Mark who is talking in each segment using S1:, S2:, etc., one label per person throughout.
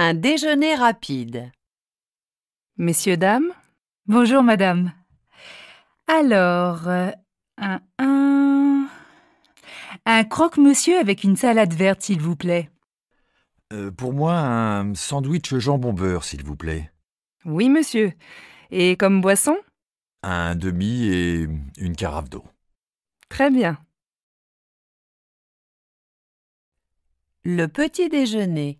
S1: Un déjeuner rapide. Messieurs, dames Bonjour, madame. Alors, euh, un,
S2: un... Un croque-monsieur avec une salade verte, s'il vous plaît.
S3: Euh, pour moi, un sandwich jambon-beurre, s'il vous plaît.
S2: Oui, monsieur.
S4: Et comme boisson
S5: Un demi et une carafe d'eau.
S4: Très bien. Le petit
S2: déjeuner.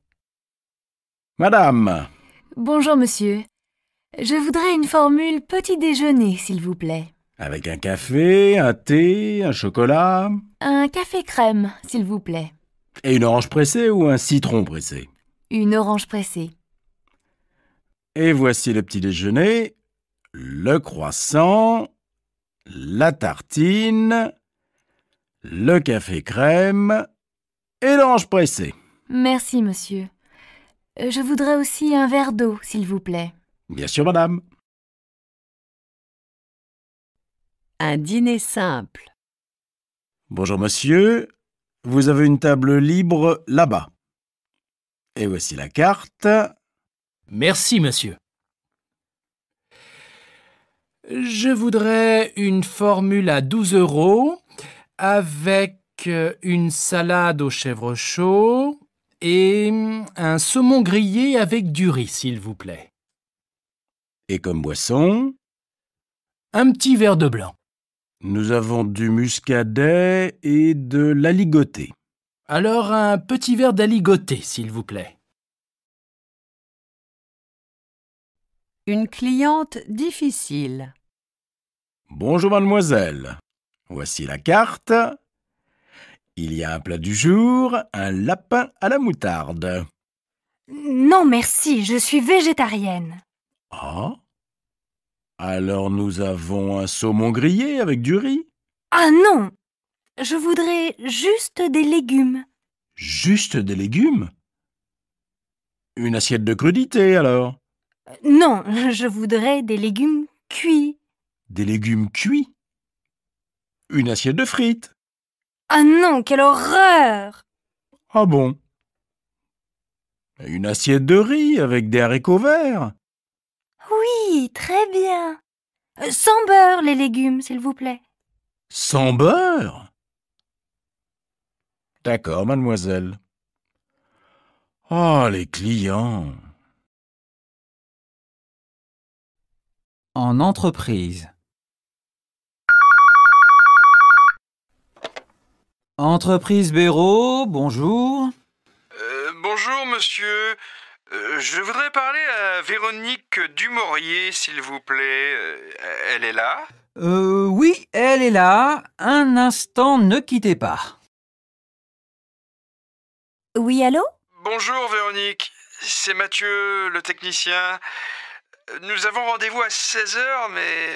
S6: Madame.
S2: Bonjour, monsieur. Je voudrais une formule petit déjeuner, s'il vous plaît.
S6: Avec un café, un thé, un chocolat.
S2: Un café crème, s'il vous plaît.
S6: Et une orange pressée ou un citron pressé
S2: Une orange pressée.
S6: Et voici le petit déjeuner. Le croissant, la tartine, le café crème et l'orange pressée.
S2: Merci, monsieur. Euh, je voudrais aussi un verre d'eau, s'il vous plaît.
S6: Bien sûr, madame.
S7: Un dîner simple.
S6: Bonjour, monsieur. Vous avez une table libre là-bas. Et voici la carte. Merci, monsieur.
S8: Je voudrais une formule à 12 euros avec euh, une salade au chèvre chaud, et un saumon grillé avec du riz, s'il vous plaît.
S6: Et comme boisson Un petit verre de blanc. Nous avons du muscadet et de l'aligoté. Alors un petit verre d'aligoté,
S7: s'il vous plaît.
S1: Une cliente difficile.
S6: Bonjour mademoiselle. Voici la carte. Il y a un plat du jour, un lapin à la moutarde.
S2: Non, merci, je suis végétarienne.
S6: Ah Alors nous avons un saumon grillé avec du riz
S2: Ah non Je voudrais juste des légumes.
S6: Juste des légumes Une assiette de crudité alors
S2: euh, Non, je voudrais des légumes cuits.
S6: Des légumes cuits Une assiette de frites
S2: ah non, quelle horreur
S6: Ah bon Une assiette de riz avec des haricots verts
S2: Oui, très bien. Euh, sans beurre, les légumes, s'il vous plaît.
S6: Sans beurre D'accord, mademoiselle.
S7: Ah, les clients
S9: En entreprise. Entreprise Béraud, bonjour.
S10: Euh,
S11: bonjour, monsieur. Euh, je voudrais parler à Véronique Dumaurier,
S12: s'il vous plaît. Euh, elle est là
S9: Oui, elle est là. Un instant, ne quittez pas. Oui, allô
S11: Bonjour, Véronique. C'est Mathieu, le technicien. Nous avons rendez-vous à 16h, mais...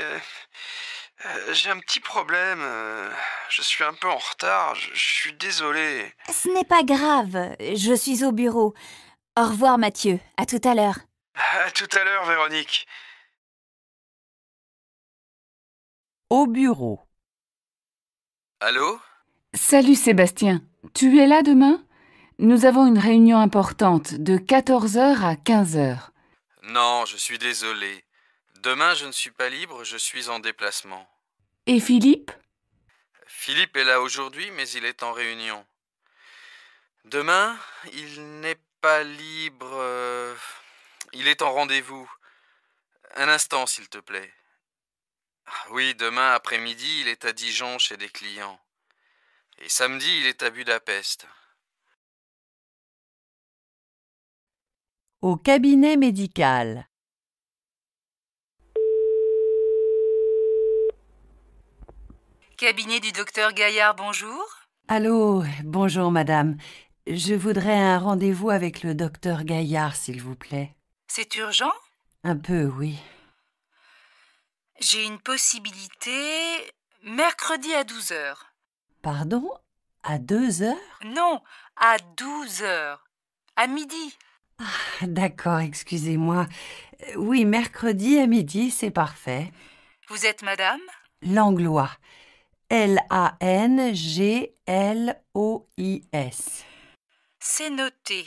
S11: Euh, j'ai un petit problème. Euh, je suis un peu en retard. Je, je suis désolé.
S2: Ce n'est pas grave, je suis au bureau. Au revoir Mathieu, à tout à l'heure.
S7: À tout à l'heure, Véronique. Au bureau. Allô
S13: Salut Sébastien, tu es là demain Nous avons une réunion importante de 14h à 15h.
S11: Non, je suis désolé. Demain, je ne suis pas libre, je suis en déplacement.
S13: Et Philippe
S11: Philippe est là aujourd'hui, mais il est en réunion. Demain, il n'est pas libre. Euh, il est en rendez-vous. Un instant, s'il te plaît. Ah oui, demain après-midi, il est à Dijon chez des clients. Et samedi, il est à Budapest.
S1: Au cabinet médical.
S2: cabinet du docteur Gaillard, bonjour.
S1: Allô, bonjour madame. Je voudrais un rendez-vous avec le docteur Gaillard, s'il vous plaît.
S2: C'est urgent
S1: Un peu, oui.
S2: J'ai une possibilité mercredi à 12 heures. »«
S1: Pardon À 2 heures ?»«
S2: Non, à 12 heures. À midi.
S1: Ah, d'accord, excusez-moi. Euh, oui, mercredi à midi, c'est parfait.
S2: Vous êtes madame
S1: Langlois. L-A-N-G-L-O-I-S.
S2: C'est noté.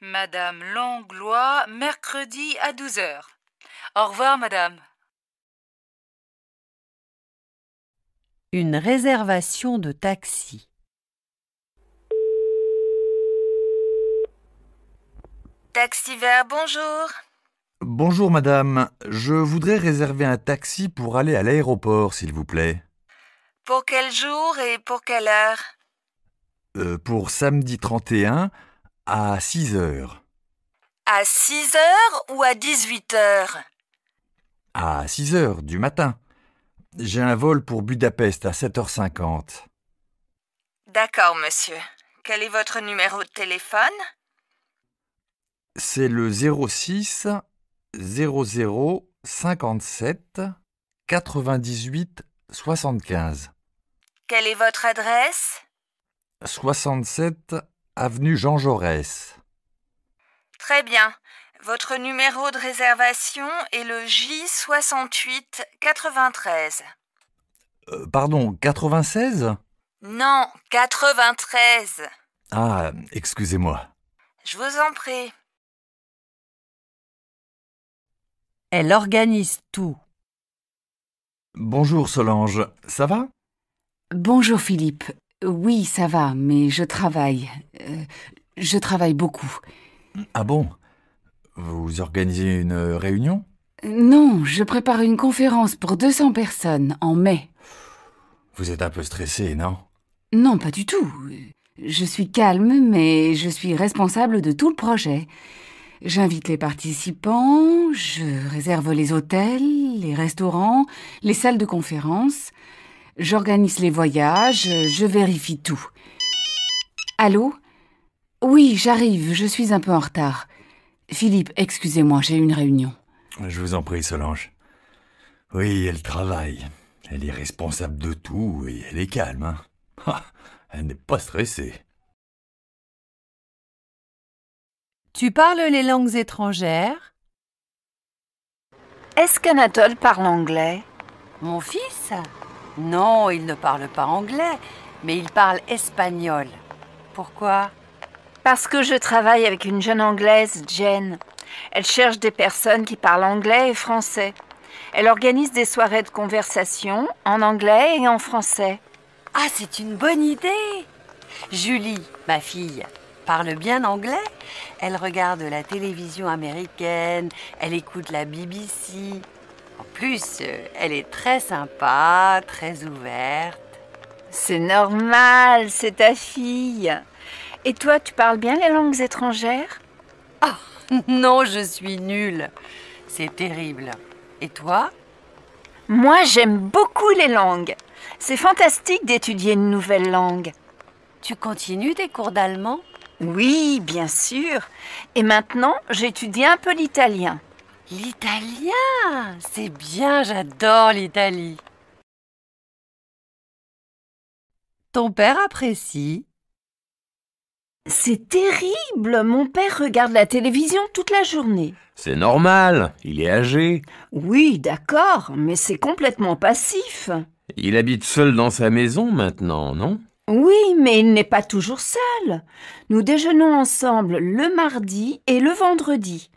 S2: Madame Langlois, mercredi à 12h. Au revoir,
S7: madame.
S1: Une réservation de taxi. Taxi vert, bonjour. Bonjour, madame. Je
S3: voudrais réserver un taxi pour aller à l'aéroport, s'il vous plaît.
S1: Pour quel jour et pour quelle heure
S3: euh, Pour samedi 31 à 6 heures.
S1: À 6 heures ou à 18 heures
S3: À 6 heures du matin. J'ai un vol pour Budapest à 7h50.
S1: D'accord, monsieur. Quel est votre numéro de téléphone
S3: C'est le 06 00 57 98 75.
S14: Quelle
S15: est votre adresse
S3: 67 avenue Jean Jaurès.
S4: Très bien. Votre numéro de réservation est le
S1: J6893. 93.
S3: Euh, pardon, 96
S1: Non, 93.
S7: Ah, excusez-moi. Je vous en prie. Elle organise tout. Bonjour Solange, ça va
S13: Bonjour Philippe. Oui, ça va, mais je travaille. Euh, je travaille beaucoup.
S3: Ah bon Vous organisez une réunion
S13: Non, je prépare une conférence pour 200 personnes en mai.
S3: Vous êtes un peu stressé, non
S13: Non, pas du tout. Je suis calme, mais je suis responsable de tout le projet. J'invite les participants, je réserve les hôtels, les restaurants, les salles de conférence. J'organise les voyages, je vérifie tout. Allô Oui, j'arrive, je suis un peu en retard. Philippe, excusez-moi, j'ai une réunion.
S3: Je vous en prie, Solange. Oui, elle travaille. Elle est responsable de tout et elle est calme.
S7: Hein elle n'est pas stressée.
S1: Tu parles les langues étrangères Est-ce qu'Anatole parle anglais Mon fils non, il ne parle pas anglais, mais il parle espagnol. Pourquoi Parce que je travaille avec une jeune Anglaise, Jen. Elle cherche des personnes qui parlent anglais et français. Elle organise des soirées de conversation en anglais et en français. Ah, c'est une bonne idée Julie, ma fille, parle bien anglais. Elle regarde la télévision américaine, elle écoute la BBC, plus, euh, elle est très sympa, très ouverte. C'est normal, c'est ta fille. Et toi, tu parles bien les langues étrangères ah, non, je suis nulle. C'est terrible. Et toi Moi, j'aime beaucoup les langues. C'est fantastique d'étudier
S2: une nouvelle langue. Tu continues tes cours d'allemand Oui, bien sûr. Et maintenant, j'étudie un peu l'italien. L'italien C'est bien, j'adore l'Italie. Ton père apprécie. C'est terrible Mon père regarde la télévision toute la journée.
S16: C'est normal, il est âgé.
S2: Oui, d'accord, mais c'est complètement passif.
S16: Il habite seul dans sa maison maintenant, non
S2: Oui, mais il n'est pas toujours seul. Nous déjeunons ensemble le mardi et le vendredi.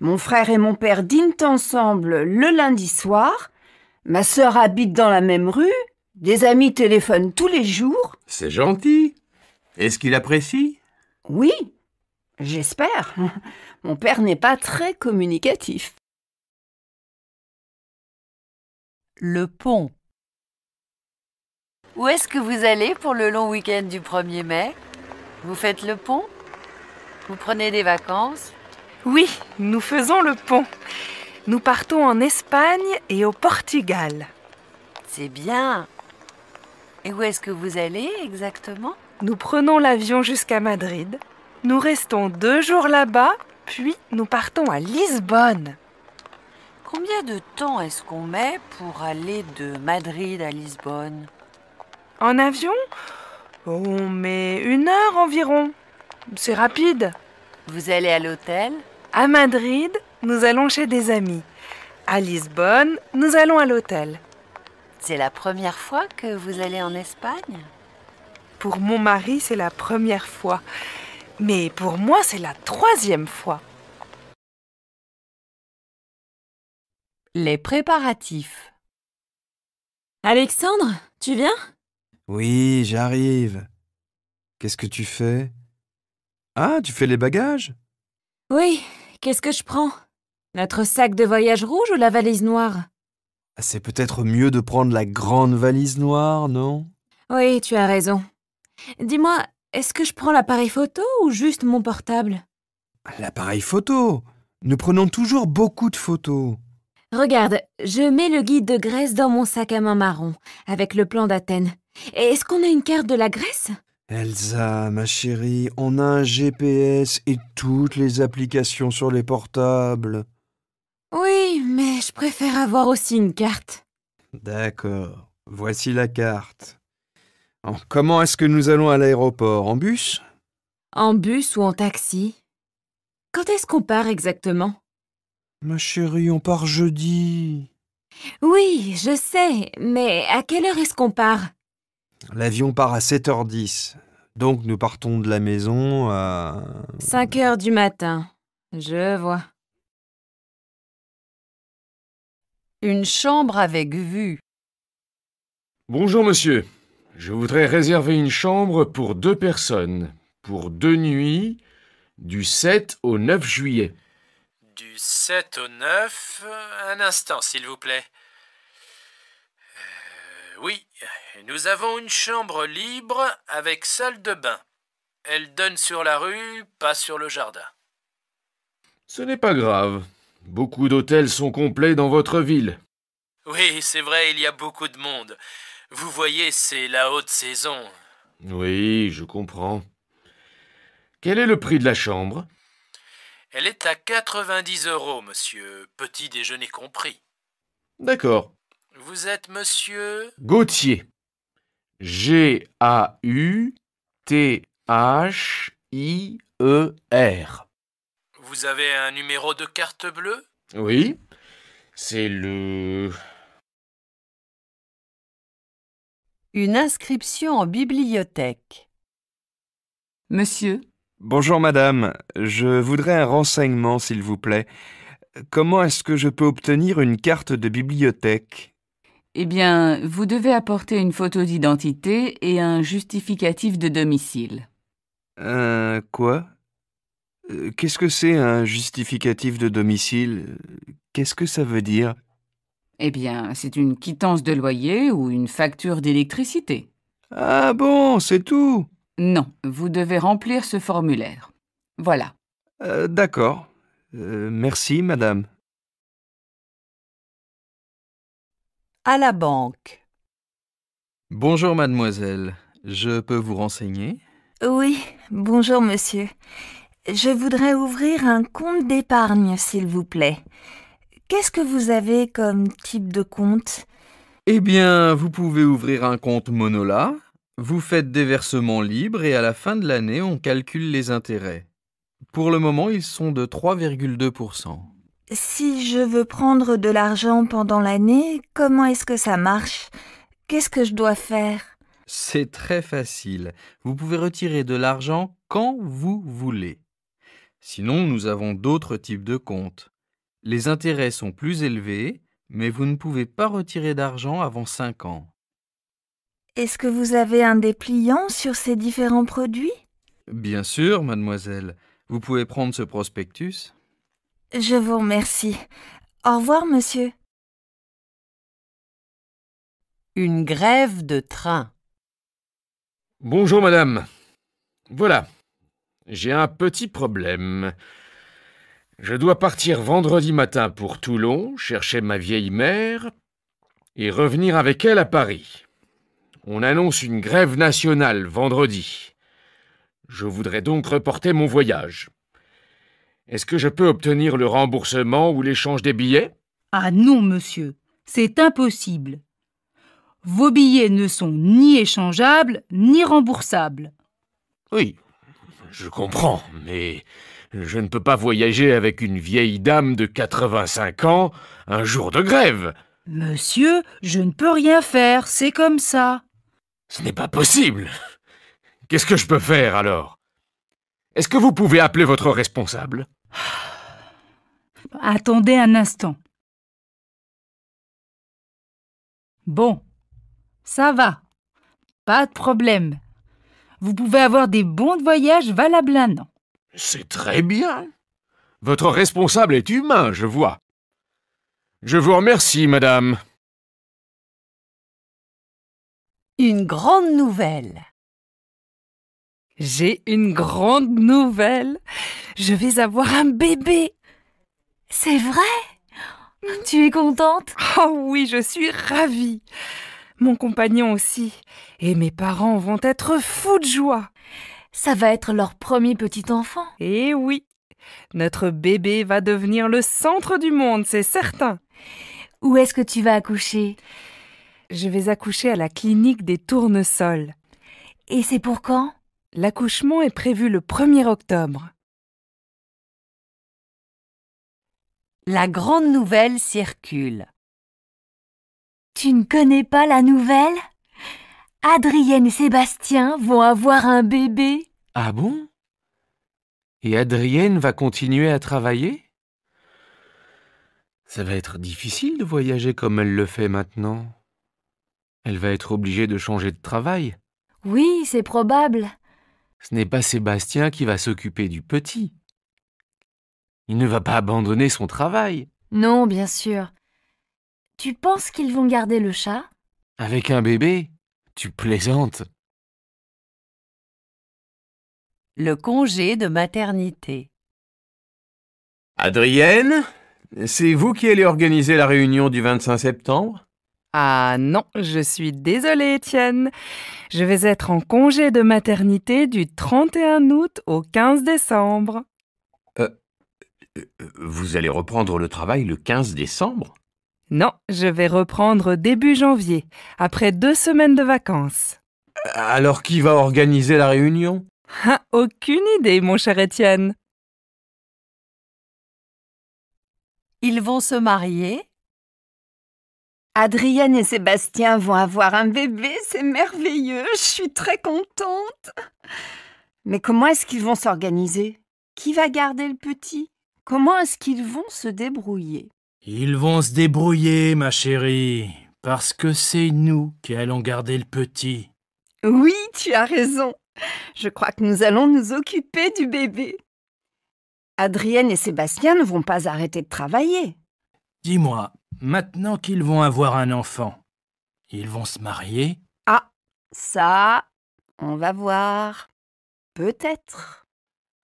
S2: Mon frère et mon père dînent ensemble le lundi soir. Ma sœur habite dans la même rue. Des amis téléphonent tous les jours.
S16: C'est gentil. Est-ce qu'il apprécie
S2: Oui, j'espère. Mon père n'est pas très communicatif.
S1: Le pont. Où est-ce que vous allez pour le long week-end du 1er mai Vous faites le pont Vous prenez des vacances
S4: oui, nous faisons le pont. Nous partons en Espagne et au Portugal.
S1: C'est bien. Et où est-ce que vous allez exactement
S4: Nous prenons l'avion jusqu'à Madrid. Nous restons deux jours là-bas, puis nous partons à Lisbonne.
S1: Combien de temps est-ce qu'on met pour aller de Madrid à Lisbonne En avion On met une heure environ. C'est rapide. Vous allez
S4: à l'hôtel à Madrid, nous allons chez des amis. À Lisbonne, nous allons à l'hôtel. C'est la première fois que vous allez en Espagne Pour mon mari, c'est la première fois. Mais pour moi, c'est la troisième fois.
S1: Les préparatifs. Alexandre, tu viens
S7: Oui,
S11: j'arrive. Qu'est-ce que tu fais Ah, tu fais les bagages
S2: Oui, Qu'est-ce que je prends Notre sac de voyage rouge ou la valise noire
S11: ah, C'est peut-être mieux de prendre la grande valise noire, non
S2: Oui, tu as raison. Dis-moi, est-ce que je prends l'appareil photo ou juste mon portable
S11: L'appareil photo Nous prenons toujours beaucoup de photos.
S2: Regarde, je mets le guide de Grèce dans mon sac à main marron, avec le plan d'Athènes. Est-ce qu'on a une carte de la Grèce
S11: Elsa, ma chérie, on a un GPS et toutes les applications sur les portables.
S2: Oui, mais je préfère avoir aussi une carte.
S11: D'accord. Voici la carte. comment est-ce que nous allons à l'aéroport En bus
S2: En bus ou en taxi Quand est-ce qu'on part exactement Ma chérie, on part jeudi. Oui, je sais, mais à quelle heure est-ce qu'on part
S11: L'avion part à 7h10. Donc nous partons de la maison à...
S2: 5 h du matin. Je vois.
S1: Une chambre avec vue.
S17: Bonjour monsieur. Je voudrais réserver une chambre pour deux personnes, pour deux nuits, du 7 au 9 juillet.
S8: Du 7 au 9, euh, un instant s'il vous plaît. Euh, oui, nous avons une chambre libre avec salle de bain. Elle donne sur la rue, pas sur le jardin.
S17: Ce n'est pas grave. Beaucoup d'hôtels sont complets dans votre ville.
S8: Oui, c'est vrai, il y a beaucoup de monde. Vous voyez, c'est la haute saison.
S17: Oui, je comprends. Quel est le prix de la chambre
S8: Elle est à 90 euros, monsieur, petit déjeuner compris. D'accord. Vous êtes monsieur
S17: Gauthier. G-A-U-T-H-I-E-R.
S8: Vous avez un numéro de carte bleue
S17: Oui. C'est
S7: le...
S1: Une inscription en bibliothèque.
S7: Monsieur Bonjour madame,
S11: je voudrais un renseignement s'il vous plaît. Comment est-ce que je peux obtenir une carte de
S12: bibliothèque
S13: eh bien, vous devez apporter une photo d'identité et un justificatif de domicile. Un quoi
S11: euh, Qu'est-ce que c'est un justificatif de domicile Qu'est-ce que ça veut dire
S13: Eh bien, c'est une quittance de loyer ou une facture d'électricité. Ah bon, c'est tout Non, vous devez remplir ce formulaire. Voilà.
S11: Euh, d'accord. Euh, merci, madame.
S1: À la banque.
S11: Bonjour mademoiselle, je peux vous renseigner
S1: Oui, bonjour monsieur. Je voudrais
S2: ouvrir un compte d'épargne, s'il vous plaît. Qu'est-ce que vous avez comme type de compte
S11: Eh bien, vous pouvez ouvrir un compte Monola, vous faites des versements libres et à la fin de l'année, on calcule les intérêts. Pour le moment, ils sont de 3,2%
S1: si je veux prendre de l'argent pendant l'année, comment est-ce que ça marche Qu'est-ce que je dois faire
S11: C'est très facile. Vous pouvez retirer de l'argent quand vous voulez. Sinon, nous avons d'autres types de comptes. Les intérêts sont plus élevés, mais vous ne pouvez pas retirer d'argent avant 5 ans.
S1: Est-ce que vous avez un
S2: dépliant sur ces différents produits
S11: Bien sûr, mademoiselle. Vous pouvez prendre
S7: ce prospectus.
S2: Je vous remercie. Au revoir, monsieur.
S7: Une grève de train.
S17: Bonjour, madame. Voilà. J'ai un petit problème. Je dois partir vendredi matin pour Toulon, chercher ma vieille mère, et revenir avec elle à Paris. On annonce une grève nationale vendredi. Je voudrais donc reporter mon voyage. Est-ce que je peux obtenir le remboursement ou l'échange des billets
S2: Ah non, monsieur, c'est impossible. Vos billets ne sont ni échangeables ni remboursables.
S17: Oui, je comprends, mais je ne peux pas voyager avec une vieille dame de 85 ans un jour de grève.
S2: Monsieur, je ne peux rien faire, c'est comme ça.
S17: Ce n'est pas possible. Qu'est-ce que je peux faire alors Est-ce que vous pouvez appeler votre
S14: responsable
S2: Attendez un instant.
S7: Bon, ça va. Pas de
S2: problème. Vous pouvez avoir des bons de voyage valables un an.
S14: C'est très
S17: bien. Votre responsable est humain, je vois. Je vous remercie,
S7: madame. Une grande nouvelle.
S4: J'ai une grande nouvelle. Je vais avoir un bébé. C'est vrai Tu es contente Oh oui, je suis ravie. Mon compagnon aussi. Et mes parents
S2: vont être fous de joie. Ça va être leur premier petit enfant. Eh oui.
S4: Notre bébé va devenir le centre du monde, c'est certain. Où est-ce que tu vas accoucher Je vais accoucher à la clinique des tournesols. Et c'est pour quand L'accouchement est prévu le 1er octobre.
S7: La grande nouvelle circule.
S2: Tu ne connais pas la nouvelle Adrienne et Sébastien vont avoir un bébé.
S17: Ah bon Et Adrienne va continuer à travailler Ça va être difficile de voyager comme elle le fait maintenant. Elle va être obligée de changer de travail.
S2: Oui, c'est probable
S17: ce n'est pas Sébastien qui va s'occuper du petit. Il ne va pas abandonner son travail.
S2: Non, bien sûr.
S1: Tu penses qu'ils vont garder le chat
S17: Avec un bébé Tu plaisantes.
S1: Le congé de maternité.
S16: Adrienne, c'est vous qui allez organiser la réunion du 25
S4: septembre ah non, je suis désolée Étienne. Je vais être en congé de maternité du 31 août au 15 décembre.
S16: Euh, euh, vous allez reprendre le travail le 15 décembre
S4: Non, je vais reprendre début janvier, après deux semaines de vacances.
S18: Alors qui va organiser la réunion
S4: ah, Aucune idée, mon cher Étienne.
S7: Ils vont se marier
S2: Adrienne et Sébastien vont avoir un bébé, c'est merveilleux, je suis très contente. Mais comment est-ce qu'ils vont s'organiser Qui va garder le petit Comment est-ce qu'ils vont se débrouiller
S8: Ils vont se débrouiller, ma chérie, parce que c'est nous qui allons garder le petit.
S2: Oui, tu as raison. Je crois que nous allons nous occuper du bébé. Adrienne et Sébastien ne vont pas arrêter de travailler.
S8: Dis-moi, Maintenant qu'ils vont avoir un enfant, ils vont se marier
S1: Ah, ça, on va voir. Peut-être.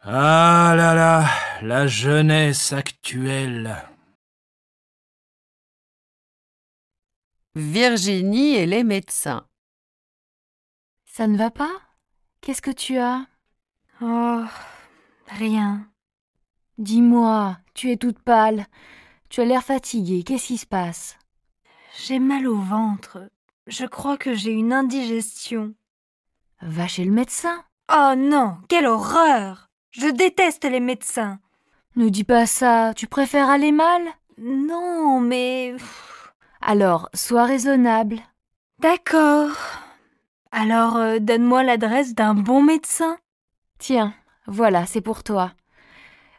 S8: Ah là là,
S7: la jeunesse actuelle. Virginie et les médecins. Ça ne
S2: va pas Qu'est-ce que tu as Oh, rien. Dis-moi, tu es toute pâle. Tu as l'air fatigué, Qu'est-ce qui se passe J'ai mal au ventre. Je crois que j'ai une indigestion. Va chez le médecin. Oh non, quelle horreur Je déteste les médecins. Ne dis pas ça. Tu préfères aller mal Non, mais. Alors, sois raisonnable. D'accord. Alors, euh, donne-moi l'adresse d'un bon médecin. Tiens, voilà, c'est pour toi.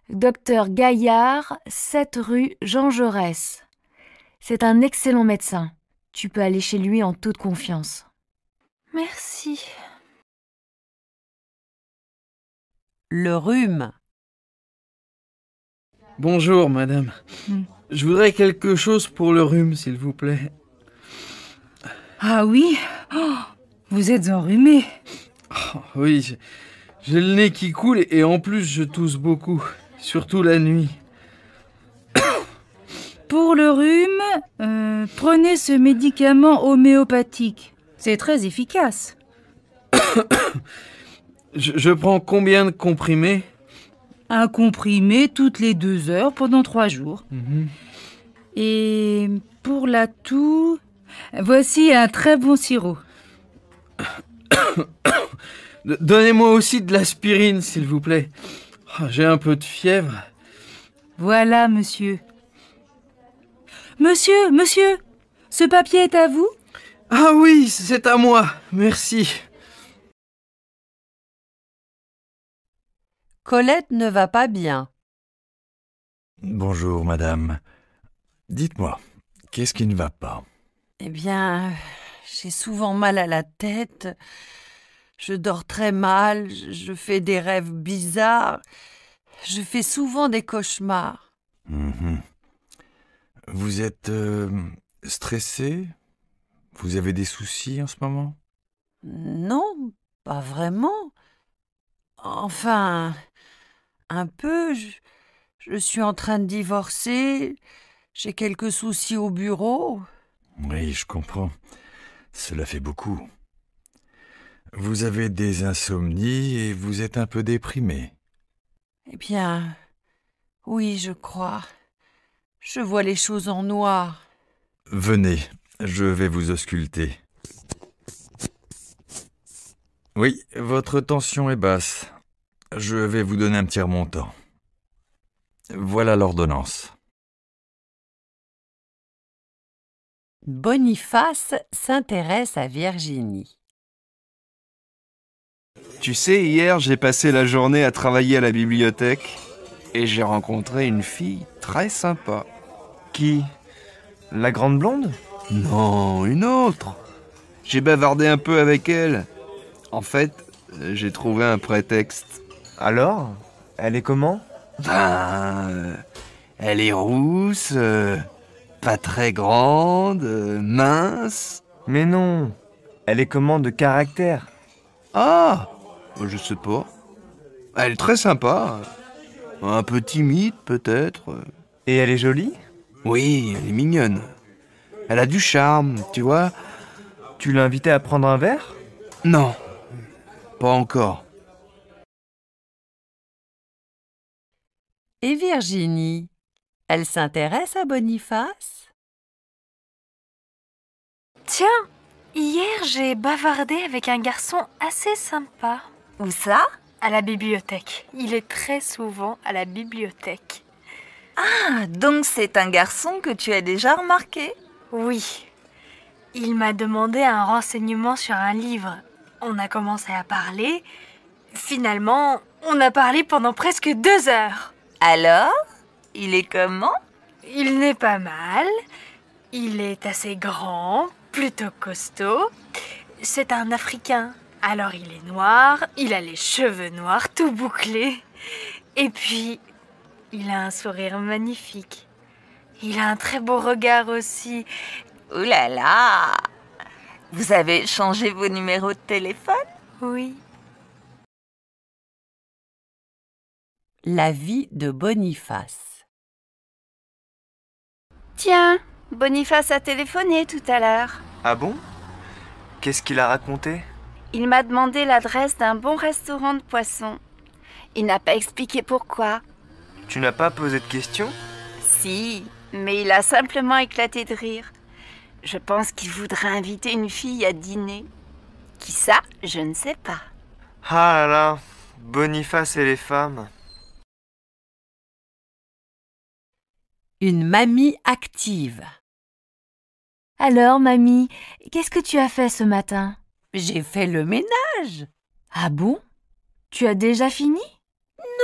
S2: Docteur Gaillard, 7 rue Jean Jaurès. C'est un excellent médecin. Tu peux aller chez lui en toute confiance.
S14: Merci.
S7: Le rhume. Bonjour, madame. Hmm. Je voudrais quelque chose pour le rhume, s'il
S11: vous plaît.
S4: Ah oui oh, Vous êtes enrhumé.
S11: Oh, oui, j'ai le nez qui coule et en plus je tousse beaucoup surtout la nuit.
S2: Pour le rhume, euh, prenez ce médicament homéopathique. C'est très efficace.
S11: je, prends combien de comprimés
S2: Un comprimé toutes les deux heures pendant trois jours. Mhm. Et pour la toux, voici un très bon sirop.
S11: Donnez-moi aussi de l'aspirine, s'il vous plaît. Ah, j'ai un peu de fièvre.
S2: Voilà, monsieur. Monsieur, monsieur, ce papier est à vous Ah oui, c'est à moi. Merci.
S7: Colette ne va pas bien.
S14: Bonjour, madame. Dites-moi, qu'est-ce qui ne
S19: va pas
S1: Eh bien, euh, j'ai souvent mal à la tête. Je dors très mal, je fais des rêves bizarres, je fais souvent des cauchemars.
S3: Mhm. Vous êtes euh, stressé Vous avez des soucis en ce moment
S1: Non, pas vraiment. Enfin, un peu. je suis en train de divorcer, j'ai quelques soucis au bureau.
S3: Oui, je comprends. Cela fait beaucoup. Vous avez des insomnies et vous êtes un peu déprimé.
S1: Eh bien, oui, je crois. Je vois les choses en noir.
S3: Venez, je vais vous ausculter. Oui, votre tension est basse. Je vais vous donner un petit remontant.
S14: Voilà l'ordonnance.
S1: Boniface s'intéresse à Virginie.
S11: Tu sais, hier, j'ai passé la journée à travailler à la bibliothèque et j'ai rencontré une fille très sympa. Qui La grande blonde Non, une autre. J'ai bavardé un peu avec elle. En fait, euh, j'ai trouvé un prétexte. Alors Elle est comment
S20: Ben... elle est rousse, euh, pas très grande, euh, mince. Mais non, elle est comment de caractère Ah euh, je sais pas. Elle est très sympa. Un peu
S11: timide, peut-être. Et elle est jolie Oui, elle est mignonne.
S20: Elle a du charme, tu vois. Tu l'as invitée à prendre un verre Non, pas encore.
S1: Et Virginie, elle s'intéresse à Boniface Tiens, hier j'ai bavardé avec un garçon
S2: assez sympa. Où ça À la bibliothèque. Il est très souvent à la bibliothèque. Ah, donc c'est un garçon que tu as déjà remarqué Oui. Il m'a demandé un renseignement sur un livre. On a commencé à parler. Finalement, on a parlé pendant presque deux heures. Alors Il est comment Il n'est pas mal. Il est assez grand, plutôt costaud. C'est un Africain. Alors il est noir, il a les cheveux noirs, tout bouclés. Et puis, il a un sourire magnifique. Il a un très beau regard aussi. Oh là là Vous avez changé vos numéros de téléphone Oui.
S1: La vie de
S20: Boniface
S15: Tiens, Boniface a
S21: téléphoné tout à l'heure.
S20: Ah bon Qu'est-ce qu'il a raconté
S21: il m'a demandé l'adresse d'un bon restaurant de poissons. Il n'a pas expliqué pourquoi.
S20: Tu n'as pas posé de questions
S21: Si, mais il a simplement éclaté de rire.
S2: Je pense qu'il voudra inviter une fille à dîner. Qui ça Je ne sais pas.
S20: Ah là là, Boniface et les femmes.
S7: Une mamie active.
S2: Alors, mamie, qu'est-ce que tu as fait ce matin
S1: j'ai fait le ménage. Ah bon Tu as déjà fini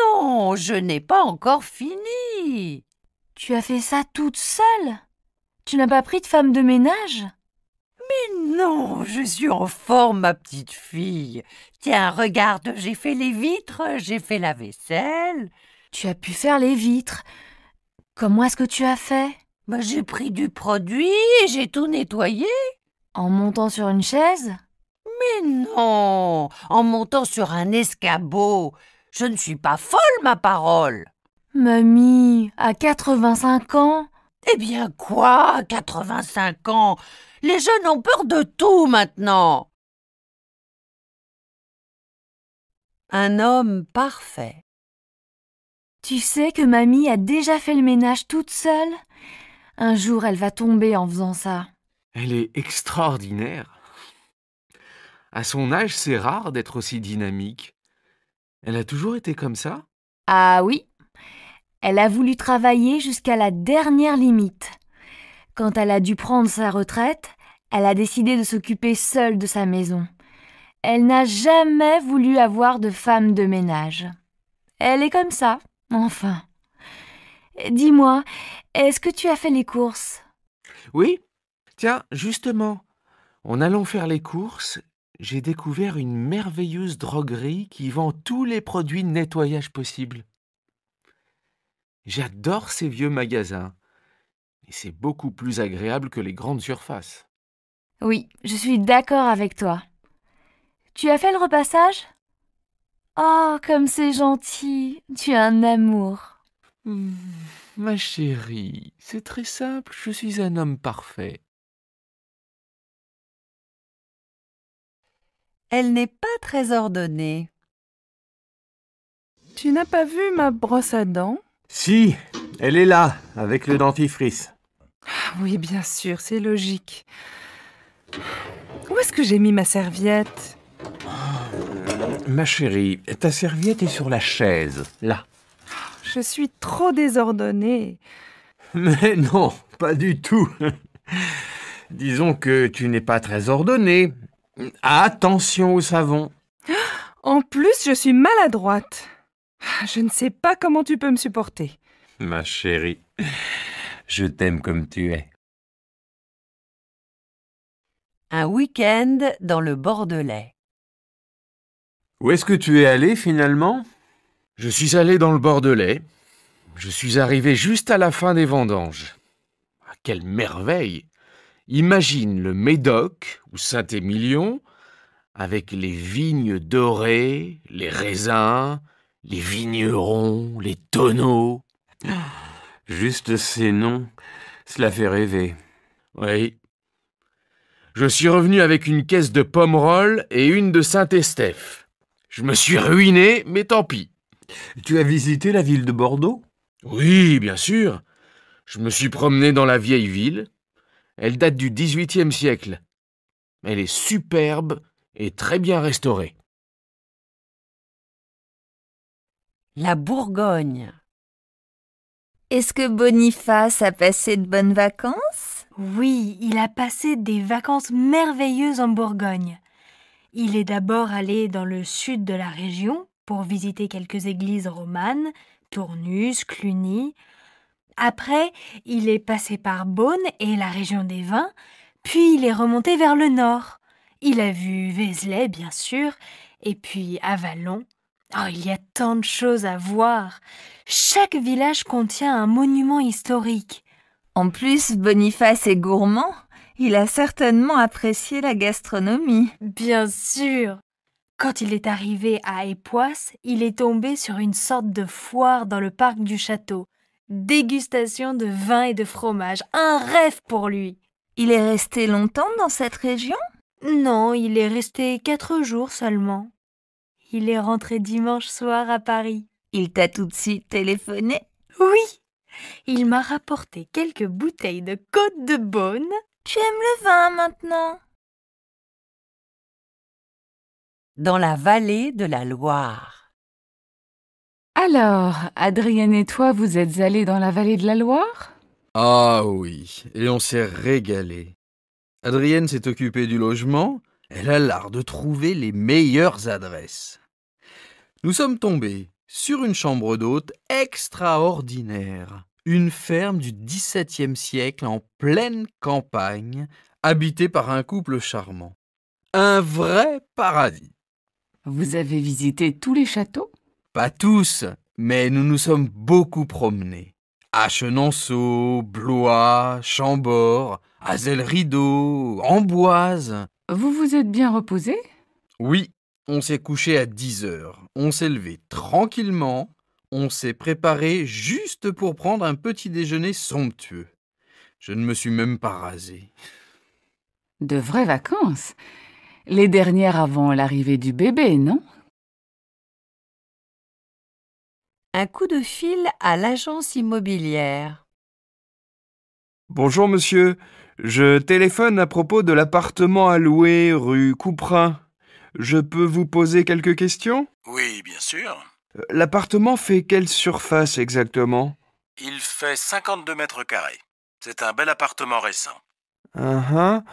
S1: Non, je n'ai pas encore
S2: fini. Tu as fait ça toute seule Tu n'as pas pris de femme de ménage
S1: Mais non, je suis en forme, ma petite fille. Tiens, regarde, j'ai fait les vitres, j'ai fait la vaisselle. Tu as pu faire
S2: les vitres. Comment est-ce que tu as fait bah, J'ai
S1: pris du produit et j'ai tout nettoyé. En montant sur une chaise mais non, en montant sur un escabeau. Je ne suis pas folle, ma parole.
S2: Mamie, à 85 ans
S1: Eh bien quoi, 85 ans Les jeunes ont peur de tout maintenant. Un homme parfait. Tu sais que mamie a déjà fait le ménage toute seule Un jour, elle va tomber en faisant
S2: ça.
S17: Elle est extraordinaire. À son âge, c'est rare d'être aussi dynamique. Elle a toujours été comme ça
S2: Ah oui. Elle a voulu travailler jusqu'à la dernière limite. Quand elle a dû prendre sa retraite, elle a décidé de s'occuper seule de sa maison. Elle n'a jamais voulu avoir de femme de ménage. Elle est comme ça, enfin. Dis-moi, est-ce que tu as fait les courses
S22: Oui.
S17: Tiens, justement, en allant faire les courses, j'ai découvert une
S23: merveilleuse
S17: droguerie qui vend tous les produits de nettoyage possibles. J'adore ces vieux magasins, et c'est beaucoup plus agréable que les grandes surfaces.
S2: Oui, je suis d'accord avec toi. Tu as fait le repassage Oh, comme c'est gentil, tu as un amour. Hmm,
S17: ma chérie, c'est très simple, je suis un homme parfait.
S7: Elle n'est pas très
S4: ordonnée. Tu n'as pas vu ma brosse à dents
S16: Si, elle est là, avec le dentifrice.
S4: Ah oui, bien sûr, c'est logique. Où est-ce que j'ai mis ma serviette
S16: ah, Ma chérie, ta serviette est sur la chaise, là.
S4: Je suis trop désordonnée.
S16: Mais non, pas du tout. Disons que tu n'es pas très ordonnée. Attention au savon.
S4: En plus, je suis maladroite. Ah, je ne sais pas comment tu peux me supporter.
S24: Ma chérie, je t'aime comme tu es.
S1: Un week-end dans le Bordelais.
S17: Où est-ce que tu es allé finalement Je suis allé dans le Bordelais. Je suis arrivé juste à la fin des vendanges. Ah, quelle merveille Imagine le Médoc ou Saint-Émilion avec les vignes dorées, les raisins, les vignerons, les tonneaux. Juste ces noms, cela fait rêver. Oui. Je suis revenu avec une caisse de pommerolles et une de Saint-Estèphe. Je me suis ruiné, mais tant pis. Tu as visité la ville de Bordeaux Oui, bien sûr. Je me suis promené dans la vieille ville. Elle date du XVIIIe siècle. Elle est superbe et très bien restaurée.
S7: La Bourgogne.
S2: Est-ce que Boniface a passé de bonnes vacances Oui, il a passé des vacances merveilleuses en Bourgogne. Il est d'abord allé dans le sud de la région pour visiter quelques églises romanes, Tournus, Cluny, après, il est passé par Beaune et la région des vins, puis il est remonté vers le nord. Il a vu Vézelay, bien sûr, et puis Avalon. Oh, il y a tant de choses à voir. Chaque village contient un monument historique. En plus, Boniface est gourmand. Il a certainement apprécié la gastronomie. Bien sûr. Quand il est arrivé à Époisse, il est tombé sur une sorte de foire dans le parc du château dégustation de vin et de fromage. Un rêve pour lui. Il est resté longtemps dans cette région Non, il est resté quatre jours seulement. Il est rentré dimanche soir à Paris. Il t'a tout de suite téléphoné Oui. Il m'a rapporté quelques bouteilles de Côte de Beaune.
S7: Tu aimes le vin maintenant Dans la
S1: vallée de la Loire.
S13: Alors, Adrienne et toi, vous êtes allés dans la vallée de la Loire
S11: Ah oui, et on s'est régalé. Adrienne s'est occupée du logement, elle a l'art de trouver les meilleures adresses. Nous sommes tombés sur une chambre d'hôte extraordinaire, une ferme du XVIIe siècle en pleine campagne, habitée par un couple charmant. Un vrai paradis.
S13: Vous avez visité tous les châteaux
S11: pas tous, mais nous nous sommes beaucoup promenés. À Chenonceau, Blois, Chambord, Azel-Rideau, Amboise. Vous vous êtes bien reposé Oui, on s'est couché à 10 heures. On s'est levé tranquillement. On s'est préparé juste pour prendre un petit déjeuner somptueux. Je ne me suis même pas rasé.
S13: De vraies vacances Les dernières avant l'arrivée du bébé,
S7: non Un coup de fil à
S1: l'agence immobilière.
S7: Bonjour monsieur, je
S11: téléphone à propos de l'appartement à louer rue Couperin. Je peux vous poser quelques questions
S6: Oui, bien sûr.
S11: Euh, l'appartement fait quelle surface exactement
S6: Il fait 52 mètres carrés. C'est un bel appartement récent.
S11: Ah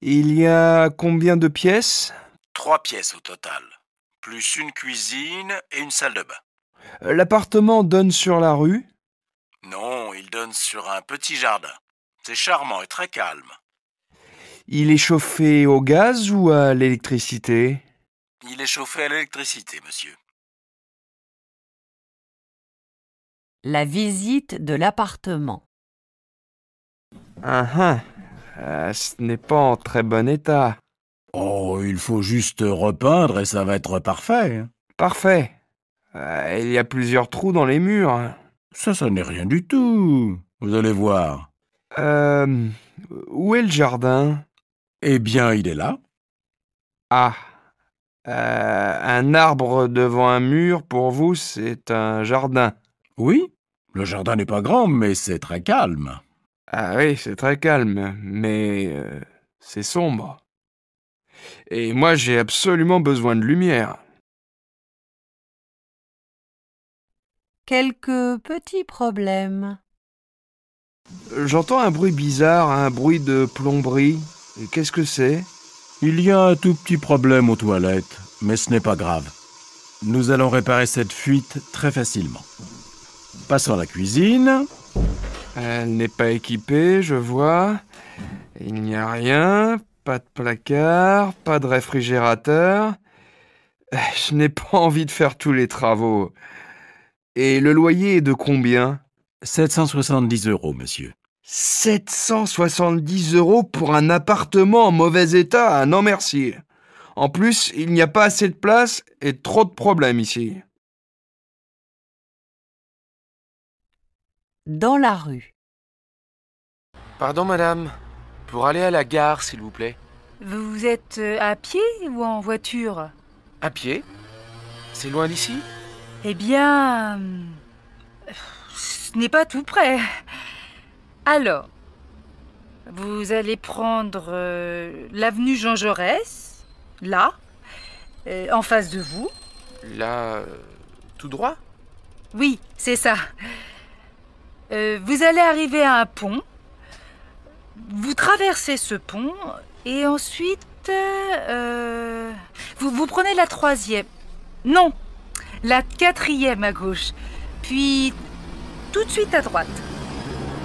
S11: Il y a combien de pièces
S6: Trois pièces au total, plus une cuisine et une salle de bain.
S11: L'appartement donne sur la rue
S6: Non, il donne sur un petit jardin. C'est charmant et très calme.
S7: Il est chauffé au gaz ou à l'électricité
S6: Il est chauffé à l'électricité, monsieur.
S7: La
S1: visite de l'appartement.
S6: Ah ah, euh, ce n'est pas en très bon état. Oh, il faut juste repeindre et ça va être parfait. Parfait. Euh, il y a plusieurs trous dans les murs. Hein. Ça, ça n'est rien du tout. Vous allez voir. Euh. Où est le jardin Eh bien, il est là. Ah. Euh,
S11: un arbre devant un mur, pour vous, c'est un jardin. Oui. Le
S17: jardin n'est pas grand, mais c'est très calme. Ah oui, c'est très calme, mais euh, c'est sombre. Et moi, j'ai absolument besoin de lumière.
S7: quelques petits
S1: problèmes.
S7: J'entends un bruit bizarre, un bruit de plomberie.
S6: Qu'est-ce que c'est Il y a un tout petit problème aux toilettes, mais ce n'est pas grave. Nous allons réparer cette fuite très facilement. Passons à la cuisine. Elle n'est pas équipée, je vois. Il n'y
S11: a rien, pas de placard, pas de réfrigérateur. Euh, je n'ai pas envie de faire tous les travaux. Et le loyer est de combien
S6: 770 euros, monsieur.
S11: 770 euros pour un appartement en mauvais état, non merci. En plus, il n'y a pas assez de place
S7: et trop de problèmes ici.
S17: Dans la rue. Pardon, madame. Pour aller à la gare, s'il vous plaît.
S2: Vous êtes euh, à pied ou en voiture
S17: À pied C'est loin d'ici
S2: eh bien... Ce n'est pas tout prêt. Alors, vous allez prendre euh, l'avenue Jean Jaurès, là, euh, en face de vous.
S17: Là, euh, tout droit
S2: Oui, c'est ça. vous allez arriver à un pont. Vous traversez ce pont et ensuite... vous, vous prenez la troisième. Non, la quatrième à gauche, puis tout de suite à droite.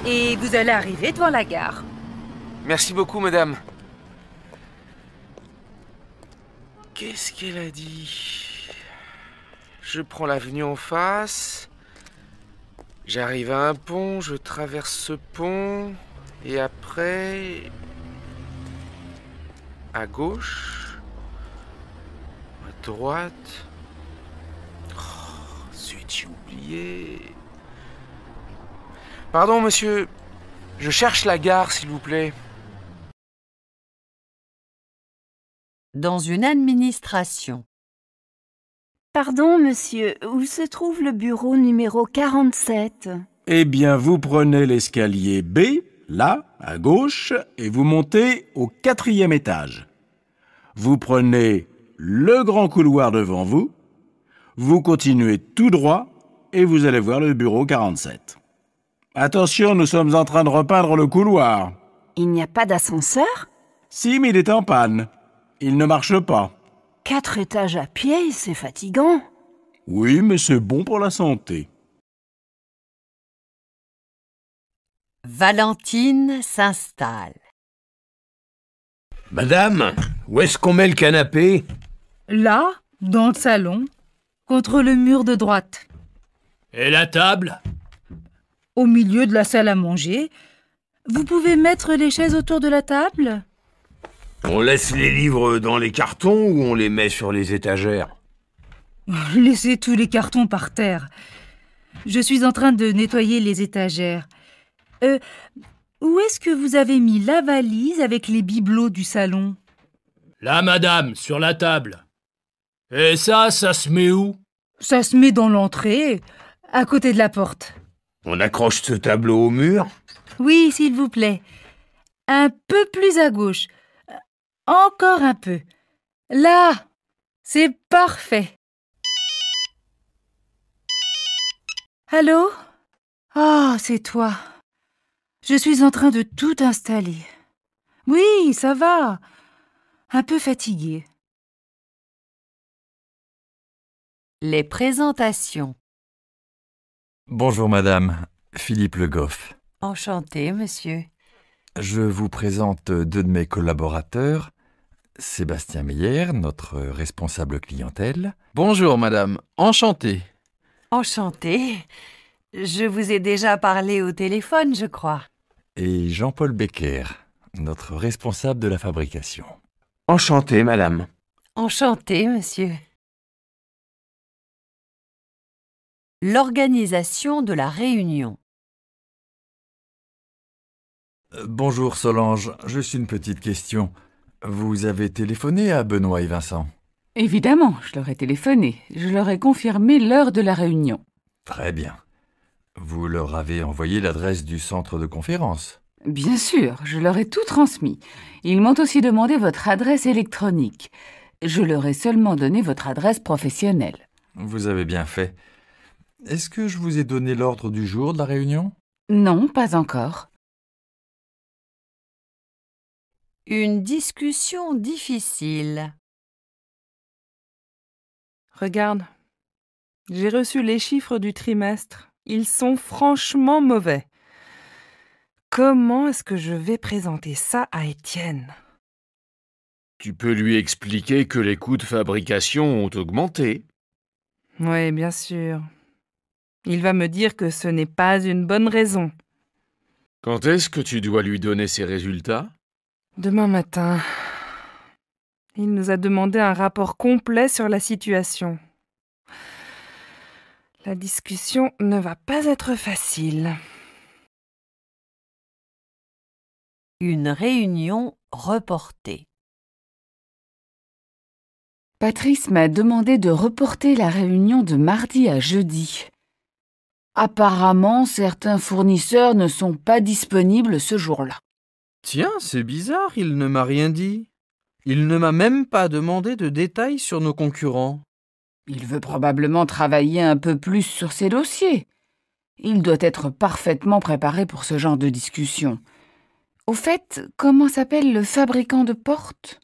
S2: Et vous allez arriver devant la gare.
S17: Merci beaucoup, madame. Qu'est-ce
S23: qu'elle a dit
S17: Je prends l'avenue en face. J'arrive à un pont, je traverse ce pont. Et après... À gauche. À droite. Pardon, monsieur. Je cherche la gare, s'il vous plaît.
S1: Dans une administration.
S2: Pardon, monsieur, où se trouve le bureau numéro 47
S6: Eh bien, vous prenez l'escalier B, là, à gauche, et vous montez au quatrième étage. Vous prenez le grand couloir devant vous, vous continuez tout droit et vous allez voir le bureau 47. Attention, nous sommes en train de repeindre le couloir. Il n'y a pas d'ascenseur Si, mais il est en panne. Il ne marche pas. Quatre étages à pied, c'est fatigant. Oui, mais c'est bon pour la santé.
S1: Valentine s'installe.
S16: Madame, où est-ce qu'on met le canapé
S1: Là, dans
S23: le
S2: salon, contre le mur de droite.
S8: Et la table
S2: Au milieu de la salle à manger. Vous pouvez mettre les chaises autour de la table
S16: On laisse les livres dans les cartons ou on les met sur les étagères
S2: Laissez tous les cartons par terre. Je suis en train de nettoyer les étagères. Euh, où est-ce que vous avez mis la valise avec les bibelots du salon
S8: Là, madame, sur la table. Et ça,
S2: ça se met où Ça se met dans l'entrée à côté de la porte.
S16: On accroche ce tableau au mur
S2: Oui, s'il vous plaît. Un peu plus à gauche. Euh, encore un peu. Là, c'est parfait. Allô Ah, c'est toi. Je suis en train de tout installer.
S7: Oui, ça va. Un peu fatigué.
S1: Les présentations.
S7: Bonjour madame,
S3: Philippe Le Goff.
S1: Enchanté, monsieur.
S3: Je vous présente deux de mes collaborateurs, Sébastien Meyer, notre responsable clientèle. Bonjour madame, enchanté.
S1: Enchanté. Je vous ai déjà parlé au téléphone, je crois.
S3: Et Jean-Paul Becker, notre responsable
S7: de la fabrication. Enchanté, madame.
S1: Enchanté, monsieur. L'organisation de la réunion.
S7: Euh, bonjour Solange, juste une petite
S3: question. Vous avez téléphoné à Benoît et Vincent
S13: Évidemment, je leur ai téléphoné. Je leur ai confirmé l'heure de la réunion.
S3: Très bien. Vous leur
S13: avez envoyé
S3: l'adresse du centre de conférence
S13: Bien sûr, je leur ai tout transmis. Ils m'ont aussi demandé votre adresse électronique. Je leur ai seulement donné votre adresse professionnelle.
S3: Vous avez bien fait. Est-ce que je vous ai donné l'ordre du jour de la
S7: réunion
S13: Non, pas encore.
S7: Une discussion difficile.
S4: Regarde, j'ai reçu les chiffres du trimestre. Ils sont franchement mauvais. Comment est-ce que je vais présenter ça à Étienne
S17: Tu peux lui expliquer que les coûts de fabrication ont augmenté.
S4: Oui, bien sûr. Il va me dire que ce n'est pas une bonne raison.
S17: Quand est-ce que tu dois lui donner ses résultats
S4: Demain matin. Il nous a demandé un rapport complet sur la situation. La discussion ne va pas être facile.
S7: Une réunion reportée. Patrice m'a demandé de
S13: reporter la réunion de mardi à jeudi. Apparemment, certains fournisseurs ne sont pas disponibles ce jour-là.
S17: Tiens, c'est bizarre, il
S11: ne m'a rien dit. Il ne m'a même pas demandé de détails sur nos concurrents.
S13: Il veut probablement travailler un peu plus sur ses dossiers. Il doit être parfaitement préparé pour ce genre de discussion. Au fait, comment s'appelle le fabricant de portes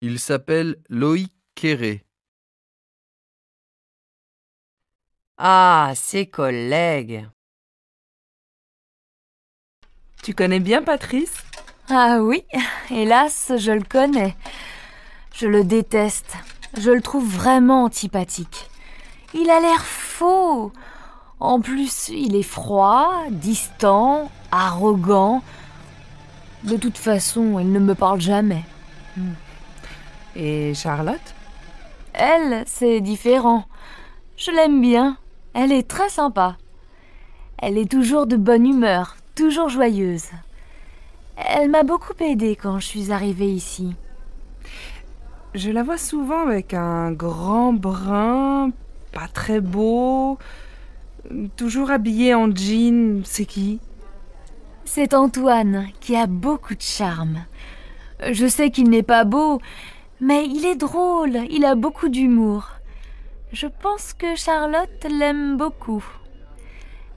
S25: Il s'appelle Loïc Quéré.
S7: Ah, ses collègues
S2: Tu connais
S4: bien Patrice
S2: Ah oui, hélas, je le connais. Je le déteste. Je le trouve vraiment antipathique. Il a l'air faux. En plus, il est froid, distant, arrogant. De toute façon, il ne me parle jamais. Hmm. Et Charlotte Elle, c'est différent. Je l'aime bien. Elle est très sympa. Elle est toujours de bonne humeur, toujours joyeuse. Elle m'a beaucoup aidée quand je suis arrivée ici.
S4: Je la vois souvent avec un grand brun, pas très beau, toujours habillé en jean,
S2: c'est qui C'est Antoine, qui a beaucoup de charme. Je sais qu'il n'est pas beau, mais il est drôle, il a beaucoup d'humour. Je pense que Charlotte l'aime beaucoup.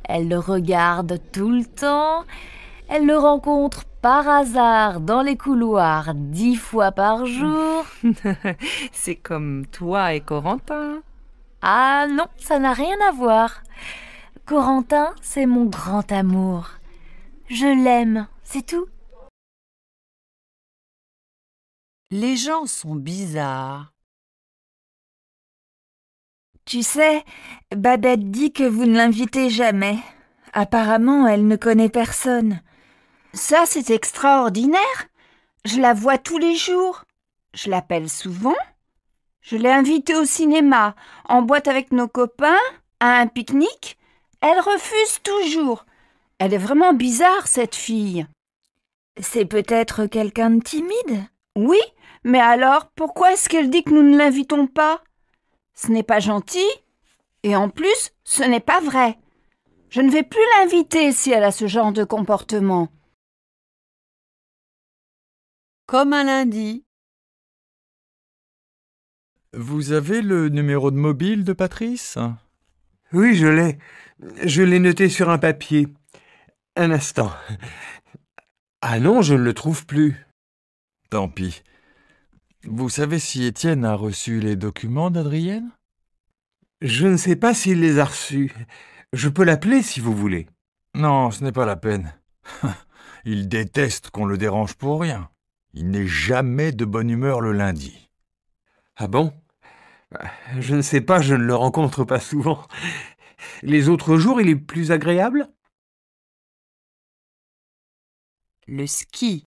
S2: Elle le regarde tout le temps. Elle le rencontre par hasard dans les couloirs dix fois par jour. C'est comme toi et Corentin. Ah non, ça n'a rien à voir. Corentin, c'est mon grand amour. Je l'aime, c'est tout.
S7: Les gens sont bizarres.
S2: Tu sais, Babette dit que vous ne l'invitez jamais. Apparemment, elle ne connaît personne. Ça, c'est extraordinaire. Je la vois tous les jours. Je l'appelle souvent. Je l'ai invitée au cinéma, en boîte avec nos copains, à un pique-nique. Elle refuse toujours. Elle est vraiment bizarre, cette fille. C'est peut-être quelqu'un de timide Oui, mais alors pourquoi est-ce qu'elle dit que nous ne l'invitons pas ce n'est pas gentil, et en plus, ce n'est pas vrai. Je ne vais plus
S7: l'inviter si elle a ce genre de comportement.
S1: Comme un lundi.
S7: Vous avez le numéro
S3: de mobile de Patrice Oui, je l'ai. Je l'ai noté sur un papier. Un instant. Ah non, je ne le trouve plus. Tant pis. Vous savez si Étienne a reçu les documents d'Adrienne Je ne sais pas s'il les a reçus. Je peux l'appeler si vous voulez. Non, ce n'est pas la peine. il déteste qu'on le dérange pour rien. Il n'est jamais de bonne humeur le lundi. Ah bon Je
S7: ne sais pas, je ne le rencontre pas souvent. Les autres jours, il est plus agréable Le ski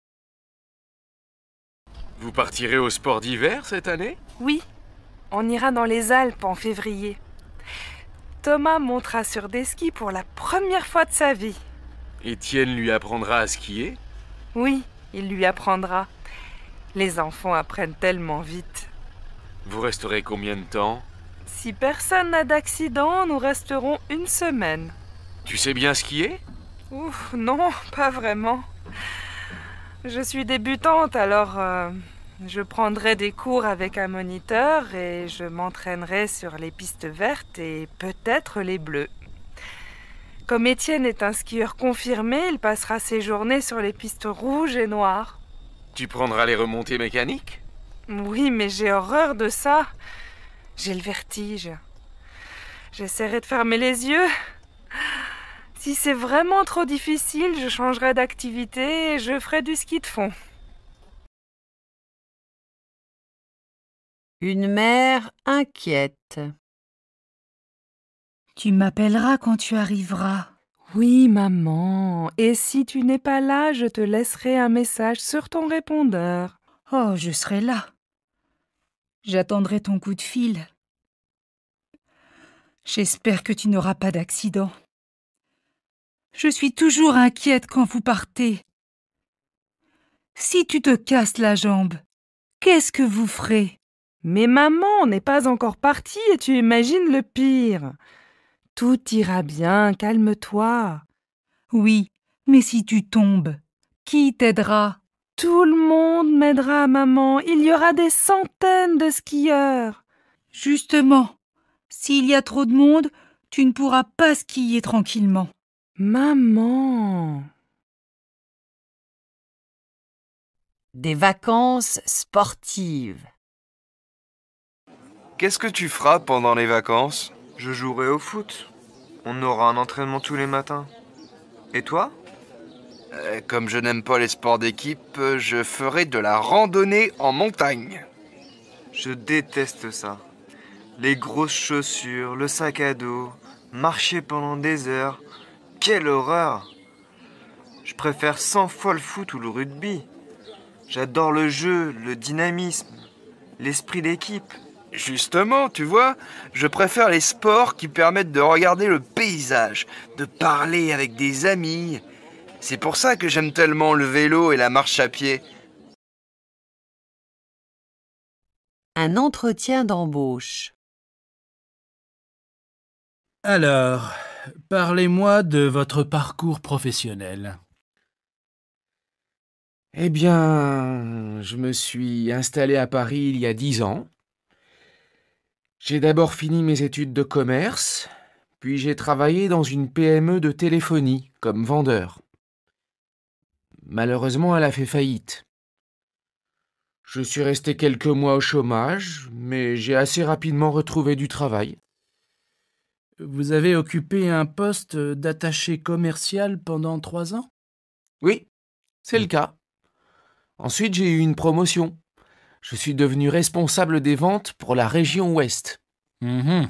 S17: vous partirez au sport d'hiver cette année
S4: Oui, on ira dans les Alpes en février. Thomas montera sur des skis pour la première fois de sa vie.
S17: Étienne lui apprendra à skier
S4: Oui, il lui apprendra. Les enfants apprennent tellement vite.
S17: Vous resterez combien de temps
S4: Si personne n'a d'accident, nous resterons une semaine.
S17: Tu sais bien skier
S4: non, pas vraiment. Je suis débutante, alors euh, je prendrai des cours avec un moniteur et je m'entraînerai sur les pistes vertes et peut-être les bleues. Comme Étienne est un skieur confirmé, il passera ses journées sur les pistes rouges et noires. Tu
S17: prendras les remontées mécaniques
S4: Oui, mais j'ai horreur de ça. J'ai le vertige. J'essaierai de fermer les yeux. Si c'est vraiment trop difficile, je changerai d'activité et je ferai du ski de fond.
S1: Une mère inquiète.
S4: Tu m'appelleras quand tu arriveras. Oui, maman. Et si tu n'es pas là, je te laisserai un message sur ton répondeur.
S2: Oh, je serai là. J'attendrai ton coup de fil. J'espère que tu n'auras pas d'accident. Je suis toujours inquiète quand vous partez. Si tu te
S4: casses la jambe, qu'est-ce que vous ferez Mais maman, n'est pas encore partie et tu imagines le pire. Tout ira bien, calme-toi. Oui, mais si tu tombes, qui t'aidera Tout le monde m'aidera, maman. Il y aura des centaines de skieurs. Justement, s'il y a trop de monde, tu ne pourras pas skier tranquillement.
S7: Maman.
S14: Des
S1: vacances sportives.
S20: Qu'est-ce que tu feras pendant les vacances Je jouerai au foot. On aura un entraînement tous les matins.
S11: Et toi euh, Comme je n'aime pas les sports d'équipe, euh, je ferai de
S20: la randonnée en montagne. Je déteste ça. Les grosses chaussures, le sac à dos, marcher pendant des heures, quelle horreur Je préfère 100 fois le foot ou le rugby. J'adore le jeu, le dynamisme, l'esprit d'équipe. Justement, tu vois,
S11: je préfère les sports qui permettent de regarder le paysage, de parler avec des amis. C'est pour ça que j'aime tellement le vélo et la marche à pied.
S1: Un entretien d'embauche.
S8: Alors, parlez-moi de votre
S17: parcours professionnel. Eh bien, je me suis installé à Paris il y a dix ans. J'ai d'abord fini mes études de commerce, puis j'ai travaillé dans une PME de téléphonie comme vendeur. Malheureusement, elle a fait faillite. Je suis resté quelques mois au chômage, mais j'ai assez rapidement retrouvé du travail. Vous avez occupé un poste d'attaché commercial pendant trois ans Oui, c'est le cas. Ensuite, j'ai eu une promotion. Je suis devenu responsable des ventes pour la région Ouest. Mhm.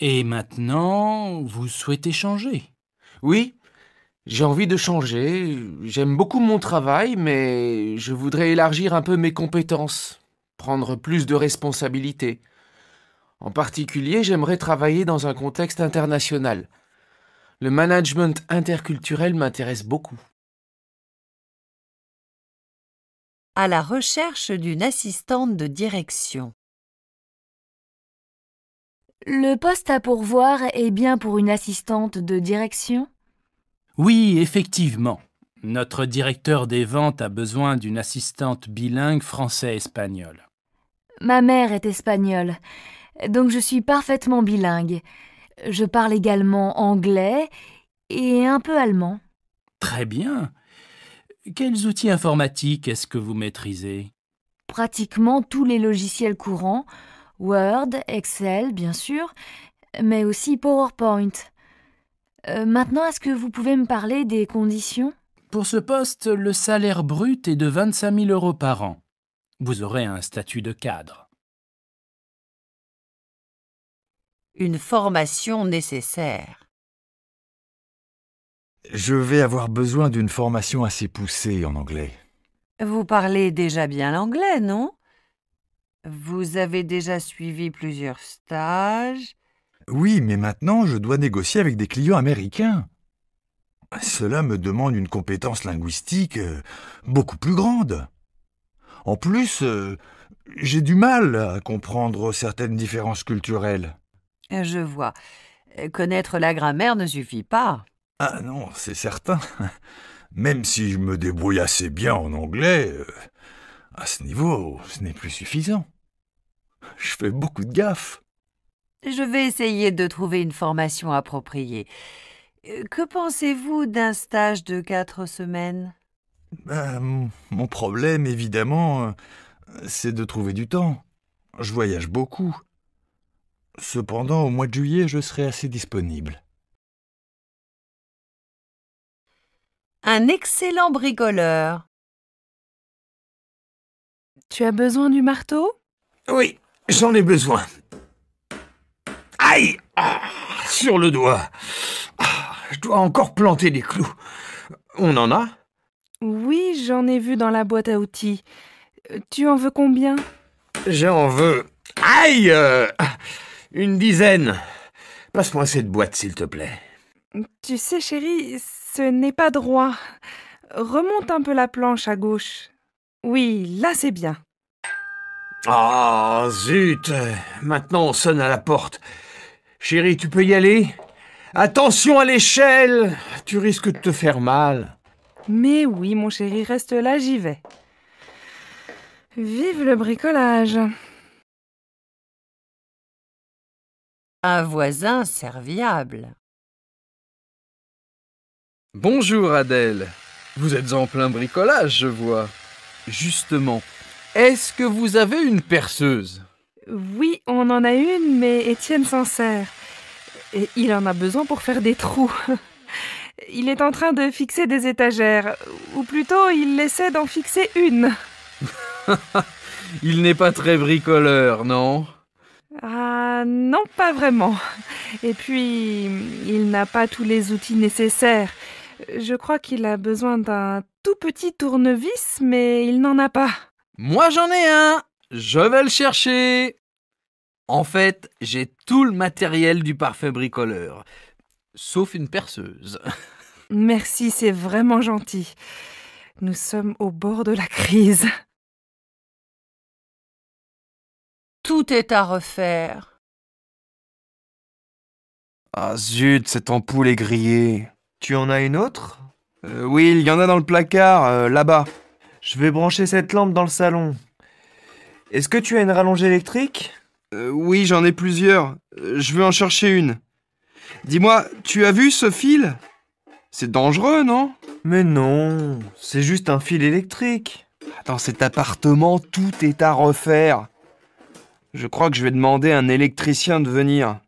S17: Et maintenant, vous souhaitez changer Oui, j'ai envie de changer. J'aime beaucoup mon travail, mais je voudrais élargir un peu mes compétences, prendre plus de responsabilités. En particulier, j'aimerais travailler dans un contexte international. Le management interculturel m'intéresse beaucoup.
S1: À la recherche d'une assistante de direction.
S2: Le poste à pourvoir est bien pour une assistante de direction
S8: Oui, effectivement. Notre directeur des ventes a besoin d'une assistante bilingue français-espagnol.
S2: Ma mère est espagnole donc je suis parfaitement bilingue. Je parle également anglais et un peu allemand.
S8: Très bien. Quels outils informatiques est-ce que vous maîtrisez
S2: Pratiquement tous les logiciels courants, Word, Excel, bien sûr, mais aussi PowerPoint. Euh, maintenant, est-ce que vous pouvez me parler des conditions
S8: Pour ce poste, le salaire brut est de 25 000 euros par an. Vous aurez un statut de cadre.
S7: une formation nécessaire.
S3: Je vais avoir besoin d'une formation assez poussée en anglais.
S1: Vous parlez déjà bien l'anglais, non Vous avez déjà suivi plusieurs stages.
S3: Oui, mais maintenant je dois négocier avec des clients américains. Cela me demande une compétence linguistique euh, beaucoup plus grande. En plus, euh, j'ai du mal à comprendre certaines différences culturelles.
S1: Je vois. Connaître la grammaire ne suffit pas.
S3: Ah non, c'est certain. Même si je me débrouille assez bien en anglais, euh, à ce niveau, ce n'est plus suffisant. Je fais beaucoup de
S1: gaffe. »« Je vais essayer de trouver une formation appropriée. Euh, que pensez-vous d'un stage de quatre semaines ben, Mon
S3: problème, évidemment, euh, c'est de trouver du temps. Je voyage beaucoup.
S7: Cependant, au mois de juillet, je serai assez disponible. Un excellent bricoleur.
S4: Tu as besoin du marteau
S7: Oui, j'en ai besoin.
S16: Aïe ah, Sur le doigt. Ah, je dois encore planter des clous. On en a
S4: Oui, j'en ai vu dans la boîte à outils. Euh, tu en veux combien
S16: J'en veux... Aïe euh, une dizaine. Passe-moi cette boîte, s'il te plaît.
S4: Tu sais, chérie, ce n'est pas droit. Remonte un peu la planche à gauche. Oui, là c'est bien.
S19: Ah, zut
S16: Maintenant on sonne à la porte. Chérie, tu peux y aller Attention à l'échelle Tu risques de te faire mal.
S4: Mais oui, mon chéri, reste là, j'y vais. Vive le bricolage
S1: Un voisin serviable.
S7: Bonjour Adèle. Vous êtes en plein bricolage, je vois.
S11: Justement, est-ce que vous avez une perceuse
S4: Oui, on en a une, mais Étienne s'en sert. Et il en a besoin pour faire des trous. Il est en train de fixer des étagères, ou plutôt il essaie d'en fixer une.
S11: il n'est pas très bricoleur, non
S4: ah non, pas vraiment. Et puis, il n'a pas tous les outils nécessaires. Je crois qu'il a besoin d'un tout petit tournevis, mais il n'en a pas. Moi j'en ai un
S11: Je vais le chercher En fait, j'ai tout le matériel du parfait bricoleur, sauf une perceuse.
S4: Merci, c'est vraiment gentil. Nous sommes au bord de la crise. Tout est à refaire.
S20: Ah zut, cette ampoule est grillée. Tu en as une autre euh, Oui, il y en a dans le placard, euh, là-bas. Je vais brancher cette lampe dans le salon. Est-ce que tu as une rallonge électrique euh, Oui, j'en ai plusieurs. Je veux en chercher une. Dis-moi, tu as vu ce fil
S11: C'est dangereux, non Mais non, c'est juste un fil électrique. Dans cet appartement, tout est à refaire. Je crois que je vais demander à un électricien de venir.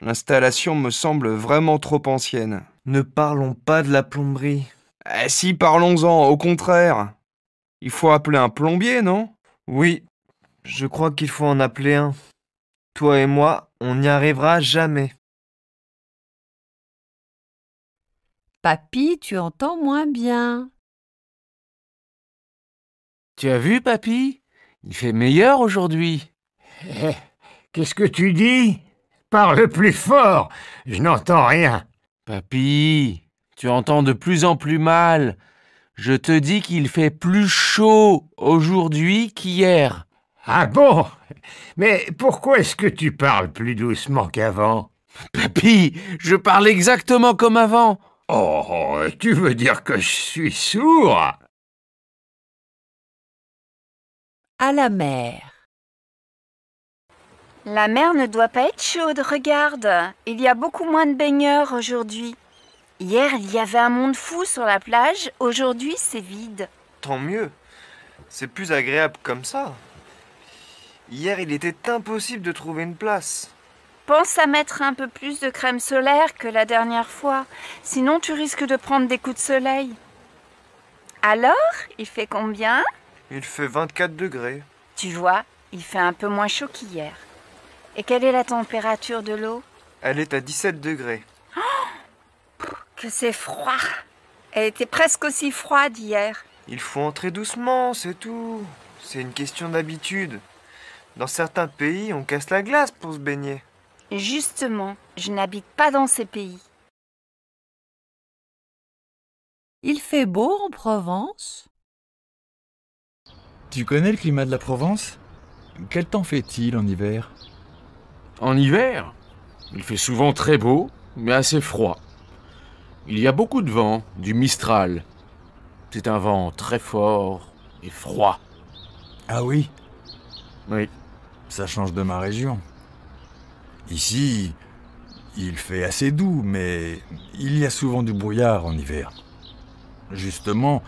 S11: L'installation me semble vraiment trop ancienne. Ne
S20: parlons pas de la plomberie. Eh si, parlons-en, au contraire. Il faut appeler un plombier, non Oui, je crois qu'il faut en appeler un. Toi et moi, on n'y arrivera jamais.
S1: Papy, tu entends moins bien.
S17: Tu as vu, papy Il fait meilleur aujourd'hui. Eh, qu'est-ce que tu dis Parle plus fort, je n'entends rien. Papy, tu entends de plus en plus mal. Je te dis qu'il fait plus chaud aujourd'hui qu'hier. Ah bon Mais pourquoi est-ce que tu
S16: parles plus doucement qu'avant Papy, je parle exactement comme avant. Oh, tu veux dire que je suis sourd
S7: À la mer. La mer
S2: ne doit pas être chaude, regarde. Il y a beaucoup moins de baigneurs aujourd'hui. Hier, il y avait un monde fou sur la plage, aujourd'hui c'est vide.
S20: Tant mieux. C'est plus agréable comme ça. Hier, il était impossible de trouver une
S2: place. Pense à mettre un peu plus de crème solaire que la dernière fois, sinon tu risques de prendre des coups de soleil. Alors, il fait combien
S20: Il fait 24 degrés.
S2: Tu vois, il fait un peu moins chaud qu'hier. Et quelle est la température de l'eau
S20: Elle est à 17 degrés.
S2: Oh, que c'est froid Elle était presque aussi froide hier.
S20: Il faut entrer doucement, c'est tout. C'est une question d'habitude. Dans certains pays, on casse la glace pour se baigner.
S2: Justement, je n'habite pas dans ces pays.
S7: Il fait beau en Provence
S3: Tu connais le climat de la Provence Quel temps fait-il en hiver
S17: en hiver, il fait souvent très beau, mais assez froid. Il y a beaucoup de vent, du mistral. C'est un vent très fort et froid. Ah oui Oui. Ça change de ma région.
S3: Ici, il fait assez doux, mais il y a souvent du brouillard en hiver. Justement,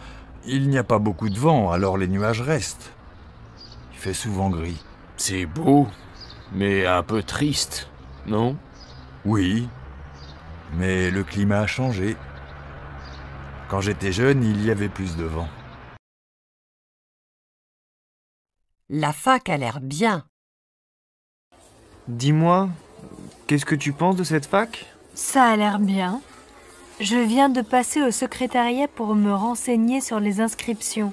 S3: il n'y a pas beaucoup de vent, alors les nuages restent. Il fait souvent gris. C'est beau, mais un peu triste, non Oui, mais le climat a changé.
S7: Quand j'étais jeune, il y avait plus de vent.
S1: La fac a l'air bien.
S20: Dis-moi, qu'est-ce que tu penses de cette fac
S1: Ça a l'air bien. Je
S2: viens de passer au secrétariat pour me renseigner sur les inscriptions.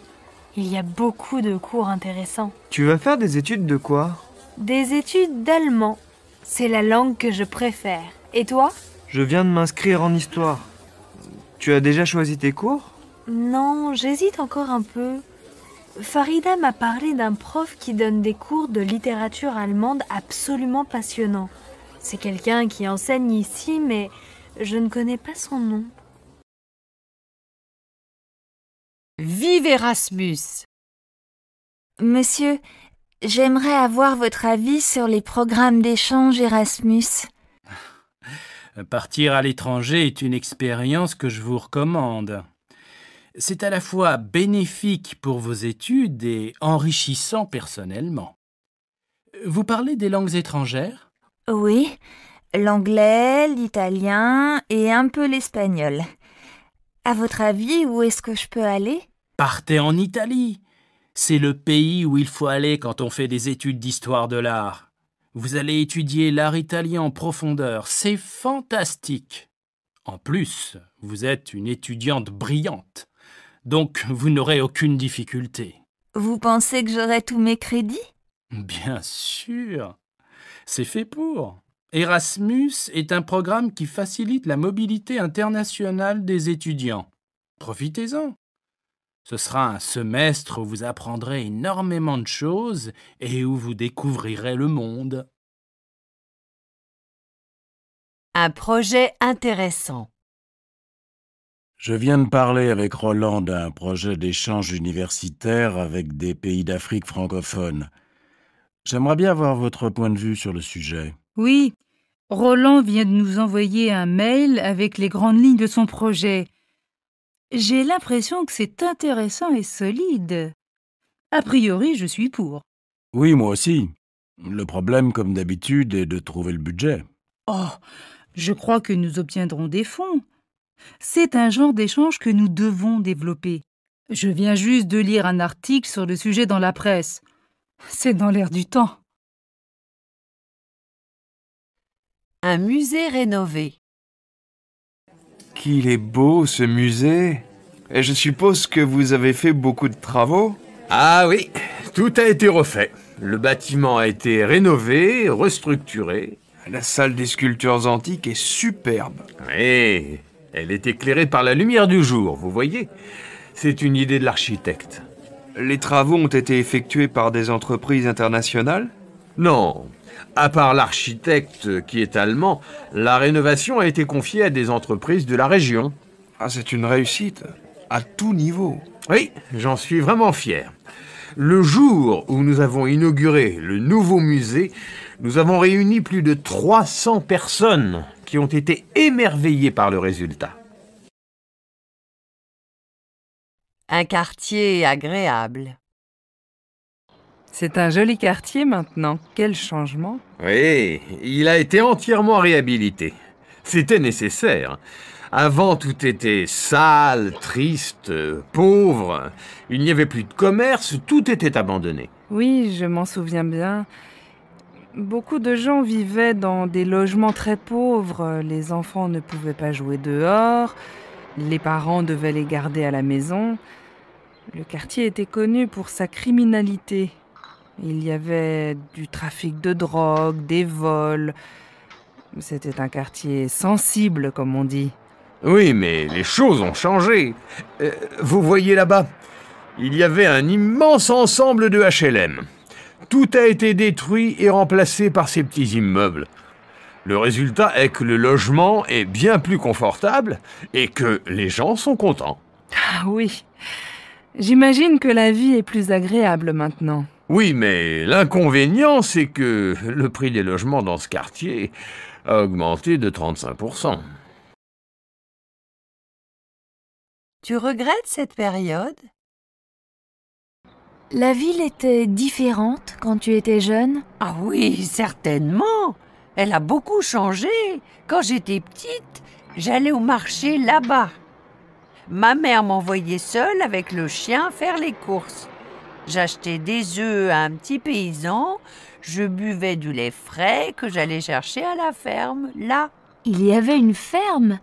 S2: Il y a beaucoup de cours intéressants.
S20: Tu vas faire des études de quoi
S2: des études d'allemand. C'est la langue que je préfère. Et toi
S20: Je viens de m'inscrire en histoire. Tu as déjà choisi tes cours
S2: Non, j'hésite encore un peu. Farida m'a parlé d'un prof qui donne des cours de littérature allemande absolument passionnants. C'est quelqu'un qui enseigne ici, mais je ne connais pas son nom.
S7: Vive Erasmus
S15: Monsieur, J'aimerais avoir votre avis sur les programmes d'échange
S2: Erasmus.
S8: Partir à l'étranger est une expérience que je vous recommande. C'est à la fois bénéfique pour vos études et enrichissant personnellement.
S1: Vous parlez des
S8: langues étrangères
S1: Oui, l'anglais, l'italien et un peu l'espagnol.
S15: À votre avis, où est-ce que je peux aller
S8: Partez en Italie. C'est le pays où il faut aller quand on fait des études d'histoire de l'art. Vous allez étudier l'art italien en profondeur. C'est fantastique. En plus, vous êtes une étudiante brillante. Donc, vous n'aurez aucune difficulté.
S15: Vous pensez que j'aurai tous mes crédits
S8: Bien sûr. C'est fait pour. Erasmus est un programme qui facilite la mobilité internationale des étudiants. Profitez-en. Ce sera un semestre où vous apprendrez énormément de choses et où vous découvrirez le monde.
S7: Un projet intéressant.
S6: Je viens de parler avec Roland d'un projet d'échange universitaire avec des pays d'Afrique francophone. J'aimerais bien avoir votre point de vue sur le sujet.
S2: Oui, Roland vient de nous envoyer un mail avec les grandes lignes de son projet. J'ai l'impression que c'est intéressant et solide. A priori, je suis pour.
S6: Oui, moi aussi. Le problème, comme d'habitude, est de trouver le budget.
S2: Oh, je crois que nous obtiendrons des fonds. C'est un genre d'échange que nous devons développer. Je viens juste de lire un article sur
S7: le sujet dans la presse. C'est dans l'air du temps.
S1: Un musée rénové
S14: qu'il est
S16: beau ce musée Et je suppose que vous avez fait beaucoup de travaux Ah oui, tout a été refait. Le bâtiment a été rénové, restructuré. La salle des sculptures antiques est superbe. Oui, elle est éclairée par la lumière du jour, vous voyez C'est une idée de l'architecte. Les travaux ont été effectués par des entreprises internationales Non, à part l'architecte qui est allemand, la rénovation a été confiée à des entreprises de la région. Ah, c'est une réussite, à tout niveau. Oui, j'en suis vraiment fier. Le jour où nous avons inauguré le nouveau musée, nous avons réuni plus de 300 personnes qui ont été émerveillées par le résultat.
S1: Un quartier agréable.
S4: C'est un joli quartier maintenant. Quel changement.
S14: Oui,
S16: il a été entièrement réhabilité. C'était nécessaire. Avant, tout était sale, triste, pauvre. Il n'y avait plus de commerce, tout était abandonné.
S4: Oui, je m'en souviens bien. Beaucoup de gens vivaient dans des logements très pauvres. Les enfants ne pouvaient pas jouer dehors. Les parents devaient les garder à la maison. Le quartier était connu pour sa criminalité il y avait du trafic de drogue, des vols. C'était un quartier sensible, comme on dit. Oui, mais les choses ont changé. Euh, vous voyez là-bas, il y avait un immense
S16: ensemble de HLM. Tout a été détruit et remplacé par ces petits immeubles. Le résultat est que le logement est bien plus confortable et que les gens sont contents.
S4: Ah oui. J'imagine que la vie est plus agréable maintenant.
S16: Oui, mais l'inconvénient, c'est que le prix des logements dans ce quartier a augmenté de 35%.
S1: Tu regrettes cette période La ville était différente quand tu étais jeune Ah oui, certainement Elle a beaucoup changé Quand j'étais petite, j'allais au marché là-bas. Ma mère m'envoyait seule avec le chien faire les courses. J'achetais des œufs à un petit paysan, je buvais du lait frais que j'allais chercher à la ferme, là.
S2: Il y avait une ferme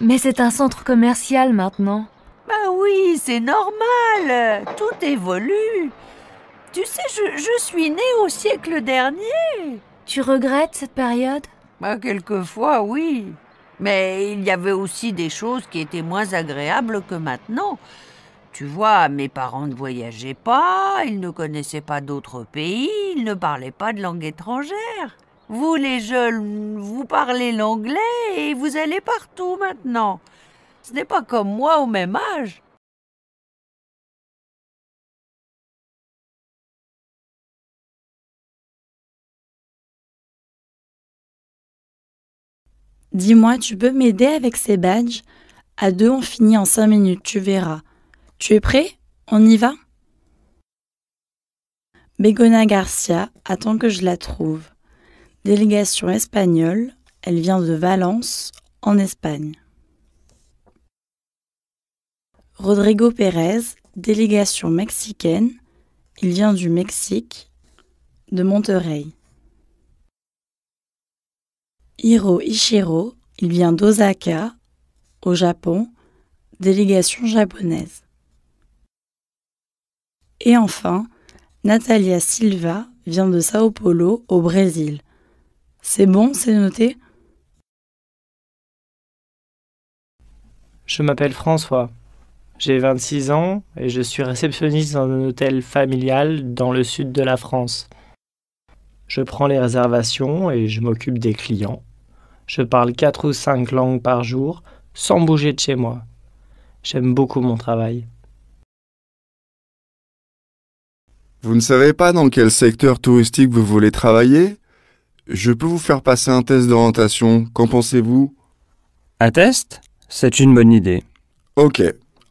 S2: Mais c'est un centre commercial maintenant. Ben oui, c'est normal, tout évolue.
S1: Tu sais, je, suis née au siècle dernier. Tu regrettes cette période ben, Quelquefois, oui. Mais il y avait aussi des choses qui étaient moins agréables que maintenant. Tu vois, mes parents ne voyageaient pas, ils ne connaissaient pas d'autres pays, ils ne parlaient pas de langue étrangère. Vous, les jeunes, vous parlez l'anglais et vous allez partout maintenant.
S7: Ce n'est pas comme moi au même âge.
S26: Dis-moi, tu peux m'aider avec ces badges À deux, on finit en cinq minutes, tu verras. Tu es prêt On y va Begona Garcia attend que je la trouve. Délégation espagnole, elle vient de Valence, en Espagne. Rodrigo Pérez, délégation mexicaine, il vient du Mexique, de Monterrey. Hiro Ishiro, il vient d'Osaka, au Japon, délégation japonaise. Et enfin, Natalia Silva vient de Sao Paulo au Brésil. C'est bon, c'est noté
S27: Je m'appelle François. J'ai 26 ans et je suis réceptionniste dans un hôtel familial dans le sud de la France. Je prends les réservations et je m'occupe des clients. Je parle 4 ou 5 langues par jour sans bouger de chez moi. J'aime beaucoup mon travail.
S12: Vous ne savez pas dans quel secteur touristique vous voulez travailler Je peux vous faire passer un test d'orientation, qu'en pensez-vous Un test C'est une bonne idée. Ok,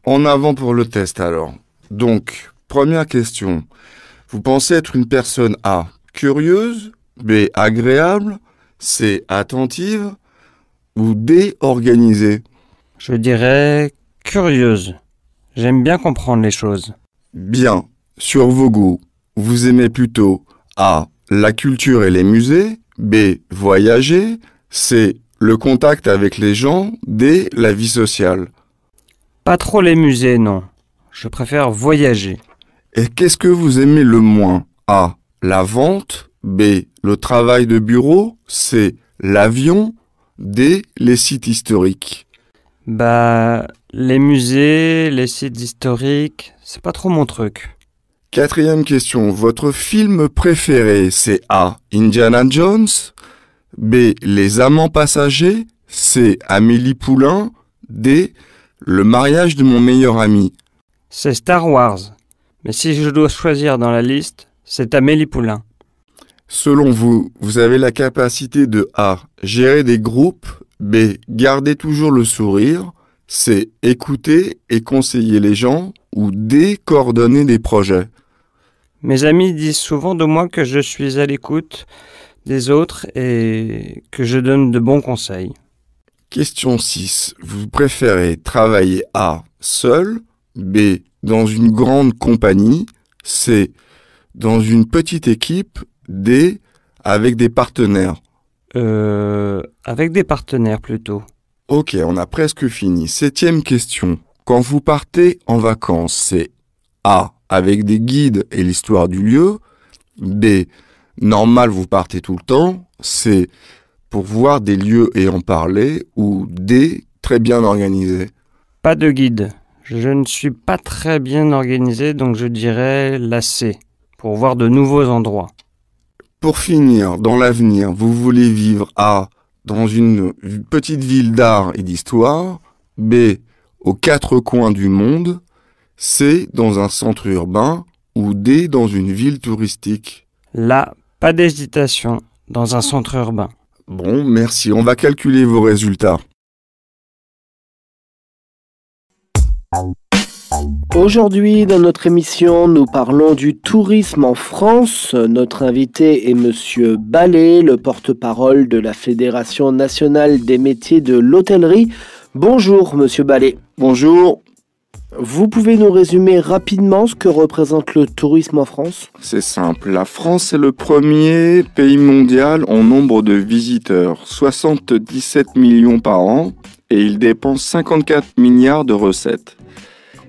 S12: en avant pour le test alors. Donc, première question. Vous pensez être une personne A, curieuse, B, agréable, C, attentive ou D, organisée Je
S28: dirais curieuse. J'aime bien comprendre les choses.
S12: Bien, sur vos goûts. Vous aimez plutôt A. La culture et les musées, B. Voyager, C. Le contact avec les gens, D. La vie sociale.
S28: Pas trop les musées, non. Je préfère voyager.
S12: Et qu'est-ce que vous aimez le moins A. La vente, B. Le travail de bureau,
S28: C. L'avion, D. Les sites historiques. Bah, les musées, les sites historiques, c'est pas trop mon truc.
S12: Quatrième question. Votre film préféré, c'est A. Indiana Jones, B. Les amants passagers, C. Amélie Poulain, D.
S28: Le mariage de mon meilleur ami. C'est Star Wars. Mais si je dois choisir dans la liste, c'est Amélie Poulain.
S12: Selon vous, vous avez la
S28: capacité
S12: de A. Gérer des groupes, B. Garder toujours le sourire, C. Écouter et conseiller les gens, ou D. Coordonner des projets.
S28: Mes amis disent souvent de moi que je suis à l'écoute des autres et que je donne de bons conseils. Question 6. Vous préférez
S12: travailler A seul, B dans une grande compagnie, C dans une petite équipe, D avec des partenaires
S28: Euh... Avec des partenaires plutôt. Ok, on a presque fini.
S12: Septième question. Quand vous partez en vacances, c'est A avec des guides et l'histoire du lieu. B, normal, vous partez tout le temps. C, pour voir des lieux et en parler. Ou D, très bien organisé.
S28: Pas de guide. Je ne suis pas très bien organisé, donc je dirais la C, pour voir de nouveaux endroits.
S12: Pour finir, dans l'avenir, vous voulez vivre A, dans une petite ville d'art et d'histoire, B, aux quatre coins du monde, C dans un centre urbain ou
S28: D dans une ville touristique Là, pas d'hésitation, dans un centre urbain.
S12: Bon, merci, on va calculer vos résultats.
S29: Aujourd'hui, dans notre émission, nous parlons du tourisme en France. Notre invité est Monsieur Ballet, le porte-parole de la Fédération nationale des métiers de l'hôtellerie. Bonjour, Monsieur Ballet. Bonjour. Vous pouvez nous résumer rapidement ce que représente le tourisme en France
S12: C'est simple, la France est le premier pays mondial en nombre de visiteurs, 77 millions par an, et il dépense 54 milliards de recettes.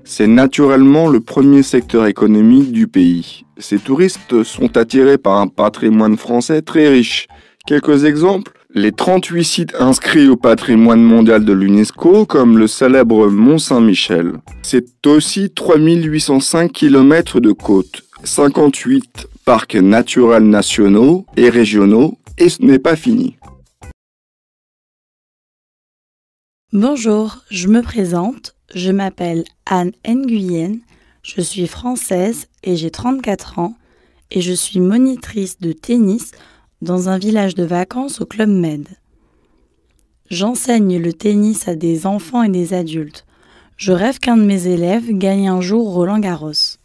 S12: C'est naturellement le premier secteur économique du pays. Ces touristes sont attirés par un patrimoine français très riche. Quelques exemples les 38 sites inscrits au patrimoine mondial de l'UNESCO, comme le célèbre Mont Saint-Michel. C'est aussi 3805 km de côte, 58 parcs naturels nationaux et régionaux, et ce n'est pas fini.
S26: Bonjour, je me présente, je m'appelle Anne Nguyen, je suis française et j'ai 34 ans, et je suis monitrice de tennis dans un village de vacances au Club Med. J'enseigne le tennis à des enfants et des adultes. Je rêve qu'un de mes élèves gagne un jour Roland Garros.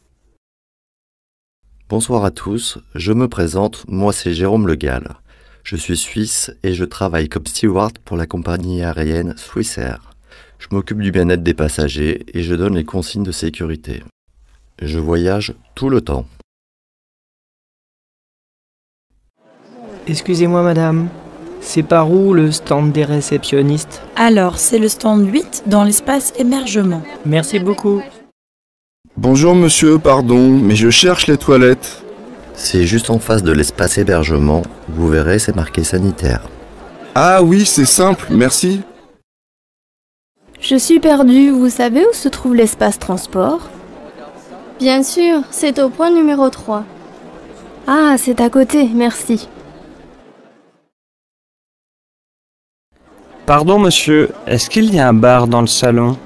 S30: Bonsoir à tous, je me présente, moi c'est Jérôme Legal. Je suis suisse et je travaille comme steward pour la compagnie aérienne Swissair. Je m'occupe du bien-être des passagers et je donne les consignes de sécurité. Je voyage tout le temps.
S27: Excusez-moi madame, c'est par où le stand des réceptionnistes
S26: Alors, c'est le stand 8 dans l'espace hébergement. Merci beaucoup.
S30: Bonjour monsieur, pardon, mais je cherche les toilettes. C'est juste en face de l'espace hébergement, vous verrez c'est marqué sanitaire. Ah oui, c'est simple, merci.
S21: Je suis perdue, vous savez où se trouve l'espace transport Bien sûr, c'est au point numéro 3. Ah, c'est à côté, merci.
S28: Pardon, monsieur, est-ce qu'il y a un bar dans le salon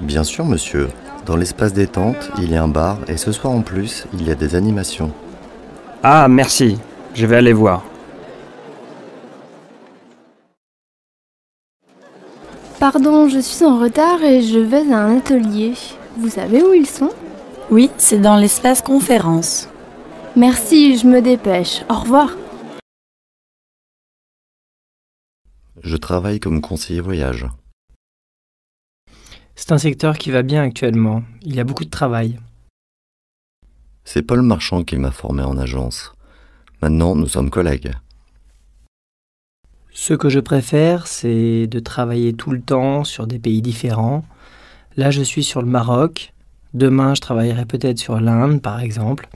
S30: Bien sûr, monsieur. Dans l'espace détente, il y a un bar et ce soir en plus,
S28: il y a des animations. Ah, merci. Je vais aller voir.
S2: Pardon, je suis en retard et je vais à un atelier. Vous savez où ils sont Oui, c'est dans l'espace conférence. Merci, je me dépêche. Au revoir.
S30: Je travaille comme conseiller voyage.
S27: C'est un secteur qui va bien actuellement. Il y a beaucoup de travail.
S30: C'est Paul Marchand qui m'a formé en agence. Maintenant, nous sommes collègues.
S27: Ce que je préfère, c'est de travailler tout le temps sur des pays différents. Là, je suis sur le Maroc. Demain, je travaillerai peut-être sur l'Inde, par exemple.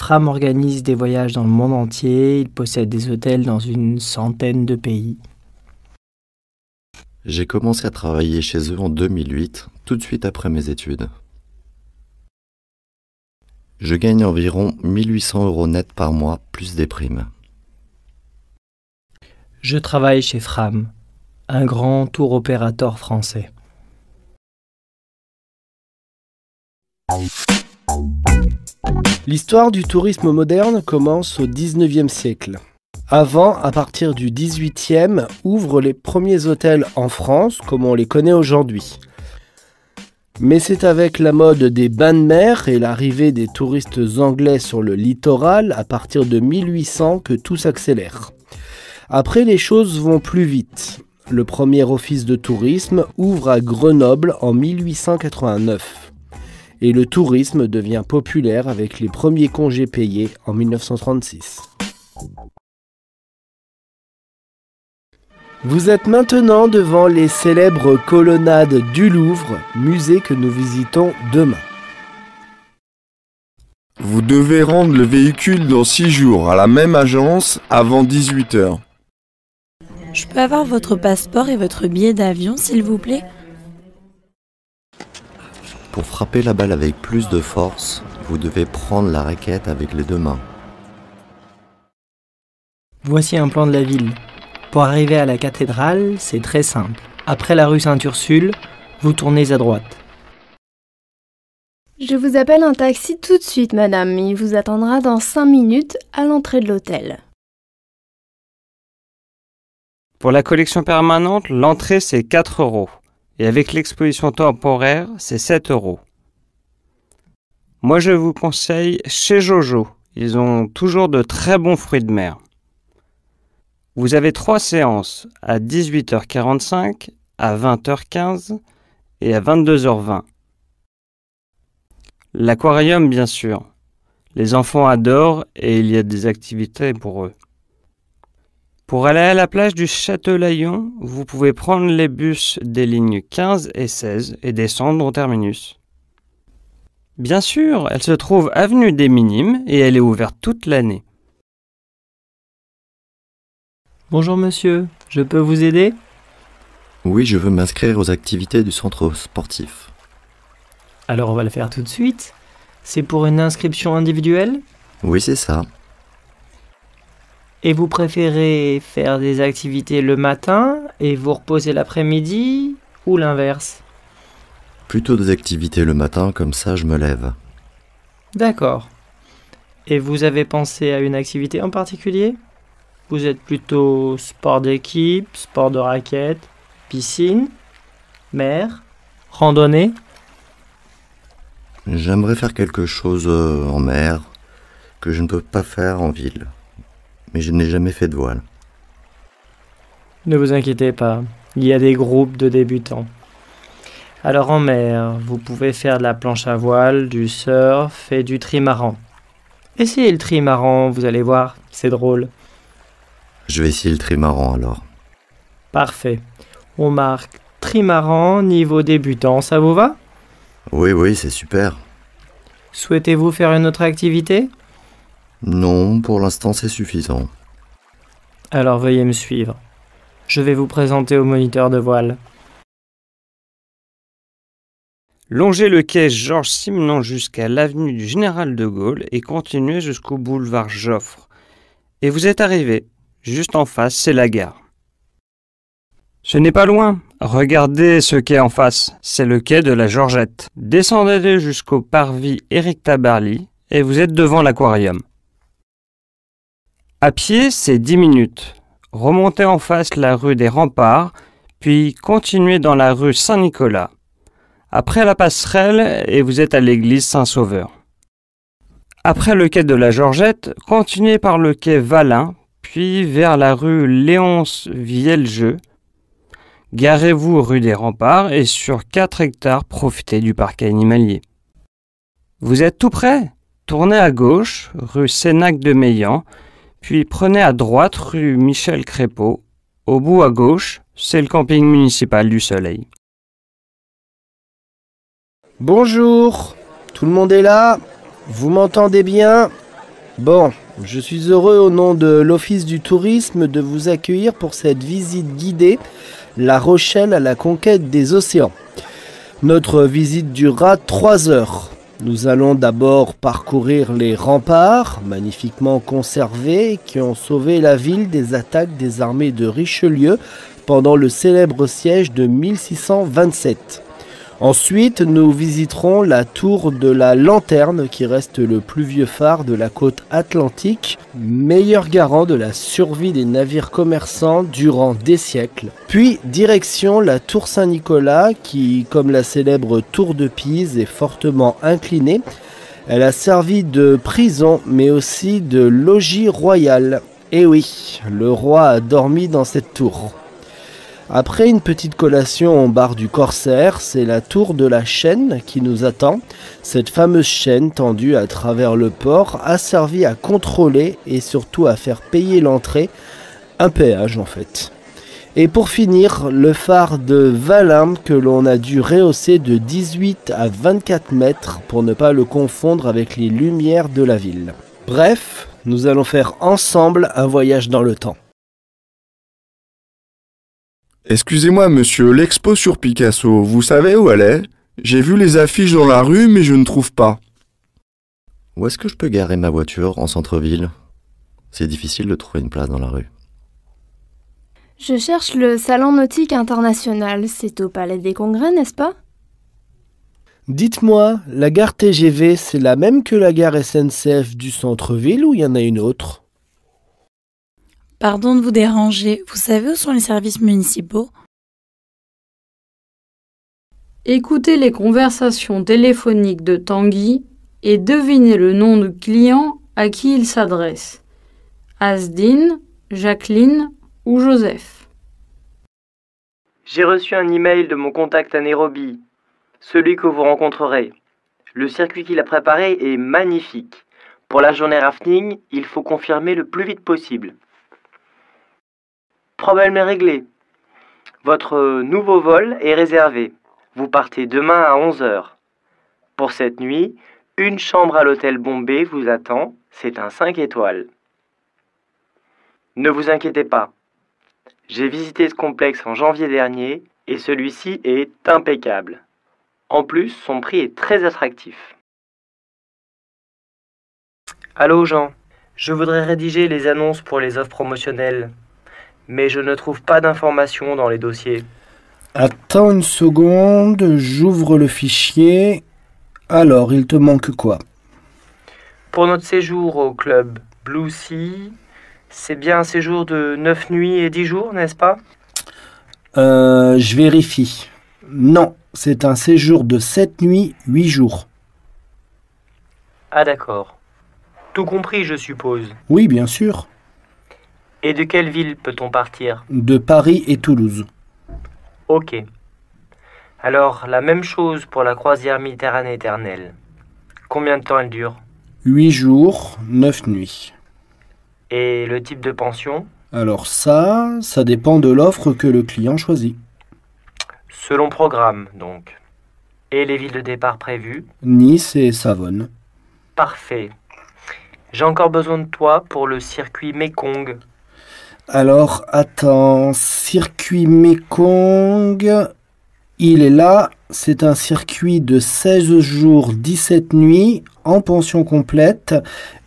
S27: Fram organise des voyages dans le monde entier, il possède des hôtels dans une centaine de pays.
S30: J'ai commencé à travailler chez eux en 2008, tout de suite après mes études. Je gagne environ 1800 euros net par mois, plus des primes.
S27: Je travaille chez Fram, un grand tour opérateur
S29: français. L'histoire du tourisme moderne commence au 19e siècle. Avant, à partir du 18e, ouvrent les premiers hôtels en France comme on les connaît aujourd'hui. Mais c'est avec la mode des bains de mer et l'arrivée des touristes anglais sur le littoral à partir de 1800 que tout s'accélère. Après, les choses vont plus vite. Le premier office de tourisme ouvre à Grenoble en 1889 et le tourisme devient populaire avec les premiers congés payés en 1936. Vous êtes maintenant devant les célèbres colonnades du Louvre, musée que nous visitons demain.
S12: Vous devez rendre le véhicule dans 6 jours à la même agence avant
S30: 18h.
S26: Je peux avoir votre passeport et votre billet d'avion, s'il vous plaît
S30: pour frapper la balle avec plus de force, vous devez prendre la raquette avec les deux mains.
S27: Voici un plan de la ville. Pour arriver à la cathédrale, c'est très simple. Après la rue saint ursule vous tournez à droite.
S21: Je vous appelle un taxi tout de suite, madame. Il vous attendra dans 5 minutes à l'entrée de l'hôtel.
S28: Pour la collection permanente, l'entrée c'est 4 euros et avec l'exposition temporaire, c'est 7 euros. Moi, je vous conseille chez Jojo. Ils ont toujours de très bons fruits de mer. Vous avez trois séances à 18h45, à 20h15 et à 22h20. L'aquarium, bien sûr. Les enfants adorent et il y a des activités pour eux. Pour aller à la plage du Châtelaillon, vous pouvez prendre les bus des lignes 15 et 16 et descendre au terminus. Bien sûr, elle se trouve avenue des Minimes et elle est ouverte toute l'année.
S27: Bonjour monsieur, je peux vous aider
S28: Oui, je veux m'inscrire
S30: aux activités du centre sportif.
S27: Alors on va le faire tout de suite. C'est pour une inscription individuelle Oui, c'est ça. Et vous préférez faire des activités le matin et vous reposer l'après-midi ou l'inverse
S30: Plutôt des activités le matin, comme ça je me lève.
S27: D'accord. Et vous avez pensé à une activité en particulier Vous êtes plutôt sport d'équipe, sport de raquette, piscine, mer, randonnée
S30: J'aimerais faire quelque chose euh, en mer que je ne peux pas faire en ville mais je n'ai jamais fait de voile.
S27: Ne vous inquiétez pas, il y a des groupes de débutants. Alors en mer, vous pouvez faire de la planche à voile, du surf et du trimaran. Essayez le trimaran, vous allez voir, c'est drôle.
S30: Je vais essayer le trimaran alors.
S27: Parfait. On marque trimaran niveau débutant, ça vous va
S30: Oui, oui, c'est super.
S27: Souhaitez-vous faire une autre activité
S30: non, pour l'instant c'est suffisant.
S28: Alors veuillez me suivre. Je vais vous présenter au moniteur de voile. Longez le quai Georges Simenon jusqu'à l'avenue du Général de Gaulle et continuez jusqu'au boulevard Joffre. Et vous êtes arrivé. Juste en face, c'est la gare. Ce n'est pas loin. Regardez ce quai en face. C'est le quai de la Georgette. Descendez jusqu'au parvis Éric Tabarly et vous êtes devant l'aquarium. À pied, c'est 10 minutes. Remontez en face la rue des Remparts, puis continuez dans la rue Saint-Nicolas. Après la passerelle, et vous êtes à l'église Saint-Sauveur. Après le quai de la Georgette, continuez par le quai Valin, puis vers la rue Léonce-Vielgeux. Garez-vous rue des Remparts et sur 4 hectares, profitez du parc animalier. Vous êtes tout prêt? Tournez à gauche, rue Sénac de Meillan, puis prenez à droite rue Michel Crépeau. Au bout à gauche, c'est le camping municipal du Soleil.
S29: Bonjour, tout le monde est là Vous m'entendez bien Bon, je suis heureux au nom de l'Office du tourisme de vous accueillir pour cette visite guidée La Rochelle à la conquête des océans. Notre visite durera 3 heures. Nous allons d'abord parcourir les remparts, magnifiquement conservés, qui ont sauvé la ville des attaques des armées de Richelieu pendant le célèbre siège de 1627. Ensuite, nous visiterons la tour de la Lanterne qui reste le plus vieux phare de la côte atlantique, meilleur garant de la survie des navires commerçants durant des siècles. Puis, direction la tour Saint-Nicolas qui, comme la célèbre tour de Pise, est fortement inclinée. Elle a servi de prison mais aussi de logis royal. Eh oui, le roi a dormi dans cette tour. Après une petite collation au bar du Corsaire, c'est la tour de la chaîne qui nous attend. Cette fameuse chaîne tendue à travers le port a servi à contrôler et surtout à faire payer l'entrée, un péage en fait. Et pour finir, le phare de Valin que l'on a dû rehausser de 18 à 24 mètres pour ne pas le confondre avec les lumières de la ville. Bref, nous allons faire ensemble un voyage dans le temps. Excusez-moi, monsieur, l'expo sur
S12: Picasso, vous savez où elle est J'ai vu les affiches dans la rue, mais je ne trouve pas.
S30: Où est-ce que je peux garer ma voiture en centre-ville C'est difficile de trouver une place dans la rue.
S21: Je cherche le Salon Nautique International. C'est au Palais des Congrès, n'est-ce pas
S29: Dites-moi, la gare TGV, c'est la même que la gare SNCF du centre-ville ou il y en a une autre
S26: Pardon de vous déranger, vous savez où sont les services municipaux
S2: Écoutez les conversations téléphoniques de Tanguy et devinez le nom du client à qui il s'adresse. Asdine, Jacqueline ou Joseph.
S27: J'ai reçu un email de mon contact à Nairobi, celui que vous rencontrerez. Le circuit qu'il a préparé est magnifique. Pour la journée rafting, il faut confirmer le plus vite possible. Problème est réglé. Votre euh, nouveau vol est réservé. Vous partez demain à 11h. Pour cette nuit, une chambre à l'hôtel Bombay vous attend. C'est un 5 étoiles. Ne vous inquiétez pas. J'ai visité ce complexe en janvier dernier et celui-ci est impeccable. En plus, son prix est très attractif. Allô Jean, je voudrais rédiger les annonces pour les offres promotionnelles mais je ne trouve pas d'informations dans les dossiers.
S29: Attends une seconde, j'ouvre le fichier. Alors, il te manque quoi
S27: Pour notre séjour au club Blue Sea, c'est bien un séjour de 9 nuits et 10 jours, n'est-ce pas
S29: euh, Je vérifie. Non, c'est un séjour de 7 nuits, 8 jours.
S27: Ah d'accord. Tout compris, je suppose.
S29: Oui, bien sûr.
S27: Et de quelle ville peut-on partir
S29: De Paris et Toulouse.
S27: Ok. Alors, la même chose pour la croisière Méditerranée éternelle. Combien de temps elle
S29: dure Huit jours, neuf nuits.
S27: Et le type de pension
S29: Alors ça, ça dépend de l'offre que le client choisit.
S27: Selon programme, donc. Et les villes de départ prévues
S29: Nice et Savonne.
S27: Parfait. J'ai encore besoin de toi pour le circuit Mekong
S29: alors, attends, circuit Mekong, il est là. C'est un circuit de 16 jours, 17 nuits, en pension complète,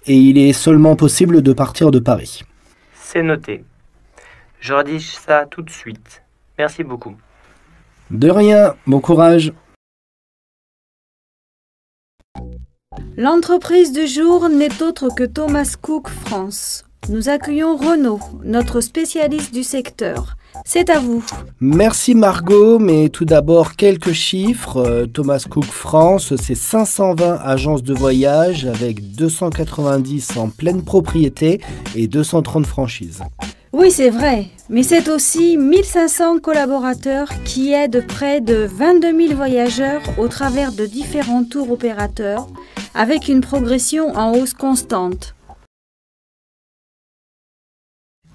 S29: et il est seulement possible de partir de Paris.
S27: C'est noté. Je redis ça tout de suite. Merci beaucoup.
S29: De
S31: rien, bon courage.
S2: L'entreprise du jour n'est autre que Thomas Cook France, nous accueillons Renaud, notre spécialiste du secteur. C'est à vous.
S29: Merci Margot, mais tout d'abord quelques chiffres. Euh, Thomas Cook France, c'est 520 agences de voyage avec 290 en pleine propriété et 230 franchises.
S2: Oui, c'est vrai, mais c'est aussi 1500 collaborateurs qui aident près de 22 000 voyageurs au travers de différents tours opérateurs, avec une progression en hausse constante.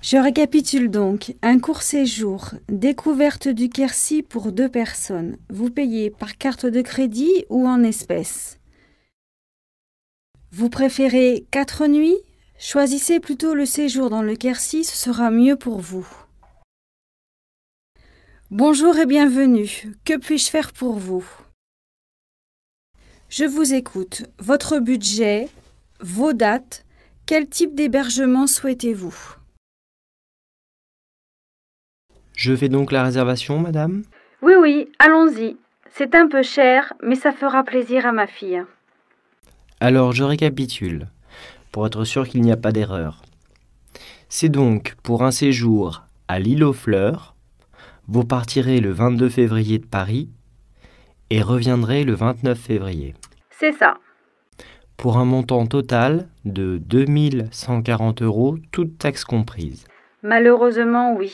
S2: Je récapitule donc. Un court séjour, découverte du Quercy pour deux personnes. Vous payez par carte de crédit ou en espèces. Vous préférez quatre nuits Choisissez plutôt le séjour dans le Quercy, ce sera mieux pour vous. Bonjour et bienvenue. Que puis-je faire pour vous Je vous écoute. Votre budget, vos dates, quel type d'hébergement souhaitez-vous
S27: je fais donc la réservation, madame
S2: Oui, oui, allons-y. C'est un peu cher, mais ça fera plaisir à ma fille.
S27: Alors je récapitule, pour être sûr qu'il n'y a pas d'erreur. C'est donc pour un séjour à l'île aux fleurs, vous partirez le 22 février de Paris et reviendrez le 29 février. C'est ça. Pour un montant total de 2140 euros, toutes taxes comprises.
S2: Malheureusement, oui.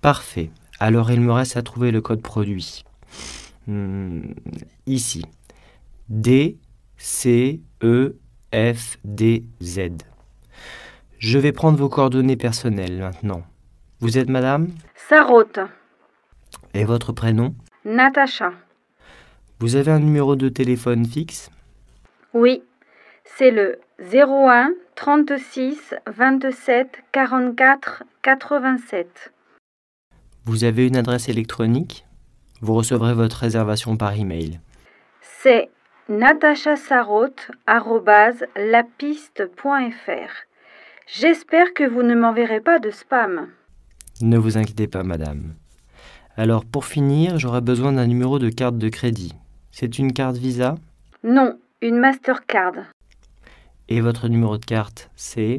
S27: Parfait. Alors il me reste à trouver le code produit. Hmm, ici. D, C, E, F, D, Z. Je vais prendre vos coordonnées personnelles maintenant. Vous êtes madame Sarote. Et votre prénom
S2: Natacha.
S27: Vous avez un numéro de téléphone fixe
S2: Oui, c'est le 01 36 27 44 87.
S27: Vous avez une adresse électronique Vous recevrez votre réservation par email.
S2: C'est natacha.sarotte@lapiste.fr. J'espère que vous ne m'enverrez pas de spam.
S27: Ne vous inquiétez pas, madame. Alors, pour finir, j'aurai besoin d'un numéro de carte de crédit. C'est une carte Visa
S2: Non, une Mastercard.
S27: Et votre numéro de carte, c'est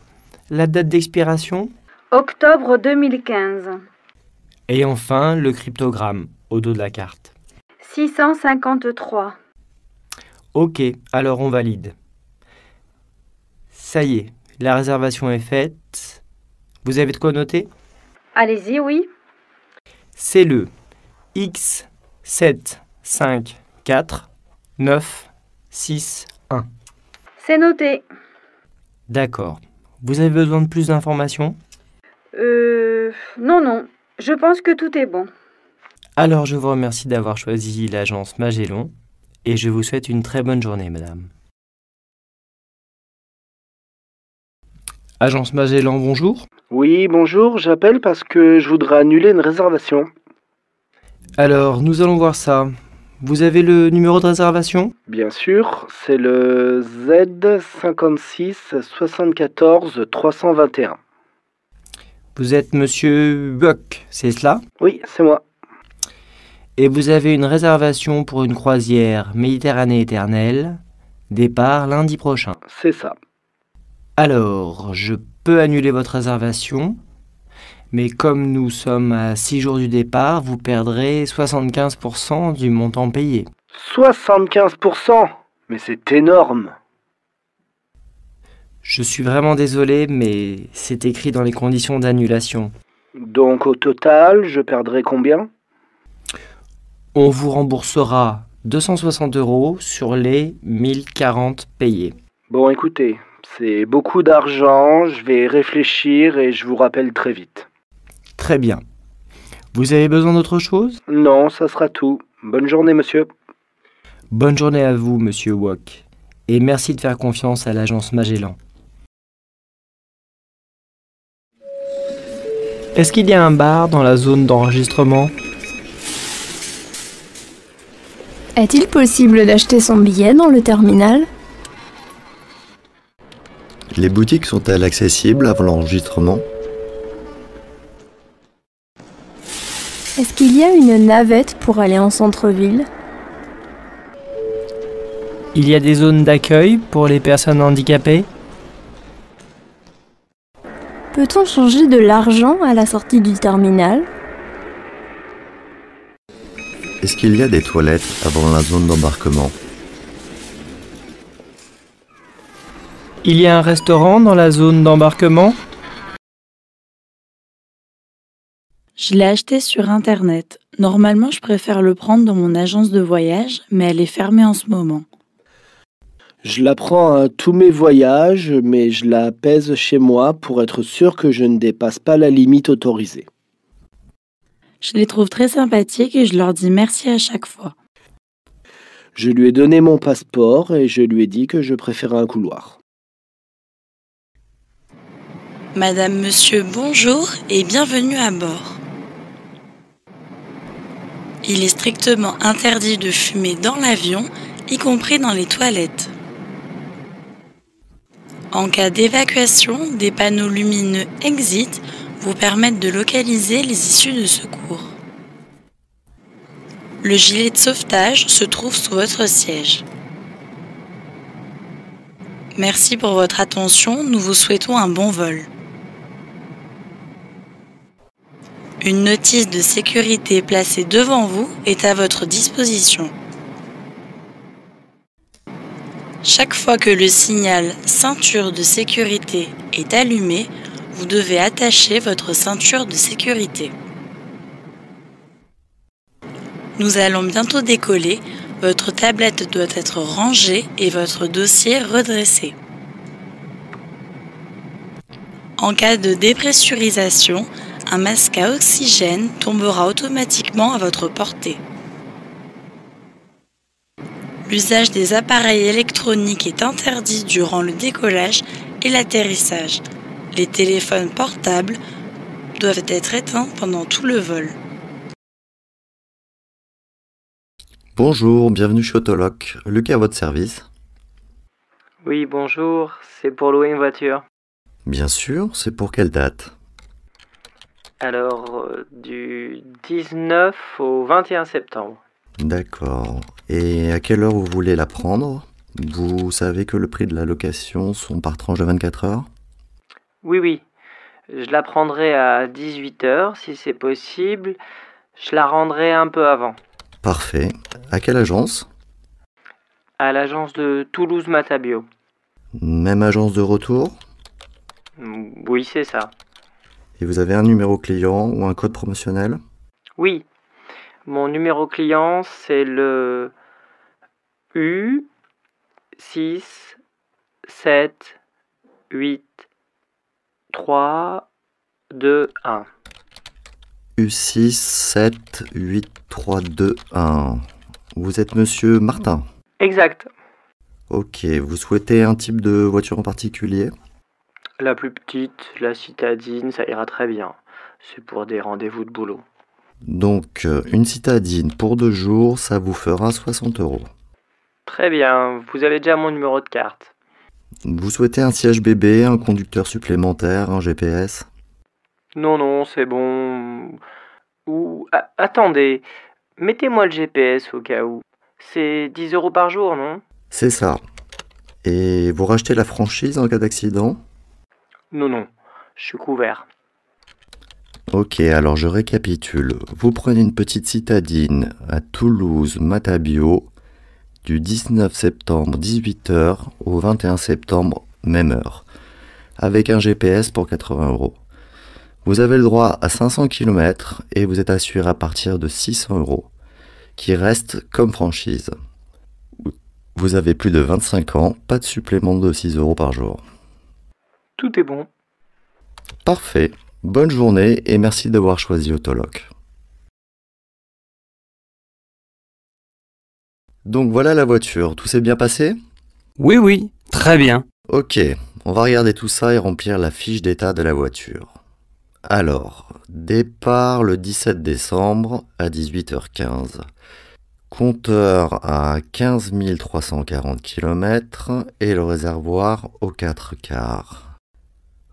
S27: La date d'expiration
S2: Octobre 2015.
S27: Et enfin, le cryptogramme au dos de la carte.
S2: 653.
S27: Ok, alors on valide. Ça y est, la réservation est faite. Vous avez de quoi noter
S15: Allez-y, oui.
S27: C'est le X 754961
S2: C'est noté.
S27: D'accord. Vous avez besoin de plus d'informations
S2: Euh. Non, non. Je pense que tout est bon.
S27: Alors, je vous remercie d'avoir choisi l'agence Magellan, et je vous souhaite une très bonne journée, madame. Agence Magellan, bonjour.
S29: Oui, bonjour, j'appelle parce que je voudrais annuler une réservation.
S27: Alors, nous allons voir ça. Vous avez le numéro de réservation
S29: Bien sûr, c'est le Z56 74 321.
S27: Vous êtes monsieur Buck, c'est cela
S29: Oui, c'est moi.
S27: Et vous avez une réservation pour une croisière Méditerranée éternelle, départ lundi prochain. C'est ça. Alors, je peux annuler votre réservation mais comme nous sommes à 6 jours du départ, vous perdrez 75% du montant payé.
S29: 75% Mais c'est énorme
S27: Je suis vraiment désolé, mais c'est écrit dans les conditions d'annulation.
S29: Donc au total, je perdrai combien
S27: On vous remboursera 260 euros sur les 1040 payés.
S29: Bon écoutez, c'est beaucoup d'argent, je vais réfléchir et je vous rappelle très vite.
S27: Très bien. Vous avez besoin d'autre chose
S29: Non, ça sera tout. Bonne journée, monsieur.
S27: Bonne journée à vous, monsieur Wok. Et merci de faire confiance à l'agence Magellan. Est-ce qu'il y a un bar dans la zone d'enregistrement
S2: Est-il possible d'acheter son billet dans le terminal
S30: Les boutiques sont-elles accessibles avant l'enregistrement
S2: Est-ce qu'il y a une navette pour aller en centre-ville
S27: Il y a des zones d'accueil pour les personnes handicapées
S21: Peut-on changer de l'argent à la sortie du terminal
S30: Est-ce qu'il y a des toilettes avant la zone d'embarquement
S27: Il y a un restaurant dans la zone d'embarquement
S26: Je l'ai acheté sur Internet. Normalement, je préfère le prendre dans mon agence de voyage, mais elle est fermée en ce moment.
S29: Je la prends à tous mes voyages, mais je la pèse chez moi pour être sûr que je ne dépasse pas la limite autorisée.
S26: Je les trouve très sympathiques et je leur dis merci à chaque fois.
S29: Je lui ai donné mon passeport et je lui ai dit que je préférais un couloir.
S26: Madame, monsieur, bonjour et bienvenue à bord. Il est strictement interdit de fumer dans l'avion, y compris dans les toilettes. En cas d'évacuation, des panneaux lumineux Exit vous permettent de localiser les issues de secours. Le gilet de sauvetage se trouve sous votre siège. Merci pour votre attention, nous vous souhaitons un bon vol. Une notice de sécurité placée devant vous est à votre disposition. Chaque fois que le signal ceinture de sécurité est allumé, vous devez attacher votre ceinture de sécurité. Nous allons bientôt décoller, votre tablette doit être rangée et votre dossier redressé. En cas de dépressurisation, un masque à oxygène tombera automatiquement à votre portée. L'usage des appareils électroniques est interdit durant le décollage et l'atterrissage. Les téléphones portables doivent être éteints pendant tout le vol.
S30: Bonjour, bienvenue chez Autoloc. Lucas à votre service.
S27: Oui, bonjour, c'est pour louer une voiture.
S30: Bien sûr, c'est pour quelle date
S27: alors, du 19 au 21 septembre.
S30: D'accord. Et à quelle heure vous voulez la prendre Vous savez que le prix de la location sont par tranche de 24 heures
S27: Oui, oui. Je la prendrai à 18 heures si c'est possible. Je la rendrai un peu avant.
S30: Parfait. À quelle agence
S27: À l'agence de Toulouse Matabio.
S30: Même agence de retour
S27: Oui, c'est ça.
S30: Et vous avez un numéro client ou un code promotionnel
S27: Oui. Mon numéro client, c'est le U 6 7 8 3 2 1.
S30: U6 7 8 3 2 1. Vous êtes monsieur Martin Exact. Ok, vous souhaitez un type de voiture en particulier
S27: la plus petite, la citadine, ça ira très bien. C'est pour des rendez-vous de boulot.
S30: Donc, euh, une citadine pour deux jours, ça vous fera 60 euros.
S27: Très bien, vous avez déjà mon numéro de carte.
S30: Vous souhaitez un siège bébé, un conducteur supplémentaire, un GPS
S27: Non, non, c'est bon. Ou. Ah, attendez, mettez-moi le GPS au cas où. C'est 10 euros par jour, non
S30: C'est ça. Et vous rachetez la franchise en cas d'accident
S27: non, non, je suis couvert.
S30: Ok, alors je récapitule. Vous prenez une petite citadine à Toulouse, Matabio, du 19 septembre 18h au 21 septembre même heure, avec un GPS pour 80 euros. Vous avez le droit à 500 km et vous êtes assuré à partir de 600 euros, qui reste comme franchise. Vous avez plus de 25 ans, pas de supplément de 6 euros par jour. Tout est bon. Parfait. Bonne journée et merci d'avoir choisi Autoloc. Donc voilà la voiture, tout s'est bien passé Oui oui, très bien. Ok, on va regarder tout ça et remplir la fiche d'état de la voiture. Alors, départ le 17 décembre à 18h15. Compteur à 15 340 km et le réservoir aux 4 quarts.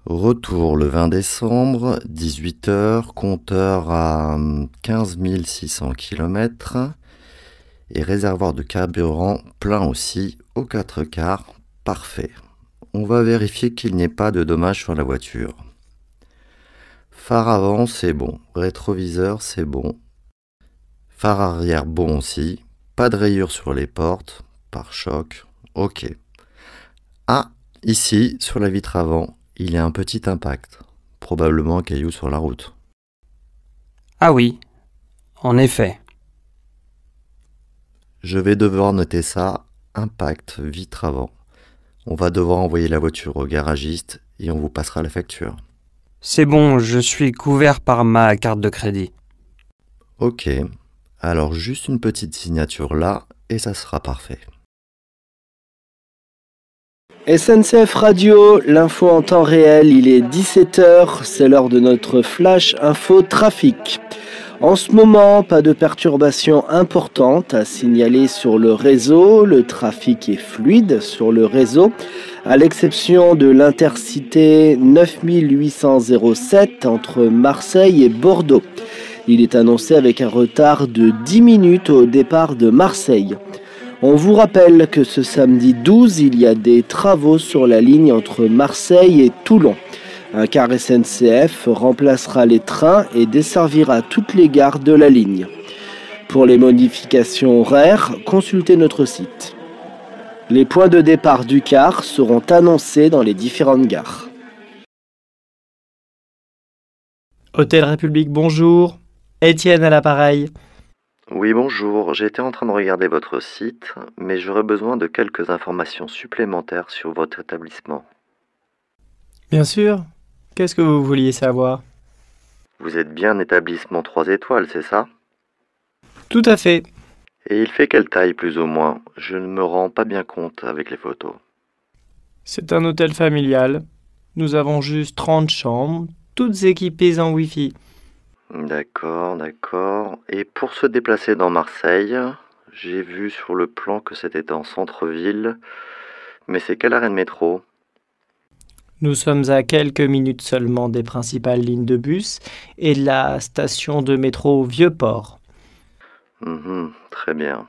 S30: Retour le 20 décembre, 18h, compteur à 15 600 km et réservoir de carburant plein aussi aux 4 quarts, parfait. On va vérifier qu'il n'y ait pas de dommages sur la voiture. Phare avant, c'est bon. Rétroviseur, c'est bon. Phare arrière, bon aussi. Pas de rayures sur les portes. Par choc, ok. Ah, ici, sur la vitre avant, il y a un petit impact, probablement un caillou sur la route.
S28: Ah oui, en effet.
S30: Je vais devoir noter ça, impact vitre avant. On va devoir envoyer la voiture au garagiste et on vous passera la facture.
S28: C'est bon, je suis couvert par ma carte de crédit. Ok, alors
S30: juste une petite signature là et ça sera parfait.
S29: SNCF Radio, l'info en temps réel, il est 17h, c'est l'heure de notre flash info trafic. En ce moment, pas de perturbations importantes à signaler sur le réseau. Le trafic est fluide sur le réseau, à l'exception de l'intercité 9807 entre Marseille et Bordeaux. Il est annoncé avec un retard de 10 minutes au départ de Marseille. On vous rappelle que ce samedi 12, il y a des travaux sur la ligne entre Marseille et Toulon. Un car SNCF remplacera les trains et desservira toutes les gares de la ligne. Pour les modifications horaires, consultez notre site. Les points de départ du car seront annoncés dans les différentes gares.
S27: Hôtel République, bonjour. Étienne à l'appareil.
S30: Oui, bonjour. J'étais en train de regarder votre site, mais j'aurais besoin de quelques informations supplémentaires sur votre établissement.
S27: Bien sûr. Qu'est-ce que vous vouliez savoir
S30: Vous êtes bien un établissement 3 étoiles, c'est ça Tout à fait. Et il fait quelle taille plus ou moins Je ne me rends pas bien compte avec les photos.
S27: C'est un hôtel familial. Nous avons juste 30 chambres, toutes
S30: équipées en Wi-Fi. D'accord, d'accord. Et pour se déplacer dans Marseille, j'ai vu sur le plan que c'était en centre-ville, mais c'est quelle arrêt de métro
S27: Nous sommes à quelques minutes seulement des principales lignes de bus et de la station de métro Vieux-Port.
S30: Mhm, très bien.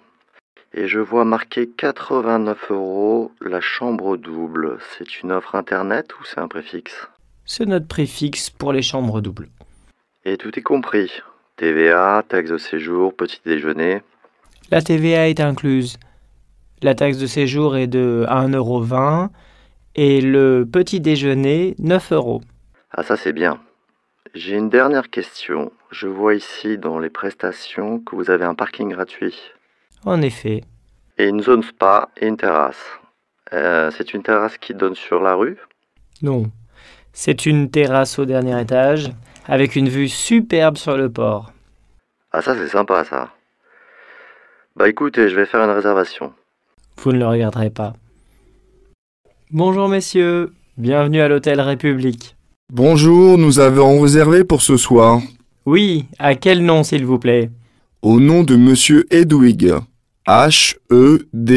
S30: Et je vois marqué 89 euros la chambre double. C'est une offre internet ou c'est un préfixe
S27: C'est notre préfixe pour les chambres doubles.
S30: Et tout est compris. TVA, taxe de séjour, petit déjeuner.
S27: La TVA est incluse. La taxe de séjour est de 1,20€ et le petit déjeuner 9
S30: Ah ça c'est bien. J'ai une dernière question. Je vois ici dans les prestations que vous avez un parking gratuit. En effet. Et une zone spa et une terrasse. Euh, c'est une terrasse qui donne sur la rue
S27: Non. C'est une terrasse au dernier étage avec une vue superbe sur le port.
S30: Ah ça c'est sympa ça. Bah écoutez, je vais faire une réservation.
S27: Vous ne le regarderez pas. Bonjour messieurs, bienvenue à l'hôtel République.
S12: Bonjour, nous avons réservé pour ce soir. Oui, à quel nom s'il vous plaît Au nom de monsieur Edwig. H-E-D-W-I-G.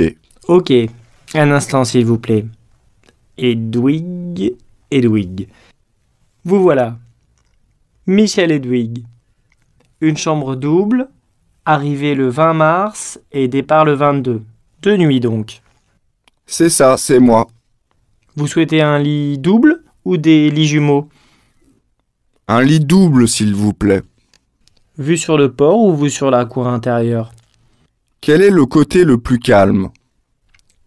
S12: E ok,
S27: un instant s'il vous plaît. Edwig, Edwig... Vous voilà. Michel Edwig. Une chambre double, arrivée le 20 mars et départ le 22. de nuit donc.
S12: C'est ça, c'est moi.
S27: Vous souhaitez un lit double ou des lits
S12: jumeaux Un lit double, s'il vous plaît.
S27: Vu sur le port ou vu sur la cour intérieure
S12: Quel est le côté le plus calme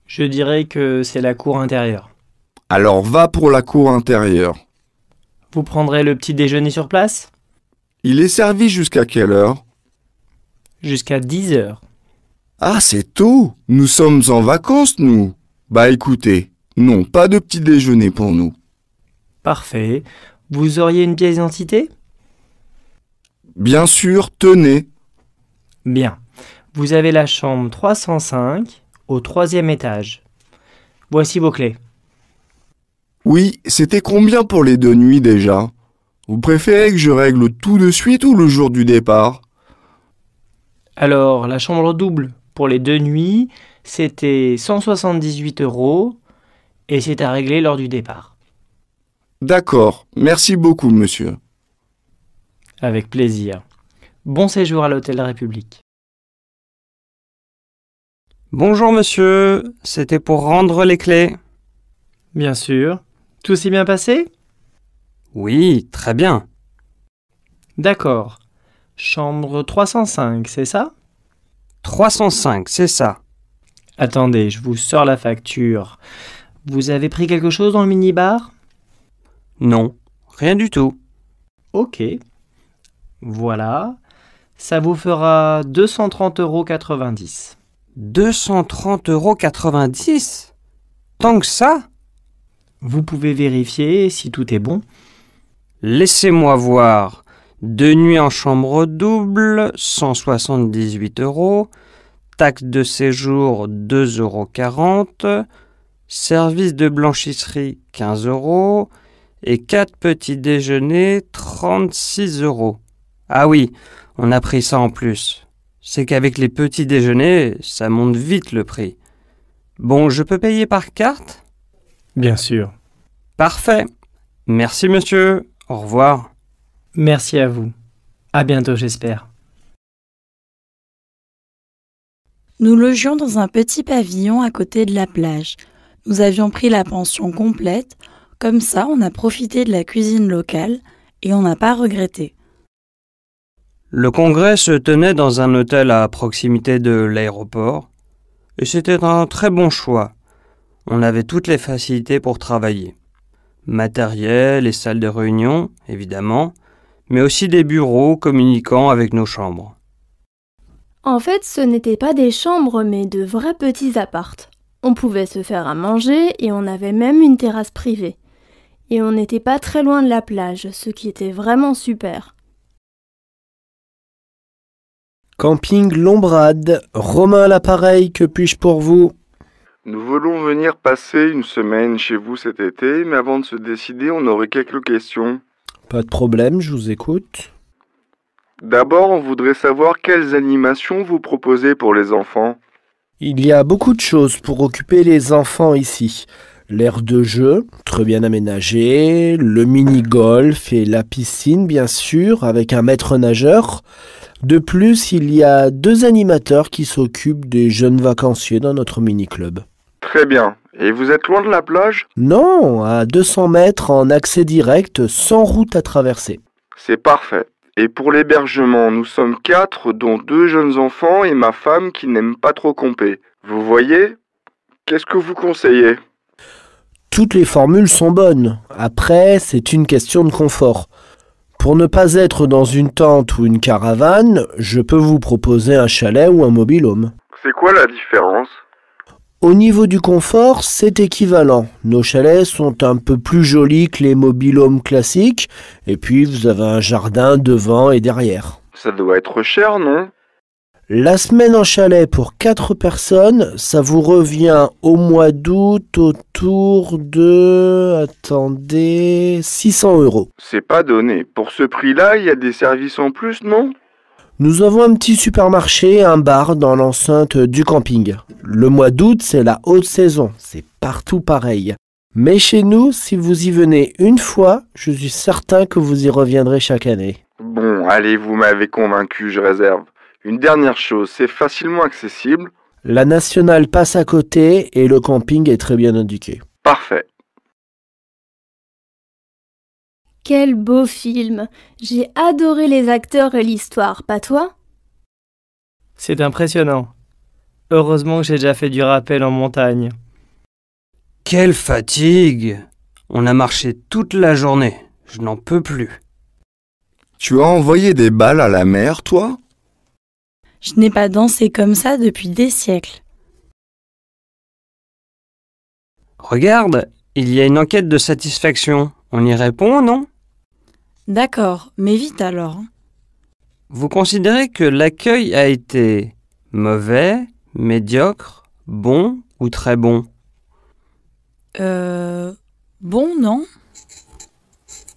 S27: Je dirais que c'est la cour intérieure.
S12: Alors va pour la cour intérieure.
S27: Vous prendrez le petit déjeuner sur place
S12: Il est servi jusqu'à quelle heure
S27: Jusqu'à 10 heures.
S12: Ah, c'est tôt Nous sommes en vacances, nous Bah écoutez, non, pas de petit déjeuner pour nous.
S27: Parfait. Vous auriez une pièce d'identité
S12: Bien sûr, tenez.
S27: Bien. Vous avez la chambre 305 au troisième étage. Voici vos clés.
S12: Oui, c'était combien pour les deux nuits déjà Vous préférez que je règle tout de suite ou le jour du départ
S27: Alors, la chambre double pour les deux nuits, c'était 178 euros et c'est à régler lors du départ.
S12: D'accord, merci beaucoup monsieur.
S27: Avec plaisir. Bon séjour à l'hôtel République. Bonjour monsieur,
S28: c'était pour rendre les clés.
S27: Bien sûr.
S28: Tout s'est bien passé Oui, très bien. D'accord. Chambre
S27: 305, c'est ça 305, c'est ça. Attendez, je vous sors la facture. Vous avez pris quelque chose dans le minibar Non, rien du tout. Ok. Voilà. Ça vous fera 230,90 euros. 230,90 euros
S28: Tant que ça vous pouvez vérifier si tout est bon. Laissez-moi voir. Deux nuits en chambre double, 178 euros. Taxe de séjour, 2,40 euros. Service de blanchisserie, 15 euros. Et quatre petits déjeuners, 36 euros. Ah oui, on a pris ça en plus. C'est qu'avec les petits déjeuners, ça monte vite le prix. Bon, je peux payer par carte Bien sûr. Parfait. Merci monsieur. Au revoir. Merci à vous. À bientôt, j'espère.
S26: Nous logions dans un petit pavillon à côté de la plage. Nous avions pris la pension complète, comme ça on a profité de la cuisine locale et on n'a pas regretté.
S28: Le congrès se tenait dans un hôtel à proximité de l'aéroport et c'était un très bon choix on avait toutes les facilités pour travailler. Matériel et salles de réunion, évidemment, mais aussi des bureaux communiquant avec nos chambres.
S21: En fait, ce n'étaient pas des chambres, mais de vrais petits appartes. On pouvait se faire à manger et on avait même une terrasse privée. Et on n'était pas très loin de la plage, ce qui était vraiment super.
S29: Camping Lombrade, Romain l'appareil, que puis-je pour vous
S12: nous voulons venir passer une semaine chez vous cet été, mais avant de se décider, on aurait quelques
S29: questions. Pas de problème, je vous écoute.
S12: D'abord, on voudrait savoir quelles animations vous proposez pour les enfants.
S29: Il y a beaucoup de choses pour occuper les enfants ici. L'aire de jeu, très bien aménagée, le mini-golf et la piscine, bien sûr, avec un maître nageur. De plus, il y a deux animateurs qui s'occupent des jeunes vacanciers dans notre mini-club.
S12: Très bien. Et vous êtes loin de la plage
S29: Non, à 200 mètres en accès direct, sans route à traverser.
S12: C'est parfait. Et pour l'hébergement, nous sommes quatre, dont deux jeunes enfants et ma femme qui n'aime pas trop camper. Vous voyez Qu'est-ce que vous conseillez
S29: Toutes les formules sont bonnes. Après, c'est une question de confort. Pour ne pas être dans une tente ou une caravane, je peux vous proposer un chalet ou un mobile home.
S12: C'est quoi la différence
S29: au niveau du confort, c'est équivalent. Nos chalets sont un peu plus jolis que les mobilhomes classiques, et puis vous avez un jardin devant et derrière.
S12: Ça doit être cher, non
S29: La semaine en chalet pour 4 personnes, ça vous revient au mois d'août autour de... attendez... 600 euros.
S12: C'est pas donné. Pour ce prix-là, il y a des services en plus, non
S29: nous avons un petit supermarché, un bar dans l'enceinte du camping. Le mois d'août, c'est la haute saison, c'est partout pareil. Mais chez nous, si vous y venez une fois, je suis certain que vous y reviendrez chaque année.
S12: Bon, allez, vous m'avez convaincu, je réserve. Une dernière chose, c'est facilement accessible.
S29: La nationale passe à côté et le camping est très bien indiqué. Parfait.
S21: Quel beau film J'ai adoré les acteurs et l'histoire, pas toi
S27: C'est impressionnant. Heureusement que j'ai déjà fait du rappel en montagne.
S28: Quelle fatigue On a marché toute la journée, je n'en peux plus.
S12: Tu as envoyé des balles à la mer, toi
S26: Je n'ai pas dansé comme ça depuis des siècles.
S28: Regarde, il y a une enquête de satisfaction. On y répond, non
S26: D'accord, mais vite alors.
S28: Vous considérez que l'accueil a été mauvais, médiocre, bon ou très bon
S26: Euh. Bon, non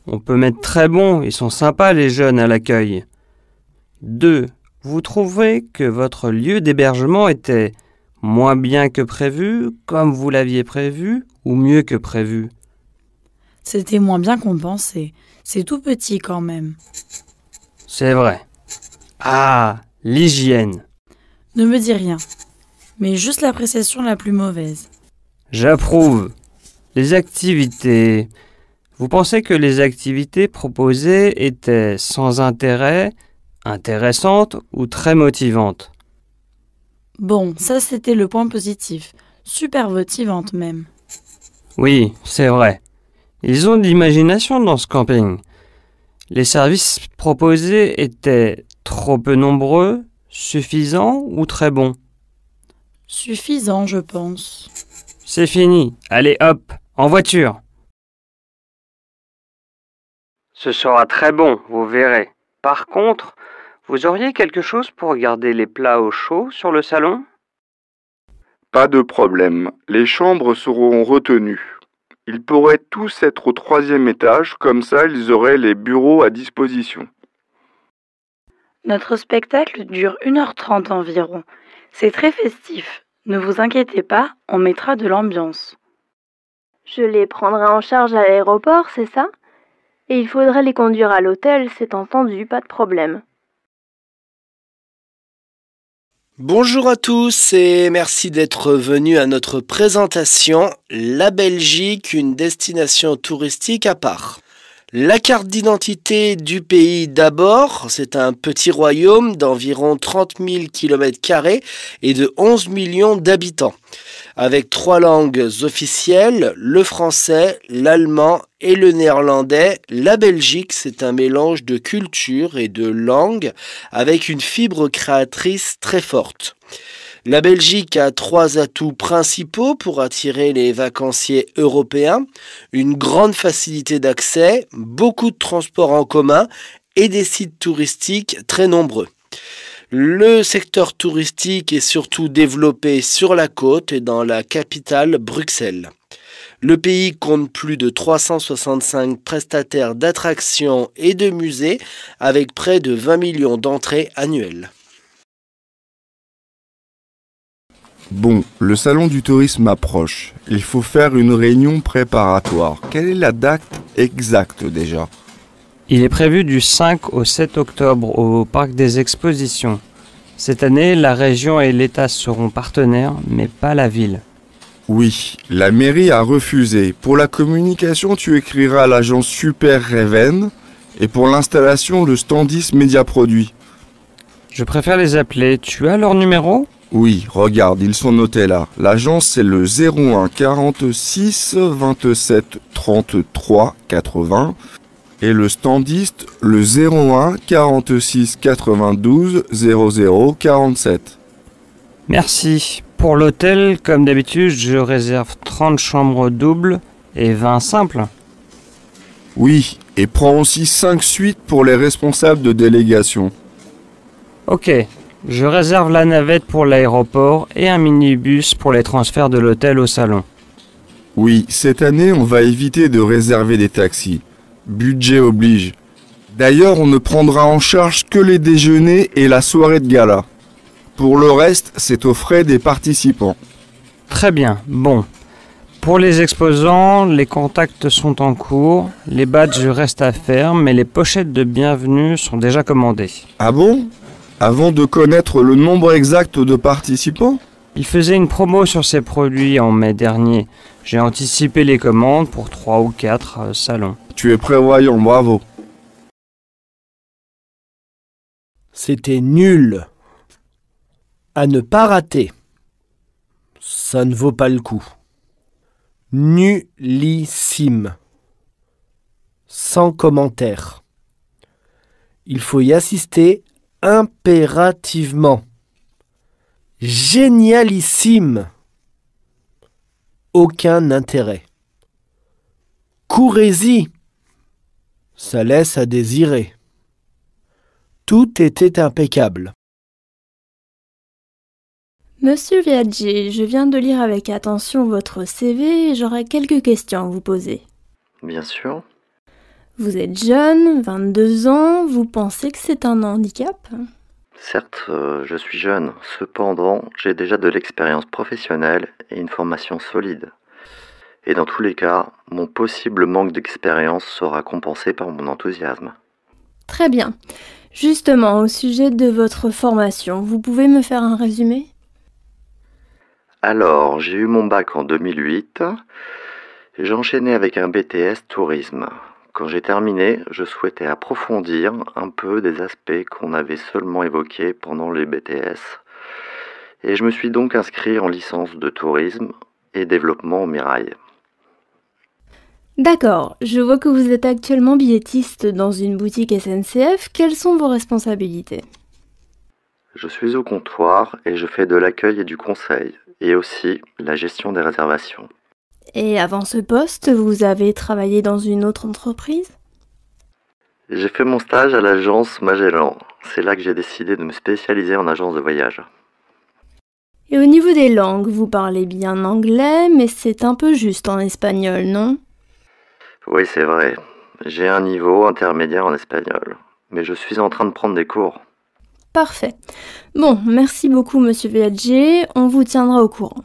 S28: On peut mettre très bon, ils sont sympas les jeunes à l'accueil. 2. Vous trouvez que votre lieu d'hébergement était moins bien que prévu, comme vous l'aviez prévu, ou mieux que prévu
S26: C'était moins bien qu'on pensait. C'est tout petit quand même.
S28: C'est vrai. Ah, l'hygiène.
S26: Ne me dis rien. Mais juste l'appréciation la plus mauvaise.
S28: J'approuve. Les activités. Vous pensez que les activités proposées étaient sans intérêt, intéressantes ou très motivantes
S26: Bon, ça c'était le point positif. Super motivante même.
S28: Oui, c'est vrai. Ils ont de l'imagination dans ce camping. Les services proposés étaient trop peu nombreux, suffisants ou très bons
S26: Suffisants, je pense.
S28: C'est fini. Allez hop, en voiture. Ce sera très bon, vous verrez. Par contre, vous auriez quelque chose pour garder les plats au chaud sur le salon
S12: Pas de problème. Les chambres seront retenues. Ils pourraient tous être au troisième étage, comme ça ils auraient les bureaux à disposition.
S26: Notre spectacle dure 1h30 environ. C'est très festif. Ne vous inquiétez pas, on mettra de l'ambiance.
S21: Je les prendrai en charge à l'aéroport, c'est ça Et il faudrait les conduire à l'hôtel, c'est entendu, pas de problème.
S29: Bonjour à tous et merci d'être venus à notre présentation La Belgique, une destination touristique à part. La carte d'identité du pays d'abord, c'est un petit royaume d'environ 30 000 km et de 11 millions d'habitants avec trois langues officielles, le français, l'allemand et le néerlandais. La Belgique, c'est un mélange de culture et de langues avec une fibre créatrice très forte. La Belgique a trois atouts principaux pour attirer les vacanciers européens. Une grande facilité d'accès, beaucoup de transports en commun et des sites touristiques très nombreux. Le secteur touristique est surtout développé sur la côte et dans la capitale Bruxelles. Le pays compte plus de 365 prestataires d'attractions et de musées avec près de 20 millions d'entrées annuelles.
S12: Bon, le salon du tourisme approche. Il faut faire une réunion préparatoire. Quelle est la date exacte déjà
S28: il est prévu du 5 au 7 octobre au Parc des Expositions. Cette année, la région et l'État seront partenaires, mais pas la ville.
S12: Oui, la mairie a refusé. Pour la communication, tu écriras à l'agence Super Reven et pour l'installation, le Standis Média Produit. Je préfère les appeler. Tu as leur numéro Oui, regarde, ils sont notés là. L'agence, c'est le 01 46 27 33 80 et le standiste le 01 46 92 00 47.
S28: Merci. Pour l'hôtel, comme d'habitude, je réserve 30 chambres doubles et 20 simples. Oui,
S12: et prends aussi 5 suites pour les responsables de délégation.
S28: Ok, je réserve la navette pour l'aéroport et un minibus pour les transferts de l'hôtel au salon.
S12: Oui, cette année, on va éviter de réserver des taxis. Budget oblige. D'ailleurs, on ne prendra en charge que les déjeuners et la soirée de gala. Pour le reste, c'est aux frais des participants.
S28: Très bien, bon. Pour les exposants, les contacts sont en cours, les badges restent à faire, mais les pochettes de bienvenue sont déjà commandées. Ah bon Avant de connaître le nombre exact de participants Il faisait une promo sur ses produits en mai dernier. J'ai anticipé les commandes pour trois ou quatre euh, salons. Tu es prévoyant,
S29: bravo. C'était nul. À ne pas rater. Ça ne vaut pas le coup. Nulissime. Sans commentaire. Il faut y assister impérativement. Génialissime aucun intérêt. Courez-y Ça laisse à désirer. Tout était impeccable.
S21: Monsieur Viaggi, je viens de lire avec attention votre CV et j'aurais quelques questions à vous poser.
S30: Bien sûr.
S21: Vous êtes jeune, 22 ans, vous pensez que c'est un handicap
S30: Certes, euh, je suis jeune, cependant, j'ai déjà de l'expérience professionnelle et une formation solide. Et dans tous les cas, mon possible manque d'expérience sera compensé par mon enthousiasme.
S21: Très bien. Justement, au sujet de votre formation, vous pouvez me faire un résumé
S30: Alors, j'ai eu mon bac en 2008. J'enchaînais avec un BTS tourisme. Quand j'ai terminé, je souhaitais approfondir un peu des aspects qu'on avait seulement évoqués pendant les BTS. Et je me suis donc inscrit en licence de tourisme et développement au Mirail.
S2: D'accord, je vois que vous êtes actuellement
S21: billettiste dans une boutique SNCF. Quelles sont vos responsabilités
S30: Je suis au comptoir et je fais de l'accueil et du conseil, et aussi la gestion des réservations.
S21: Et avant ce poste, vous avez travaillé dans une autre entreprise
S30: J'ai fait mon stage à l'agence Magellan. C'est là que j'ai décidé de me spécialiser en agence de voyage.
S21: Et au niveau des langues, vous parlez bien anglais, mais c'est un peu juste en espagnol, non
S30: Oui, c'est vrai. J'ai un niveau intermédiaire en espagnol, mais je suis en train de prendre des cours.
S21: Parfait. Bon, merci beaucoup, monsieur VHG. On vous tiendra au courant.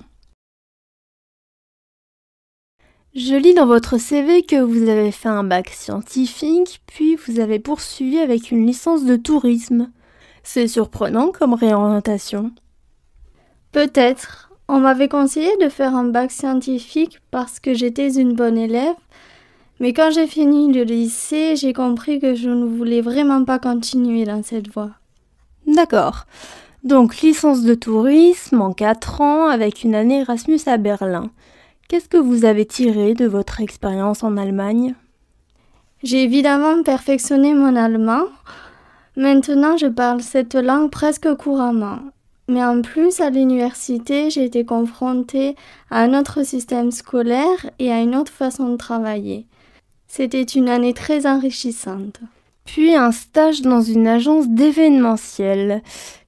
S21: Je lis dans votre CV que vous avez fait un bac scientifique, puis vous avez poursuivi avec une licence de tourisme. C'est surprenant comme réorientation. Peut-être. On m'avait conseillé de faire un bac scientifique parce que j'étais une bonne élève, mais quand j'ai fini le lycée, j'ai compris que je ne voulais vraiment pas continuer dans cette voie. D'accord. Donc licence de tourisme en 4 ans avec une année Erasmus à Berlin. Qu'est-ce que vous avez tiré de votre expérience en Allemagne J'ai évidemment perfectionné mon allemand. Maintenant, je parle cette langue presque couramment. Mais en plus, à l'université, j'ai été confrontée à un autre système scolaire et à une autre façon de travailler. C'était une année très enrichissante. Puis un stage dans une agence d'événementiel.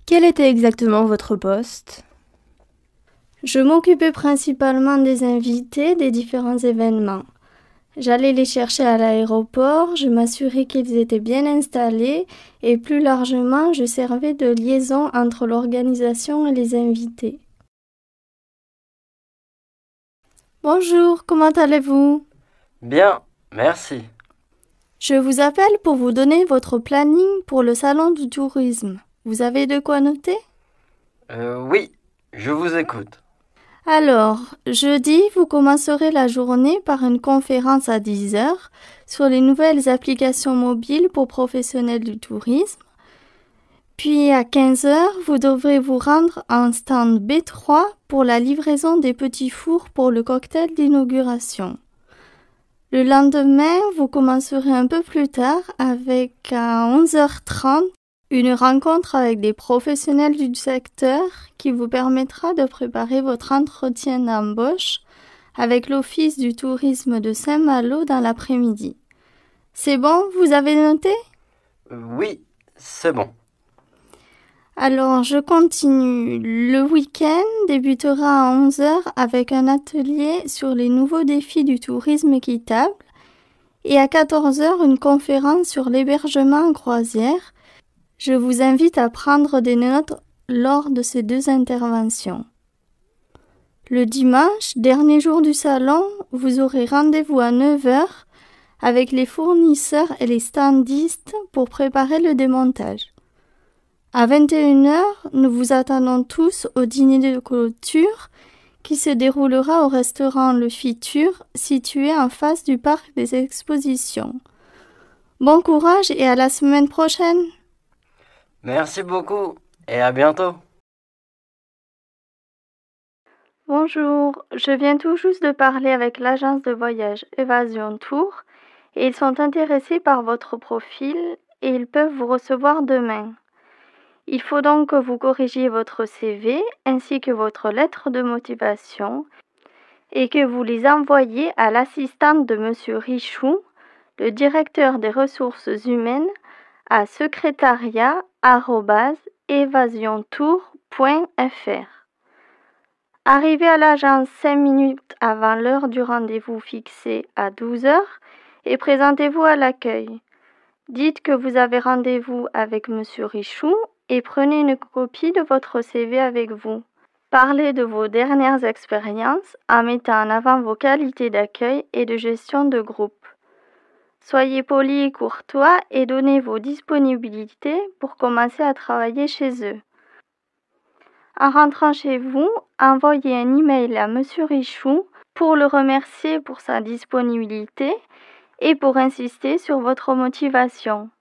S21: Quel était exactement votre poste je m'occupais principalement des invités des différents événements. J'allais les chercher à l'aéroport, je m'assurais qu'ils étaient bien installés et plus largement, je servais de liaison entre l'organisation et les invités. Bonjour, comment allez-vous
S32: Bien, merci.
S21: Je vous appelle pour vous donner votre planning pour le salon du tourisme. Vous avez de quoi noter
S32: euh, Oui, je vous écoute.
S21: Alors, jeudi, vous commencerez la journée par une conférence à 10h sur les nouvelles applications mobiles pour professionnels du tourisme. Puis à 15h, vous devrez vous rendre en stand B3 pour la livraison des petits fours pour le cocktail d'inauguration. Le lendemain, vous commencerez un peu plus tard avec à 11h30 une rencontre avec des professionnels du secteur qui vous permettra de préparer votre entretien d'embauche avec l'Office du tourisme de Saint-Malo dans l'après-midi. C'est bon, vous avez noté
S32: euh, Oui, c'est bon.
S21: Alors, je continue. Le week-end débutera à 11h avec un atelier sur les nouveaux défis du tourisme équitable et à 14h une conférence sur l'hébergement en croisière je vous invite à prendre des notes lors de ces deux interventions. Le dimanche, dernier jour du salon, vous aurez rendez-vous à 9h avec les fournisseurs et les standistes pour préparer le démontage. À 21h, nous vous attendons tous au dîner de clôture qui se déroulera au restaurant Le Fitur situé en face du parc des expositions. Bon courage et à la semaine prochaine
S32: Merci beaucoup et à bientôt.
S21: Bonjour, je viens tout juste de parler avec l'agence de voyage Evasion Tour et ils sont intéressés par votre profil et ils peuvent vous recevoir demain. Il faut donc que vous corrigiez votre CV ainsi que votre lettre de motivation et que vous les envoyez à l'assistante de M. Richou, le directeur des ressources humaines, à secrétariat evasiontour.fr. Arrivez à l'agence 5 minutes avant l'heure du rendez-vous fixé à 12 heures et présentez-vous à l'accueil. Dites que vous avez rendez-vous avec Monsieur Richou et prenez une copie de votre CV avec vous. Parlez de vos dernières expériences en mettant en avant vos qualités d'accueil et de gestion de groupe. Soyez poli et courtois et donnez vos disponibilités pour commencer à travailler chez eux. En rentrant chez vous, envoyez un email à Monsieur Richou pour le remercier pour sa disponibilité et pour insister sur votre motivation.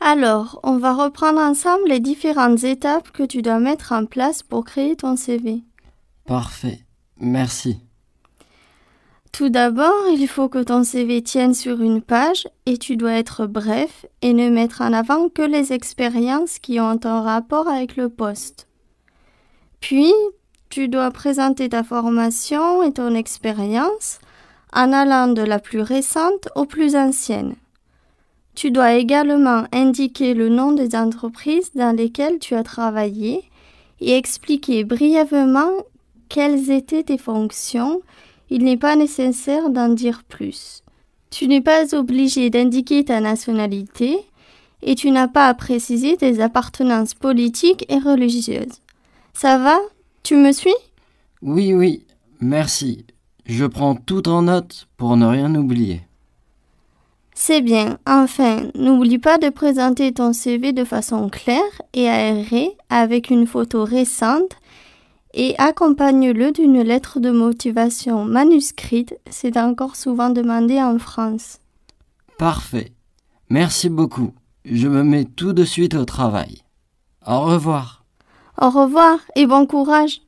S21: Alors, on va reprendre ensemble les différentes étapes que tu dois mettre en place pour créer ton CV.
S32: Parfait, merci.
S21: Tout d'abord, il faut que ton CV tienne sur une page et tu dois être bref et ne mettre en avant que les expériences qui ont un rapport avec le poste. Puis, tu dois présenter ta formation et ton expérience en allant de la plus récente aux plus anciennes. Tu dois également indiquer le nom des entreprises dans lesquelles tu as travaillé et expliquer brièvement quelles étaient tes fonctions il n'est pas nécessaire d'en dire plus. Tu n'es pas obligé d'indiquer ta nationalité et tu n'as pas à préciser tes appartenances politiques et religieuses. Ça va Tu me suis
S32: Oui, oui, merci. Je prends tout en note pour ne rien oublier.
S21: C'est bien. Enfin, n'oublie pas de présenter ton CV de façon claire et aérée avec une photo récente et accompagne-le d'une lettre de motivation manuscrite. C'est encore souvent demandé en France.
S32: Parfait. Merci beaucoup. Je me mets tout de suite au travail. Au revoir.
S21: Au revoir et bon courage.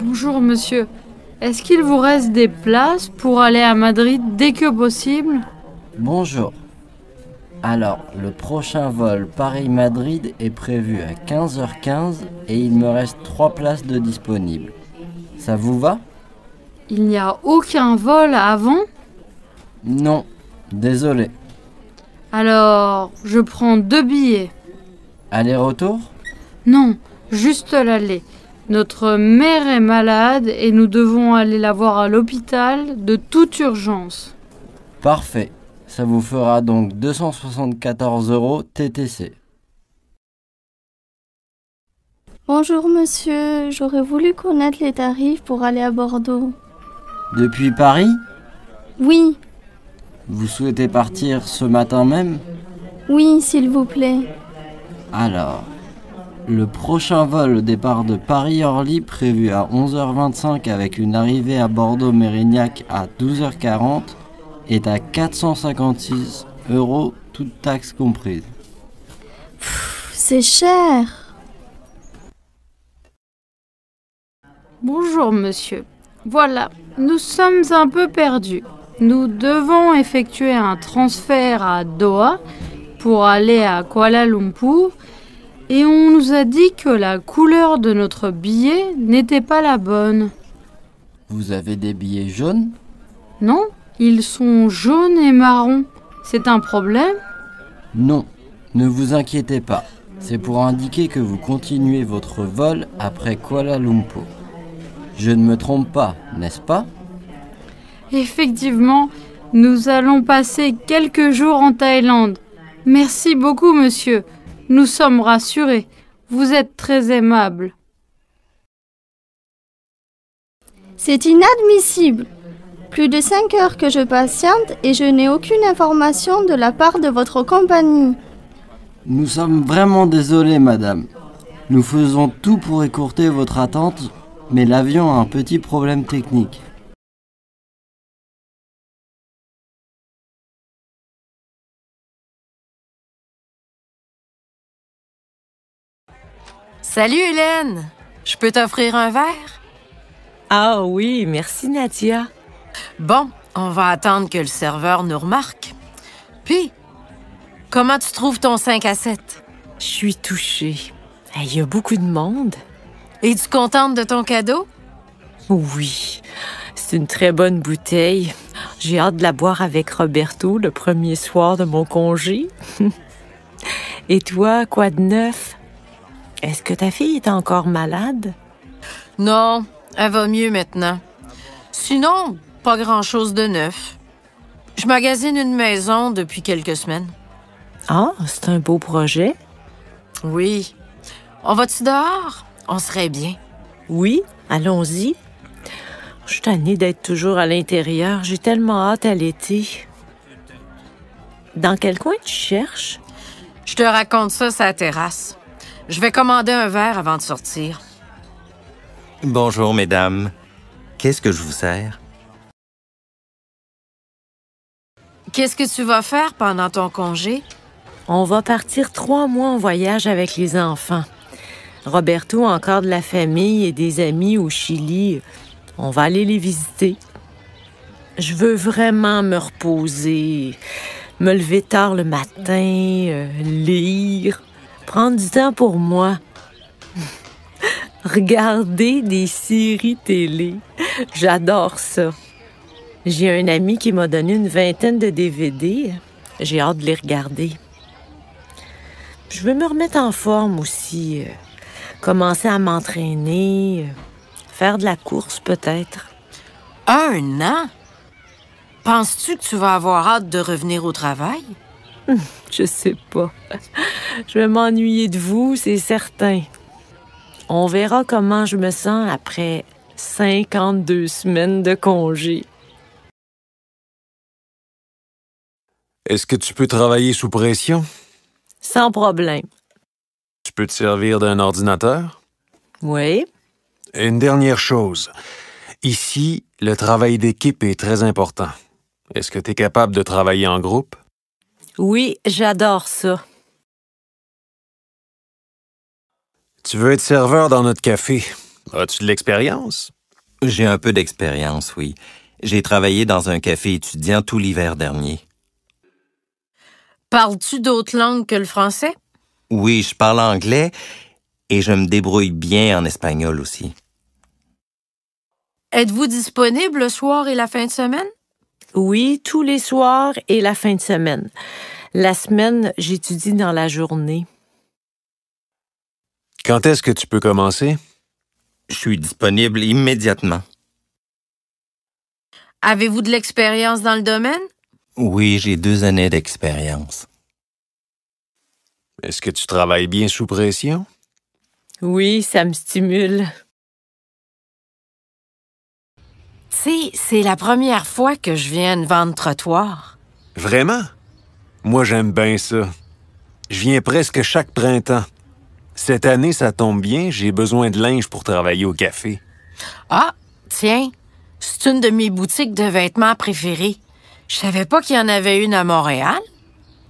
S21: Bonjour monsieur.
S2: Est-ce qu'il vous reste des places pour aller à Madrid dès que possible
S32: Bonjour. Alors, le prochain vol Paris-Madrid est prévu à 15h15 et il me reste 3 places de disponibles. Ça vous va
S2: Il n'y a aucun vol avant
S32: Non, désolé.
S2: Alors, je prends deux billets.
S32: Aller-retour
S2: Non, juste l'aller. Notre mère est malade et nous devons aller la voir à l'hôpital de toute urgence.
S32: Parfait. Ça vous fera donc 274 euros TTC.
S21: Bonjour monsieur, j'aurais voulu connaître les tarifs pour aller à Bordeaux.
S32: Depuis Paris Oui. Vous souhaitez partir ce matin même
S21: Oui, s'il vous plaît.
S32: Alors, le prochain vol départ de Paris-Orly prévu à 11h25 avec une arrivée à Bordeaux-Mérignac à 12h40 est à 456
S31: euros, toutes taxes comprises.
S21: C'est cher.
S2: Bonjour monsieur. Voilà, nous sommes un peu perdus. Nous devons effectuer un transfert à Doha pour aller à Kuala Lumpur et on nous a dit que la couleur de notre billet n'était pas la bonne.
S32: Vous avez des billets jaunes
S2: Non, ils sont jaunes et marrons. C'est un problème
S32: Non, ne vous inquiétez pas. C'est pour indiquer que vous continuez votre vol après Kuala Lumpur. Je ne me trompe pas, n'est-ce pas
S2: Effectivement, nous allons passer quelques jours en Thaïlande. Merci beaucoup, monsieur. Nous sommes rassurés.
S21: Vous êtes très aimable. C'est inadmissible. Plus de 5 heures que je patiente et je n'ai aucune information de la part de votre compagnie.
S32: Nous sommes vraiment désolés, madame. Nous faisons tout pour écourter votre attente, mais l'avion a un petit problème
S7: technique.
S2: Salut Hélène, je peux t'offrir un verre Ah oui, merci Nadia. Bon, on va attendre que le serveur nous remarque. Puis, comment tu trouves ton 5 à 7? Je suis touchée. Eh, il y a beaucoup de monde.
S33: Es-tu contente de ton cadeau?
S2: Oui, c'est une très bonne bouteille. J'ai hâte de la boire avec Roberto le premier soir de mon congé. Et toi, quoi de neuf? Est-ce que ta fille est encore malade?
S33: Non, elle va mieux maintenant. Sinon, pas grand-chose de neuf. Je magasine une maison depuis quelques semaines.
S2: Ah, c'est un beau projet. Oui. On va-tu dehors? On serait bien. Oui, allons-y. Je suis tannée d'être toujours à l'intérieur. J'ai tellement hâte à l'été. Dans quel coin tu cherches? Je te raconte ça sa terrasse. Je vais commander un verre avant de sortir.
S24: Bonjour, mesdames. Qu'est-ce que
S2: je vous sers? Qu'est-ce que tu vas faire pendant ton congé? On va partir trois mois en voyage avec les enfants. Roberto a encore de la famille et des amis au Chili. On va aller les visiter. Je veux vraiment me reposer, me lever tard le matin, euh, lire, prendre du temps pour moi, regarder des séries télé. J'adore ça. J'ai un ami qui m'a donné une vingtaine de DVD. J'ai hâte de les regarder. Je veux me remettre en forme aussi. Euh, commencer à m'entraîner. Euh, faire de la course peut-être. Un an? Penses-tu que tu vas avoir hâte de revenir au travail?
S34: Hum, je sais pas.
S2: Je vais m'ennuyer de vous, c'est certain. On verra comment je me sens après 52 semaines de congé.
S35: Est-ce
S5: que tu peux travailler sous pression?
S2: Sans problème.
S5: Tu peux te servir d'un ordinateur? Oui. Une dernière chose. Ici, le travail d'équipe est très important. Est-ce que tu es capable de travailler en groupe?
S7: Oui, j'adore ça.
S5: Tu veux être serveur dans notre café. As-tu de l'expérience? J'ai un peu
S24: d'expérience, oui. J'ai travaillé dans un café étudiant tout l'hiver dernier.
S33: Parles-tu d'autres langues que le français?
S24: Oui, je parle anglais et je me débrouille bien en espagnol aussi.
S2: Êtes-vous disponible le soir et la fin de semaine? Oui, tous les soirs et la fin de semaine. La semaine, j'étudie dans la journée.
S24: Quand est-ce que tu peux commencer? Je suis disponible immédiatement.
S2: Avez-vous de l'expérience dans le domaine?
S24: Oui, j'ai deux années
S7: d'expérience.
S5: Est-ce que tu travailles bien sous pression?
S2: Oui, ça me stimule. Tu sais, c'est la première fois que je viens vendre trottoir.
S5: Vraiment? Moi, j'aime bien ça. Je viens presque chaque printemps. Cette année, ça tombe bien, j'ai besoin de linge pour travailler au café.
S33: Ah, tiens,
S2: c'est une de mes boutiques de vêtements préférées. Je savais pas qu'il y en avait une à Montréal.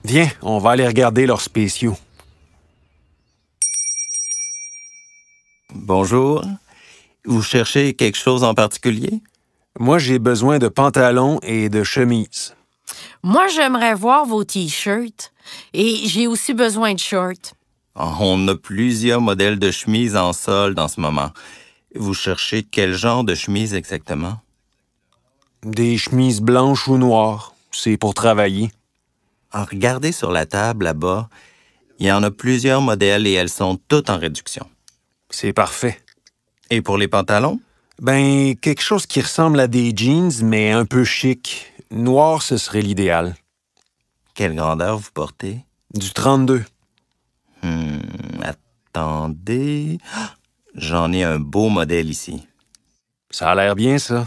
S5: Viens, on va aller regarder leurs spéciaux. Bonjour. Vous cherchez quelque chose en particulier? Moi, j'ai besoin de pantalons et de chemises.
S2: Moi, j'aimerais voir vos t-shirts. Et j'ai aussi besoin de shorts.
S5: Ah, on a plusieurs
S24: modèles de chemises en solde en ce moment. Vous cherchez quel genre de chemise exactement? Des chemises blanches ou noires. C'est pour travailler. regardez sur la table là-bas, il y en a plusieurs modèles et elles sont toutes en
S5: réduction. C'est parfait. Et pour les pantalons? Ben, quelque chose qui ressemble à des jeans, mais un peu chic. Noir, ce serait l'idéal. Quelle grandeur vous portez? Du 32. Hum, attendez.
S24: Ah, j'en ai un beau modèle ici. Ça a l'air bien, ça.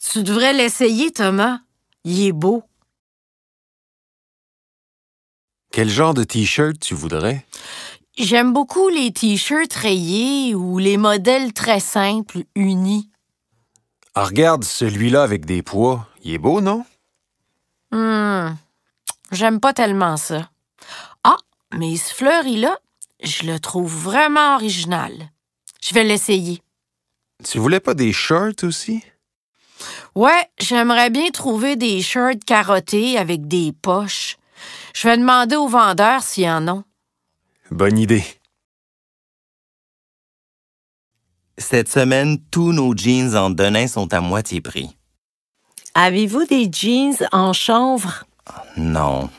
S2: Tu devrais l'essayer, Thomas. Il est beau.
S5: Quel genre de T-shirt tu voudrais?
S2: J'aime beaucoup les T-shirts rayés ou les modèles très simples, unis.
S5: Ah, regarde celui-là avec des poids. Il est beau, non?
S2: Hum, j'aime pas tellement ça. Ah, mais ce fleuri-là, je le trouve vraiment original. Je vais l'essayer.
S5: Tu voulais pas des shirts aussi?
S2: Ouais, j'aimerais bien trouver des shirts carottés avec des poches. Je vais demander aux vendeurs s'il en ont.
S5: Bonne idée.
S24: Cette semaine, tous nos jeans en denim sont à moitié prix.
S2: Avez-vous des jeans en chanvre?
S24: Non,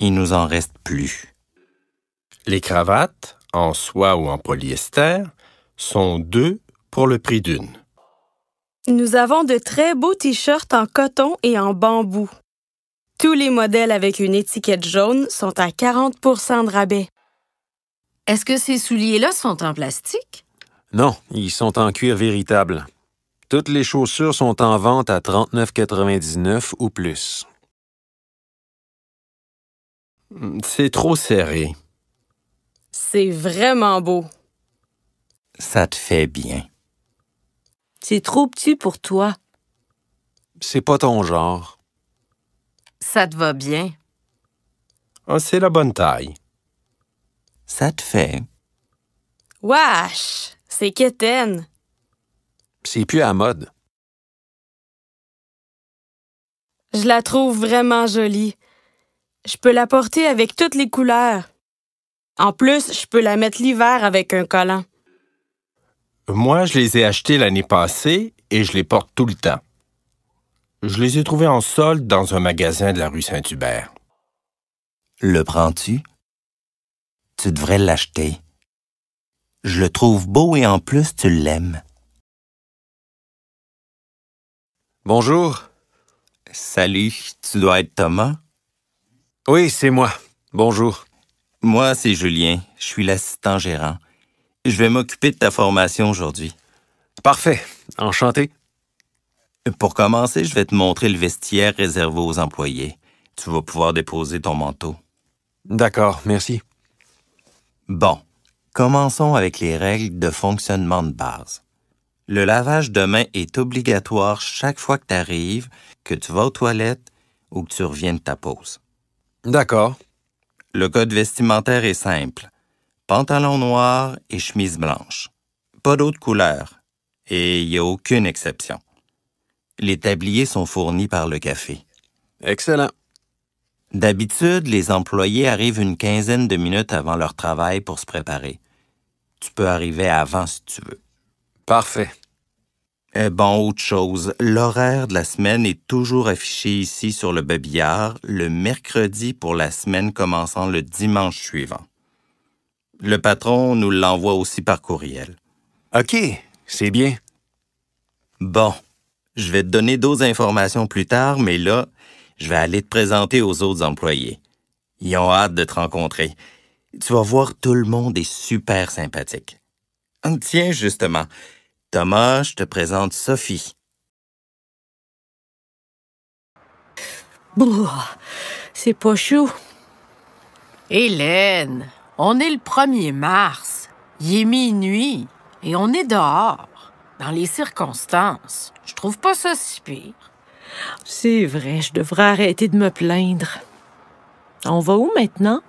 S24: il nous en reste plus. Les cravates, en soie
S36: ou en polyester, sont deux pour le prix d'une.
S2: Nous avons de très beaux t-shirts en coton et en bambou. Tous les modèles avec une étiquette jaune sont à 40 de rabais. Est-ce que ces souliers-là sont en plastique?
S5: Non, ils sont en cuir véritable. Toutes les chaussures sont en vente à 39,99 ou plus. Hmm, c'est trop serré.
S2: C'est vraiment beau.
S5: Ça te fait bien.
S2: C'est trop petit pour toi.
S5: C'est pas ton genre.
S2: Ça te va bien.
S5: Ah, c'est la bonne taille. Ça te fait.
S22: Wesh! C'est quétaine.
S5: C'est plus à mode.
S2: Je la trouve vraiment jolie. Je peux la porter avec toutes les couleurs. En plus, je peux la mettre l'hiver
S37: avec un collant.
S36: Moi, je les ai achetés l'année passée et je les porte tout le temps. Je les ai trouvés en solde dans un magasin de la rue Saint-Hubert.
S24: Le prends-tu? Tu devrais l'acheter. Je le trouve beau et en plus tu l'aimes. Bonjour. Salut, tu dois être Thomas? Oui, c'est moi. Bonjour. Moi, c'est Julien. Je suis l'assistant gérant. Je vais m'occuper de ta formation aujourd'hui. Parfait. Enchanté. Pour commencer, je vais te montrer le vestiaire réservé aux employés. Tu vas pouvoir déposer ton manteau.
S5: D'accord, merci. Bon,
S24: commençons avec les règles de fonctionnement de base. Le lavage de mains est obligatoire chaque fois que tu arrives, que tu vas aux toilettes ou que tu reviens de ta pause. D'accord. Le code vestimentaire est simple pantalon noir et chemise blanche. Pas d'autres couleurs, et il n'y a aucune exception. Les tabliers sont fournis par le café. Excellent. D'habitude, les employés arrivent une quinzaine de minutes avant leur travail pour se préparer. Tu peux arriver avant si tu veux. Parfait. eh bon, autre chose, l'horaire de la semaine est toujours affiché ici sur le babillard le mercredi pour la semaine commençant le dimanche suivant. Le patron nous l'envoie aussi par courriel. OK, c'est bien. Bon, je vais te donner d'autres informations plus tard, mais là, je vais aller te présenter aux autres employés. Ils ont hâte de te rencontrer. Tu vas voir, tout le monde est super sympathique. Hum, tiens, justement, Thomas, je te présente Sophie.
S2: C'est pas chaud. Hélène, on est le 1er mars. Il est minuit et on est dehors. Dans les circonstances, je trouve pas ça si pire. C'est vrai, je devrais arrêter de me plaindre. On va où maintenant?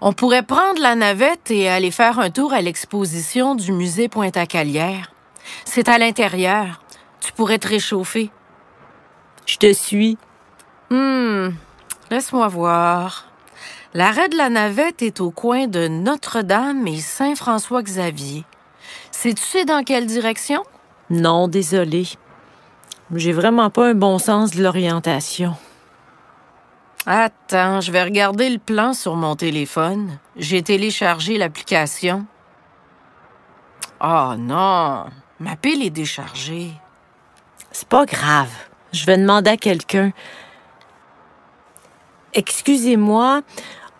S2: On pourrait prendre la navette et aller faire un tour à l'exposition du musée Pointe-à-Calière. C'est à, l'intérieur. Tu pourrais te réchauffer. Je te suis. Hum, laisse-moi voir. L'arrêt de la navette est au coin de Notre-Dame et Saint-François-Xavier. Sais-tu sais dans quelle direction? Non, désolé. J'ai vraiment pas un bon sens de l'orientation. Attends, je vais regarder le plan sur mon téléphone. J'ai téléchargé l'application. Oh non, ma pile est déchargée. C'est pas grave. Je vais demander à quelqu'un. Excusez-moi,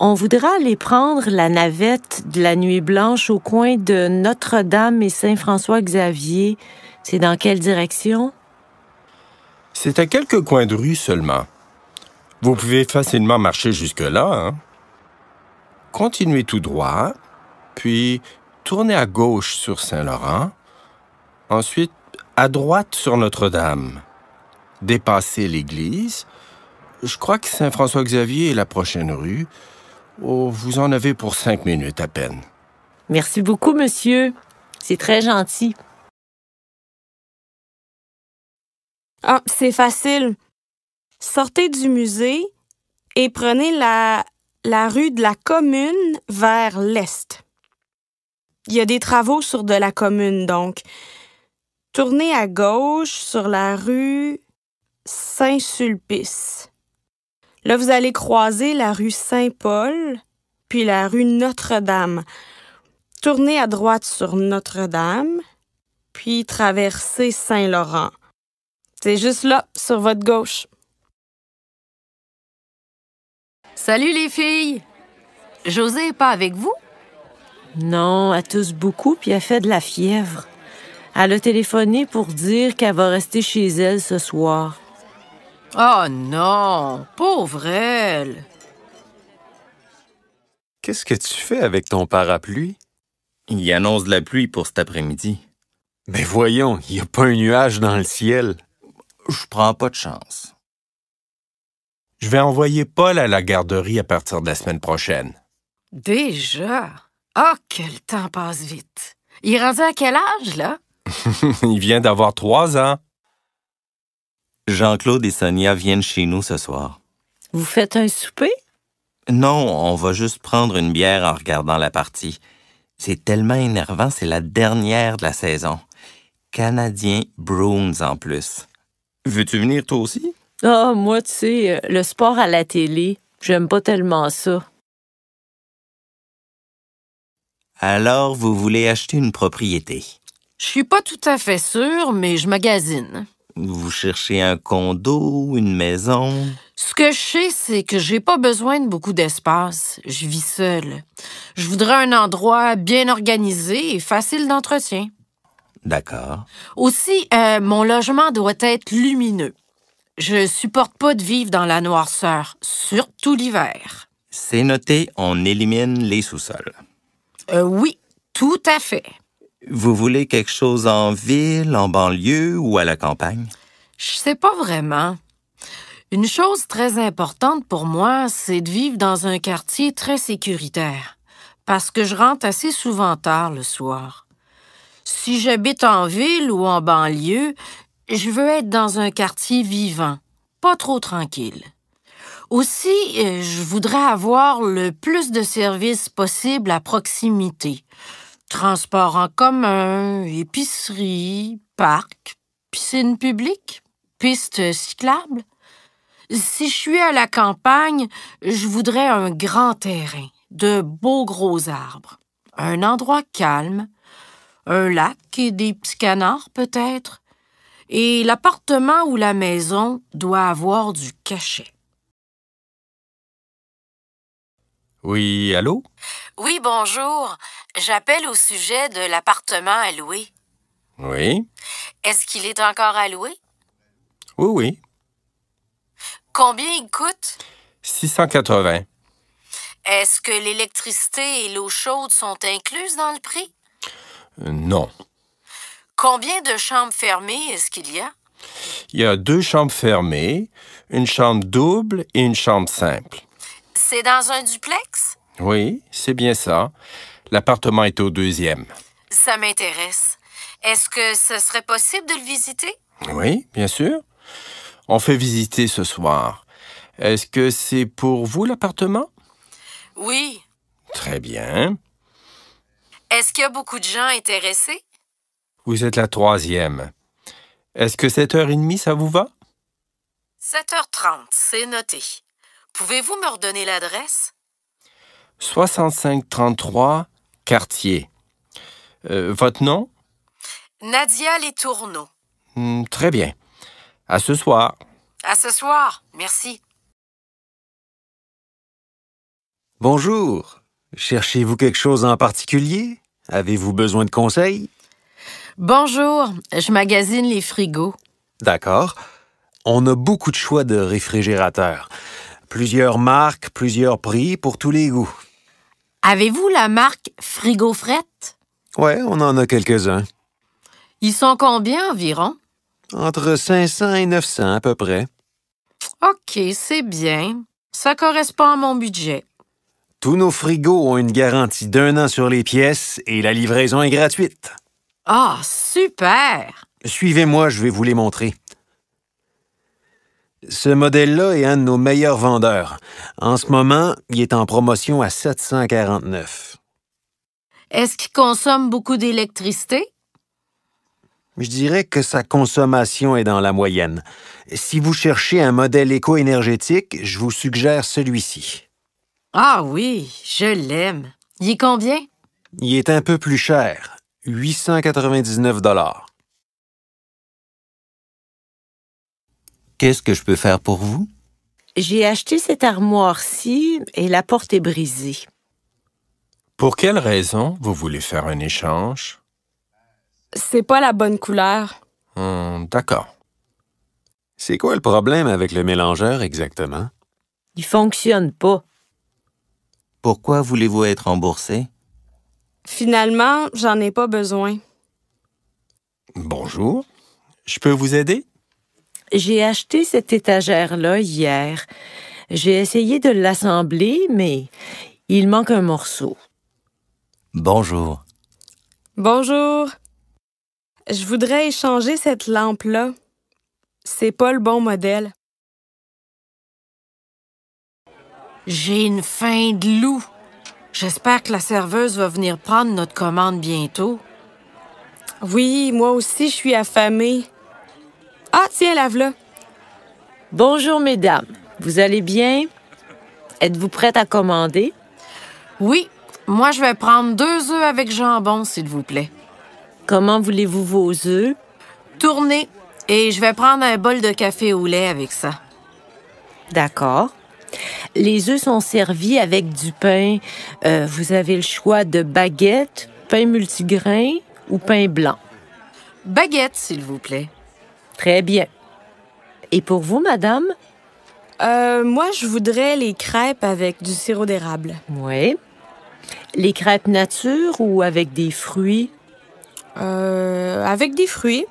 S2: on voudra aller prendre la navette de la nuit blanche au coin de Notre-Dame et Saint-François-Xavier. C'est dans quelle direction?
S36: C'est à quelques coins de rue seulement. Vous pouvez facilement marcher jusque-là. Hein. Continuez tout droit, puis tournez à gauche sur Saint-Laurent, ensuite à droite sur Notre-Dame. Dépassez l'église. Je crois que Saint-François-Xavier est la prochaine rue. Oh, vous en avez pour cinq minutes à peine.
S27: Merci
S7: beaucoup, monsieur. C'est très gentil.
S2: Ah, c'est facile. Sortez du musée et prenez la, la rue de la commune vers l'est. Il y a des travaux sur de la commune, donc. Tournez à gauche sur la rue Saint-Sulpice. Là, vous allez croiser la rue Saint-Paul, puis la rue Notre-Dame. Tournez à droite sur Notre-Dame, puis traversez Saint-Laurent.
S7: C'est juste là, sur votre gauche.
S2: Salut les filles! José est pas avec vous? Non, elle tous beaucoup puis elle fait de la fièvre. Elle a téléphoné pour dire qu'elle va rester chez elle ce soir. Oh non, pauvre elle.
S5: Qu'est-ce que tu fais avec ton parapluie? Il annonce de la pluie pour cet après-midi. Mais voyons, il n'y a pas un nuage dans le ciel.
S24: Je prends pas de chance. Je vais envoyer Paul à la
S36: garderie à partir de la semaine prochaine.
S2: Déjà? Ah, oh, quel temps passe vite! Il est à quel âge, là?
S24: il vient d'avoir trois ans. Jean-Claude et Sonia viennent chez nous ce soir.
S2: Vous faites un souper?
S24: Non, on va juste prendre une bière en regardant la partie. C'est tellement énervant, c'est la dernière de la saison. Canadien Bruins en plus. Veux-tu venir toi aussi?
S2: Ah, moi, tu sais, euh, le sport à la télé, j'aime pas tellement ça.
S24: Alors, vous voulez acheter une propriété?
S33: Je suis pas tout à fait sûr, mais je magasine.
S24: Vous cherchez un condo, ou une maison?
S33: Ce que je sais, c'est que j'ai pas besoin de beaucoup d'espace. Je vis seule. Je voudrais un endroit bien organisé et facile d'entretien. D'accord. Aussi, euh, mon logement doit
S2: être lumineux. Je supporte pas de vivre dans la noirceur, surtout l'hiver.
S24: C'est noté, on élimine les sous-sols.
S2: Euh, oui, tout à fait.
S24: Vous voulez quelque chose en ville, en banlieue ou à la campagne?
S2: Je ne sais pas vraiment. Une chose très importante pour moi, c'est de vivre dans un quartier très sécuritaire, parce que je rentre assez souvent tard le soir. Si j'habite en ville ou en banlieue, je veux être dans un quartier vivant, pas trop tranquille. Aussi, euh, je voudrais avoir le plus de services possibles à proximité. Transport en commun, épicerie, parc, piscine publique, piste cyclable. Si je suis à la campagne, je voudrais un grand terrain, de beaux gros arbres, un endroit calme, un lac et des petits canards peut-être. Et l'appartement ou la maison doit avoir du cachet.
S31: Oui, allô?
S2: Oui, bonjour. J'appelle au sujet de l'appartement à louer. Oui. Est-ce qu'il est encore à louer? Oui, oui. Combien il coûte?
S36: 680.
S2: Est-ce que l'électricité et l'eau chaude sont incluses dans le prix? Euh, non. Combien de chambres fermées est-ce qu'il y a?
S36: Il y a deux chambres fermées, une chambre double et une chambre simple.
S2: C'est dans un duplex?
S36: Oui, c'est bien ça. L'appartement est au deuxième.
S2: Ça m'intéresse. Est-ce que ce serait possible de le visiter?
S36: Oui, bien sûr. On fait visiter ce soir. Est-ce que c'est pour vous
S14: l'appartement?
S2: Oui.
S36: Très bien.
S2: Est-ce qu'il y a beaucoup de gens intéressés?
S36: Vous êtes la troisième. Est-ce que 7h30, ça vous va?
S2: 7h30, c'est noté. Pouvez-vous me redonner l'adresse?
S36: 6533 Quartier. Euh, votre nom
S2: Nadia Les Tourneaux.
S36: Hmm, très bien.
S5: À ce soir.
S2: À ce soir. Merci.
S5: Bonjour. Cherchez-vous quelque chose en particulier Avez-vous besoin de conseils
S33: Bonjour. Je magasine les frigos.
S5: D'accord. On a beaucoup de choix de réfrigérateurs. Plusieurs marques, plusieurs prix pour tous les goûts.
S2: Avez-vous la marque Frigofrette?
S5: Ouais, on en a quelques-uns.
S2: Ils sont combien environ?
S5: Entre 500 et 900 à peu près.
S2: OK, c'est bien. Ça correspond à mon budget.
S5: Tous nos frigos ont une garantie d'un an sur les pièces et la livraison est gratuite.
S2: Ah, super!
S5: Suivez-moi, je vais vous les montrer. Ce modèle-là est un de nos meilleurs vendeurs. En ce moment, il est en promotion à 749.
S2: Est-ce qu'il consomme beaucoup d'électricité?
S5: Je dirais que sa consommation est dans la moyenne. Si vous cherchez un modèle éco-énergétique, je vous suggère celui-ci.
S2: Ah oui, je l'aime. Il est combien?
S5: Il est un peu plus cher, 899 Qu'est-ce que je peux faire pour vous
S2: J'ai acheté cette armoire-ci et la porte est brisée.
S36: Pour quelle raison vous voulez faire un
S5: échange
S2: C'est pas la bonne couleur.
S5: Hmm, d'accord. C'est quoi le problème avec le mélangeur exactement
S2: Il fonctionne pas.
S24: Pourquoi voulez-vous être remboursé
S2: Finalement, j'en ai pas besoin. Bonjour.
S24: Je peux vous aider
S2: j'ai acheté cette étagère-là hier. J'ai essayé de l'assembler, mais il manque un morceau.
S24: Bonjour.
S2: Bonjour. Je voudrais échanger cette lampe-là. C'est pas le bon modèle. J'ai une faim de loup. J'espère que la serveuse va venir prendre notre commande bientôt. Oui, moi aussi, je suis affamée. Ah, tiens, lave le Bonjour, mesdames. Vous allez bien? Êtes-vous prête à commander? Oui. Moi, je vais prendre deux œufs avec jambon, s'il vous plaît. Comment voulez-vous vos œufs? Tournez. Et je vais prendre un bol de café au lait avec ça. D'accord. Les œufs sont servis avec du pain. Euh, vous avez le choix de baguette, pain multigrain ou pain blanc. Baguette, s'il vous plaît. Très bien. Et pour vous, madame? Euh, moi, je voudrais les crêpes avec du sirop d'érable. Oui. Les crêpes nature ou avec des fruits? Euh, avec des fruits.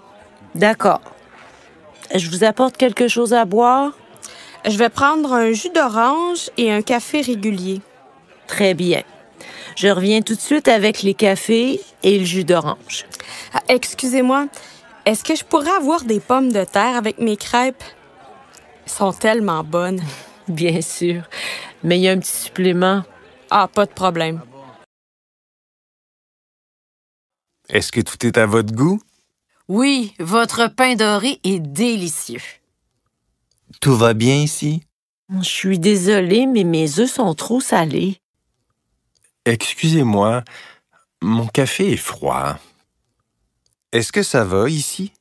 S2: D'accord. Je vous apporte quelque chose à boire? Je vais prendre un jus d'orange et un café régulier. Très bien. Je reviens tout de suite avec les cafés et le jus d'orange. Ah, excusez-moi, est-ce que je pourrais avoir des pommes de terre avec mes crêpes? Elles sont tellement bonnes. Bien sûr. Mais il y a un petit supplément. Ah, pas de problème.
S5: Est-ce que tout est à votre goût?
S33: Oui, votre pain doré est délicieux.
S24: Tout va bien ici?
S33: Je suis désolée, mais mes
S2: œufs sont trop salés.
S36: Excusez-moi, mon café est
S24: froid. Est-ce que ça va ici?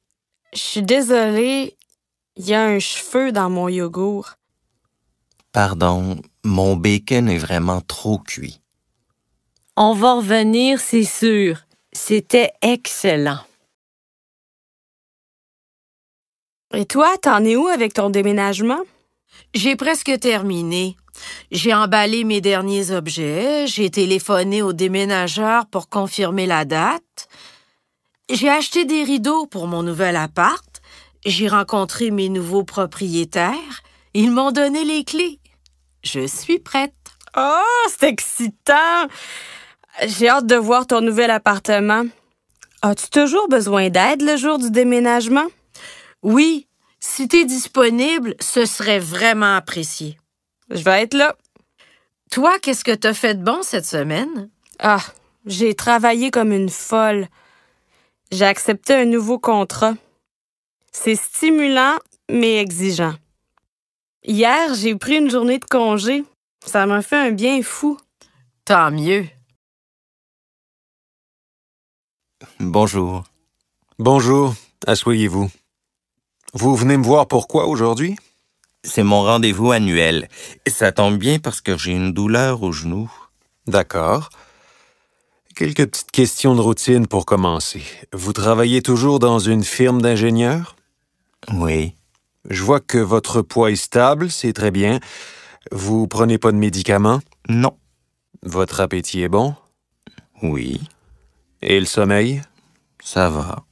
S2: Je suis désolée, il y a un cheveu dans mon yogourt.
S24: Pardon, mon bacon est vraiment trop cuit.
S2: On va revenir, c'est sûr. C'était excellent. Et toi, t'en es où avec ton déménagement? J'ai presque terminé. J'ai emballé mes derniers objets, j'ai téléphoné au déménageur pour confirmer la date. J'ai acheté des rideaux pour mon nouvel appart. J'ai rencontré mes nouveaux propriétaires. Ils m'ont donné les clés. Je suis prête. Oh, c'est excitant! J'ai hâte de voir ton nouvel appartement. As-tu toujours besoin d'aide le jour du déménagement? Oui, si tu disponible, ce serait vraiment apprécié. Je vais être là. Toi, qu'est-ce que t'as fait de bon cette semaine? Ah, j'ai travaillé comme une folle. J'ai accepté un nouveau contrat. C'est stimulant, mais exigeant. Hier, j'ai pris une journée de congé. Ça m'a fait un bien fou. Tant mieux.
S5: Bonjour. Bonjour. assoyez vous Vous
S24: venez me voir pourquoi aujourd'hui? C'est mon rendez-vous annuel. Ça tombe bien parce que
S5: j'ai une douleur au genou. D'accord. Quelques petites questions de routine pour commencer. Vous travaillez toujours dans une firme d'ingénieurs? Oui. Je vois que votre poids est stable, c'est très bien. Vous prenez pas de médicaments? Non. Votre appétit est bon? Oui. Et le sommeil? Ça va.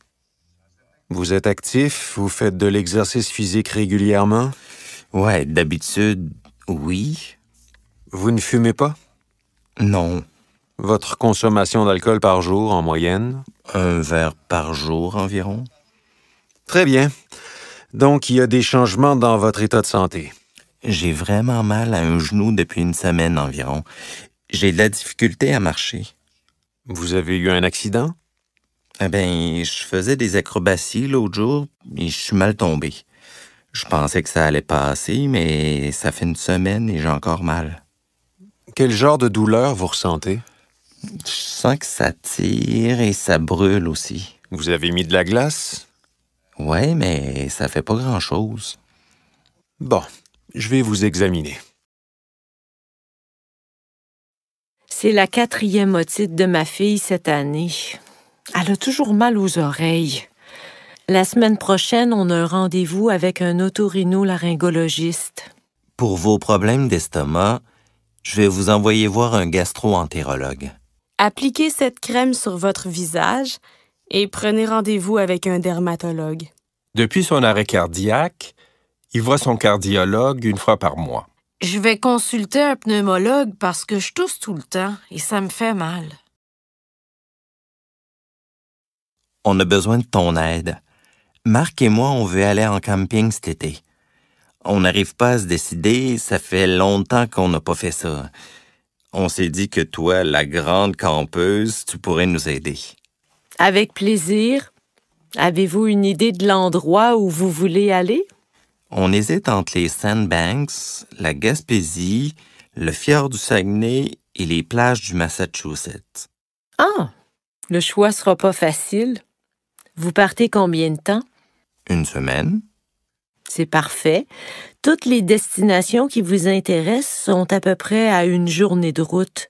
S5: Vous êtes actif? Vous faites de l'exercice physique régulièrement? Ouais, d'habitude, oui. Vous ne fumez pas? Non. Votre consommation d'alcool par jour en moyenne Un verre par jour environ. Très bien. Donc, il y a des changements dans votre état de santé.
S24: J'ai vraiment mal à un genou depuis une semaine environ. J'ai de la difficulté à marcher. Vous avez eu un accident? Eh bien, je faisais des acrobaties l'autre jour et je suis mal tombé. Je pensais que ça allait passer, mais ça fait une semaine et j'ai encore mal.
S5: Quel genre de douleur vous ressentez? Je sens que ça tire et ça brûle aussi. Vous avez mis de la glace? Ouais, mais ça fait pas grand-chose. Bon, je vais vous examiner.
S2: C'est la quatrième otite de ma fille cette année. Elle a toujours mal aux oreilles. La semaine prochaine, on a un rendez-vous avec un laryngologiste.
S24: Pour vos problèmes d'estomac, je vais vous envoyer voir un gastro-entérologue.
S2: Appliquez cette crème sur votre visage et prenez rendez-vous avec un dermatologue.
S24: Depuis son arrêt
S36: cardiaque, il voit son cardiologue une fois par mois.
S2: Je vais consulter un pneumologue parce que je tousse tout le temps et ça me fait mal.
S24: On a besoin de ton aide. Marc et moi, on veut aller en camping cet été. On n'arrive pas à se décider, ça fait longtemps qu'on n'a pas fait ça on s'est dit que toi, la grande campeuse, tu pourrais nous aider.
S2: Avec plaisir. Avez-vous une idée de l'endroit où vous voulez aller?
S24: On hésite entre les Sandbanks, la Gaspésie, le fjord du Saguenay et les plages du Massachusetts.
S2: Ah! Le choix sera pas facile. Vous partez combien de temps?
S24: Une semaine.
S2: C'est parfait. Toutes les destinations qui vous intéressent sont à peu près à une journée de route.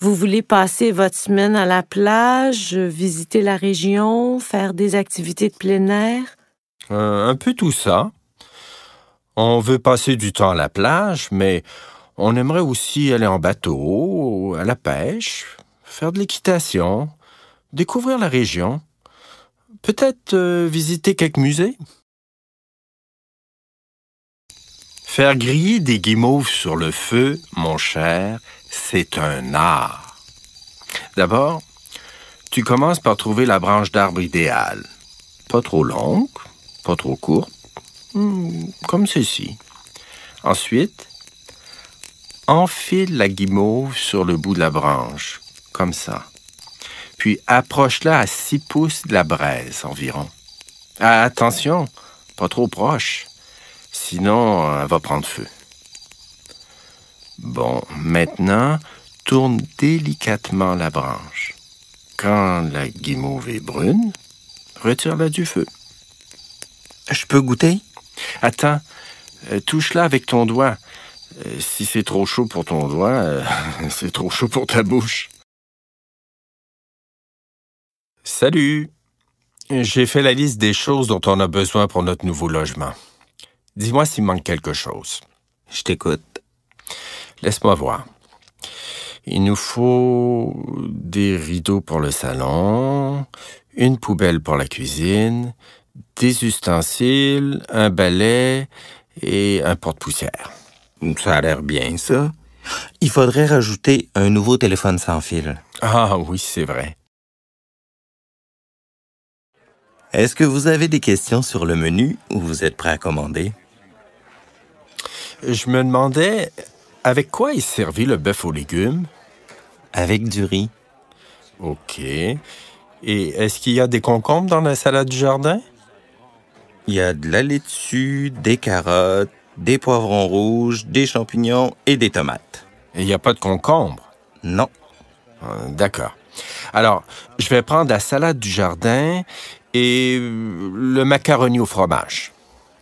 S2: Vous voulez passer votre semaine à la plage, visiter la région, faire des activités de plein air?
S36: Euh, un peu tout ça. On veut passer du temps à la plage, mais on aimerait aussi aller en bateau, à la pêche, faire de l'équitation, découvrir la région, peut-être euh, visiter quelques musées. Faire griller des guimauves sur le feu, mon cher, c'est un art. D'abord, tu commences par trouver la branche d'arbre idéale. Pas trop longue, pas trop courte, hmm, comme ceci. Ensuite, enfile la guimauve sur le bout de la branche, comme ça. Puis approche-la à 6 pouces de la braise environ. Ah, attention, pas trop proche. Sinon, elle euh, va prendre feu. Bon, maintenant, tourne délicatement la branche. Quand la guimauve est brune, retire-la du feu. Je peux goûter? Attends, euh, touche-la avec ton doigt. Euh, si c'est trop chaud pour ton doigt, c'est trop chaud pour ta bouche. Salut! J'ai fait la liste des choses dont on a besoin pour notre nouveau logement. Dis-moi s'il manque quelque chose. Je t'écoute. Laisse-moi voir. Il nous faut des rideaux pour le salon, une poubelle pour la cuisine, des ustensiles,
S24: un balai et un porte-poussière. Ça a l'air bien, ça. Il faudrait rajouter un nouveau téléphone sans fil. Ah oui, c'est vrai. Est-ce que vous avez des questions sur le menu ou vous êtes prêt à commander?
S36: Je me demandais avec quoi est servi le bœuf aux légumes Avec du riz. OK. Et
S24: est-ce qu'il y a des concombres dans la salade du jardin Il y a de la laitue, des carottes, des poivrons rouges, des champignons et des tomates.
S36: Il n'y a pas de concombres Non. Euh, d'accord. Alors, je vais prendre la salade du jardin et le macaroni au fromage.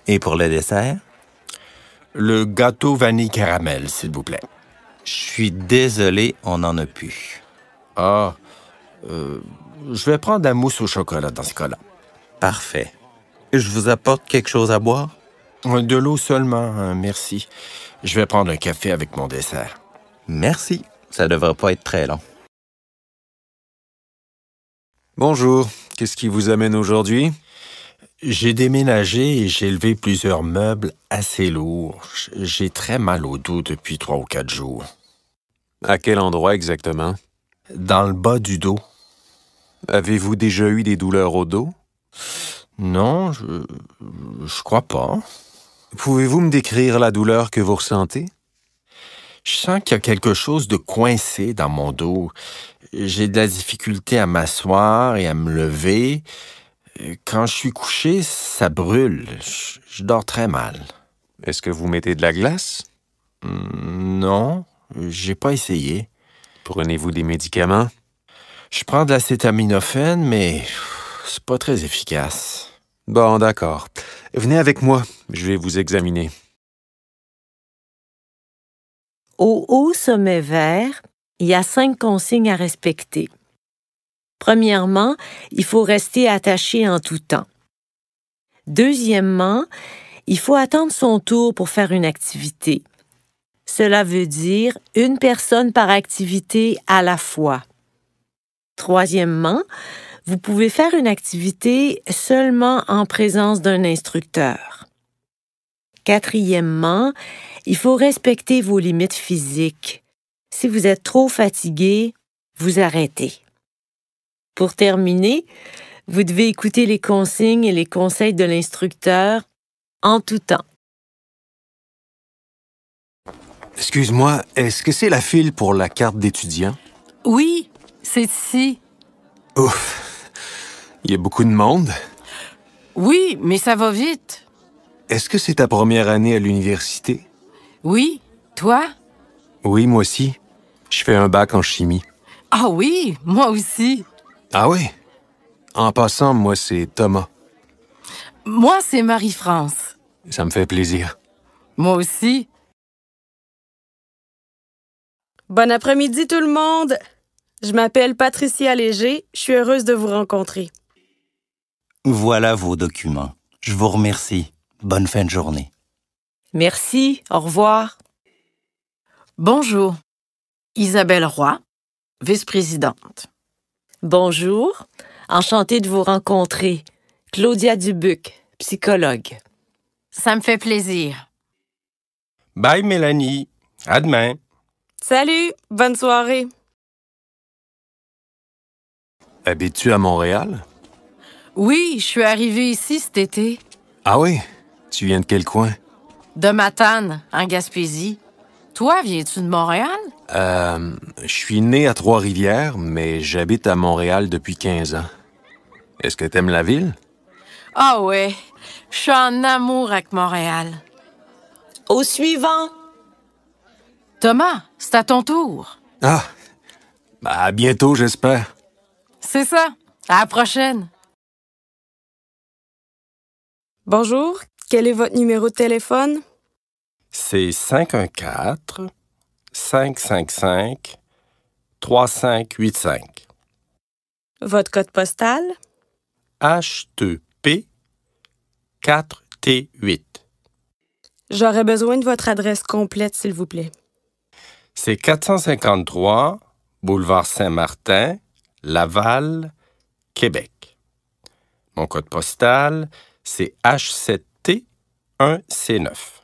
S24: Et pour le dessert le gâteau vanille caramel, s'il vous plaît. Je suis désolé, on n'en a plus. Ah, euh, je vais prendre la mousse au chocolat dans ce cas-là. Parfait. Je vous apporte quelque chose à
S36: boire? Euh, de l'eau seulement, hein, merci. Je vais prendre un café avec mon dessert.
S24: Merci.
S5: Ça ne devrait pas être très long. Bonjour. Qu'est-ce qui vous amène aujourd'hui? J'ai déménagé et j'ai
S36: levé plusieurs meubles assez lourds. J'ai très mal au dos depuis trois ou quatre jours.
S5: À quel endroit exactement? Dans le bas du dos. Avez-vous déjà eu des douleurs au dos? Non, je, crois pas. Pouvez-vous me décrire la douleur que vous ressentez? Je sens
S36: qu'il y a quelque chose de coincé dans mon dos. J'ai de la difficulté à m'asseoir et à me lever. Quand je suis couché, ça brûle. Je, dors très mal. Est-ce que vous mettez de la glace? Hmm, non, j'ai pas essayé. Prenez-vous des médicaments? Je prends de l'acétaminophène,
S5: mais c'est pas très efficace. Bon, d'accord. Venez avec moi, je vais vous examiner.
S38: Au
S2: haut sommet vert, il y a cinq consignes à respecter. Premièrement, il faut rester attaché en tout temps. Deuxièmement, il faut attendre son tour pour faire une activité. Cela veut dire une personne par activité à la fois. Troisièmement, vous pouvez faire une activité seulement en présence d'un instructeur. Quatrièmement, il faut respecter vos limites physiques. Si vous êtes trop fatigué, vous arrêtez. Pour terminer, vous devez écouter les consignes et les conseils de l'instructeur en tout temps.
S5: Excuse-moi, est-ce que c'est la file pour la carte d'étudiant?
S13: Oui, c'est ici.
S5: Ouf, il y a beaucoup de monde.
S13: Oui, mais ça va vite.
S5: Est-ce que c'est ta première année à l'université?
S13: Oui, toi?
S5: Oui, moi aussi. Je fais un bac en chimie.
S2: Ah oui, moi aussi.
S5: Ah oui? En passant, moi, c'est Thomas.
S2: Moi, c'est Marie-France.
S5: Ça me fait plaisir.
S2: Moi aussi. Bon après-midi, tout le monde. Je m'appelle Patricia Léger. Je suis heureuse de vous rencontrer.
S24: Voilà vos documents. Je vous remercie. Bonne fin de journée.
S2: Merci. Au revoir. Bonjour. Isabelle Roy, vice-présidente. Bonjour, enchantée de vous rencontrer. Claudia Dubuc, psychologue. Ça me fait plaisir.
S36: Bye Mélanie, à demain.
S7: Salut, bonne soirée.
S5: Habites-tu à Montréal?
S2: Oui, je suis arrivée ici cet été.
S5: Ah oui? Tu viens de quel coin?
S2: De Matane, en Gaspésie. Toi, viens-tu de Montréal?
S5: Euh, je suis né à Trois-Rivières, mais j'habite à Montréal depuis 15 ans. Est-ce que t'aimes la ville?
S33: Ah ouais, je suis en amour
S2: avec Montréal. Au suivant. Thomas, c'est à ton tour.
S5: Ah, bah, à bientôt, j'espère.
S2: C'est ça. À la prochaine. Bonjour, quel est votre numéro de téléphone?
S36: c'est 514 555 3585.
S2: Votre code postal?
S36: H2P 4T8.
S2: J'aurais besoin de votre adresse complète, s'il vous plaît.
S36: C'est 453 Boulevard Saint-Martin, Laval, Québec. Mon code postal, c'est H7T1C9.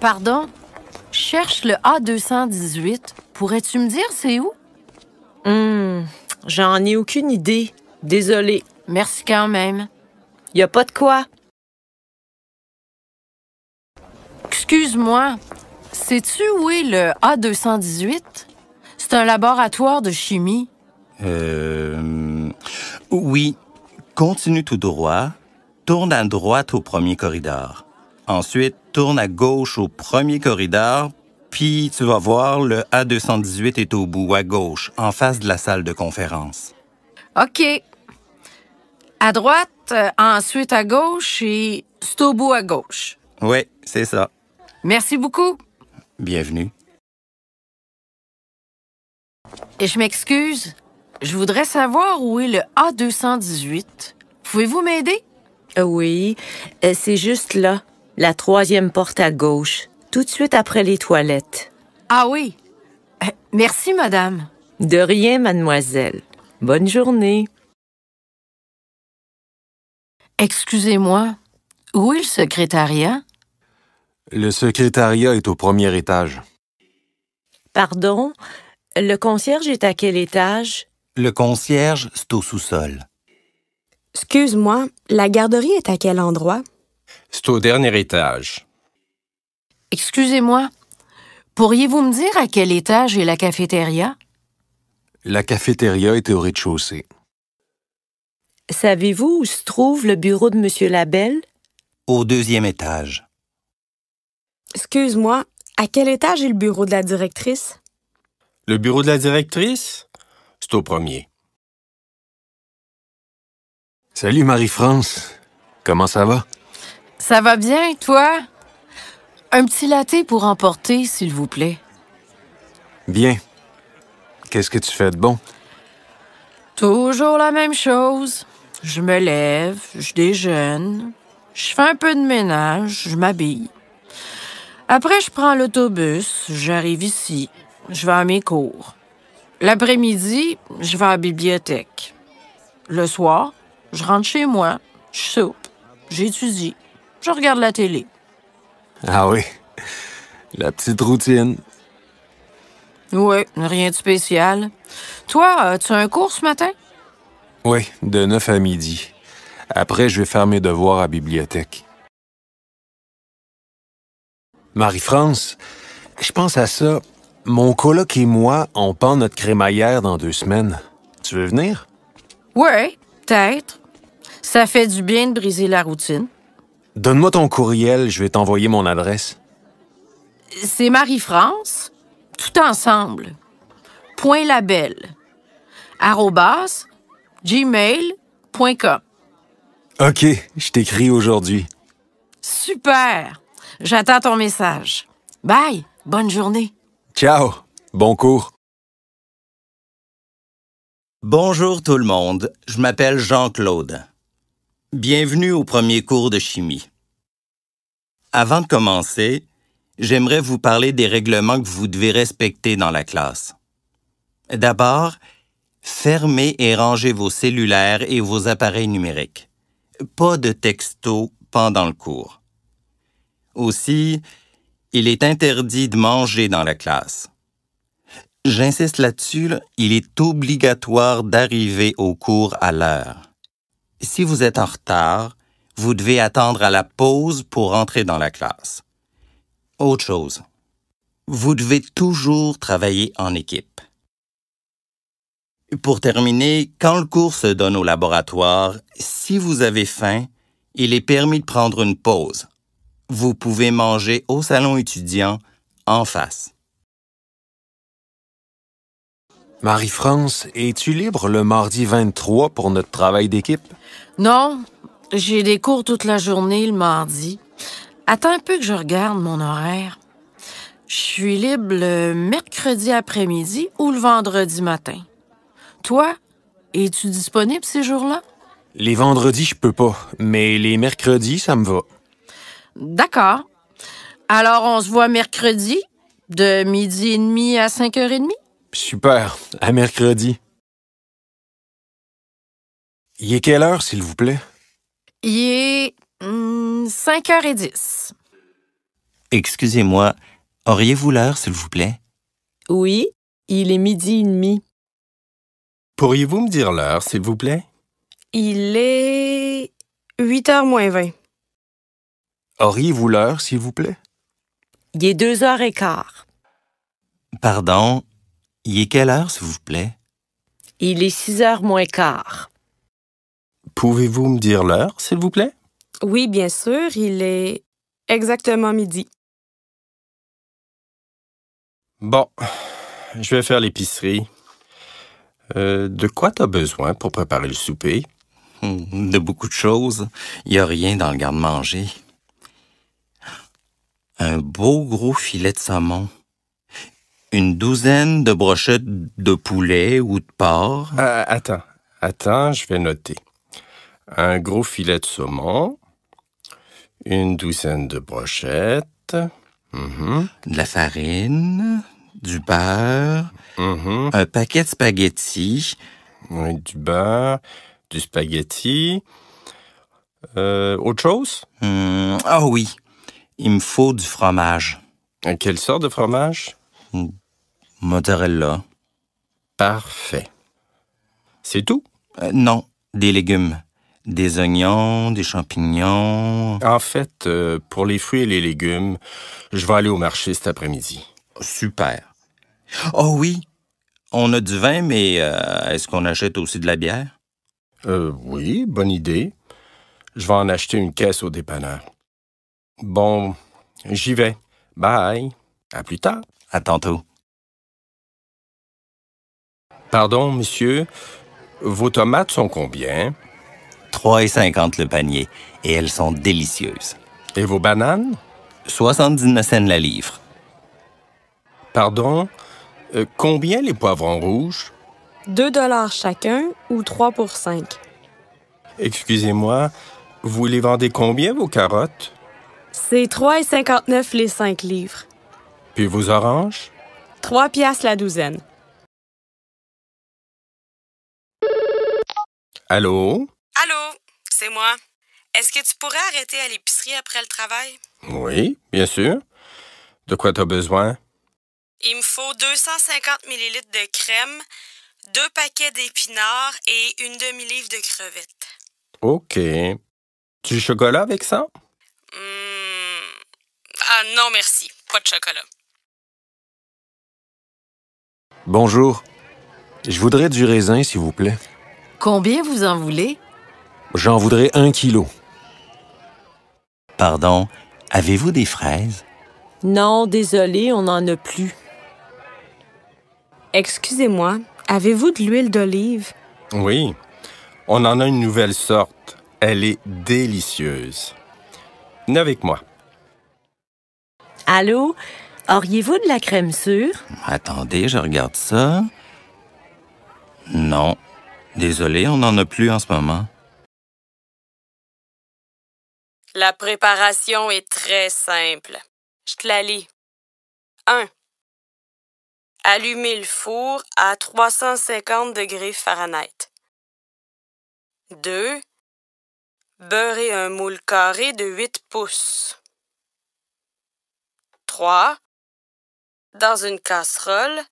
S7: Pardon?
S33: cherche le A218. Pourrais-tu me dire c'est où? Hum, j'en ai aucune idée. Désolée. Merci quand même. Y a
S2: pas de quoi. Excuse-moi,
S33: sais-tu où est le A218? C'est un laboratoire de chimie.
S24: Euh. Oui. Continue tout droit. Tourne à droite au premier corridor. Ensuite, tourne à gauche au premier corridor, puis tu vas voir, le A218 est au bout, à gauche, en face de la salle de conférence.
S33: OK. À droite, euh, ensuite
S2: à gauche et c'est au bout à gauche.
S24: Oui, c'est ça.
S2: Merci beaucoup. Bienvenue. Et je m'excuse, je voudrais savoir où est le A218. Pouvez-vous m'aider? Euh, oui, euh, c'est juste là la troisième porte à gauche, tout de suite après les toilettes. Ah oui. Euh, merci, madame. De rien,
S7: mademoiselle. Bonne journée.
S2: Excusez-moi, où est le secrétariat?
S5: Le secrétariat est au premier étage.
S2: Pardon, le concierge est à quel étage?
S24: Le concierge, c'est au sous-sol.
S2: Excuse-moi, la garderie est à quel endroit?
S36: C'est au dernier étage.
S2: Excusez-moi, pourriez-vous me dire à quel étage est la cafétéria?
S5: La cafétéria était au rez-de-chaussée.
S2: Savez-vous où se trouve le bureau de M. Labelle?
S24: Au deuxième étage.
S2: Excuse-moi, à quel étage est le bureau de la directrice?
S36: Le bureau de la directrice? C'est au
S5: premier. Salut Marie-France. Comment ça va?
S33: Ça va bien, toi? Un petit latte pour emporter, s'il vous plaît.
S5: Bien. Qu'est-ce que tu fais de bon?
S33: Toujours la même chose. Je me lève, je déjeune, je fais un peu de ménage, je m'habille. Après, je prends l'autobus, j'arrive ici, je vais à mes cours. L'après-midi, je vais à la bibliothèque. Le soir, je rentre chez moi, je soupe, j'étudie. Je regarde la télé.
S5: Ah oui, la petite routine.
S33: Oui, rien de spécial. Toi, tu as un cours ce matin?
S5: Oui, de 9 à midi. Après, je vais faire mes devoirs à la bibliothèque. Marie-France, je pense à ça. Mon coloc et moi, on pend notre crémaillère dans deux semaines. Tu veux venir?
S2: Oui, peut-être. Ça fait du bien de briser la routine.
S5: Donne-moi ton courriel, je vais t'envoyer mon adresse.
S2: C'est
S33: Marie-France, tout ensemble, point label, arrobas, gmail.com.
S5: OK, je t'écris aujourd'hui.
S33: Super! J'attends ton message. Bye!
S2: Bonne journée.
S5: Ciao! Bon cours!
S24: Bonjour tout le monde, je m'appelle Jean-Claude. Bienvenue au premier cours de chimie. Avant de commencer, j'aimerais vous parler des règlements que vous devez respecter dans la classe. D'abord, fermez et rangez vos cellulaires et vos appareils numériques. Pas de texto pendant le cours. Aussi, il est interdit de manger dans la classe. J'insiste là-dessus, il est obligatoire d'arriver au cours à l'heure. Si vous êtes en retard, vous devez attendre à la pause pour entrer dans la classe. Autre chose. Vous devez toujours travailler en équipe. Pour terminer, quand le cours se donne au laboratoire, si vous avez faim, il est permis de prendre une pause. Vous pouvez manger au salon étudiant
S5: en face. Marie-France, es-tu libre le mardi 23 pour notre travail d'équipe?
S2: Non, j'ai des cours toute la journée le mardi. Attends un peu que je regarde mon horaire.
S33: Je suis libre le mercredi après-midi ou le vendredi matin. Toi, es-tu disponible ces jours-là?
S5: Les vendredis, je peux pas, mais les mercredis, ça me va.
S33: D'accord. Alors, on se voit mercredi, de midi et demi à cinq heures et demie?
S5: Super. À mercredi. Il est quelle heure, s'il vous plaît?
S2: Il est hmm, cinq 5h10.
S24: Excusez-moi, auriez-vous l'heure, s'il vous plaît?
S2: Oui, il est midi et demi.
S36: Pourriez-vous me dire l'heure, s'il vous plaît?
S2: Il est 8h moins 20.
S24: Auriez-vous l'heure, s'il vous plaît?
S2: Il est 2h15.
S24: Pardon, il est quelle heure, s'il vous plaît?
S2: Il est 6h moins quart.
S24: Pouvez-vous me dire l'heure, s'il vous
S2: plaît? Oui, bien sûr, il est exactement midi.
S36: Bon, je vais faire l'épicerie. Euh,
S24: de quoi tu as besoin pour préparer le souper? Hmm, de beaucoup de choses. Il n'y a rien dans le garde-manger. Un beau gros filet de saumon. Une douzaine de brochettes de poulet ou de porc.
S36: Euh, attends, attends, je vais noter un gros filet de saumon, une douzaine de brochettes, mhm. de la farine, du beurre, mhm. un paquet de spaghettis. du beurre, du spaghettis, euh,
S24: autre chose? Hmm, ah oui, il me faut du fromage. Quelle sorte de fromage? Hmm, mozzarella. Parfait. C'est tout? Euh, non, des légumes. Des oignons, des
S36: champignons. En fait, euh, pour les fruits et les légumes, je vais aller au marché cet après-midi.
S24: Super. Oh oui, on a du vin, mais euh, est-ce qu'on achète aussi de la bière? Euh, oui, bonne idée. Je vais en acheter
S36: une caisse au dépanneur. Bon, j'y vais. Bye. À
S24: plus tard. À tantôt. Pardon, monsieur, vos tomates sont combien? 3,50 le panier et elles sont délicieuses. Et vos bananes? 79 cents la livre. Pardon? Euh, combien les poivrons rouges?
S2: 2 dollars chacun ou 3 pour 5.
S36: Excusez-moi, vous les vendez combien vos carottes?
S2: C'est 3,59 les 5 livres.
S7: Puis vos oranges?
S2: 3 piastres la douzaine.
S7: Allô? c'est moi. Est-ce que tu
S2: pourrais arrêter à l'épicerie après le travail?
S36: Oui, bien sûr. De quoi t'as besoin?
S2: Il me faut 250 ml de crème, deux paquets d'épinards et une demi-livre de crevettes.
S36: OK. Du
S5: chocolat
S7: avec ça? Hmm.
S2: Ah non, merci. Pas de chocolat.
S5: Bonjour. Je voudrais du raisin, s'il vous plaît.
S2: Combien vous en voulez?
S5: J'en voudrais un kilo.
S24: Pardon, avez-vous des fraises?
S2: Non, désolé, on n'en a plus. Excusez-moi, avez-vous de l'huile d'olive?
S36: Oui, on en a une nouvelle sorte. Elle est délicieuse.
S24: Venez avec moi.
S2: Allô? Auriez-vous de la crème sûre?
S24: Attendez, je regarde ça. Non.
S7: Désolé, on n'en a plus en ce moment.
S26: La préparation est très simple. Je te lis. 1. Allumez le four à 350 degrés
S7: Fahrenheit. 2. Beurrez un moule
S2: carré de 8 pouces. 3. Dans une casserole,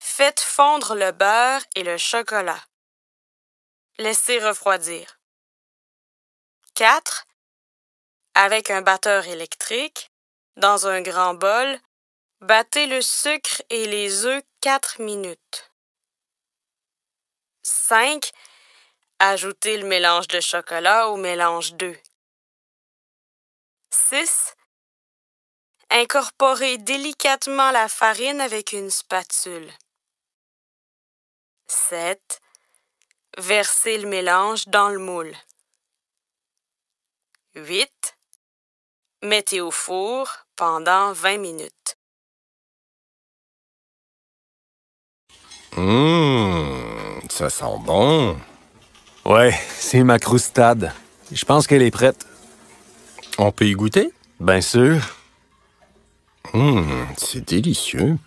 S2: faites fondre le beurre et le
S7: chocolat. Laissez refroidir. 4
S2: avec un batteur électrique, dans un grand bol, battez le sucre et les œufs 4 minutes. 5. Ajoutez le mélange de chocolat au mélange d'œufs.
S7: 6. Incorporez délicatement
S2: la farine avec une spatule. 7. Versez le mélange dans le moule. 8. Mettez au four pendant 20 minutes.
S14: Mmh,
S5: ça sent bon. Ouais, c'est ma croustade. Je pense qu'elle est prête. On peut y goûter? Bien sûr. Mmh,
S36: c'est délicieux.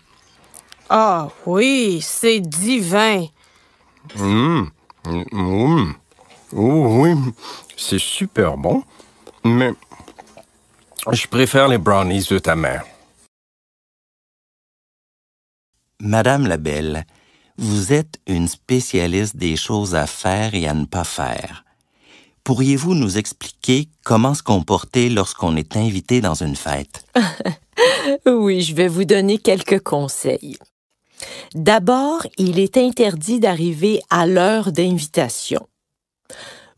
S22: Ah oui, c'est divin.
S36: Mmh, mmh, mmh. Oh, oui, c'est super bon.
S24: Mais je préfère les brownies de ta mère. Madame la Belle, vous êtes une spécialiste des choses à faire et à ne pas faire. Pourriez-vous nous expliquer comment se comporter lorsqu'on est invité dans une fête?
S2: oui, je vais vous donner quelques conseils. D'abord, il est interdit d'arriver à l'heure d'invitation.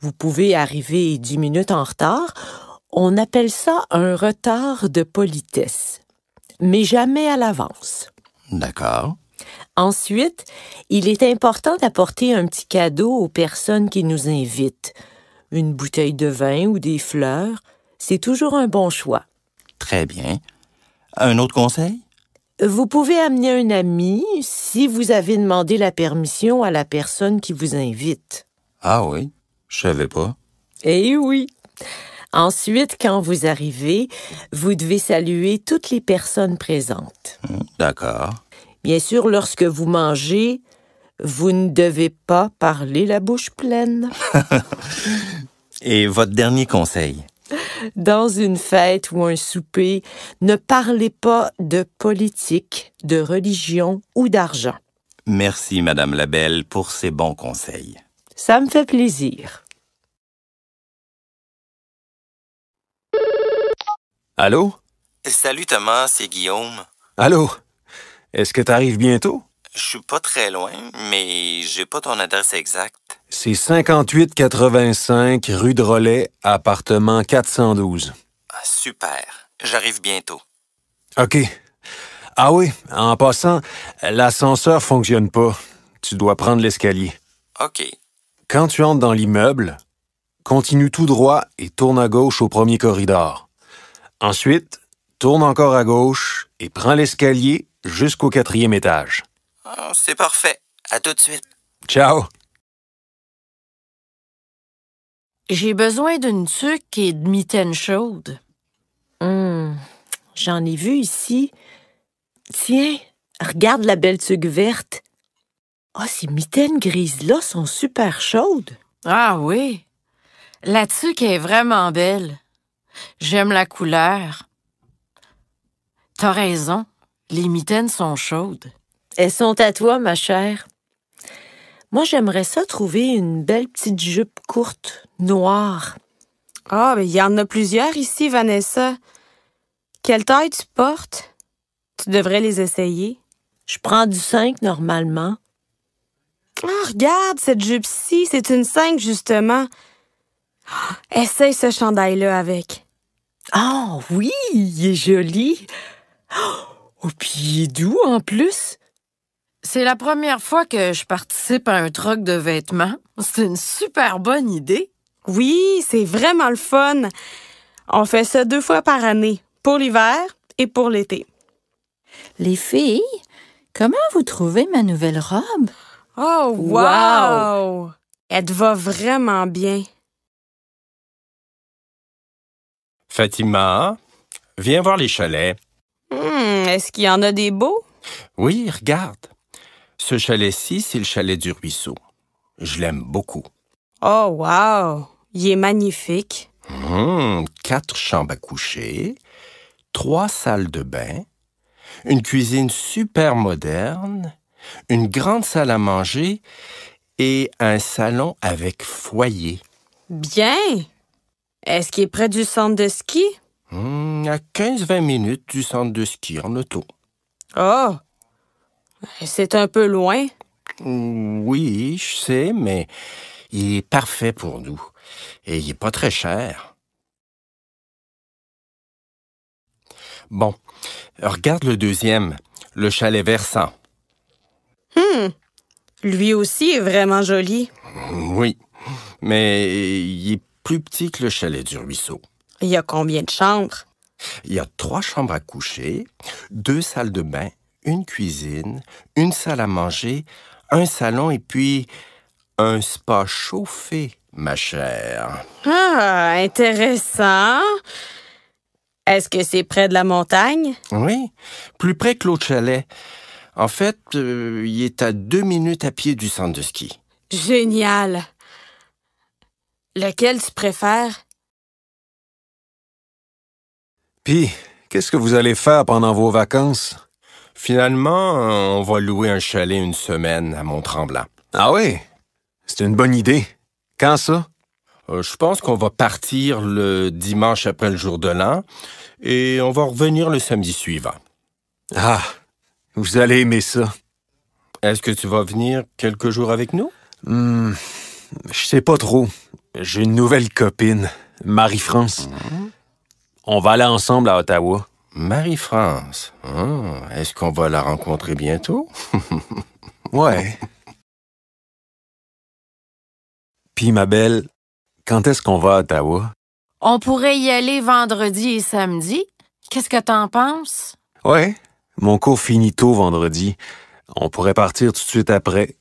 S2: Vous pouvez arriver dix minutes en retard on appelle ça un retard de politesse, mais jamais à l'avance. D'accord. Ensuite, il est important d'apporter un petit cadeau aux personnes qui nous invitent. Une bouteille de vin ou des fleurs, c'est toujours un bon choix. Très bien.
S24: Un autre conseil?
S2: Vous pouvez amener un ami si vous avez demandé la permission à la personne qui vous invite.
S24: Ah oui, je
S2: savais pas. Eh oui. Ensuite, quand vous arrivez, vous devez saluer toutes les personnes présentes. Hum, d'accord. Bien sûr, lorsque vous mangez, vous ne devez pas parler la bouche pleine.
S24: Et votre dernier conseil?
S2: Dans une fête ou un souper, ne parlez pas de politique, de religion ou d'argent.
S24: Merci, Madame Labelle, pour ces bons
S7: conseils.
S2: Ça me fait plaisir.
S5: Allô?
S24: Salut Thomas, c'est Guillaume.
S5: Allô? Est-ce que t'arrives bientôt?
S24: Je suis pas très loin, mais j'ai pas ton adresse exacte.
S5: C'est 5885 rue de Rollet, appartement 412. Ah, super. J'arrive bientôt. OK. Ah oui, en passant, l'ascenseur fonctionne pas. Tu dois prendre l'escalier. OK. Quand tu entres dans l'immeuble, continue tout droit et tourne à gauche au premier corridor. Ensuite, tourne encore à gauche et prends l'escalier jusqu'au quatrième étage.
S9: Oh, c'est parfait. À tout de suite.
S5: Ciao.
S26: J'ai besoin d'une tuque et
S7: de
S2: mitaines chaudes. Hum, J'en ai vu ici. Tiens, regarde la belle tuque verte. Ah, oh, ces mitaines grises-là sont super chaudes. Ah oui. La tuque est vraiment belle. J'aime la couleur. T'as raison, les mitaines sont chaudes. Elles sont à toi, ma chère. Moi, j'aimerais ça trouver une belle petite jupe courte, noire. Ah, ben, il y en a plusieurs ici, Vanessa. Quelle taille tu portes? Tu devrais les essayer. Je prends du 5 normalement. Ah, regarde cette jupe-ci, c'est une 5 justement. Ah, essaye ce chandail-là avec oh, oui, il est joli. Oh, puis il est doux en plus. C'est la première fois que je participe à un troc de vêtements. C'est une super bonne idée. Oui, c'est vraiment le fun. On fait ça deux fois par année, pour l'hiver et pour l'été. Les filles, comment vous trouvez ma nouvelle robe? Oh, wow! Elle te va vraiment bien.
S36: Fatima, viens voir les chalets.
S2: Hmm, est-ce qu'il y en a des beaux?
S36: Oui, regarde. Ce chalet-ci, c'est le chalet du ruisseau. Je l'aime beaucoup.
S2: Oh, wow! Il est magnifique.
S36: Hmm, quatre chambres à coucher, trois salles de bain, une cuisine super moderne, une grande salle à manger et un salon avec foyer.
S22: Bien! Est-ce qu'il est près du centre de ski?
S36: Hmm, à 15-20 minutes du centre de ski en auto.
S22: Ah! C'est un peu loin.
S36: Hmm, oui, je sais, mais il est parfait pour nous. Et il n'est pas très cher. Bon, regarde le deuxième, le chalet versant.
S2: Hum, lui aussi est vraiment
S22: joli.
S36: Hmm, oui, mais il est plus petit que le chalet du ruisseau.
S22: Il y a combien de chambres?
S36: Il y a trois chambres à coucher, deux salles de bain, une cuisine, une salle à manger, un salon et puis un spa chauffé, ma chère.
S22: Ah, intéressant. Est-ce que c'est près de la montagne?
S36: Oui, plus près que l'autre chalet. En fait, euh, il est à deux minutes à pied du centre de ski.
S2: Génial. Lequel tu préfères?
S5: Puis, qu'est-ce que vous allez faire pendant vos vacances?
S36: Finalement, on va louer un chalet une semaine à Mont-Tremblant. Ah oui? C'est une bonne idée. Quand ça? Euh, je pense qu'on va partir le dimanche après le jour de l'an et on va revenir le samedi suivant. Ah,
S5: vous allez aimer ça. Est-ce que tu vas venir quelques jours avec nous?
S39: Hum, je sais pas trop.
S5: J'ai une nouvelle copine, Marie-France. On va aller ensemble à Ottawa. Marie-France, oh, est-ce qu'on va la rencontrer bientôt? ouais. Puis, ma belle, quand est-ce qu'on va à Ottawa?
S2: On pourrait y aller vendredi et samedi. Qu'est-ce que t'en penses?
S5: Ouais, mon cours finit tôt vendredi. On pourrait partir tout de suite après.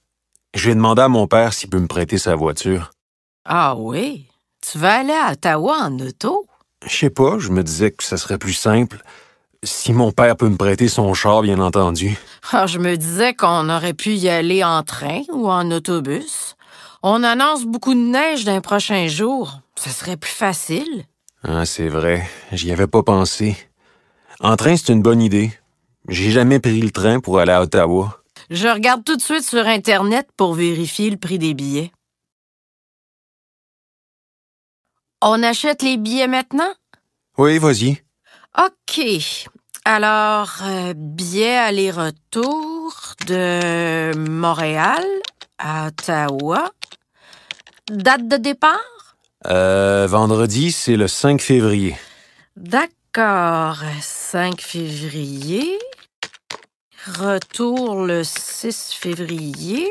S5: Je J'ai demandé à mon père s'il peut me prêter sa voiture.
S2: Ah oui? Tu vas aller à Ottawa en auto?
S5: Je sais pas, je me disais que ça serait plus simple. Si mon père peut me prêter son char, bien entendu.
S33: Ah, je me disais qu'on aurait pu y aller en train ou en autobus.
S2: On annonce beaucoup de neige d'un prochain jour. Ça Ce serait plus facile.
S5: Ah, c'est vrai. J'y avais pas pensé. En train, c'est une bonne idée. J'ai jamais pris le train pour aller à Ottawa.
S2: Je regarde tout de suite sur Internet pour vérifier le prix des billets. On achète les billets maintenant?
S5: Oui, vas-y.
S2: OK. Alors, euh, billets aller-retour de Montréal à Ottawa. Date de départ?
S5: Euh, vendredi, c'est le 5 février.
S2: D'accord. 5 février. Retour le 6 février.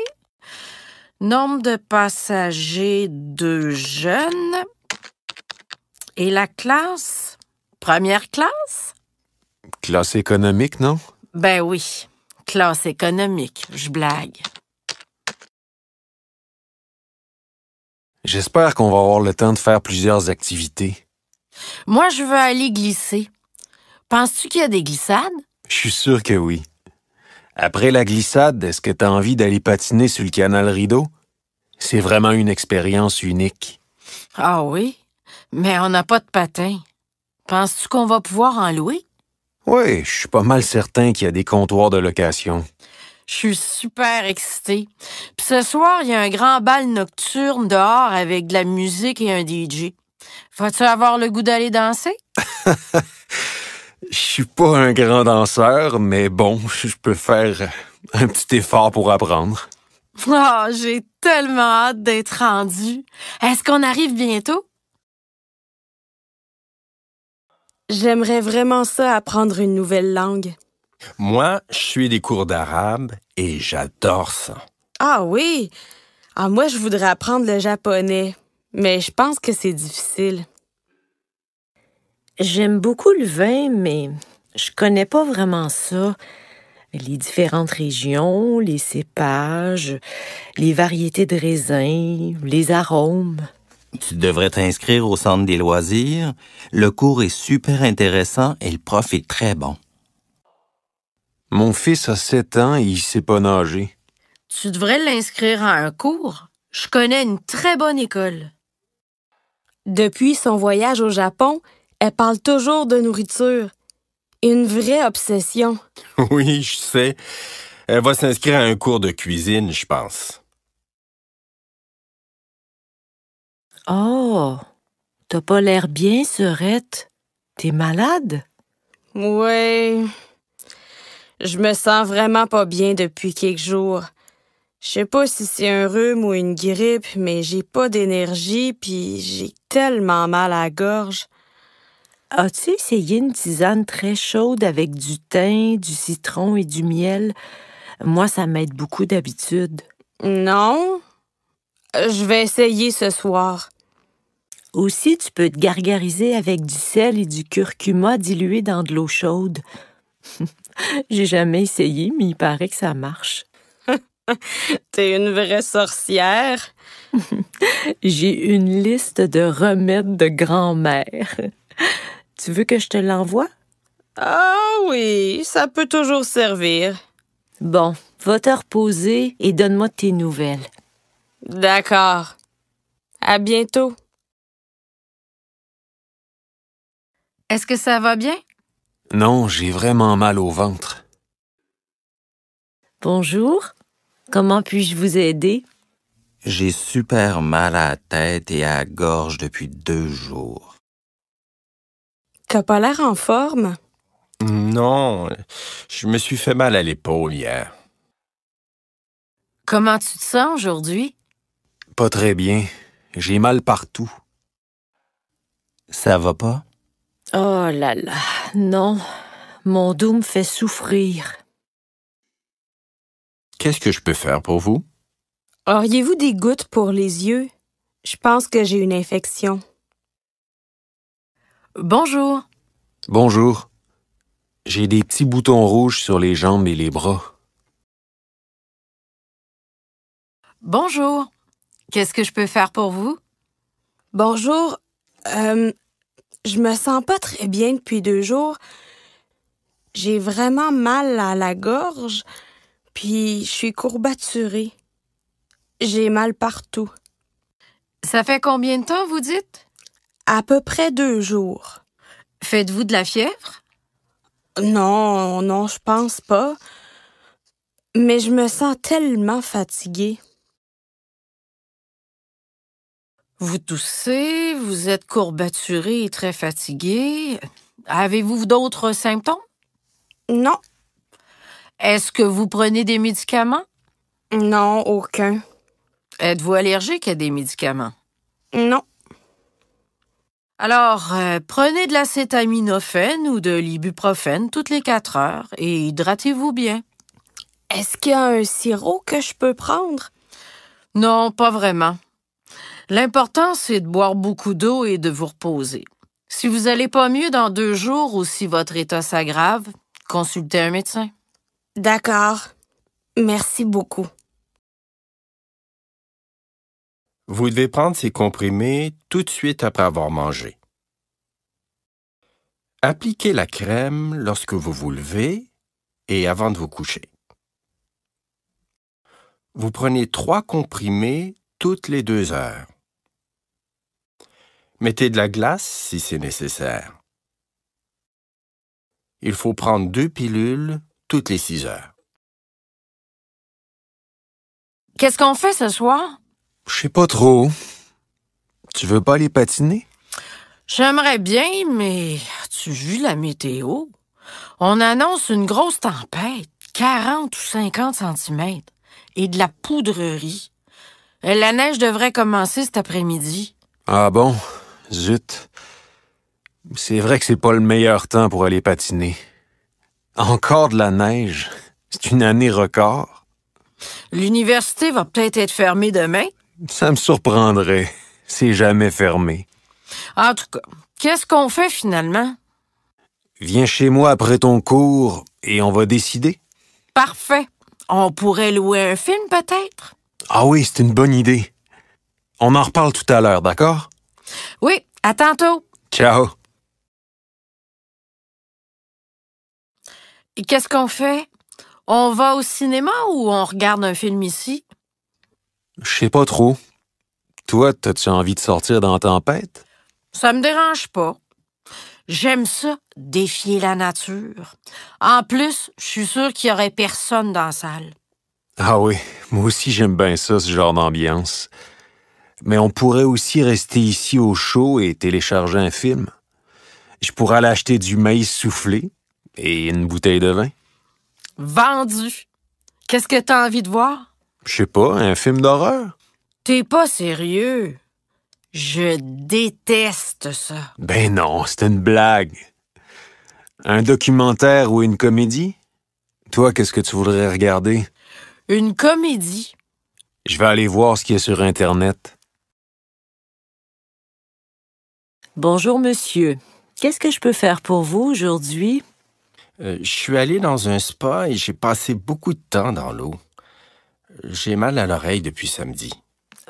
S2: Nombre de passagers, deux jeunes. Et la
S33: classe? Première classe?
S5: Classe économique, non?
S33: Ben oui, classe économique, je blague.
S5: J'espère qu'on va avoir le temps de faire plusieurs activités.
S2: Moi, je veux aller glisser. Penses-tu qu'il y a des glissades?
S5: Je suis sûr que oui. Après la glissade, est-ce que tu as envie d'aller patiner sur le canal Rideau? C'est vraiment une expérience unique.
S33: Ah oui? Mais on n'a pas de
S2: patins. Penses-tu qu'on va pouvoir en louer?
S5: Oui, je suis pas mal certain qu'il y a des comptoirs de location.
S2: Je suis super excitée. Puis ce soir, il y a un grand bal nocturne dehors avec de la musique et un DJ. Vas-tu avoir le goût d'aller danser?
S5: Je suis pas un grand danseur, mais bon, je peux faire un petit effort pour apprendre.
S2: Oh, j'ai tellement hâte d'être rendu. Est-ce qu'on arrive bientôt? J'aimerais vraiment ça, apprendre une nouvelle langue.
S14: Moi,
S36: je suis des cours d'arabe et j'adore ça.
S2: Ah oui? Ah, moi, je voudrais apprendre le japonais, mais je pense que c'est difficile. J'aime beaucoup le vin, mais je connais pas vraiment ça. Les différentes régions, les cépages, les variétés de raisins, les arômes.
S24: Tu devrais t'inscrire au centre des loisirs. Le cours est super intéressant et le prof est très bon.
S5: Mon fils a 7 ans et il sait pas nager.
S2: Tu devrais l'inscrire à un cours. Je connais une très bonne école. Depuis son voyage au Japon, elle parle toujours de nourriture. Une vraie obsession.
S14: Oui,
S36: je sais. Elle va s'inscrire à un cours de cuisine, je pense.
S7: Oh, t'as pas l'air bien,
S2: Surette. T'es malade? Ouais. Je me sens vraiment pas bien depuis quelques jours. Je sais pas si c'est un rhume ou une grippe, mais j'ai pas d'énergie puis j'ai tellement mal à la gorge. As-tu essayé une tisane très chaude avec du thym, du citron et du miel? Moi, ça m'aide beaucoup d'habitude. Non. Je vais essayer ce soir. Aussi, tu peux te gargariser avec du sel et du curcuma dilué dans de l'eau chaude. J'ai jamais essayé, mais il paraît que ça marche.
S21: T'es une vraie sorcière.
S2: J'ai une liste de remèdes de grand-mère. Tu veux que je te l'envoie? Ah oui, ça peut toujours servir. Bon, va te reposer et donne-moi tes nouvelles.
S7: D'accord. À bientôt.
S2: Est-ce que ça va bien?
S5: Non, j'ai vraiment mal au ventre.
S2: Bonjour. Comment puis-je vous aider?
S24: J'ai super mal à la tête et à gorge depuis deux jours.
S2: T'as pas l'air en forme?
S24: Non, je me suis fait
S5: mal à l'épaule hier.
S2: Comment tu te sens aujourd'hui?
S5: Pas très bien. J'ai mal partout. Ça va pas?
S2: Oh là là, non, mon dos me fait souffrir.
S36: Qu'est-ce que je peux faire pour vous?
S2: Auriez-vous des gouttes pour les yeux? Je pense que j'ai une infection. Bonjour.
S5: Bonjour. J'ai des petits boutons rouges sur les jambes et les bras.
S7: Bonjour.
S2: Qu'est-ce que je peux faire pour vous? Bonjour. Euh, je me sens pas très bien depuis deux jours. J'ai vraiment mal à la gorge, puis je suis courbaturée. J'ai mal partout. Ça fait combien de temps, vous dites? À peu près deux jours. Faites-vous de la fièvre? Non, non, je pense pas. Mais je me sens tellement fatiguée. Vous toussez, vous êtes courbaturé et très fatigué. Avez-vous d'autres symptômes? Non. Est-ce que vous prenez des médicaments? Non, aucun. Êtes-vous allergique à des médicaments? Non. Alors, euh, prenez de l'acétaminophène ou de l'ibuprofène toutes les quatre heures et hydratez-vous bien. Est-ce qu'il y a un sirop que je peux prendre? Non, pas
S33: vraiment. L'important, c'est de boire beaucoup d'eau et de vous reposer. Si vous n'allez pas mieux dans deux jours ou si votre état s'aggrave, consultez un médecin.
S2: D'accord. Merci beaucoup.
S36: Vous devez prendre ces comprimés tout de suite après avoir mangé. Appliquez la crème lorsque vous vous levez et avant de vous coucher. Vous prenez trois comprimés toutes les deux heures. Mettez de la glace si c'est nécessaire.
S7: Il faut prendre deux pilules toutes les six
S5: heures.
S2: Qu'est-ce qu'on fait ce soir?
S5: Je sais pas trop. Tu veux pas aller patiner?
S2: J'aimerais bien, mais as tu vu la météo? On annonce une grosse tempête, 40 ou 50 cm, et de la poudrerie. La neige devrait commencer cet après-midi.
S5: Ah bon? Zut. C'est vrai que c'est pas le meilleur temps pour aller patiner. Encore de la neige. C'est une année record.
S2: L'université va peut-être être fermée demain.
S5: Ça me surprendrait. C'est jamais fermé.
S33: En tout cas, qu'est-ce qu'on fait finalement?
S5: Viens chez moi après ton cours et on va décider.
S2: Parfait. On pourrait louer un film peut-être?
S5: Ah oui, c'est une bonne idée. On en reparle tout à l'heure, d'accord?
S2: Oui, à tantôt.
S5: Ciao.
S7: Et qu'est-ce qu'on fait?
S33: On va au cinéma ou on regarde un film ici?
S14: Je sais pas trop.
S5: Toi, t'as-tu envie de sortir dans la tempête?
S33: Ça me dérange pas.
S2: J'aime ça, défier la nature. En plus, je suis sûre qu'il y aurait personne dans la salle.
S5: Ah oui, moi aussi j'aime bien ça, ce genre d'ambiance mais on pourrait aussi rester ici au chaud et télécharger un film. Je pourrais aller acheter du maïs soufflé et une bouteille de vin.
S2: Vendu! Qu'est-ce que t'as envie de voir?
S5: Je sais pas, un film d'horreur.
S2: T'es pas sérieux? Je déteste ça.
S5: Ben non, c'est une blague. Un documentaire ou une comédie? Toi, qu'est-ce que tu voudrais regarder?
S33: Une comédie.
S5: Je vais aller voir ce qu'il y a sur Internet.
S7: Bonjour monsieur.
S2: Qu'est-ce que je peux faire pour vous aujourd'hui?
S36: Euh, je suis allé dans un spa et j'ai passé beaucoup de temps dans l'eau. J'ai mal à l'oreille depuis samedi.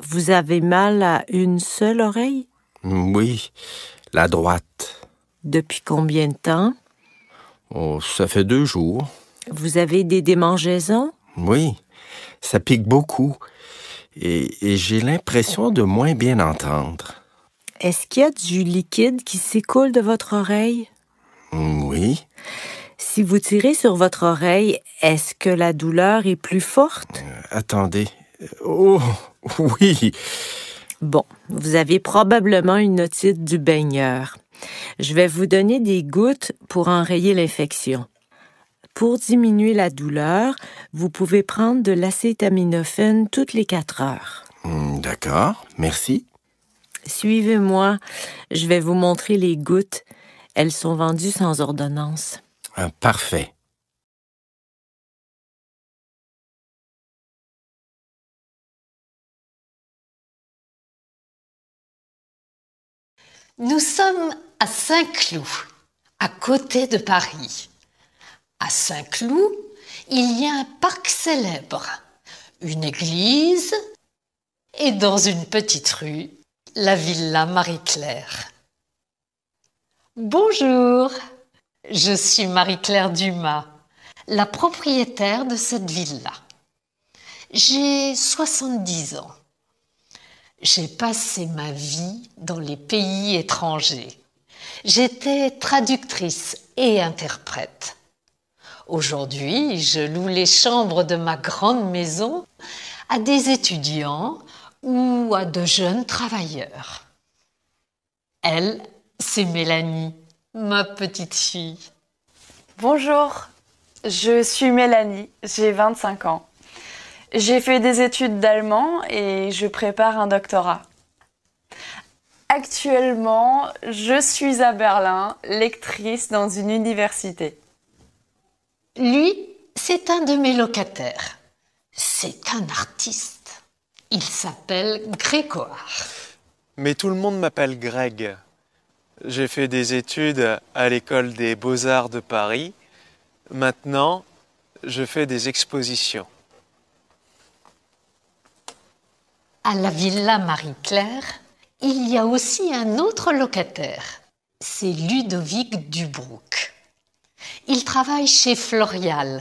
S2: Vous avez mal à une seule oreille?
S36: Mm, oui, la droite.
S2: Depuis combien de temps?
S36: Oh, ça fait deux jours.
S2: Vous avez des démangeaisons?
S36: Oui, ça pique beaucoup. et j'ai l'impression de moins bien entendre.
S2: Est-ce qu'il y a du liquide qui s'écoule de votre oreille? Mm, oui. Si vous tirez sur votre oreille, est-ce que la douleur est plus forte?
S36: Euh, attendez. Oh, oui.
S2: Bon, vous avez probablement une otite du baigneur. Je vais vous donner des gouttes pour enrayer l'infection. Pour diminuer la douleur, vous pouvez prendre de l'acétaminophène toutes les quatre heures. Mm,
S36: d'accord, merci.
S2: Suivez-moi, je vais vous montrer les gouttes. Elles sont vendues sans ordonnance.
S7: Ah, parfait. Nous sommes à Saint-Cloud,
S10: à côté de Paris. À Saint-Cloud,
S2: il y a un parc célèbre, une église et dans une petite rue, la Villa Marie-Claire. Bonjour, je suis Marie-Claire Dumas, la propriétaire de cette villa. J'ai 70 ans. J'ai passé ma vie dans les pays étrangers. J'étais traductrice et interprète. Aujourd'hui, je loue les chambres de ma grande maison à des étudiants, ou à de jeunes travailleurs. Elle, c'est Mélanie,
S33: ma petite fille.
S4: Bonjour, je suis
S15: Mélanie, j'ai 25 ans. J'ai fait des études d'allemand et je prépare un doctorat. Actuellement, je suis à Berlin,
S2: lectrice dans une université. Lui, c'est un de mes locataires. C'est un artiste. Il s'appelle
S10: Grégoire.
S39: Mais tout le monde m'appelle Greg. J'ai fait des études à l'école des beaux-arts de Paris. Maintenant, je fais des expositions.
S10: À la villa Marie-Claire, il y a aussi un autre locataire. C'est Ludovic Dubrouc. Il travaille chez Florial,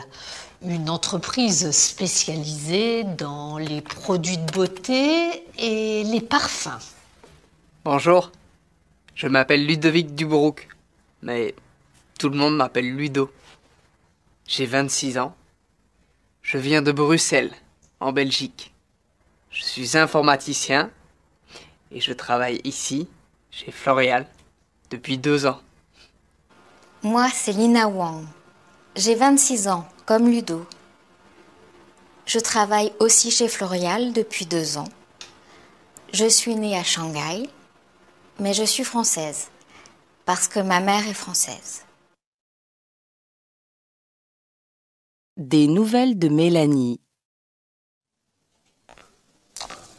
S10: une entreprise spécialisée dans les produits de beauté et les parfums.
S22: Bonjour, je m'appelle Ludovic Dubrouk, mais tout le monde m'appelle Ludo. J'ai 26 ans. Je viens de Bruxelles, en Belgique. Je suis informaticien et je travaille ici, chez Floréal, depuis deux ans.
S10: Moi, c'est Lina Wang. J'ai 26 ans comme Ludo. Je travaille aussi chez Florial depuis deux ans. Je suis née à Shanghai, mais je suis française, parce que
S7: ma mère est française.
S14: Des
S39: nouvelles de Mélanie.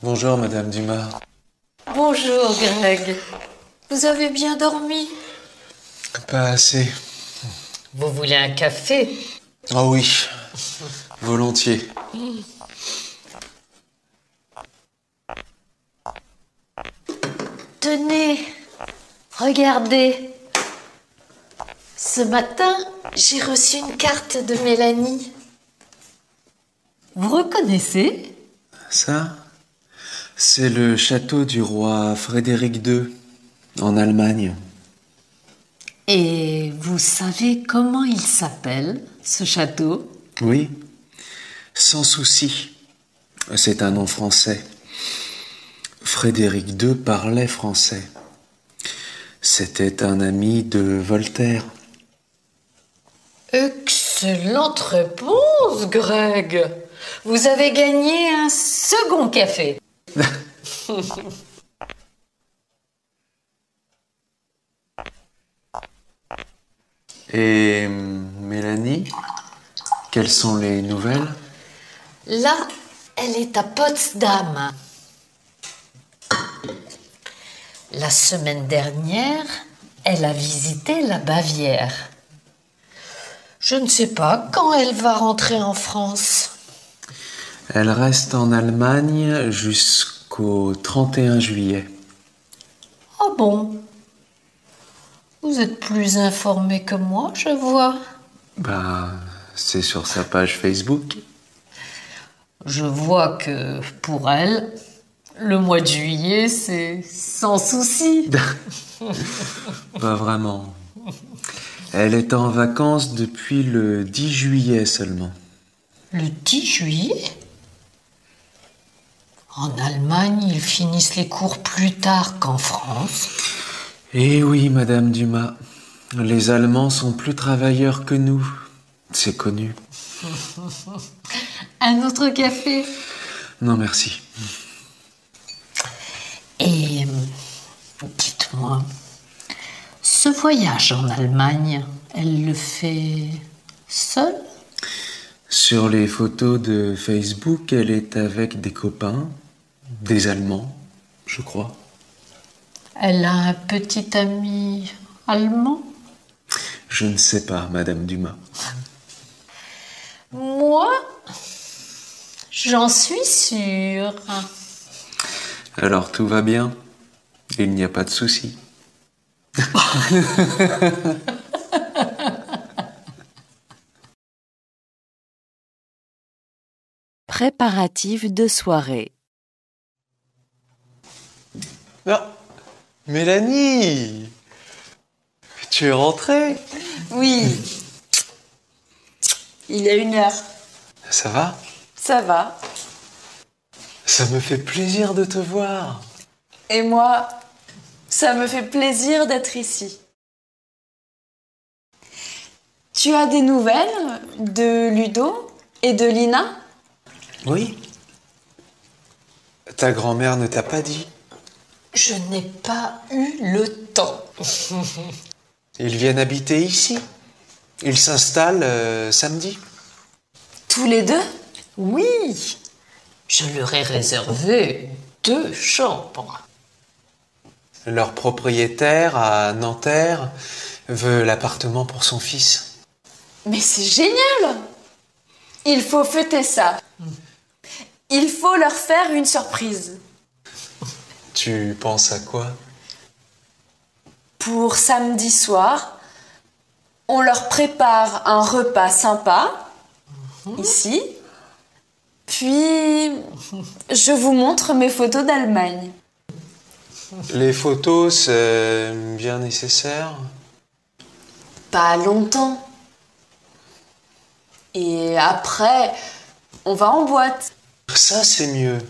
S39: Bonjour, Madame Dumas.
S2: Bonjour, Greg. Vous avez bien dormi
S39: Pas assez.
S2: Vous voulez un café
S39: Oh oui, volontiers.
S2: Tenez, regardez.
S10: Ce matin, j'ai reçu une carte de Mélanie.
S2: Vous reconnaissez
S39: Ça, c'est le château du roi Frédéric II, en Allemagne.
S2: Et vous savez comment il s'appelle, ce château
S39: Oui, sans souci. C'est un nom français. Frédéric II parlait français. C'était un ami de Voltaire.
S13: Excellente réponse, Greg. Vous avez gagné un second café.
S39: Et euh, Mélanie, quelles sont les nouvelles
S10: Là, elle est à Potsdam. La semaine dernière, elle a visité la Bavière. Je ne sais pas quand elle va rentrer en France.
S39: Elle reste en Allemagne jusqu'au 31 juillet.
S10: oh bon vous êtes plus informé que moi, je vois.
S39: Ben, c'est sur sa page Facebook.
S13: Je vois que pour elle, le mois de juillet, c'est sans souci.
S39: Pas vraiment. Elle est en vacances depuis le 10 juillet seulement.
S2: Le 10 juillet En Allemagne, ils finissent les cours plus tard
S39: qu'en France. Eh oui, Madame Dumas, les Allemands sont plus travailleurs que nous. C'est connu.
S2: Un autre café
S39: Non, merci.
S2: Et euh, dites-moi, ce voyage en Allemagne, elle le fait seule
S39: Sur les photos de Facebook, elle est avec des copains, des Allemands, je crois.
S33: Elle a un petit ami allemand
S39: Je ne sais pas, Madame Dumas.
S10: Moi, j'en suis sûre.
S39: Alors tout va bien Il n'y a pas de souci.
S2: Préparatifs de soirée. Mélanie
S39: Tu es rentrée
S2: Oui. Il y a une heure. Ça va Ça va.
S39: Ça me fait plaisir de te
S2: voir. Et moi, ça me fait plaisir d'être ici. Tu as des nouvelles de Ludo et de Lina
S39: Oui. Ta grand-mère ne t'a pas dit
S2: je n'ai pas eu le temps.
S39: Ils viennent habiter ici. Ils s'installent euh, samedi.
S13: Tous les deux Oui. Je leur ai réservé deux
S2: chambres.
S39: Leur propriétaire à Nanterre veut l'appartement pour son fils.
S2: Mais c'est génial Il faut fêter ça. Il faut leur faire une surprise.
S39: Tu penses à quoi
S2: Pour samedi soir, on leur prépare un repas sympa, mhm. ici. Puis, je vous montre mes photos d'Allemagne.
S39: Les photos, c'est bien nécessaire
S2: Pas longtemps. Et après,
S13: on va en boîte.
S39: Ça, c'est mieux.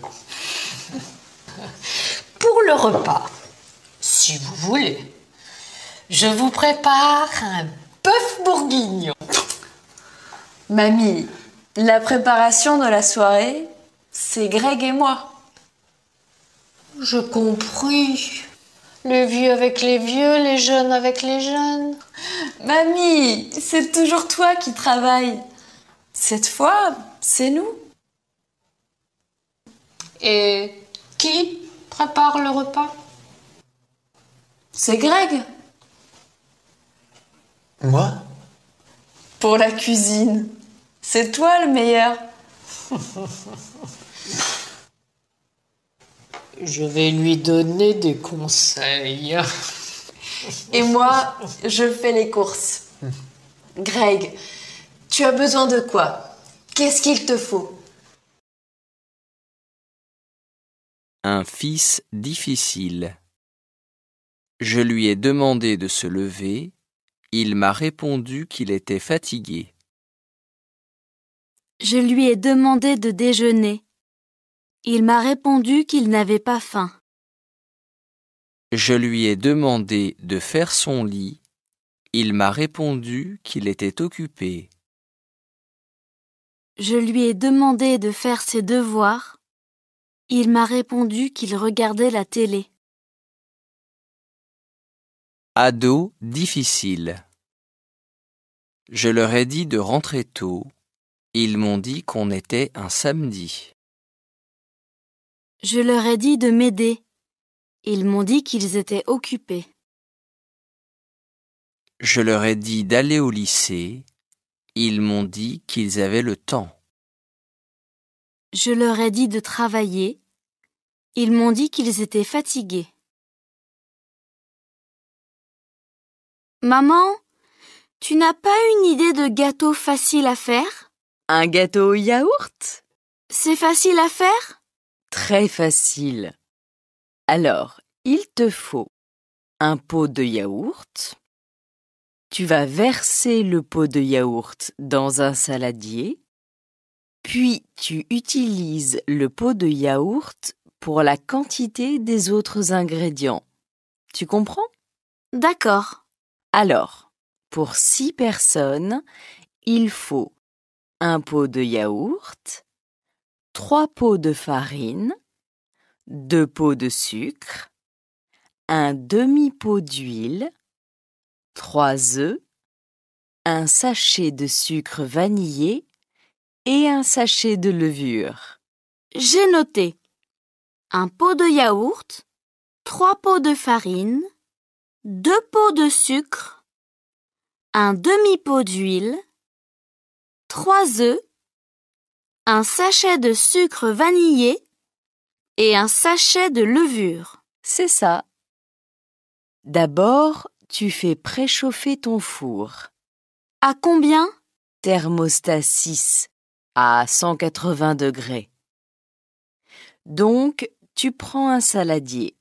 S2: pour le repas, si vous voulez, je vous prépare un bœuf bourguignon. Mamie, la préparation de la soirée, c'est Greg et moi. Je compris. Les vieux avec les vieux, les jeunes avec les jeunes. Mamie, c'est toujours toi qui travailles. Cette fois, c'est nous. Et qui
S13: prépare le repas. C'est Greg Moi Pour la cuisine. C'est toi le
S2: meilleur. je vais lui donner des conseils. Et moi, je fais les courses. Hmm. Greg, tu as besoin de quoi
S7: Qu'est-ce qu'il te faut
S25: un fils difficile. Je lui ai demandé de se lever, il m'a répondu qu'il était fatigué.
S2: Je lui ai demandé de déjeuner. Il m'a répondu qu'il n'avait pas faim.
S25: Je lui ai demandé de faire son lit. Il m'a répondu qu'il était occupé.
S7: Je lui ai demandé de faire ses devoirs. Il m'a répondu qu'il regardait la télé. Ado difficile.
S25: Je leur ai dit de rentrer tôt. Ils m'ont dit qu'on était un samedi.
S7: Je leur ai dit de m'aider.
S2: Ils m'ont dit qu'ils étaient occupés.
S25: Je leur ai dit d'aller au lycée. Ils m'ont dit qu'ils avaient le temps.
S2: Je leur ai dit de travailler. Ils m'ont dit
S7: qu'ils étaient fatigués.
S2: Maman, tu n'as pas une idée de gâteau facile à faire Un gâteau au yaourt C'est facile à faire Très facile. Alors, il te faut un pot de yaourt. Tu vas verser le pot de yaourt dans un saladier puis tu utilises le pot de yaourt pour la quantité des autres ingrédients. Tu comprends D'accord. Alors, pour six personnes, il faut un pot de yaourt, trois pots de farine, deux pots de sucre, un demi-pot d'huile, trois œufs, un sachet de sucre vanillé et un sachet de levure. J'ai noté un pot de yaourt, trois pots de farine, deux pots de sucre,
S7: un demi-pot d'huile, trois œufs,
S2: un sachet de sucre vanillé et un sachet de levure. C'est ça. D'abord, tu fais préchauffer ton four. À combien Thermostat 6 à 180 degrés. Donc, tu prends un saladier.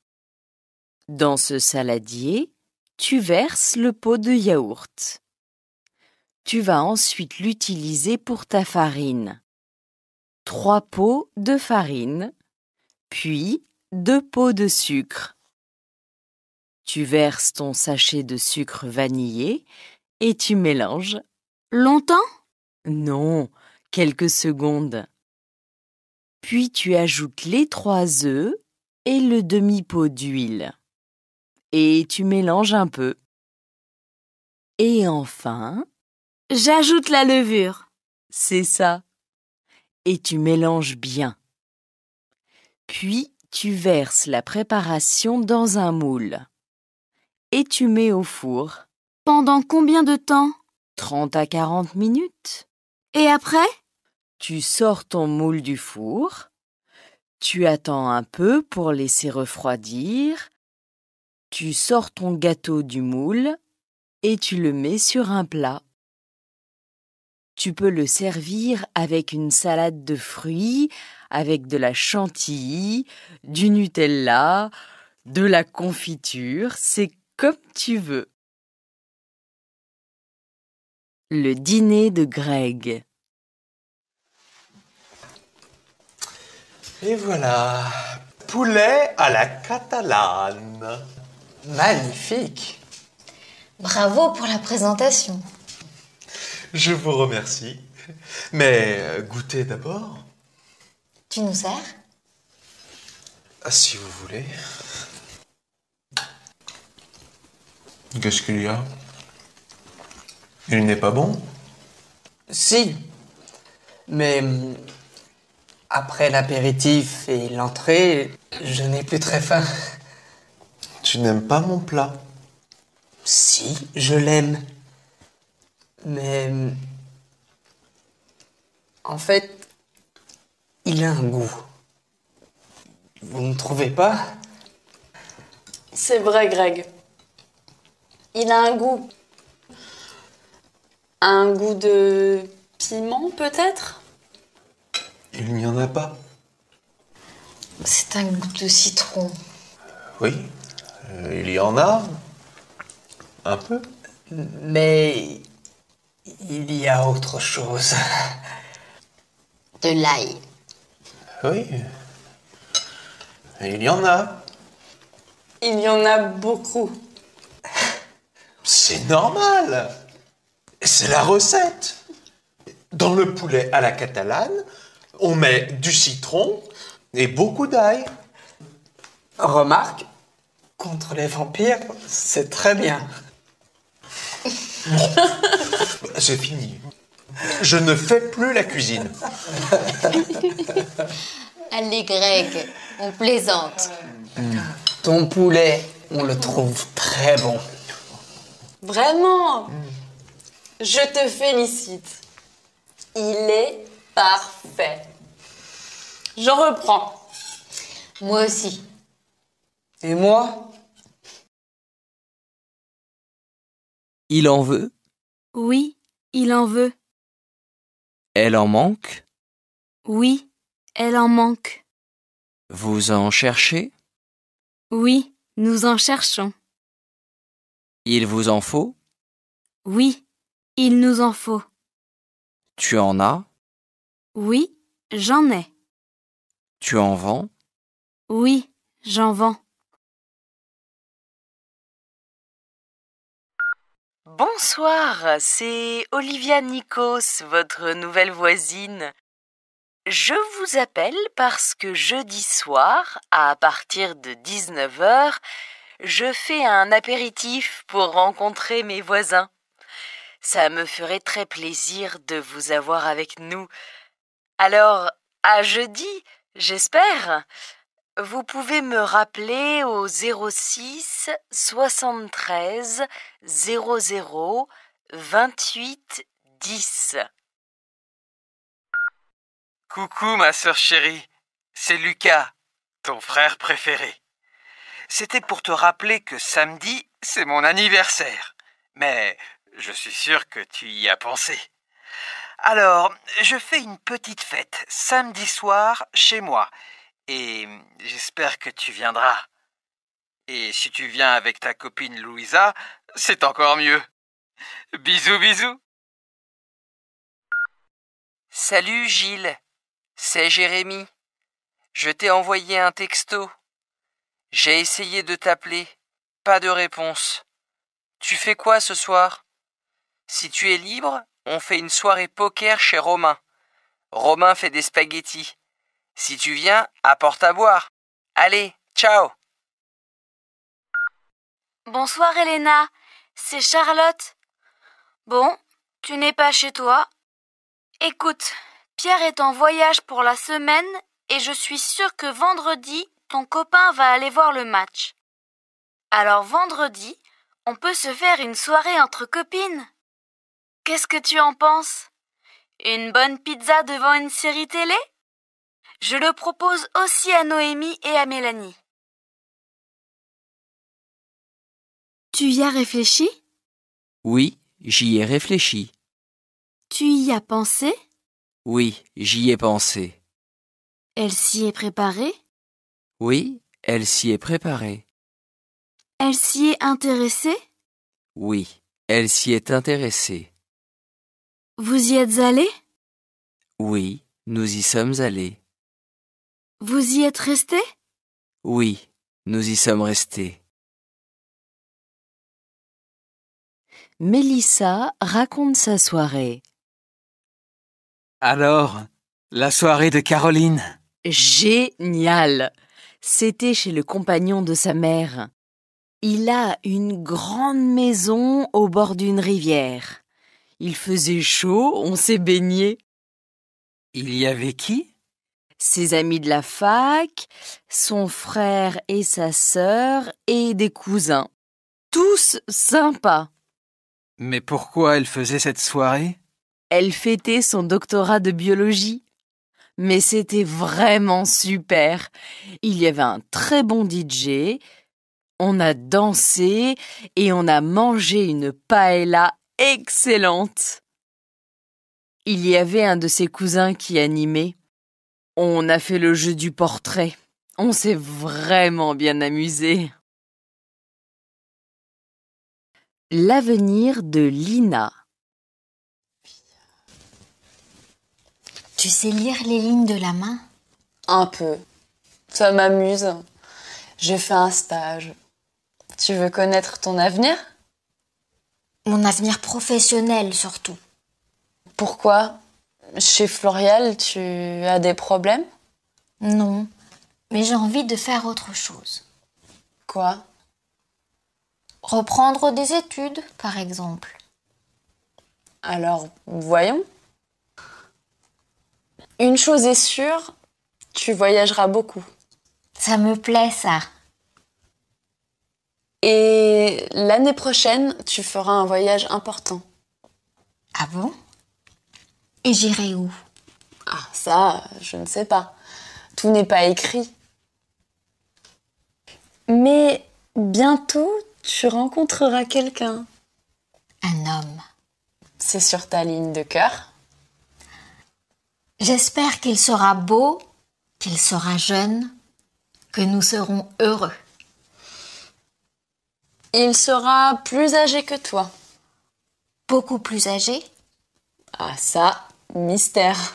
S2: Dans ce saladier, tu verses le pot de yaourt. Tu vas ensuite l'utiliser pour ta farine. Trois pots de farine, puis deux pots de sucre. Tu verses ton sachet de sucre vanillé et tu mélanges. Longtemps Non, quelques secondes. Puis tu ajoutes les trois œufs et le demi-pot d'huile. Et tu mélanges un peu. Et enfin, j'ajoute la levure. C'est ça. Et tu mélanges bien. Puis tu verses la préparation dans un moule. Et tu mets au four. Pendant combien de temps 30 à 40 minutes. Et après tu sors ton moule du four, tu attends un peu pour laisser refroidir, tu sors ton gâteau du moule et tu le mets sur un plat. Tu peux le servir avec une salade de fruits, avec de la chantilly, du Nutella, de la confiture, c'est comme tu veux.
S7: Le dîner de Greg.
S14: Et voilà.
S39: Poulet à la catalane. Magnifique.
S10: Bravo pour la présentation.
S39: Je vous remercie. Mais euh, goûtez d'abord. Tu nous sers ah, Si vous voulez. Qu'est-ce qu'il y a Il n'est pas bon
S22: Si. Mais après l'apéritif et l'entrée, je n'ai plus très faim. Tu
S39: n'aimes pas mon plat
S22: Si, je l'aime. Mais... En fait, il a un goût. Vous ne trouvez pas
S26: C'est vrai, Greg. Il a un goût. Un goût de piment, peut-être
S39: il n'y en a pas.
S10: C'est un goût de citron.
S39: Euh, oui, euh, il y en a. Un peu.
S22: Mais il y a autre chose. De l'ail. Oui. Il y en a.
S2: Il y en a beaucoup.
S39: C'est normal. C'est la recette. Dans le poulet à la catalane,
S22: on met du citron et beaucoup d'ail. Remarque, contre les vampires, c'est très bien. c'est fini. Je ne fais plus la cuisine.
S10: Allez Greg, on plaisante.
S22: Ton poulet, on le trouve très bon.
S2: Vraiment Je te félicite. Il est Parfait. Je reprends. Moi aussi.
S7: Et moi Il en veut Oui, il en veut. Elle en manque Oui, elle en manque. Vous en cherchez Oui, nous en cherchons. Il vous en faut Oui, il nous en faut. Tu en as oui, j'en ai. Tu en vends Oui, j'en vends.
S2: Bonsoir, c'est Olivia Nikos, votre nouvelle voisine. Je vous appelle parce que jeudi soir, à partir de 19h, je fais un apéritif pour rencontrer mes voisins. Ça me ferait très plaisir de vous avoir avec nous. Alors, à jeudi, j'espère. Vous pouvez me rappeler au 06 73 00 28 10.
S9: Coucou ma sœur chérie, c'est Lucas, ton frère préféré. C'était pour te rappeler que samedi, c'est mon anniversaire. Mais je suis sûr que tu y as pensé. Alors, je fais une petite fête samedi soir chez moi. Et j'espère que tu viendras. Et si tu viens avec ta copine Louisa, c'est encore mieux. Bisous, bisous.
S7: Salut Gilles,
S25: c'est Jérémy. Je t'ai envoyé un texto. J'ai essayé de t'appeler. Pas de réponse. Tu fais quoi ce soir Si tu es libre, on fait une soirée poker chez Romain. Romain fait des spaghettis. Si tu viens, apporte à boire. Allez, ciao
S2: Bonsoir Elena, c'est Charlotte. Bon, tu n'es pas chez toi. Écoute, Pierre est en voyage pour la semaine et je suis sûre que vendredi, ton copain va aller voir le match. Alors vendredi, on peut se faire une soirée entre copines. Qu'est-ce que tu en penses Une bonne pizza devant une série télé Je le propose aussi à Noémie et à Mélanie.
S7: Tu y as réfléchi
S25: Oui, j'y ai réfléchi.
S2: Tu y as pensé
S25: Oui, j'y ai pensé.
S2: Elle s'y est préparée
S25: Oui, elle s'y est préparée.
S2: Elle s'y est intéressée
S25: Oui, elle s'y est intéressée.
S7: Vous y êtes allé
S25: Oui, nous y sommes allés.
S7: Vous y êtes resté Oui, nous y sommes restés.
S2: Mélissa raconte sa soirée.
S9: Alors, la soirée de Caroline Génial
S2: C'était chez le compagnon de sa mère. Il a une grande maison au bord d'une rivière. Il faisait chaud, on s'est baigné. Il
S9: y avait qui
S2: Ses amis de la fac, son frère et sa sœur et des cousins. Tous sympas.
S9: Mais pourquoi elle faisait cette soirée
S2: Elle fêtait son doctorat de biologie. Mais c'était vraiment super. Il y avait un très bon DJ. On a dansé et on a mangé une paella excellente. Il y avait un de ses cousins qui animait. On a fait le jeu du portrait. On s'est vraiment bien
S7: amusé. L'avenir de
S2: Lina. Tu sais lire les lignes de la main Un peu. Ça m'amuse. J'ai fait un stage. Tu veux connaître ton avenir mon avenir professionnel surtout. Pourquoi Chez Florial, tu
S10: as des problèmes Non, mais j'ai envie de faire autre chose.
S2: Quoi Reprendre des études, par exemple. Alors, voyons. Une chose est sûre, tu voyageras beaucoup. Ça me plaît, ça.
S33: Et l'année prochaine, tu feras un voyage important. Ah bon Et j'irai où
S2: Ah, ça, je ne sais pas. Tout n'est pas écrit. Mais bientôt, tu rencontreras quelqu'un. Un homme. C'est sur ta ligne de cœur J'espère
S10: qu'il sera beau, qu'il sera jeune, que nous serons heureux.
S2: Il sera plus âgé que toi. Beaucoup plus âgé Ah ça, mystère.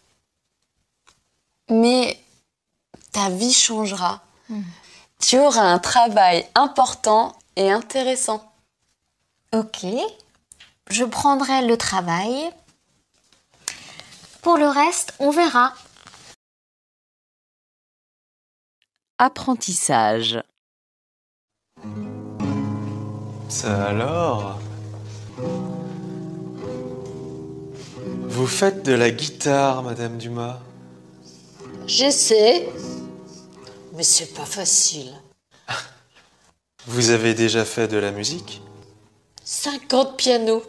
S2: Mais ta vie changera. Hmm. Tu auras un travail important et intéressant. Ok, je prendrai le travail. Pour le reste, on verra.
S7: Apprentissage.
S14: Ça alors
S39: Vous faites de la guitare, Madame Dumas
S10: J'essaie, mais c'est pas facile.
S39: Vous avez déjà fait de la musique
S2: 50 pianos.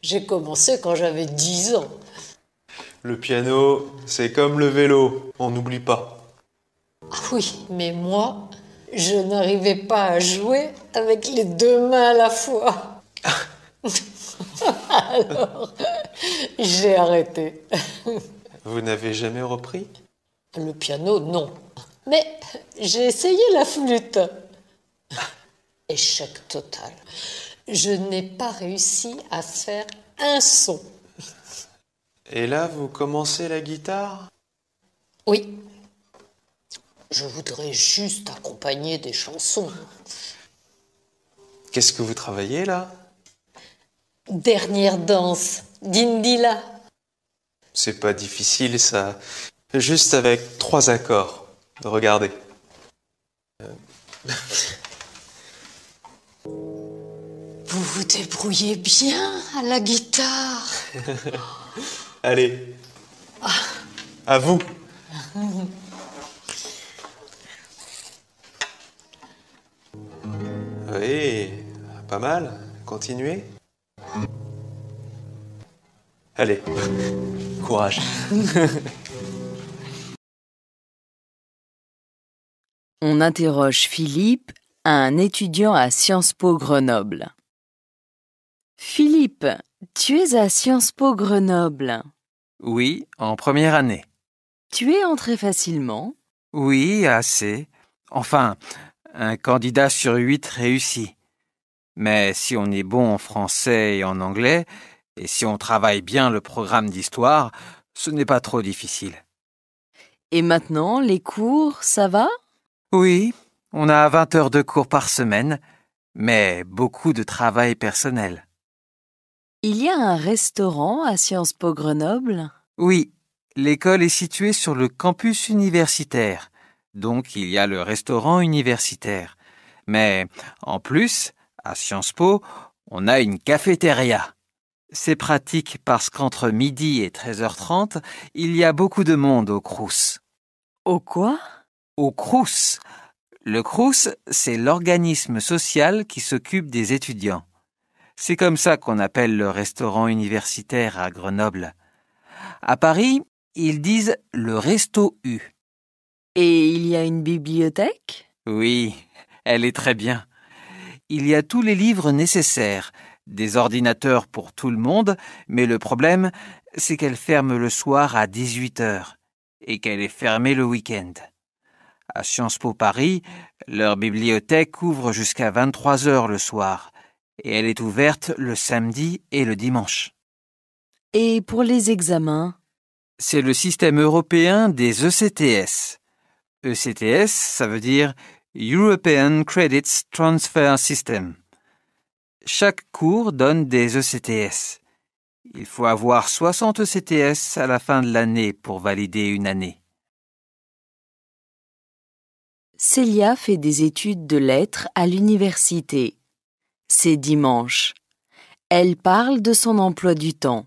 S13: J'ai commencé quand j'avais 10 ans.
S39: Le piano, c'est comme le vélo, on n'oublie pas.
S13: Ah oui, mais moi, je n'arrivais pas à jouer avec les deux mains à la fois. Alors, j'ai arrêté.
S39: Vous n'avez jamais repris
S13: Le piano, non. Mais j'ai essayé la flûte. Échec total. Je n'ai pas réussi à faire un son.
S39: Et là, vous commencez la guitare
S2: Oui. Je voudrais juste accompagner des chansons.
S39: Qu'est-ce que vous travaillez là
S2: Dernière danse d'Indila.
S39: C'est pas difficile ça. Juste avec trois accords. Regardez. Euh.
S2: vous vous débrouillez bien à la guitare.
S35: Allez. Ah. À vous.
S39: oui. Pas mal Continuez Allez, courage.
S7: On interroge Philippe,
S2: un étudiant à Sciences Po Grenoble. Philippe, tu es à Sciences Po Grenoble
S9: Oui, en première année. Tu es entré facilement Oui, assez. Enfin, un candidat sur huit réussit. Mais si on est bon en français et en anglais, et si on travaille bien le programme d'histoire, ce n'est pas trop difficile. Et maintenant, les cours, ça va Oui, on a 20 heures de cours par semaine, mais beaucoup de travail personnel.
S2: Il y a un restaurant à Sciences Po Grenoble
S9: Oui, l'école est située sur le campus universitaire, donc il y a le restaurant universitaire. Mais en plus, à Sciences Po, on a une cafétéria. C'est pratique parce qu'entre midi et 13h30, il y a beaucoup de monde au Crous. Au quoi Au Crous. Le Crous, c'est l'organisme social qui s'occupe des étudiants. C'est comme ça qu'on appelle le restaurant universitaire à Grenoble. À Paris, ils disent le Resto U. Et il y a une bibliothèque Oui, elle est très bien il y a tous les livres nécessaires, des ordinateurs pour tout le monde, mais le problème, c'est qu'elle ferme le soir à 18 heures et qu'elle est fermée le week-end. À Sciences Po Paris, leur bibliothèque ouvre jusqu'à 23 heures le soir et elle est ouverte le samedi et le dimanche.
S2: Et pour les examens
S9: C'est le système européen des ECTS. ECTS, ça veut dire European Credits Transfer System. Chaque cours donne des ECTS. Il faut avoir 60 ECTS à la fin de l'année pour valider une année.
S7: Célia fait des études
S2: de lettres à l'université. C'est dimanche. Elle parle de son emploi du temps.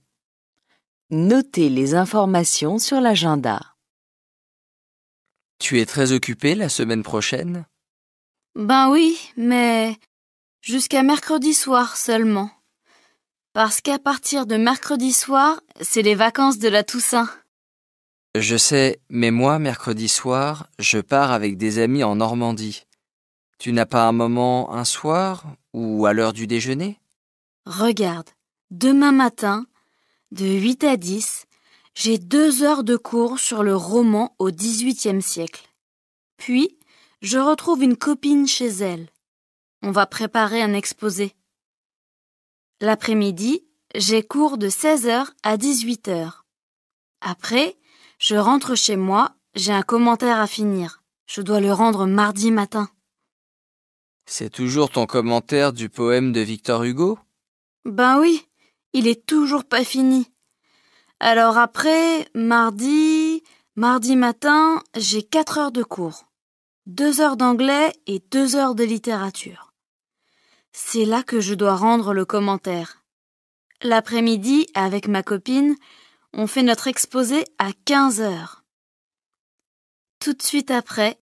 S2: Notez les informations sur l'agenda.
S25: Tu es très occupé la semaine prochaine
S2: ben oui, mais jusqu'à mercredi soir seulement. Parce qu'à partir de mercredi soir, c'est les vacances de la Toussaint.
S25: Je sais, mais moi, mercredi soir, je pars avec des amis en Normandie. Tu n'as pas un moment un soir ou à l'heure du déjeuner
S2: Regarde, demain matin, de 8 à 10, j'ai deux heures de cours sur le roman au XVIIIe siècle. Puis, je retrouve une copine chez elle. On va préparer un exposé. L'après-midi, j'ai cours de 16h à 18h. Après, je rentre chez moi, j'ai un commentaire à finir. Je dois le rendre mardi matin.
S25: C'est toujours ton commentaire du poème de Victor Hugo
S2: Ben oui, il est toujours pas fini. Alors après, mardi, mardi matin, j'ai 4 heures de cours deux heures d'anglais et deux heures de littérature. C'est là que je dois rendre le commentaire. L'après-midi, avec ma copine, on fait notre exposé à quinze heures. Tout de suite après,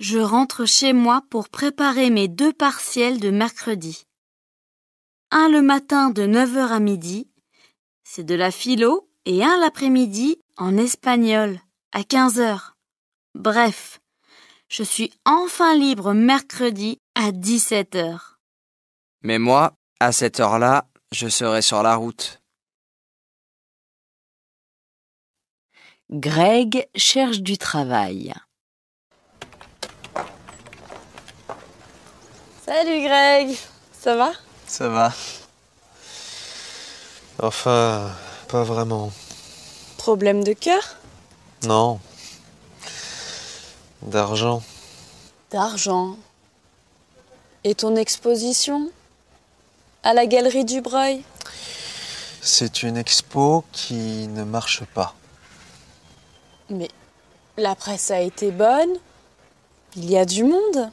S2: je rentre chez moi pour préparer mes deux partiels de mercredi. Un le matin de neuf heures à midi, c'est de la philo, et un l'après-midi en espagnol, à quinze heures. Bref, je suis enfin libre mercredi à 17h.
S25: Mais moi, à cette heure-là, je serai sur
S7: la route. Greg
S2: cherche du travail.
S26: Salut Greg, ça va
S2: Ça va.
S39: Enfin, pas vraiment.
S2: Problème de cœur
S39: Non, D'argent.
S2: D'argent. Et ton exposition À la galerie Dubreuil
S39: C'est une expo qui ne marche pas.
S2: Mais la presse a été bonne. Il y a du monde.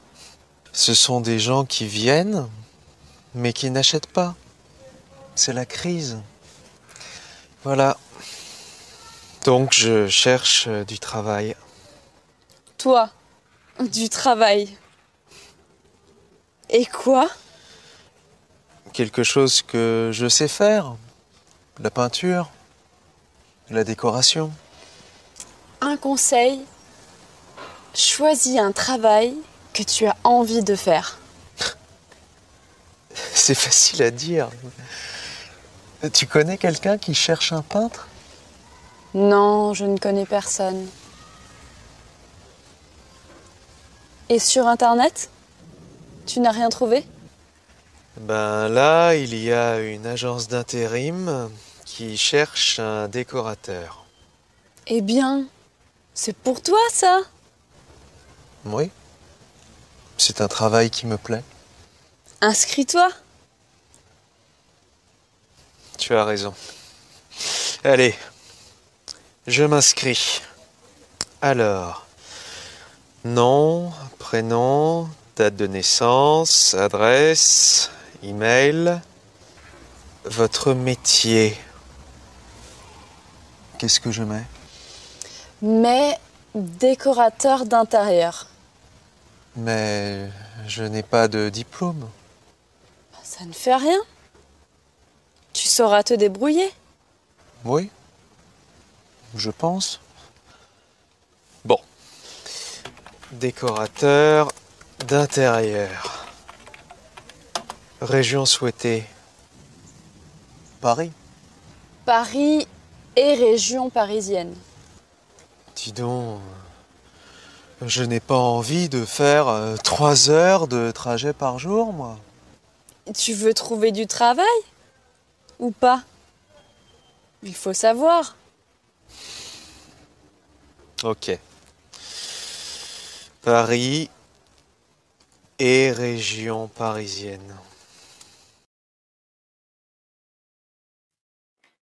S39: Ce sont des gens qui viennent, mais qui n'achètent pas. C'est la crise. Voilà. Donc je cherche du travail
S2: du travail. Et quoi
S39: Quelque chose que je sais faire. La peinture, la décoration.
S2: Un conseil, choisis un travail que tu as envie de
S13: faire.
S39: C'est facile à dire. Tu connais quelqu'un qui cherche un peintre
S13: Non, je ne connais personne. Et sur Internet, tu n'as rien trouvé
S39: Ben là, il y a une agence d'intérim qui cherche un décorateur.
S13: Eh bien,
S2: c'est pour toi ça
S39: Oui. C'est un travail qui me plaît.
S2: Inscris-toi.
S39: Tu as raison. Allez, je m'inscris. Alors, non prénom, date de naissance, adresse, email, votre métier. Qu'est-ce que je mets
S2: Mais décorateur d'intérieur.
S39: Mais je n'ai pas de diplôme.
S2: Ça ne fait rien. Tu
S26: sauras te débrouiller.
S39: Oui. Je pense. Décorateur d'intérieur. Région souhaitée. Paris.
S13: Paris et région parisienne.
S39: Dis donc, je n'ai pas envie de faire euh, trois heures de trajet par jour, moi.
S2: Tu veux trouver du travail Ou pas
S13: Il faut savoir.
S39: Ok. Paris et région parisienne.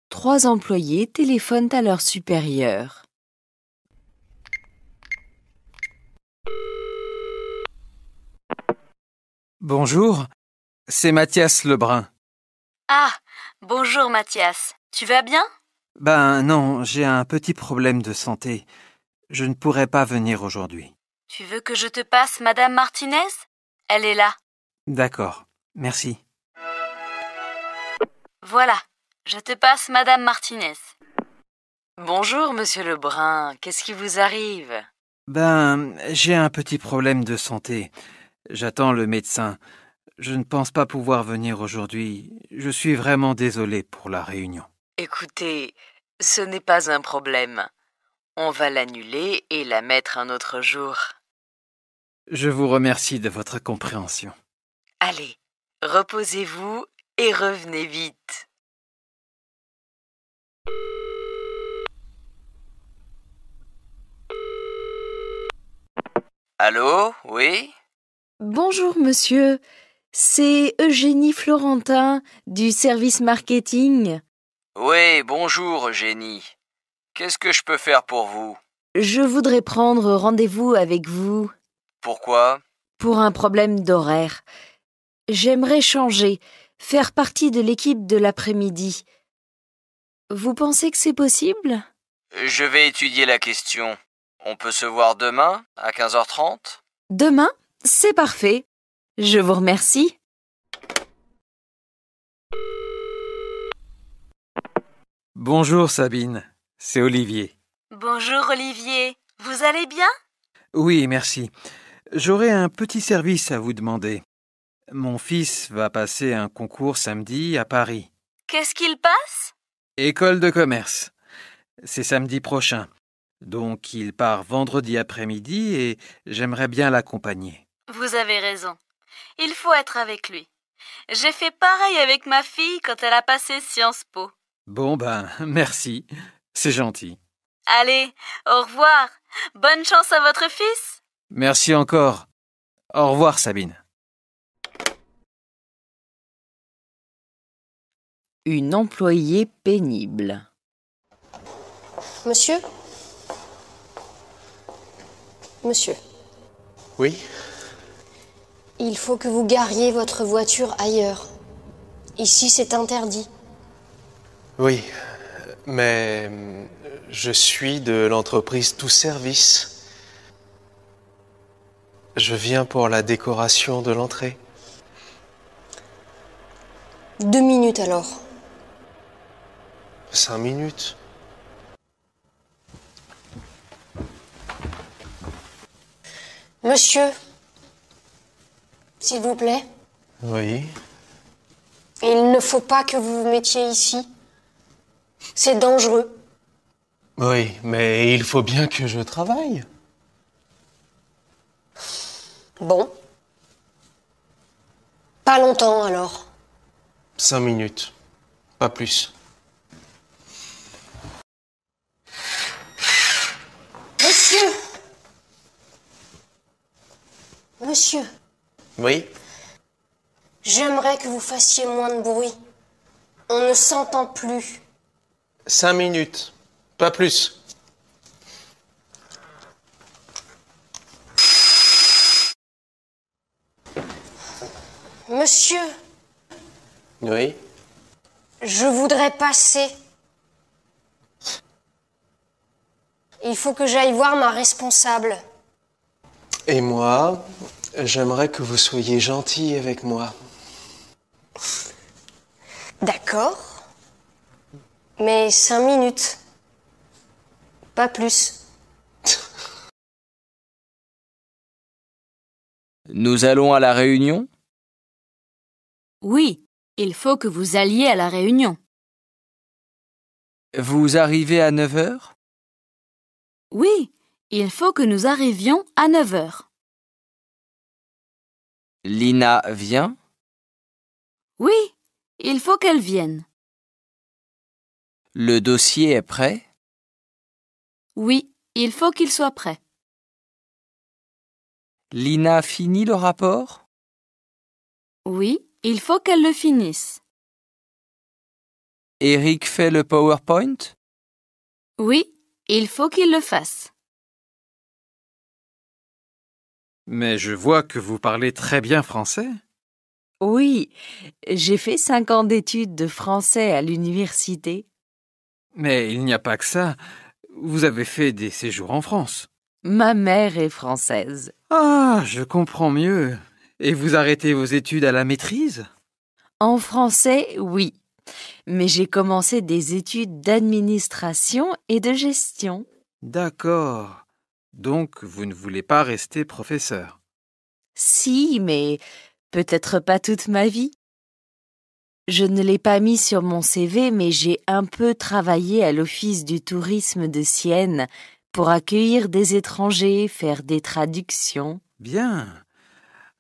S2: Trois employés téléphonent à leur supérieur.
S9: Bonjour, c'est Mathias Lebrun.
S7: Ah, bonjour
S2: Mathias, tu vas bien
S9: Ben non, j'ai un petit problème de santé. Je ne pourrai pas venir aujourd'hui.
S2: Tu veux que je te passe Madame Martinez Elle est là.
S9: D'accord, merci.
S2: Voilà, je te passe Madame Martinez. Bonjour, Monsieur Lebrun, qu'est-ce qui vous arrive
S9: Ben, j'ai un petit problème de santé. J'attends le médecin. Je ne pense pas pouvoir venir aujourd'hui. Je suis vraiment désolé pour la réunion.
S2: Écoutez, ce n'est pas un problème. On va l'annuler et la mettre un autre jour.
S9: Je vous remercie de votre
S6: compréhension.
S2: Allez, reposez-vous et revenez vite.
S25: Allô, oui
S2: Bonjour monsieur, c'est Eugénie Florentin du service marketing.
S25: Oui, bonjour Eugénie. Qu'est-ce que je peux faire pour vous
S2: Je voudrais prendre rendez-vous avec vous. Pourquoi Pour un problème d'horaire. J'aimerais changer, faire partie de l'équipe de l'après-midi. Vous pensez que c'est possible
S25: Je vais étudier la question. On peut se voir demain à 15h30
S2: Demain C'est parfait. Je vous remercie.
S9: Bonjour Sabine, c'est Olivier.
S15: Bonjour Olivier, vous allez bien
S9: Oui, merci. J'aurais un petit service à vous demander. Mon fils va passer un concours samedi à Paris.
S2: Qu'est-ce qu'il passe
S9: École de commerce. C'est samedi prochain. Donc il part vendredi après-midi et j'aimerais bien l'accompagner.
S2: Vous avez raison.
S15: Il faut être avec lui. J'ai fait pareil avec ma fille quand elle a passé Sciences Po.
S9: Bon ben, merci. C'est gentil.
S15: Allez, au revoir. Bonne chance à votre fils.
S9: Merci encore. Au revoir, Sabine.
S7: Une
S2: employée pénible.
S10: Monsieur Monsieur Oui Il faut que vous gariez votre voiture ailleurs. Ici, c'est interdit.
S39: Oui, mais je suis de l'entreprise Tout Service. Je viens pour la décoration de l'entrée.
S10: Deux minutes alors.
S39: Cinq minutes
S10: Monsieur, s'il vous plaît. Oui. Il ne faut pas que vous vous mettiez ici. C'est dangereux.
S39: Oui, mais il faut bien que je travaille.
S10: Bon. Pas longtemps alors.
S39: Cinq minutes. Pas plus.
S10: Monsieur Monsieur Oui J'aimerais que vous fassiez moins de bruit. On ne s'entend
S39: plus. Cinq minutes. Pas plus.
S10: Monsieur Oui Je voudrais passer. Il faut que j'aille voir ma responsable.
S39: Et moi, j'aimerais que vous soyez gentil avec moi. D'accord.
S10: Mais cinq minutes. Pas plus.
S25: Nous allons à la
S7: réunion oui, il faut que vous alliez à la réunion. Vous arrivez à 9 heures Oui, il faut que nous arrivions à 9 heures. Lina vient Oui, il faut qu'elle vienne. Le dossier est prêt Oui, il faut qu'il soit prêt. Lina finit le rapport Oui, il faut qu'elle le finisse. Eric fait le PowerPoint Oui, il faut qu'il le fasse.
S9: Mais je vois que vous parlez très bien français.
S2: Oui, j'ai fait cinq ans d'études de français à l'université.
S9: Mais il n'y a pas que ça. Vous avez fait des séjours en France.
S2: Ma mère est française.
S9: Ah, je comprends mieux. Et vous arrêtez vos études à la maîtrise
S2: En français, oui. Mais j'ai commencé des études d'administration et de gestion.
S9: D'accord. Donc vous ne voulez pas rester professeur
S2: Si, mais peut-être pas toute ma vie. Je ne l'ai pas mis sur mon CV, mais j'ai un peu travaillé à l'Office du tourisme de Sienne pour accueillir des étrangers, faire des traductions.
S9: Bien.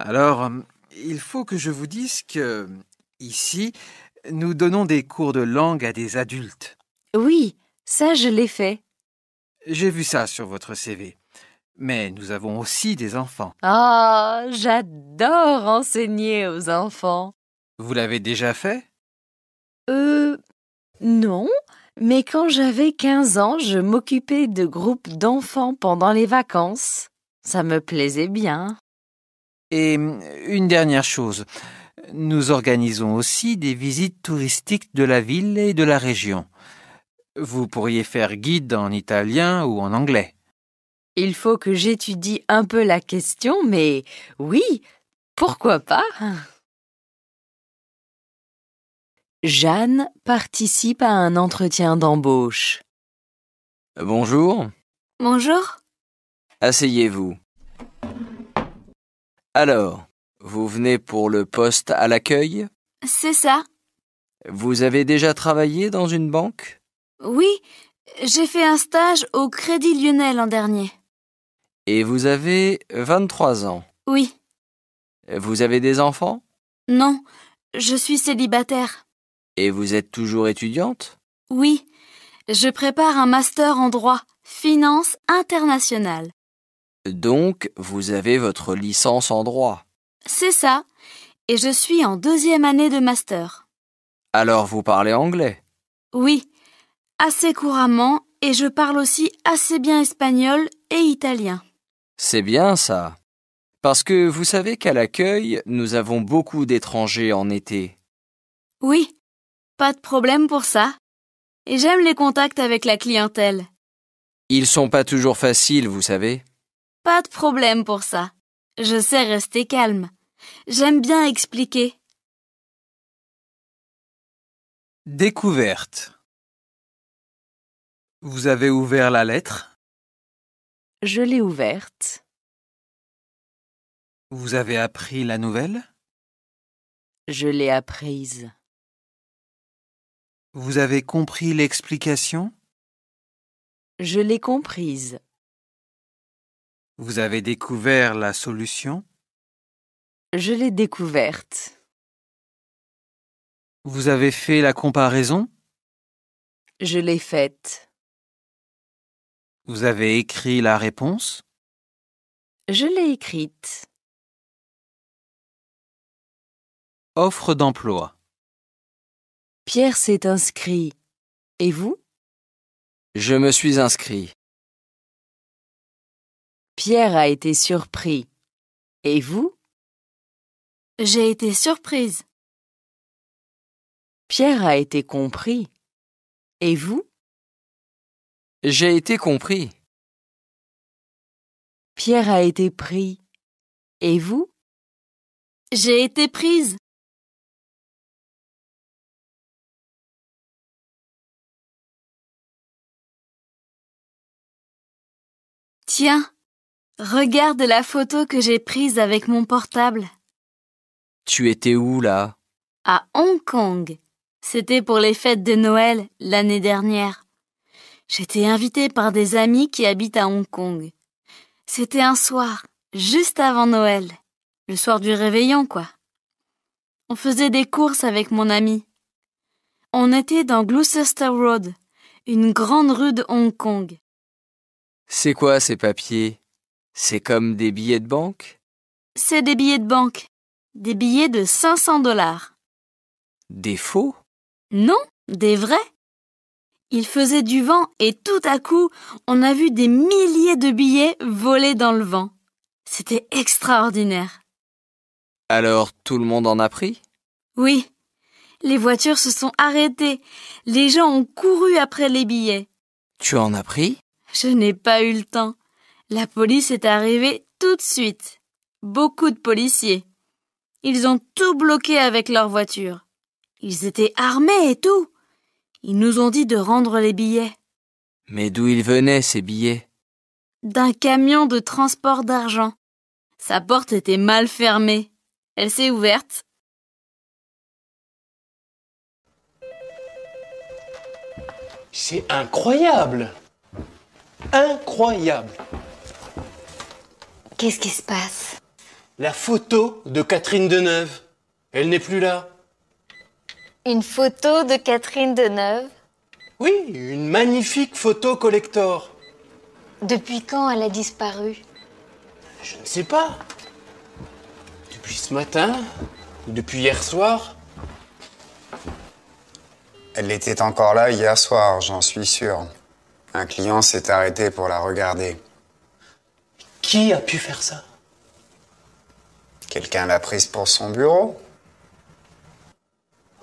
S9: Alors, euh, il faut que je vous dise que, ici, nous donnons des cours de langue à des adultes.
S2: Oui, ça je l'ai fait.
S9: J'ai vu ça sur votre CV. Mais nous avons aussi des enfants.
S2: Ah, j'adore enseigner aux enfants.
S9: Vous l'avez déjà fait
S2: Euh, non. Mais quand j'avais 15 ans, je m'occupais de groupes d'enfants pendant les vacances. Ça me plaisait bien.
S9: Et euh, une dernière chose, nous organisons aussi des visites touristiques de la ville et de la région. Vous pourriez faire guide en italien ou en anglais.
S2: Il faut que j'étudie un peu la question, mais oui, pourquoi
S7: pas Jeanne participe
S2: à un entretien d'embauche.
S25: Bonjour. Bonjour. Asseyez-vous. Alors, vous venez pour le poste à l'accueil C'est ça. Vous avez déjà travaillé dans une banque
S2: Oui, j'ai fait un stage au Crédit Lyonnais l'an dernier.
S25: Et vous avez 23 ans Oui. Vous avez des enfants
S2: Non, je suis célibataire.
S25: Et vous êtes toujours étudiante
S2: Oui, je prépare un master en droit, finance internationale.
S25: Donc, vous avez votre licence en droit.
S2: C'est ça. Et je suis en deuxième année de master.
S25: Alors, vous parlez anglais
S2: Oui, assez couramment et je parle aussi assez bien espagnol et italien.
S25: C'est bien ça. Parce que vous savez qu'à l'accueil, nous avons beaucoup d'étrangers en été.
S2: Oui, pas de problème pour ça. Et j'aime les contacts avec la clientèle.
S25: Ils sont pas toujours faciles, vous savez.
S2: Pas de problème pour ça. Je sais rester calme.
S7: J'aime bien expliquer. Découverte. Vous avez ouvert la lettre Je l'ai ouverte. Vous avez appris la nouvelle Je l'ai apprise. Vous
S9: avez compris l'explication
S7: Je l'ai comprise.
S9: Vous avez découvert la solution
S7: Je l'ai découverte. Vous avez fait la comparaison Je l'ai faite. Vous avez écrit la réponse Je l'ai écrite. Offre d'emploi. Pierre s'est inscrit. Et vous Je me suis inscrit. Pierre a été surpris. Et vous J'ai été surprise. Pierre a été compris. Et vous J'ai été compris. Pierre a été pris. Et vous J'ai été prise.
S2: Tiens Regarde la photo que j'ai prise avec mon portable.
S25: Tu étais où là
S2: À Hong Kong. C'était pour les fêtes de Noël l'année dernière. J'étais invitée par des amis qui habitent à Hong Kong. C'était un soir, juste avant Noël. Le soir du réveillon, quoi. On faisait des courses avec mon ami. On était dans Gloucester Road, une grande rue de Hong Kong.
S25: C'est quoi ces papiers c'est comme des billets de banque
S2: C'est des billets de banque. Des billets de 500 dollars.
S25: Des faux
S2: Non, des vrais. Il faisait du vent et tout à coup, on a vu des milliers de billets voler dans le vent. C'était extraordinaire.
S25: Alors tout le monde en a pris
S2: Oui. Les voitures se sont arrêtées. Les gens ont couru après les billets.
S25: Tu en as pris
S2: Je n'ai pas eu le temps. La police est arrivée tout de suite. Beaucoup de policiers. Ils ont tout bloqué avec leur voiture. Ils étaient armés et tout. Ils nous ont dit de rendre les billets.
S25: Mais d'où ils venaient, ces billets
S2: D'un camion de transport d'argent. Sa porte était mal fermée. Elle
S7: s'est ouverte.
S16: C'est incroyable Incroyable
S10: Qu'est-ce qui se passe
S40: La photo de Catherine Deneuve. Elle n'est plus là.
S10: Une photo de Catherine Deneuve
S40: Oui, une magnifique photo collector.
S10: Depuis quand elle a disparu Je ne sais pas.
S17: Depuis ce matin
S41: ou depuis hier soir Elle était encore là hier soir, j'en suis sûr. Un client s'est arrêté pour la regarder. Qui a pu faire ça Quelqu'un l'a prise pour son bureau.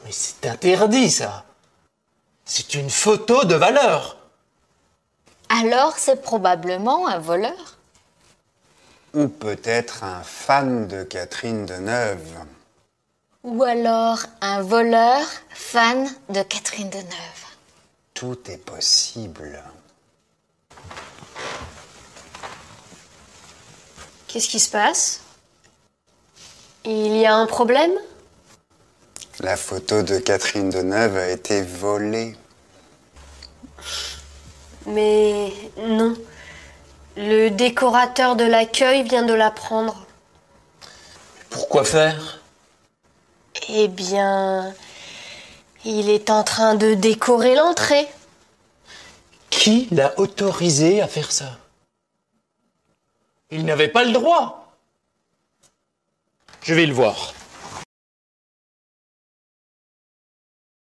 S17: Mais c'est interdit, ça.
S41: C'est une photo de valeur.
S10: Alors c'est probablement un voleur.
S41: Ou peut-être un fan de Catherine Deneuve.
S10: Ou alors un voleur fan de Catherine Deneuve.
S41: Tout est possible.
S10: Qu'est-ce qui se passe Il y a un problème
S41: La photo de Catherine Deneuve a été volée.
S10: Mais non. Le décorateur de l'accueil vient de la prendre.
S9: Pourquoi faire
S10: Eh bien, il est en train de décorer
S8: l'entrée. Qui l'a autorisé à faire ça il n'avait pas le
S17: droit. Je vais le voir.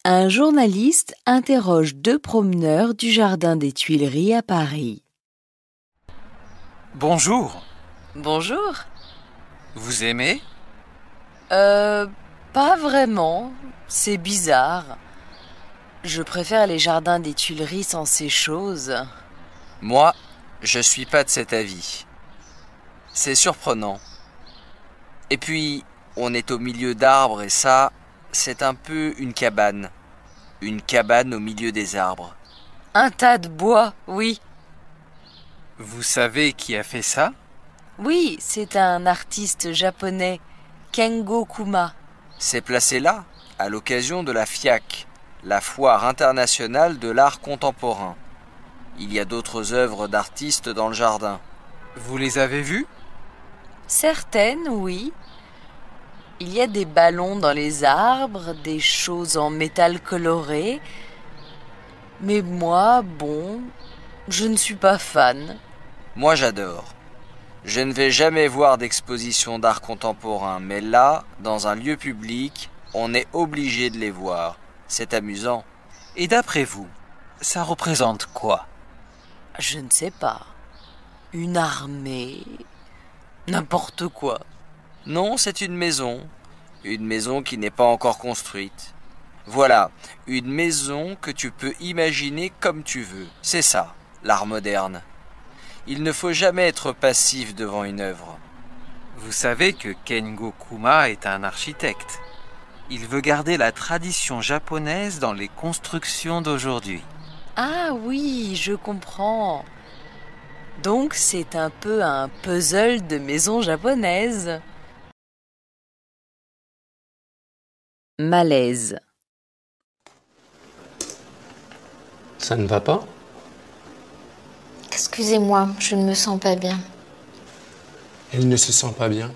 S7: Un journaliste
S2: interroge deux promeneurs du Jardin des Tuileries à Paris.
S9: Bonjour. Bonjour. Vous aimez
S2: Euh... Pas vraiment. C'est bizarre. Je préfère les jardins des Tuileries sans ces choses.
S25: Moi, je suis pas de cet avis. C'est surprenant. Et puis, on est au milieu d'arbres et ça, c'est un peu une cabane. Une cabane au milieu des arbres.
S2: Un tas de bois, oui.
S25: Vous savez qui a fait ça
S2: Oui, c'est un artiste japonais, Kengo Kuma.
S25: C'est placé là, à l'occasion de la FIAC, la foire internationale de l'art contemporain. Il y a d'autres œuvres d'artistes dans le jardin. Vous les avez vues
S2: Certaines, oui. Il y a des ballons dans les arbres, des choses en métal coloré. Mais moi, bon, je ne suis pas fan.
S25: Moi, j'adore. Je ne vais jamais voir d'exposition d'art contemporain, mais là, dans un lieu public, on est obligé de les voir. C'est amusant. Et d'après vous, ça représente quoi Je ne sais pas. Une armée, N'importe quoi. Non, c'est une maison. Une maison qui n'est pas encore construite. Voilà, une maison que tu peux imaginer comme tu veux. C'est ça, l'art moderne. Il ne faut jamais être passif devant une œuvre. Vous savez que Kengo Kuma est un
S9: architecte. Il veut garder la tradition japonaise dans les constructions d'aujourd'hui.
S2: Ah oui, je comprends. Donc c'est un peu un puzzle de maison japonaise.
S7: Malaise.
S17: Ça ne va pas
S10: Excusez-moi, je ne me sens pas bien.
S42: Elle ne se sent pas bien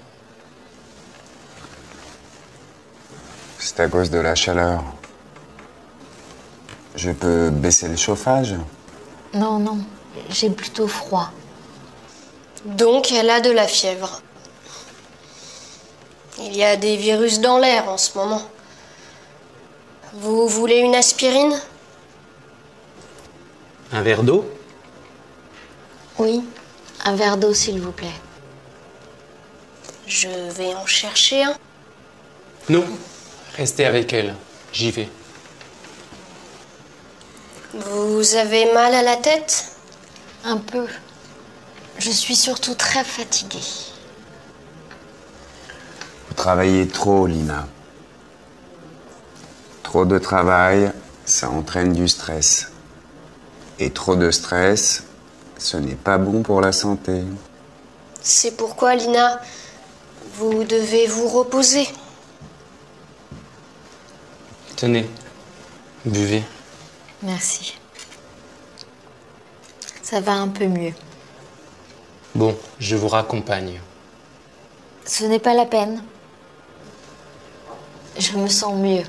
S41: C'est à cause de la chaleur. Je peux baisser le chauffage
S10: Non, non, j'ai plutôt froid. Donc elle a de la fièvre. Il y a des virus dans l'air en ce moment. Vous voulez une aspirine Un verre d'eau Oui, un verre d'eau s'il vous plaît. Je vais en chercher un.
S17: Non, restez avec elle. J'y vais.
S10: Vous avez mal à la tête un peu. Je suis surtout très fatiguée.
S41: Vous travaillez trop, Lina. Trop de travail, ça entraîne du stress. Et trop de stress, ce n'est pas bon pour la santé.
S10: C'est pourquoi, Lina, vous devez vous reposer.
S43: Tenez, buvez.
S10: Merci. Ça va un peu mieux.
S16: Bon, je vous raccompagne.
S10: Ce n'est pas la peine. Je me sens mieux.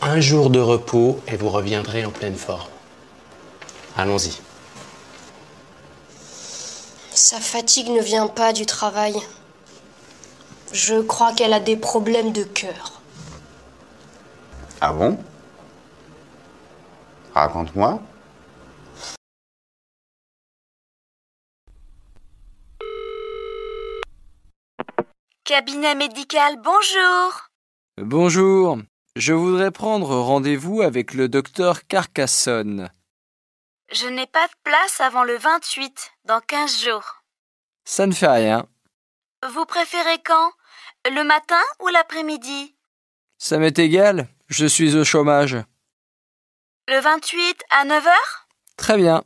S17: Un jour de repos et vous reviendrez en pleine forme. Allons-y.
S10: Sa fatigue ne vient pas du travail. Je crois qu'elle a des problèmes de cœur.
S43: Ah bon Raconte-moi.
S2: Cabinet médical, bonjour.
S25: Bonjour. Je voudrais prendre rendez-vous avec le docteur Carcassonne.
S2: Je n'ai pas de place avant le 28, dans 15 jours.
S25: Ça ne fait rien.
S2: Vous préférez quand Le matin ou l'après-midi
S25: Ça m'est égal, je suis au chômage.
S2: Le 28 à 9 heures Très bien.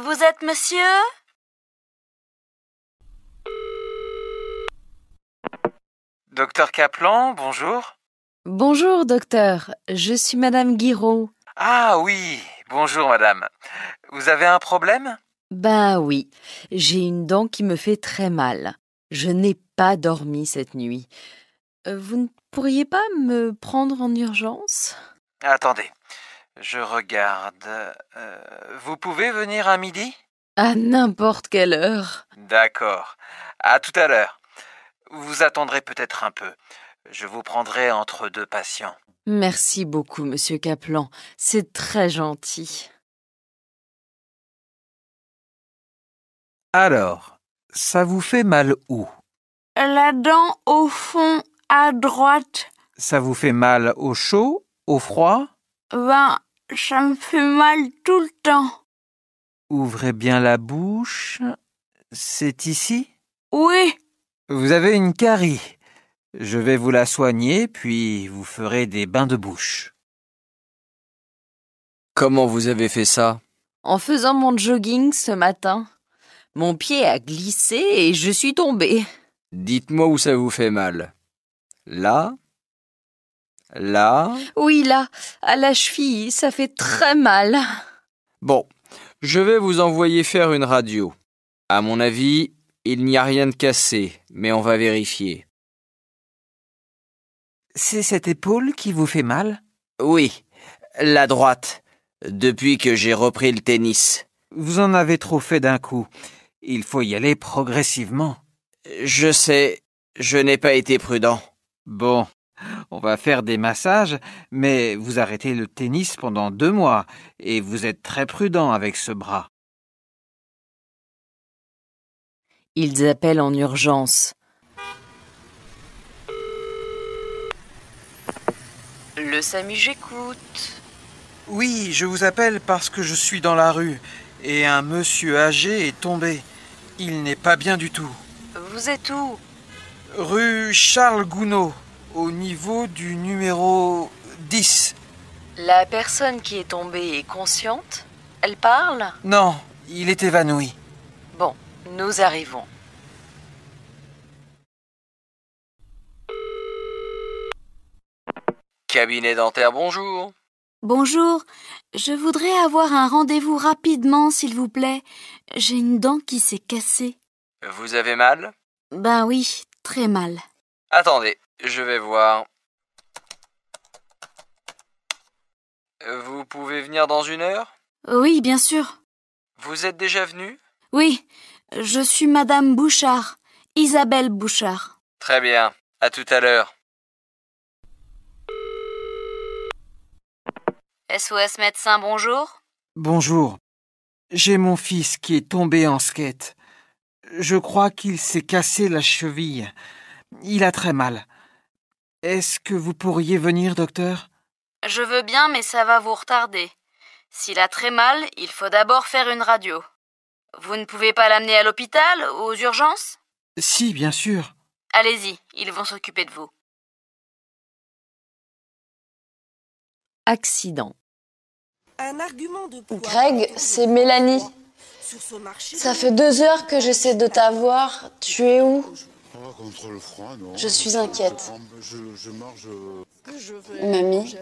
S2: Vous êtes monsieur
S9: Docteur Kaplan, bonjour.
S2: Bonjour, docteur. Je suis Madame Guiraud.
S9: Ah oui, bonjour, madame. Vous avez un problème
S2: Ben oui, j'ai une dent qui me fait très mal. Je n'ai pas dormi cette nuit. Euh, vous ne pourriez pas me prendre en urgence
S9: Attendez, je regarde. Euh, vous pouvez venir à midi À
S13: n'importe quelle heure.
S9: D'accord. À tout à l'heure. Vous attendrez peut-être un peu. Je vous prendrai entre deux patients.
S2: Merci beaucoup, monsieur Kaplan.
S7: C'est très gentil.
S9: Alors, ça vous fait mal où
S2: La dent au fond, à droite.
S9: Ça vous fait mal au chaud, au froid
S2: Ben, ça me fait mal tout le temps.
S9: Ouvrez bien la bouche. C'est ici Oui. Vous avez une carie.
S25: Je vais vous la soigner, puis vous ferez des bains de bouche. Comment vous avez fait ça
S2: En faisant mon jogging ce matin.
S25: Mon pied a glissé et je suis tombée. Dites-moi où ça vous fait mal. Là Là
S2: Oui, là, à la cheville, ça fait très mal.
S25: Bon, je vais vous envoyer faire une radio. À mon avis, il n'y a rien de cassé, mais on va vérifier.
S9: C'est cette épaule qui vous fait mal
S25: Oui, la droite, depuis que j'ai repris le tennis.
S9: Vous en avez trop fait d'un coup. Il faut y aller progressivement.
S25: Je sais, je n'ai pas été prudent.
S9: Bon, on va faire des massages, mais vous arrêtez le tennis pendant deux mois, et vous êtes très prudent avec ce bras.
S2: Ils appellent en urgence. Le SAMU, j'écoute.
S9: Oui, je vous appelle parce que je suis dans la rue et un monsieur âgé est tombé. Il n'est pas bien du tout.
S1: Vous êtes où
S9: Rue Charles Gounod, au niveau du numéro 10. La personne
S2: qui est tombée est consciente Elle
S9: parle Non, il est évanoui.
S2: Bon, nous arrivons.
S25: Cabinet dentaire, bonjour.
S2: Bonjour, je voudrais avoir un rendez-vous rapidement, s'il vous plaît. J'ai une dent qui s'est cassée.
S25: Vous avez mal
S2: Ben oui, très mal.
S25: Attendez, je vais voir. Vous pouvez venir dans une heure
S2: Oui, bien sûr.
S25: Vous êtes déjà venu
S2: Oui, je suis Madame Bouchard, Isabelle Bouchard.
S25: Très bien, à tout à l'heure. SOS médecin, bonjour.
S9: Bonjour. J'ai mon fils qui est tombé en skate. Je crois qu'il s'est cassé la cheville. Il a très mal. Est-ce que vous pourriez venir, docteur
S2: Je veux bien, mais ça va vous retarder. S'il a très mal, il faut d'abord faire une radio. Vous ne pouvez pas l'amener à l'hôpital, aux urgences
S9: Si, bien sûr.
S2: Allez-y, ils vont s'occuper de
S7: vous. Accident.
S4: Un de
S26: Greg, c'est Mélanie.
S7: Ça fait deux
S26: heures que j'essaie de t'avoir. Tu es où je suis inquiète.
S10: Euh, Mamie,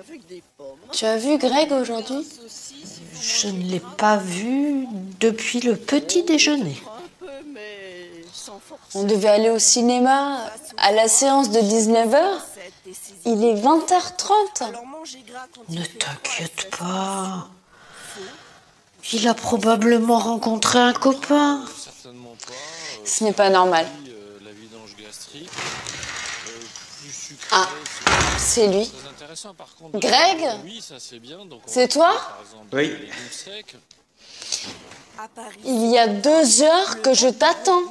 S2: tu as vu Greg aujourd'hui Je ne l'ai pas vu depuis le petit déjeuner. On devait aller au cinéma à la séance de 19h. Il est 20h30.
S10: Ne t'inquiète pas. Il a probablement rencontré un copain.
S8: Ce n'est pas normal. Euh,
S13: ah,
S44: c'est lui. Greg Oui, c'est bien. C'est toi Oui.
S2: Il y a deux heures que je t'attends.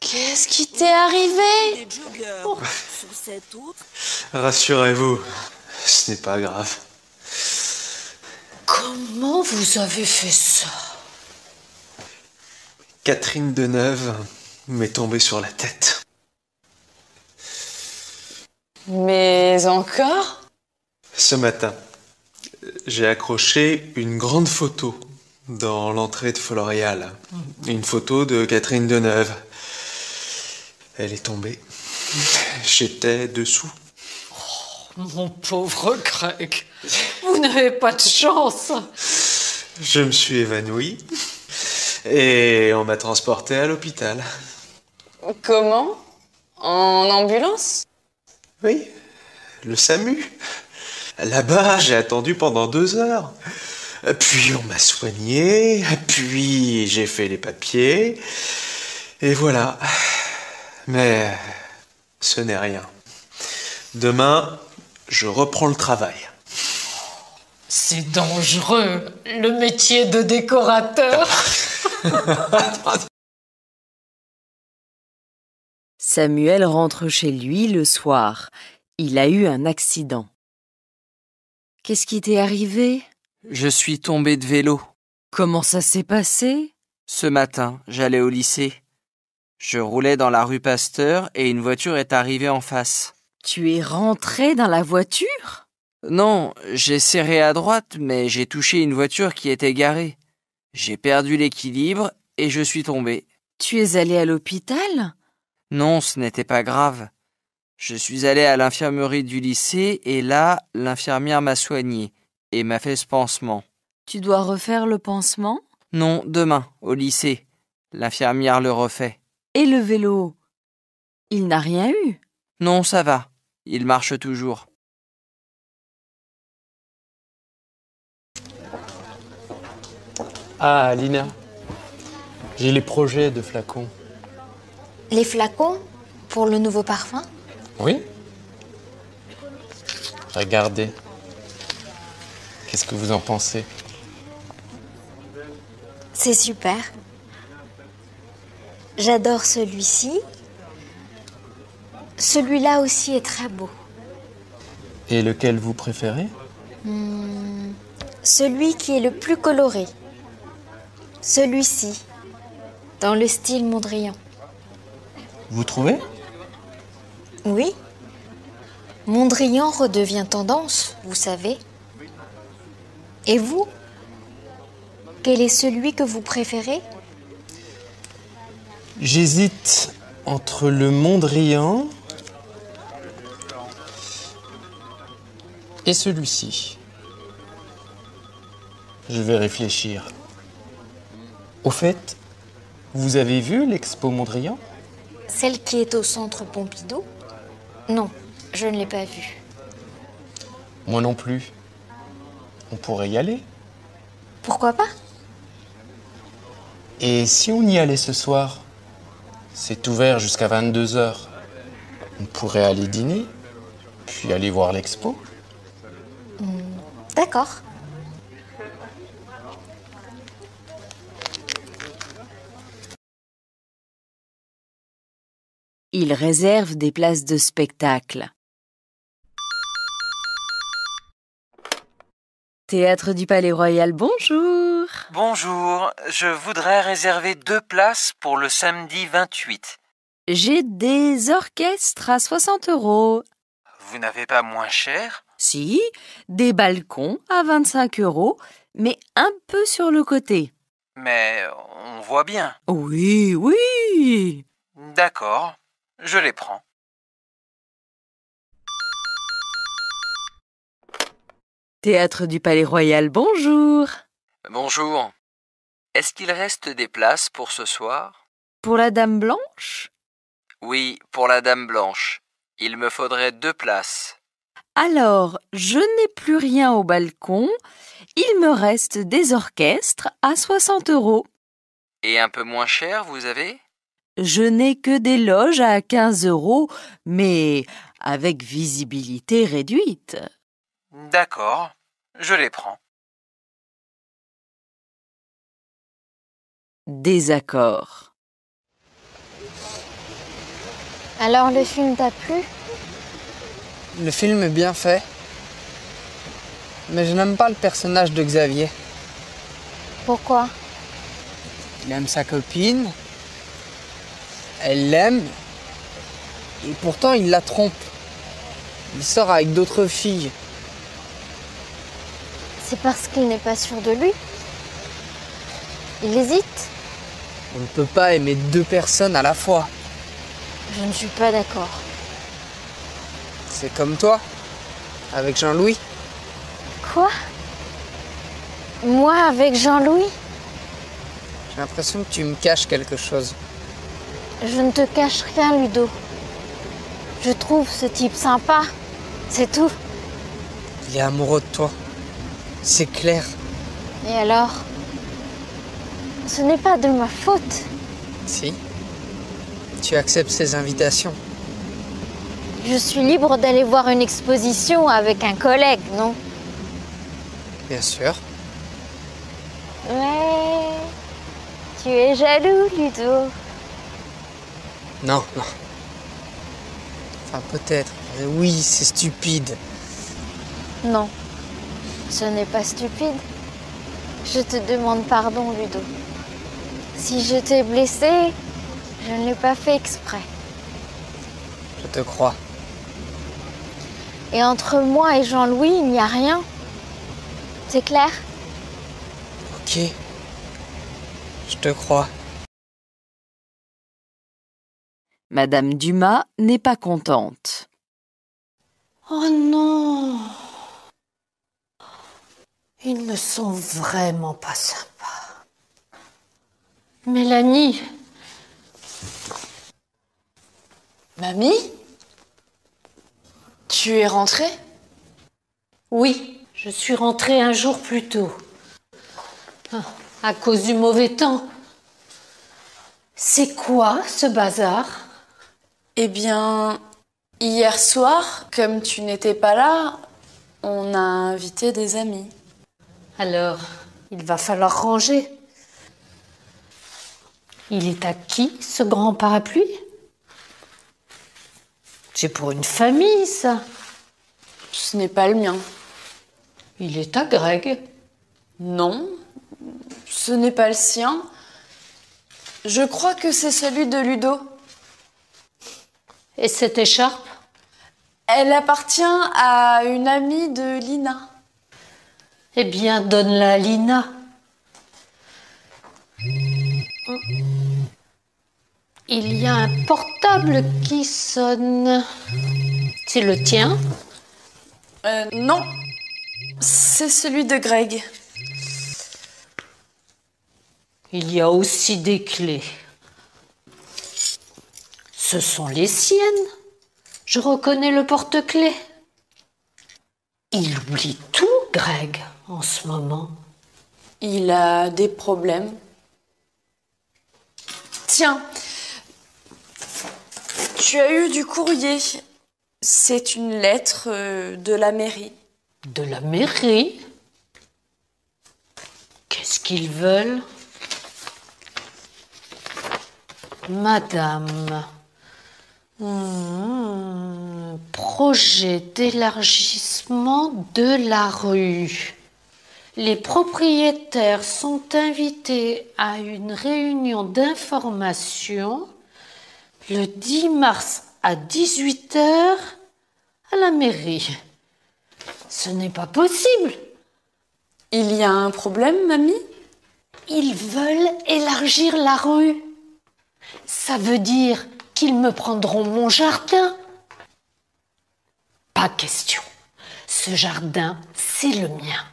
S2: Qu'est-ce qui t'est arrivé oh.
S39: Rassurez-vous, ce n'est pas grave.
S2: Comment vous avez fait ça
S39: Catherine Deneuve m'est tombée sur la tête.
S13: Mais encore
S39: Ce matin, j'ai accroché une grande photo dans l'entrée de Floréal. Une photo de Catherine Deneuve. Elle est tombée. J'étais dessous.
S13: Oh, mon pauvre Greg, vous n'avez pas de chance.
S39: Je me suis évanoui. Et on m'a transporté à l'hôpital.
S2: Comment En ambulance Oui,
S39: le SAMU. Là-bas, j'ai attendu pendant deux heures. Puis on m'a soigné, puis j'ai fait les papiers. Et voilà. Mais ce n'est rien. Demain, je reprends le travail.
S13: C'est dangereux, le métier de
S7: décorateur.
S2: Samuel rentre chez lui le soir. Il a eu un accident. Qu'est-ce qui t'est arrivé
S25: Je suis tombé de vélo. Comment ça s'est passé Ce matin, j'allais au lycée. Je roulais dans la rue Pasteur et une voiture est arrivée en face.
S2: Tu es rentré dans la voiture
S25: Non, j'ai serré à droite, mais j'ai touché une voiture qui était garée. J'ai perdu l'équilibre et je suis tombé.
S2: Tu es allé à l'hôpital
S25: Non, ce n'était pas grave. Je suis allé à l'infirmerie du lycée et là, l'infirmière m'a soigné et m'a fait ce pansement.
S2: Tu dois refaire le pansement
S25: Non, demain, au lycée. L'infirmière le refait.
S2: Et le vélo Il n'a rien eu
S25: Non, ça va. Il marche toujours.
S17: Ah, Lina, j'ai les projets de flacons.
S10: Les flacons Pour le nouveau parfum
S17: Oui. Regardez. Qu'est-ce que vous en pensez
S10: C'est super. J'adore celui-ci. Celui-là aussi est très beau.
S45: Et lequel
S39: vous préférez
S10: hmm, Celui qui est le plus coloré. Celui-ci, dans le style Mondrian. Vous trouvez Oui. Mondrian redevient tendance, vous savez. Et vous Quel est celui que vous préférez
S39: J'hésite entre le Mondrian et celui-ci.
S17: Je vais réfléchir. Au fait, vous avez vu l'expo Mondrian
S8: Celle
S10: qui est au centre Pompidou Non, je ne l'ai pas vue.
S17: Moi non plus. On pourrait y aller. Pourquoi pas Et si on y allait ce soir C'est ouvert jusqu'à 22h. On pourrait aller dîner, puis aller voir l'expo.
S10: Hmm, d'accord.
S2: Il réserve des places de spectacle. Théâtre du Palais Royal, bonjour
S9: Bonjour, je voudrais réserver deux places pour le samedi 28.
S2: J'ai des orchestres à 60 euros.
S9: Vous n'avez pas moins cher
S2: Si, des balcons à 25 euros, mais un peu sur le côté.
S9: Mais on voit bien. Oui, oui D'accord. Je les prends.
S2: Théâtre du Palais Royal, bonjour.
S25: Bonjour. Est-ce qu'il reste des places pour ce soir
S2: Pour la Dame Blanche
S25: Oui, pour la Dame Blanche. Il me faudrait deux places.
S2: Alors, je n'ai plus rien au balcon. Il me reste des orchestres à 60 euros.
S25: Et un peu moins cher, vous avez
S2: je n'ai que des loges à 15 euros, mais avec visibilité réduite.
S7: D'accord, je les prends.
S2: Désaccord.
S10: Alors le film t'a plu
S22: Le film est bien fait. Mais je n'aime pas le personnage de Xavier. Pourquoi Il aime sa copine, elle l'aime, et pourtant il la trompe. Il sort avec d'autres filles. C'est parce qu'il n'est pas sûr de lui.
S10: Il hésite.
S22: On ne peut pas aimer deux personnes à la fois.
S10: Je ne suis pas d'accord.
S22: C'est comme toi, avec Jean-Louis.
S10: Quoi Moi avec Jean-Louis
S22: J'ai l'impression que tu me caches quelque chose.
S10: Je ne te cache rien, Ludo. Je trouve ce type sympa, c'est tout.
S22: Il est amoureux de toi, c'est clair.
S10: Et alors Ce n'est pas de ma faute.
S22: Si. Tu acceptes ses invitations.
S10: Je suis libre d'aller voir une exposition avec un collègue, non
S22: Bien sûr.
S14: Mais...
S10: Tu es jaloux, Ludo.
S22: Non, non. Enfin, peut-être. Oui, c'est stupide.
S10: Non, ce n'est pas stupide. Je te demande pardon, Ludo. Si je t'ai blessé, je ne l'ai pas fait exprès. Je te crois. Et entre moi et Jean-Louis, il n'y a rien. C'est clair
S22: Ok.
S7: Je te crois. Madame
S2: Dumas n'est pas contente.
S10: Oh non Ils ne sont vraiment pas sympas.
S2: Mélanie Mamie Tu es rentrée
S10: Oui, je suis rentrée un jour plus tôt. Ah, à cause
S2: du mauvais temps. C'est quoi ce bazar eh bien, hier soir, comme tu n'étais pas là, on a invité des amis. Alors, il va falloir ranger. Il est à qui ce grand parapluie
S13: C'est pour une famille, ça. Ce n'est pas le mien. Il est à Greg. Non, ce n'est pas le sien. Je crois que c'est celui de Ludo.
S2: Et cette écharpe Elle appartient à une amie de Lina. Eh bien, donne-la à Lina. Il y a un portable qui sonne. C'est le tien euh, Non, c'est celui de Greg. Il y a aussi des clés. Ce sont les siennes. Je reconnais le porte-clés.
S10: Il oublie tout, Greg, en ce moment.
S2: Il a des problèmes. Tiens, tu as eu du courrier. C'est une lettre euh, de la mairie. De la mairie
S10: Qu'est-ce qu'ils veulent Madame, Hmm, projet d'élargissement de la rue. Les propriétaires sont invités à une réunion d'information le 10
S2: mars à 18h à la mairie. Ce n'est pas possible. Il y a un problème, mamie Ils veulent élargir la rue. Ça veut dire qu'ils me prendront mon jardin. Pas question. Ce jardin, c'est le mien.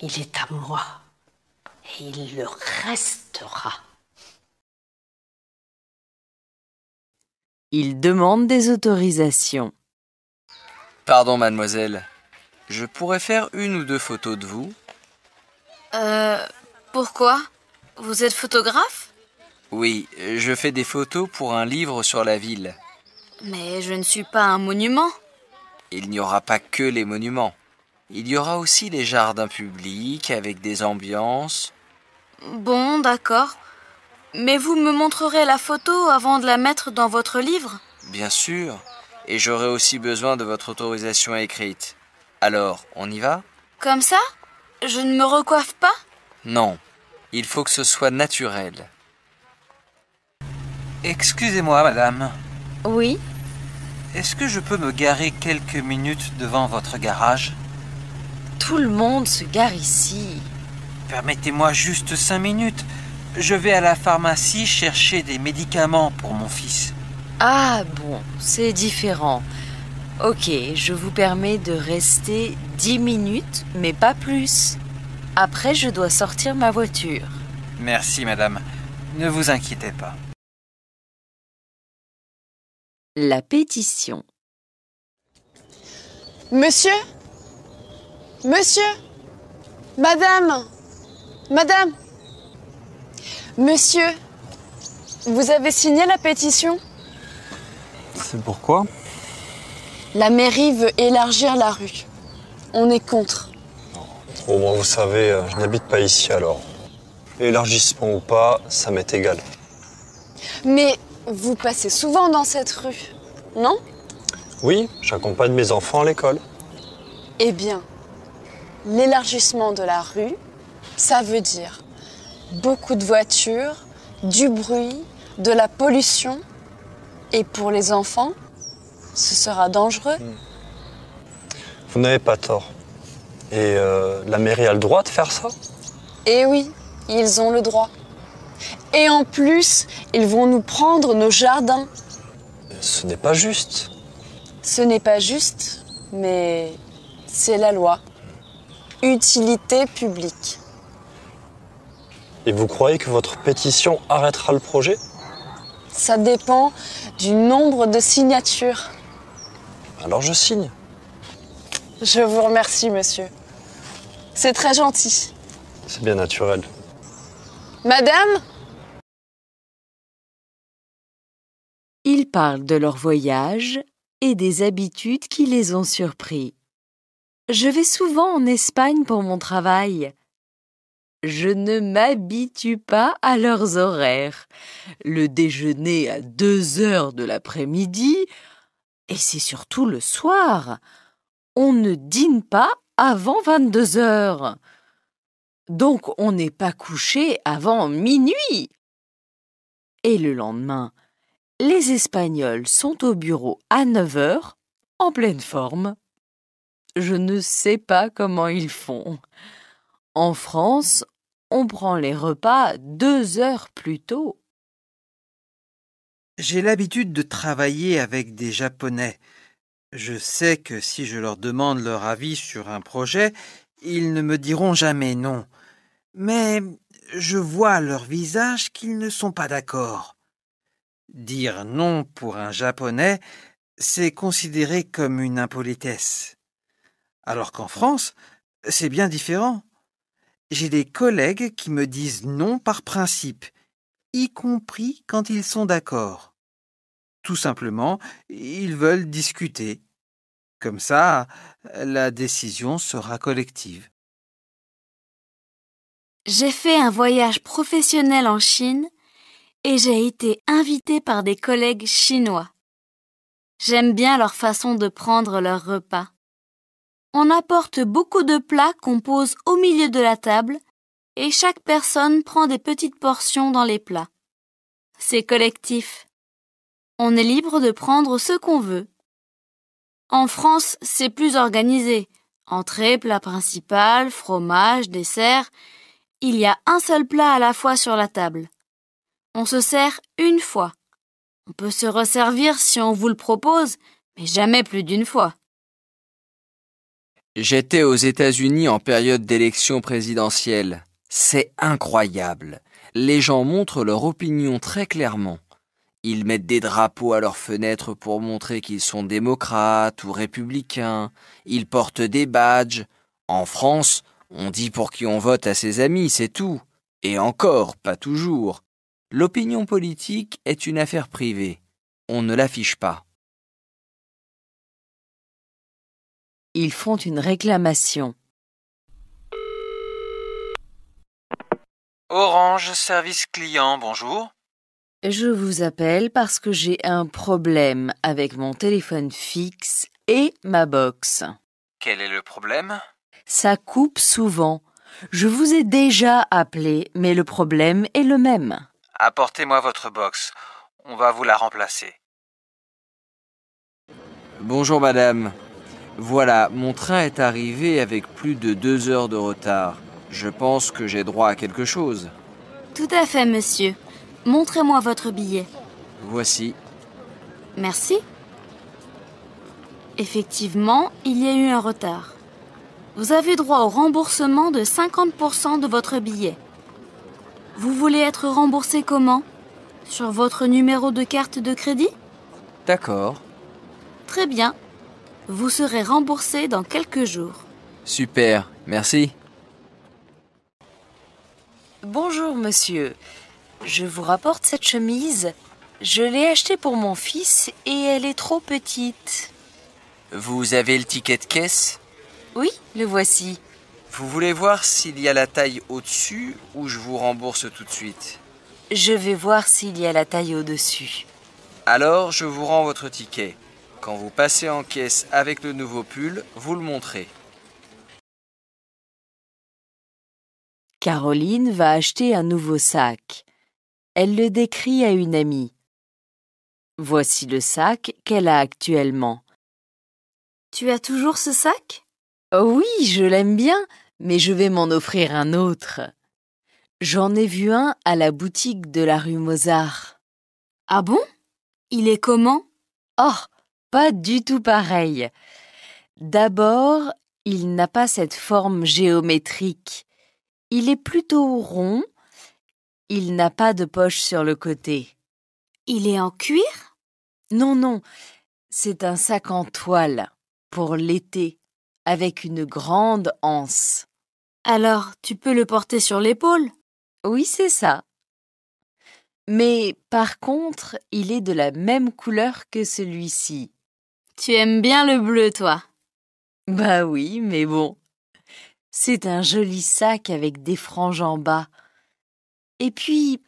S2: Il est à moi
S14: et il le restera.
S2: Il demande des autorisations.
S25: Pardon, mademoiselle. Je pourrais faire une ou deux photos de vous
S21: Euh.
S2: Pourquoi Vous êtes photographe
S25: oui, je fais des photos pour un livre sur la ville.
S2: Mais je ne suis pas un monument.
S25: Il n'y aura pas que les monuments. Il y aura aussi les jardins publics avec des ambiances.
S2: Bon, d'accord. Mais vous me montrerez la photo avant de la mettre dans votre livre
S25: Bien sûr. Et j'aurai aussi besoin de votre autorisation écrite. Alors, on y va
S2: Comme ça Je ne me recoiffe pas
S25: Non. Il faut que ce soit naturel. Excusez-moi,
S9: madame. Oui Est-ce que je peux me garer quelques minutes devant votre garage Tout le monde se gare ici. Permettez-moi juste cinq minutes. Je vais à la pharmacie chercher des médicaments pour mon fils.
S2: Ah bon, c'est différent. Ok, je vous permets de rester dix minutes, mais pas plus. Après, je dois sortir ma voiture.
S9: Merci, madame. Ne vous inquiétez pas.
S7: La pétition.
S2: Monsieur Monsieur Madame Madame Monsieur Vous avez signé la pétition
S28: C'est pourquoi
S13: La mairie veut élargir la rue. On est contre.
S3: Au moins, vous savez, euh, je n'habite pas ici alors. Élargissement ou pas, ça m'est égal.
S13: Mais vous passez souvent dans cette rue, non
S3: Oui, j'accompagne mes enfants à l'école.
S13: Eh bien, l'élargissement de la rue, ça veut dire
S2: beaucoup de voitures, du bruit, de la pollution. Et pour les enfants, ce sera dangereux. Hmm.
S3: Vous n'avez pas tort. Et euh, la mairie a le droit de faire ça
S13: Eh oui, ils ont le droit. Et en plus, ils vont nous prendre nos jardins.
S30: Ce n'est pas juste.
S2: Ce n'est pas juste, mais c'est la loi. Utilité publique.
S3: Et vous croyez que votre pétition arrêtera le projet
S13: Ça dépend du nombre de signatures.
S3: Alors je signe.
S2: Je vous remercie, monsieur. C'est très gentil.
S30: C'est bien naturel.
S26: Madame
S2: Ils parlent de leur voyage et des habitudes qui les ont surpris. Je vais souvent en Espagne pour mon travail. Je ne m'habitue pas à leurs horaires. Le déjeuner à deux heures de l'après-midi, et c'est surtout le soir. On ne dîne pas avant vingt-deux heures. Donc on n'est pas couché avant minuit. Et le lendemain, les Espagnols sont au bureau à 9 heures, en pleine forme. Je ne sais pas comment ils font. En France, on prend les repas deux heures plus tôt.
S9: J'ai l'habitude de travailler avec des Japonais. Je sais que si je leur demande leur avis sur un projet, ils ne me diront jamais non. Mais je vois à leur visage qu'ils ne sont pas d'accord. Dire non pour un Japonais, c'est considéré comme une impolitesse. Alors qu'en France, c'est bien différent. J'ai des collègues qui me disent non par principe, y compris quand ils sont d'accord. Tout simplement, ils veulent discuter. Comme ça, la décision sera collective. J'ai
S2: fait un voyage professionnel en Chine et j'ai été invitée par des collègues chinois. J'aime bien leur façon de prendre leur repas. On apporte beaucoup de plats qu'on pose au milieu de la table et chaque personne prend des petites portions dans les plats. C'est collectif. On est libre de prendre ce qu'on veut. En France, c'est plus organisé. Entrée, plat principal, fromage, dessert. Il y a un seul plat à la fois sur la table on se sert une fois. On peut se resservir si on vous le propose, mais jamais plus d'une fois.
S25: J'étais aux États-Unis en période d'élection présidentielle. C'est incroyable. Les gens montrent leur opinion très clairement. Ils mettent des drapeaux à leurs fenêtres pour montrer qu'ils sont démocrates ou républicains. Ils portent des badges. En France, on dit pour qui on vote à ses amis, c'est tout. Et encore, pas toujours. L'opinion politique est une affaire privée.
S7: On ne l'affiche pas. Ils
S2: font une réclamation.
S9: Orange Service Client, bonjour.
S2: Je vous appelle parce que j'ai un problème avec mon téléphone fixe et ma box.
S9: Quel est le problème
S2: Ça coupe souvent. Je vous ai déjà appelé,
S25: mais le problème est le même.
S9: Apportez-moi votre box. On va vous la remplacer.
S25: Bonjour madame. Voilà, mon train est arrivé avec plus de deux heures de retard. Je pense que j'ai droit à quelque chose.
S2: Tout à fait, monsieur. Montrez-moi votre billet. Voici. Merci. Effectivement, il y a eu un retard. Vous avez droit au remboursement de 50% de votre billet. Vous voulez être remboursé comment Sur votre numéro de carte de crédit D'accord. Très bien. Vous serez remboursé dans quelques jours.
S25: Super, merci.
S2: Bonjour monsieur. Je vous rapporte cette chemise. Je l'ai achetée pour mon fils et elle est trop petite.
S25: Vous avez le ticket de caisse
S2: Oui, le voici.
S25: Vous voulez voir s'il y a la taille au-dessus ou je vous rembourse tout de suite
S2: Je vais voir s'il y a la taille au-dessus.
S25: Alors, je vous rends votre ticket. Quand vous passez en caisse avec le nouveau pull, vous le montrez.
S2: Caroline va acheter un nouveau sac. Elle le décrit à une amie. Voici le sac qu'elle a actuellement. Tu as toujours ce sac oh Oui, je l'aime bien mais je vais m'en offrir un autre. J'en ai vu un à la boutique de la rue Mozart. Ah bon Il est comment Oh, pas du tout pareil. D'abord, il n'a pas cette forme géométrique. Il est plutôt rond. Il n'a pas de poche sur le côté. Il est en cuir Non, non. C'est un sac en toile pour l'été avec une grande anse. Alors, tu peux le porter sur l'épaule Oui, c'est ça. Mais par contre, il est de la même couleur que celui-ci. Tu aimes bien le bleu, toi Bah oui, mais bon. C'est un joli sac avec des franges en bas. Et puis,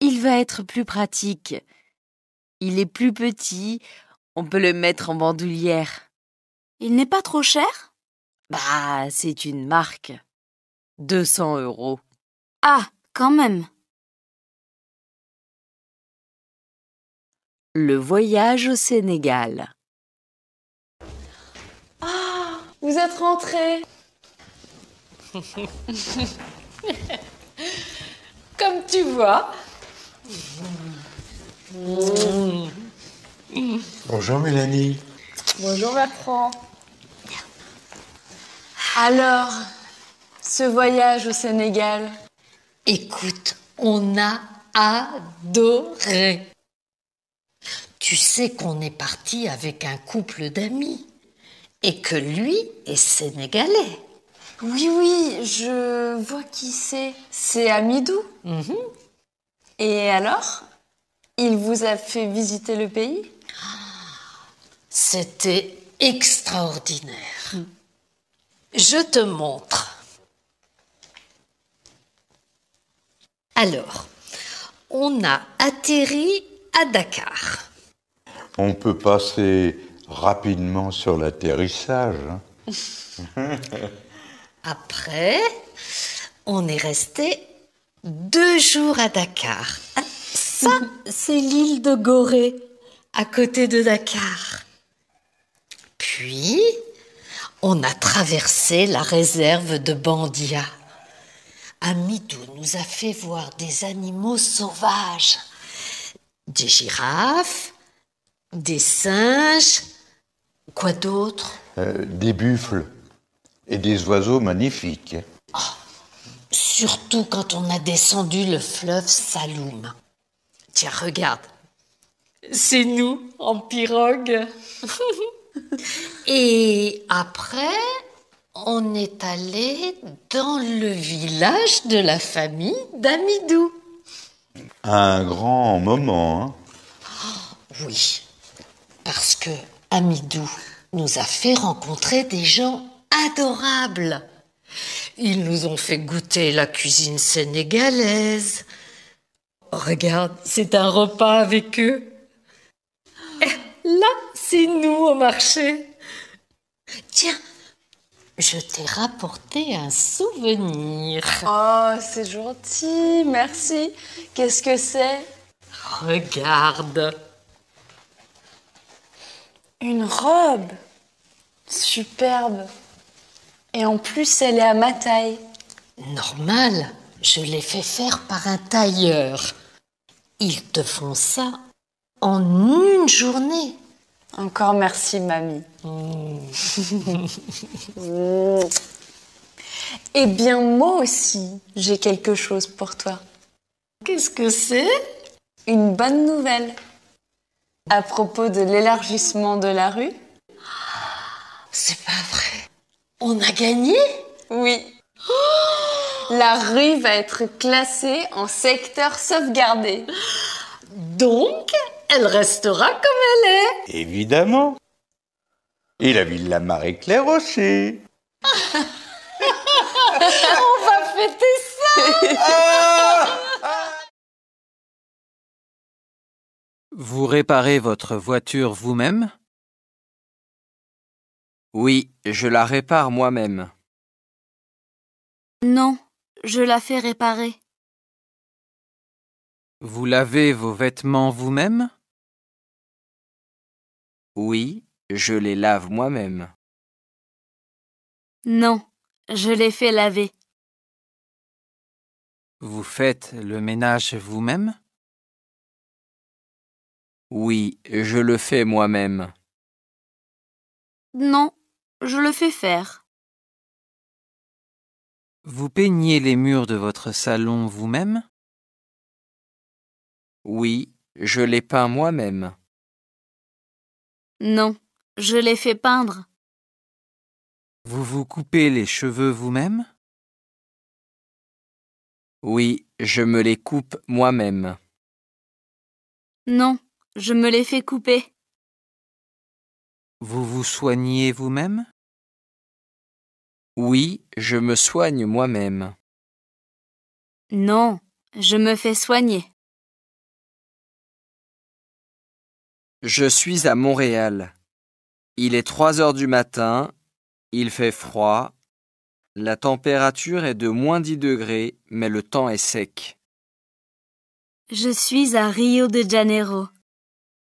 S2: il va être plus pratique. Il est plus petit, on peut le mettre en bandoulière. Il n'est pas trop cher Bah, c'est une marque. 200 euros. Ah,
S7: quand même. Le
S2: voyage au Sénégal. Ah, vous
S13: êtes rentré. Comme tu vois.
S39: Bonjour Mélanie.
S2: Bonjour Bertrand. Alors, ce voyage au Sénégal Écoute, on a adoré.
S10: Tu sais qu'on est parti avec un couple d'amis et que lui est sénégalais.
S2: Oui, oui, je vois qui c'est. C'est Amidou. Mhm. Et alors Il vous a fait visiter le pays C'était
S10: extraordinaire. Je te montre. Alors, on a atterri à Dakar.
S3: On peut passer rapidement sur l'atterrissage.
S10: Hein. Après, on est resté deux jours à Dakar. Ça,
S2: c'est l'île de Gorée, à côté de Dakar.
S10: Puis, on a traversé la réserve de Bandia. Amidou nous a fait voir des animaux sauvages, des girafes, des singes, quoi d'autre
S19: euh, Des buffles
S46: et des oiseaux magnifiques.
S10: Oh, surtout quand on a descendu le fleuve Saloum. Tiens, regarde. C'est nous en pirogue. et après, on est allé dans le village de la famille d'Amidou.
S47: Un grand moment. Hein oh, oui,
S2: parce que Amidou nous a fait rencontrer des gens adorables. Ils nous ont fait goûter la cuisine sénégalaise. regarde, c'est un repas avec eux. Et eh, là, c'est nous au marché. Tiens, je t'ai rapporté un souvenir. Oh, c'est gentil, merci. Qu'est-ce que c'est
S10: Regarde.
S2: Une robe. Superbe. Et en plus, elle est à ma taille.
S10: Normal, je l'ai fait
S2: faire par un tailleur. Ils te font ça en une journée. Encore merci, mamie eh bien, moi aussi, j'ai quelque chose pour
S13: toi. Qu'est-ce que c'est Une bonne nouvelle. À propos de l'élargissement de la rue.
S2: C'est pas vrai. On a gagné Oui. la rue va être classée
S13: en secteur sauvegardé. Donc, elle restera comme elle
S46: est. Évidemment. Et la ville la marée claire aussi. On
S14: va fêter ça
S7: Vous réparez votre voiture vous-même Oui, je la répare moi-même. Non, je la fais réparer. Vous lavez vos vêtements vous-même Oui, je les lave moi-même. Non, je les fais laver. Vous faites le ménage vous-même Oui, je le fais moi-même. Non, je le fais faire. Vous peignez les murs de votre salon vous-même Oui, je les peins moi-même. Non, je l'ai fait peindre. Vous vous coupez les cheveux vous-même Oui, je me les coupe moi-même. Non, je me les fais couper. Vous vous soignez vous-même Oui, je me soigne moi-même. Non, je me fais soigner.
S25: Je suis à Montréal. Il est 3 heures du matin, il fait froid, la température est de moins 10 degrés, mais le temps est sec.
S15: Je suis à Rio de Janeiro.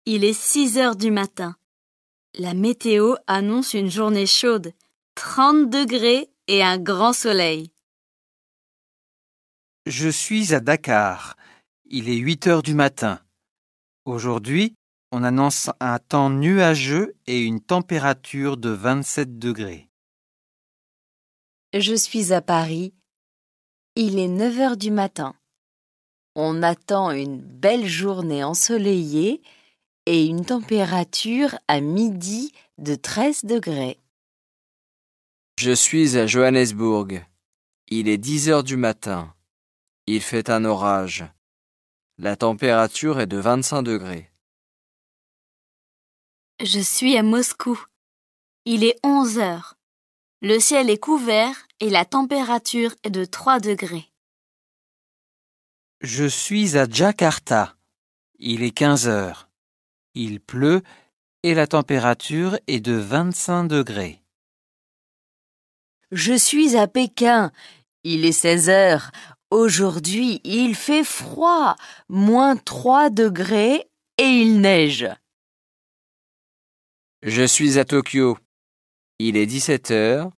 S15: Il est
S2: 6 heures du matin. La météo annonce une journée chaude, 30 degrés et un grand soleil.
S9: Je suis à Dakar. Il est 8 heures du matin. Aujourd'hui, on annonce un temps nuageux et une température de 27 degrés.
S2: Je suis à Paris. Il est 9 heures du matin. On attend une belle journée ensoleillée et une température à midi de 13 degrés.
S25: Je suis à Johannesburg. Il est 10 heures du matin. Il fait un orage. La température est de 25 degrés.
S7: Je suis à Moscou. Il est 11 heures.
S2: Le ciel est couvert et la température est de 3 degrés.
S9: Je suis à Jakarta. Il est 15 heures. Il pleut et la température est de 25 degrés.
S2: Je suis à Pékin. Il est 16 heures. Aujourd'hui, il fait froid, moins 3 degrés et il neige.
S25: Je suis à Tokyo. Il est 17 heures.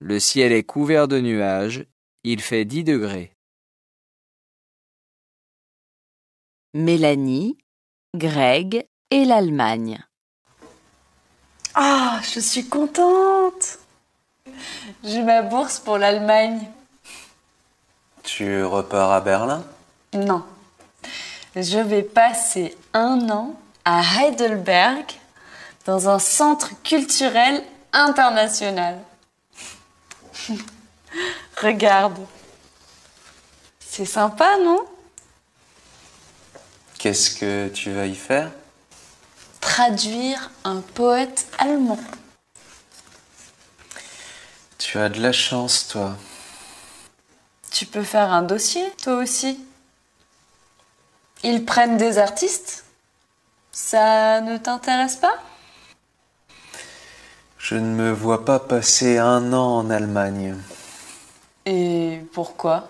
S7: Le ciel est couvert de nuages. Il fait 10 degrés. Mélanie, Greg et
S39: l'Allemagne.
S2: Ah, je suis contente. J'ai ma bourse pour l'Allemagne.
S39: Tu repars à Berlin
S15: Non. Je vais passer un an à Heidelberg dans un centre culturel international. Regarde. C'est sympa,
S13: non
S39: Qu'est-ce que tu vas y faire
S13: Traduire un poète allemand.
S39: Tu as de la chance, toi.
S13: Tu peux faire un dossier, toi
S15: aussi. Ils prennent des artistes Ça
S2: ne t'intéresse pas
S39: je ne me vois pas passer un an en Allemagne.
S13: Et pourquoi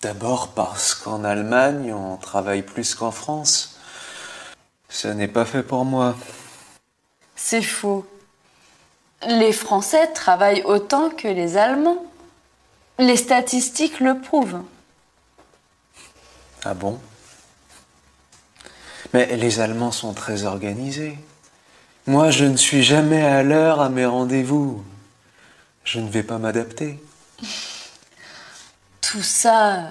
S39: D'abord parce qu'en Allemagne, on travaille plus qu'en France. Ce n'est pas fait pour moi.
S2: C'est faux. Les Français travaillent autant que les Allemands. Les statistiques le prouvent.
S39: Ah bon Mais les Allemands sont très organisés. Moi, je ne suis jamais à l'heure à mes rendez-vous. Je ne vais pas m'adapter.
S26: Tout ça,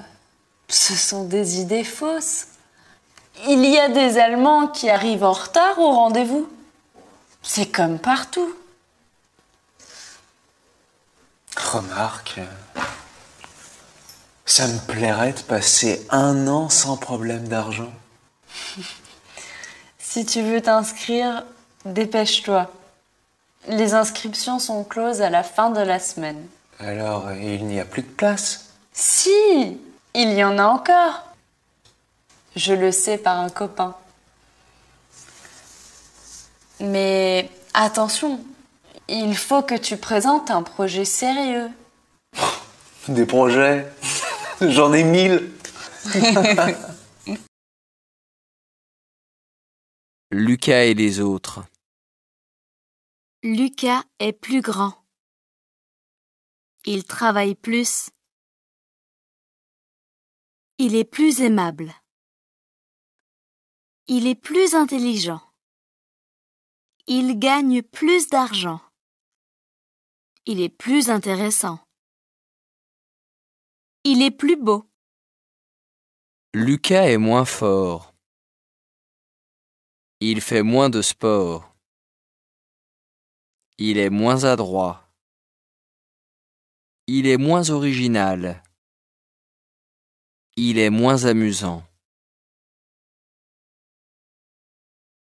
S2: ce sont des idées fausses. Il y a des Allemands qui arrivent en retard au rendez-vous. C'est comme partout.
S39: Remarque, ça me plairait de passer un an sans problème d'argent.
S15: si tu veux t'inscrire, Dépêche-toi. Les inscriptions sont closes
S2: à la fin de la semaine.
S39: Alors, il n'y a plus de place
S2: Si Il y en a encore Je le sais par un copain.
S15: Mais attention, il faut que tu présentes un projet sérieux.
S39: Des projets J'en ai
S7: mille Lucas et les autres. Lucas est plus grand. Il travaille plus. Il est plus aimable. Il est plus intelligent. Il gagne plus d'argent. Il est plus intéressant. Il est plus beau. Lucas est moins fort. Il fait moins de sport. Il est moins adroit. Il est moins original. Il est moins amusant.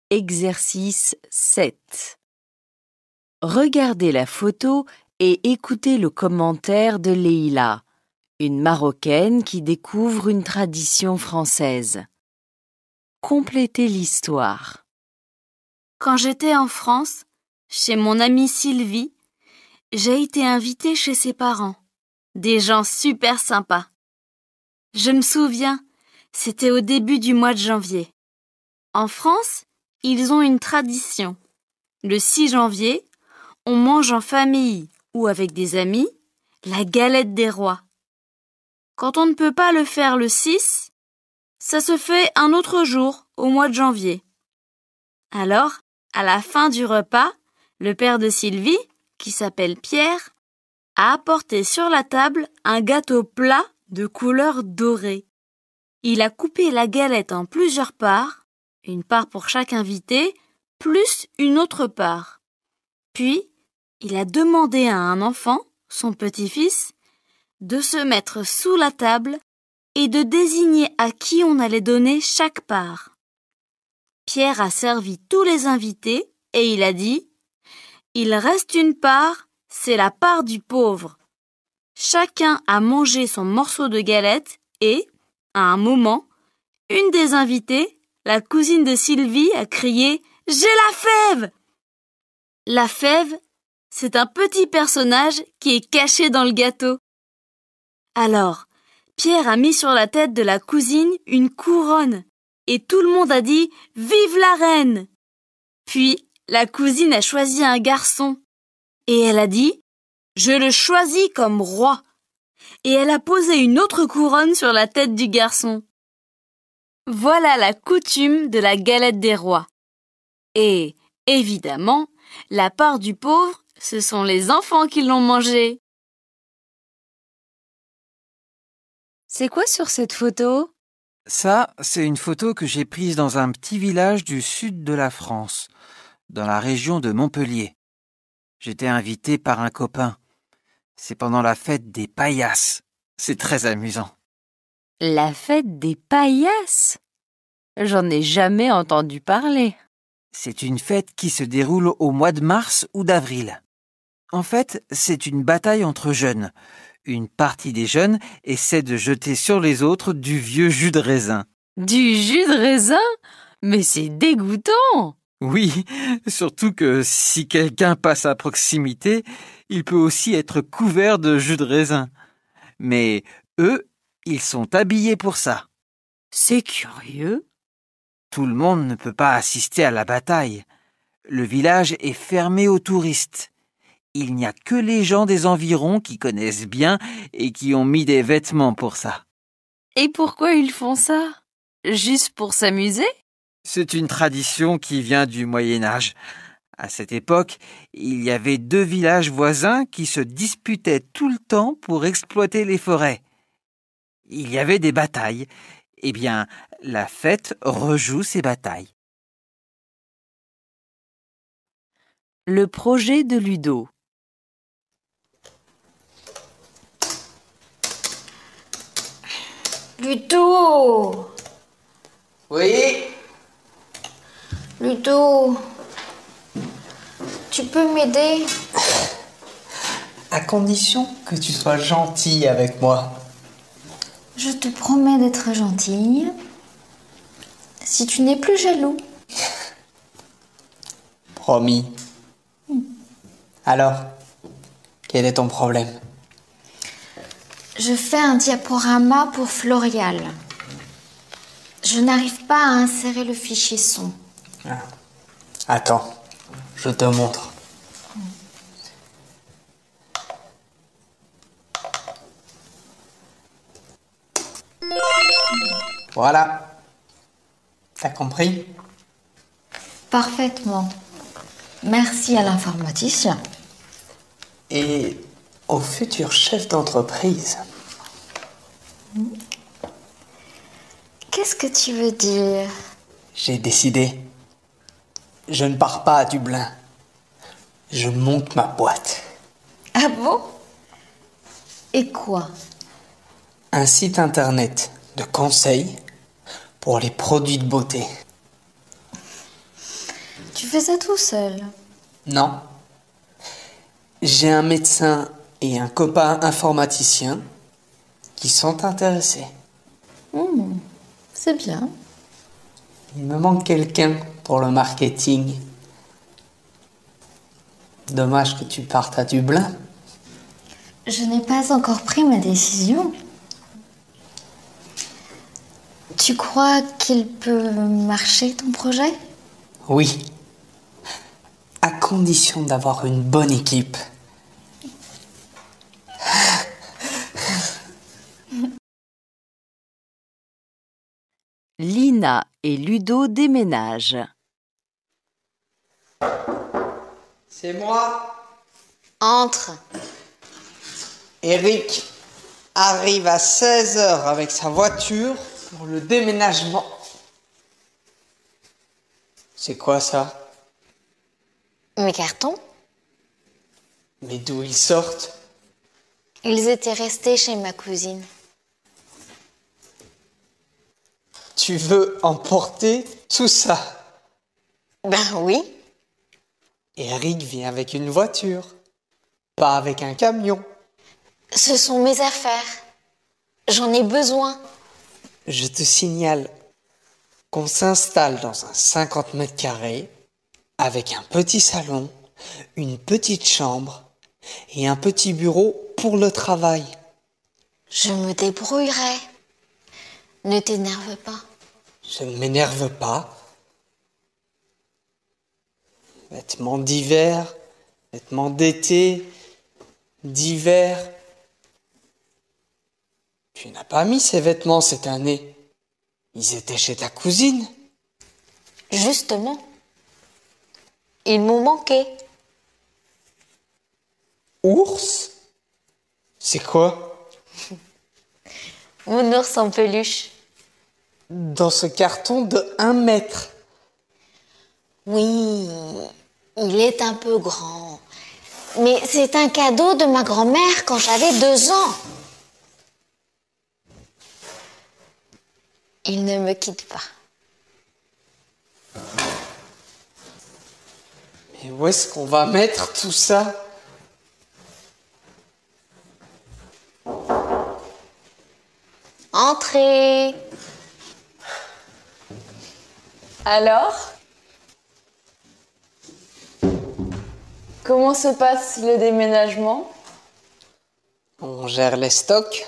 S2: Exercice 7. Regardez la photo et écoutez le commentaire de Leila, une Marocaine qui découvre une tradition française. Complétez l'histoire. Quand j'étais en France, chez mon amie Sylvie, j'ai été invitée chez ses parents. Des gens super sympas. Je me souviens, c'était au début du mois de janvier. En France, ils ont une tradition. Le 6 janvier, on mange en famille ou avec des amis la galette des rois. Quand on ne peut pas le faire le 6, ça se fait un autre jour au mois de janvier. Alors, à la fin du repas, le père de Sylvie, qui s'appelle Pierre, a apporté sur la table un gâteau plat de couleur dorée. Il a coupé la galette en plusieurs parts, une part pour chaque invité, plus une autre part. Puis, il a demandé à un enfant, son petit-fils, de se mettre sous la table et de désigner à qui on allait donner chaque part. Pierre a servi tous les invités et il a dit il reste une part, c'est la part du pauvre. Chacun a mangé son morceau de galette et, à un moment, une des invitées, la cousine de Sylvie, a crié J'ai la fève La fève, c'est un petit personnage qui est caché dans le gâteau. Alors, Pierre a mis sur la tête de la cousine une couronne et tout le monde a dit Vive la reine Puis, la cousine a choisi un garçon. Et elle a dit Je le choisis comme roi. Et elle a posé une autre couronne sur la tête du garçon. Voilà la coutume de la galette des rois. Et, évidemment, la part du pauvre, ce sont les enfants
S7: qui l'ont mangée. C'est quoi sur
S2: cette photo
S9: Ça, c'est une photo que j'ai prise dans un petit village du sud de la France dans la région de Montpellier. J'étais invité par un copain. C'est pendant la fête des paillasses. C'est très amusant.
S2: La fête des paillasses J'en ai jamais entendu parler.
S9: C'est une fête qui se déroule au mois de mars ou d'avril. En fait, c'est une bataille entre jeunes. Une partie des jeunes essaie de jeter sur les autres du vieux jus de raisin.
S2: Du jus de raisin Mais c'est dégoûtant
S9: oui, surtout que si quelqu'un passe à proximité, il peut aussi être couvert de jus de raisin. Mais eux, ils sont habillés pour ça. C'est curieux. Tout le monde ne peut pas assister à la bataille. Le village est fermé aux touristes. Il n'y a que les gens des environs qui connaissent bien et qui ont mis des vêtements pour ça.
S2: Et pourquoi ils font ça Juste pour s'amuser
S9: c'est une tradition qui vient du Moyen Âge. À cette époque, il y avait deux villages voisins qui se disputaient tout le temps pour exploiter les forêts. Il y avait des batailles. Eh bien, la fête rejoue ces batailles.
S7: Le projet de Ludo.
S10: Ludo Oui Ludo, tu peux m'aider
S22: À condition que tu sois gentille avec moi.
S10: Je te promets d'être gentille. Si tu n'es plus jaloux.
S22: Promis. Alors, quel est ton problème
S10: Je fais un diaporama pour Florial. Je n'arrive pas à insérer le fichier son.
S22: Ah. Attends, je te montre. Voilà. T'as compris
S10: Parfaitement. Merci à l'informaticien.
S22: Et au futur chef d'entreprise.
S10: Qu'est-ce que tu veux dire
S22: J'ai décidé. Je ne pars pas à Dublin. Je monte ma boîte.
S10: Ah bon Et quoi
S22: Un site internet de conseils pour les produits de beauté.
S10: Tu fais ça tout seul
S22: Non. J'ai un médecin et un copain informaticien qui sont intéressés.
S13: Hmm, c'est bien.
S22: Il me manque quelqu'un pour le marketing. Dommage que tu partes à Dublin.
S10: Je n'ai pas encore pris ma décision. Tu crois qu'il peut marcher ton projet
S22: Oui. À condition d'avoir une bonne équipe.
S2: Lina et Ludo déménagent.
S22: C'est moi. Entre. Eric arrive à 16h avec sa voiture pour le déménagement. C'est quoi ça Mes cartons. Mais d'où ils sortent
S10: Ils étaient restés chez ma cousine.
S22: Tu veux emporter tout ça Ben oui. Eric vient avec une voiture, pas avec un camion. Ce sont mes affaires. J'en ai besoin. Je te signale qu'on s'installe dans un 50 mètres carrés avec un petit salon, une petite chambre et un petit bureau pour le travail. Je me débrouillerai.
S10: Ne t'énerve pas.
S22: Je ne m'énerve pas vêtements d'hiver, vêtements d'été, d'hiver. Tu n'as pas mis ces vêtements cette année. Ils étaient chez ta cousine. Justement. Ils m'ont manqué. Ours C'est quoi Mon ours en peluche. Dans ce carton de 1 mètre. Oui, il est un peu grand. Mais c'est un cadeau
S10: de ma grand-mère quand j'avais deux ans. Il ne me quitte pas.
S22: Mais où est-ce qu'on va mettre tout ça
S21: Entrez.
S13: Alors Comment se passe le déménagement
S22: On gère les stocks.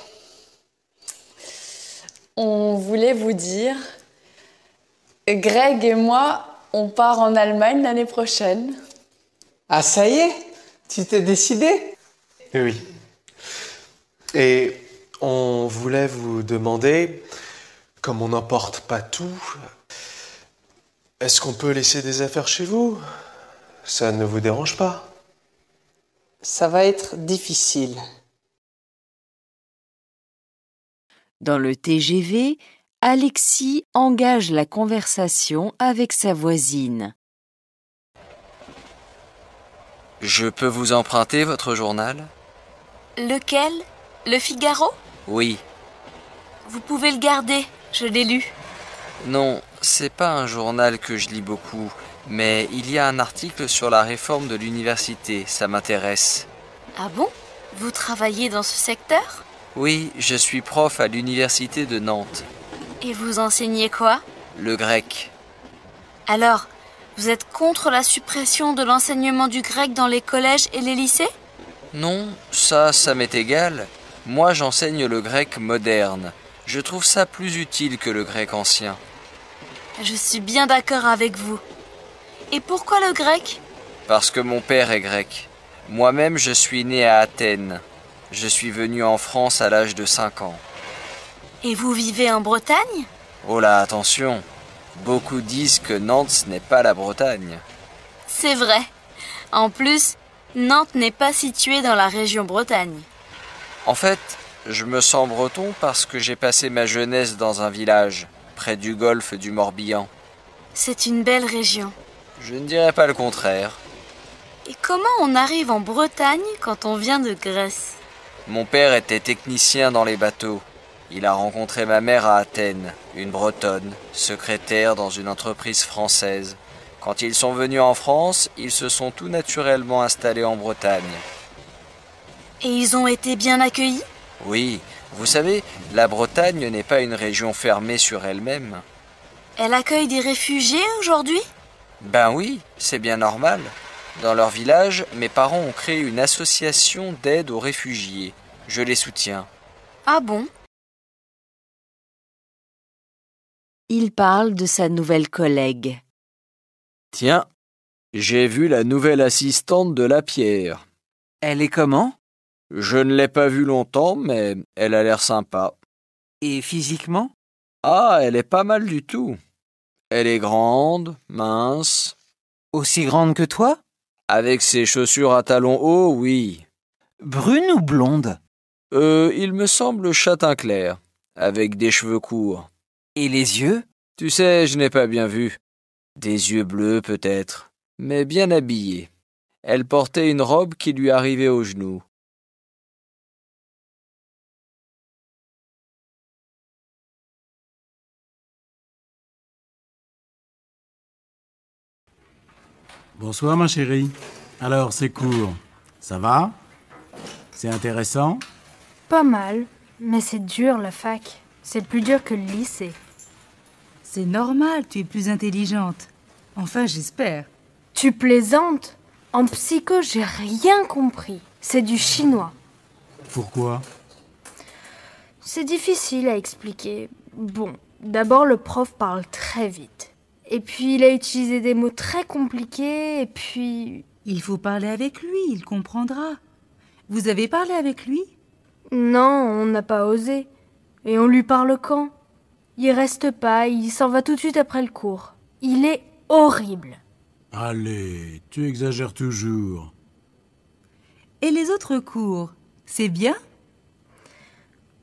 S13: On voulait vous dire, Greg et moi, on part en Allemagne l'année prochaine.
S22: Ah ça y est Tu t'es décidé
S39: eh Oui. Et on voulait vous demander, comme on n'emporte pas tout, est-ce qu'on peut laisser des affaires chez vous Ça ne vous dérange pas ça va être
S2: difficile. Dans le TGV, Alexis engage la conversation avec sa voisine.
S25: Je peux vous emprunter votre journal
S2: Lequel Le Figaro Oui. Vous pouvez le garder, je l'ai lu.
S25: Non, c'est pas un journal que je lis beaucoup. Mais il y a un article sur la réforme de l'université, ça m'intéresse.
S2: Ah bon Vous travaillez dans ce secteur
S25: Oui, je suis prof à l'université de Nantes.
S2: Et vous enseignez quoi
S25: Le grec.
S2: Alors, vous êtes contre la suppression de l'enseignement du grec dans les collèges et les lycées
S25: Non, ça, ça m'est égal. Moi, j'enseigne le grec moderne. Je trouve ça plus utile que le grec ancien.
S2: Je suis bien d'accord avec vous. Et pourquoi le grec
S25: Parce que mon père est grec. Moi-même, je suis né à Athènes. Je suis venu en France à l'âge de 5 ans.
S2: Et vous vivez en Bretagne
S25: Oh là, attention Beaucoup disent que Nantes n'est pas la Bretagne.
S2: C'est vrai. En plus, Nantes n'est pas située dans la région Bretagne.
S25: En fait, je me sens breton parce que j'ai passé ma jeunesse dans un village, près du golfe du Morbihan.
S2: C'est une belle région.
S25: Je ne dirais pas le contraire.
S2: Et comment on arrive en Bretagne quand on vient de Grèce
S25: Mon père était technicien dans les bateaux. Il a rencontré ma mère à Athènes, une Bretonne, secrétaire dans une entreprise française. Quand ils sont venus en France, ils se sont tout naturellement installés en Bretagne.
S2: Et ils ont été bien accueillis
S25: Oui, vous savez, la Bretagne n'est pas une région fermée sur elle-même.
S2: Elle accueille des réfugiés aujourd'hui
S25: ben oui, c'est bien normal. Dans leur village, mes parents ont créé une association d'aide aux réfugiés. Je les soutiens.
S2: Ah bon
S7: Il parle de sa nouvelle collègue.
S25: Tiens, j'ai vu la nouvelle assistante de la pierre. Elle est comment Je ne l'ai pas vue longtemps, mais elle a l'air sympa. Et physiquement Ah, elle est pas mal du tout. Elle est grande, mince. Aussi grande que toi Avec ses chaussures à talons hauts, oui. Brune ou blonde Euh, il me semble châtain clair, avec des cheveux courts. Et les yeux Tu sais, je n'ai pas bien vu. Des yeux bleus peut-être, mais bien habillés. Elle portait une robe qui lui arrivait aux genoux.
S6: Bonsoir ma chérie. Alors, c'est court, ça va C'est intéressant
S2: Pas mal, mais c'est dur la fac. C'est plus dur que le lycée. C'est normal, tu es plus intelligente. Enfin, j'espère. Tu plaisantes En psycho, j'ai rien compris. C'est du chinois. Pourquoi C'est difficile à expliquer. Bon, d'abord le prof parle très vite. Et puis il a utilisé des mots très compliqués, et puis... Il faut parler avec lui, il comprendra. Vous avez parlé avec lui Non, on n'a pas osé. Et on lui parle quand Il reste pas, il s'en va tout de suite après le cours. Il est horrible.
S6: Allez, tu exagères toujours.
S2: Et les autres cours, c'est bien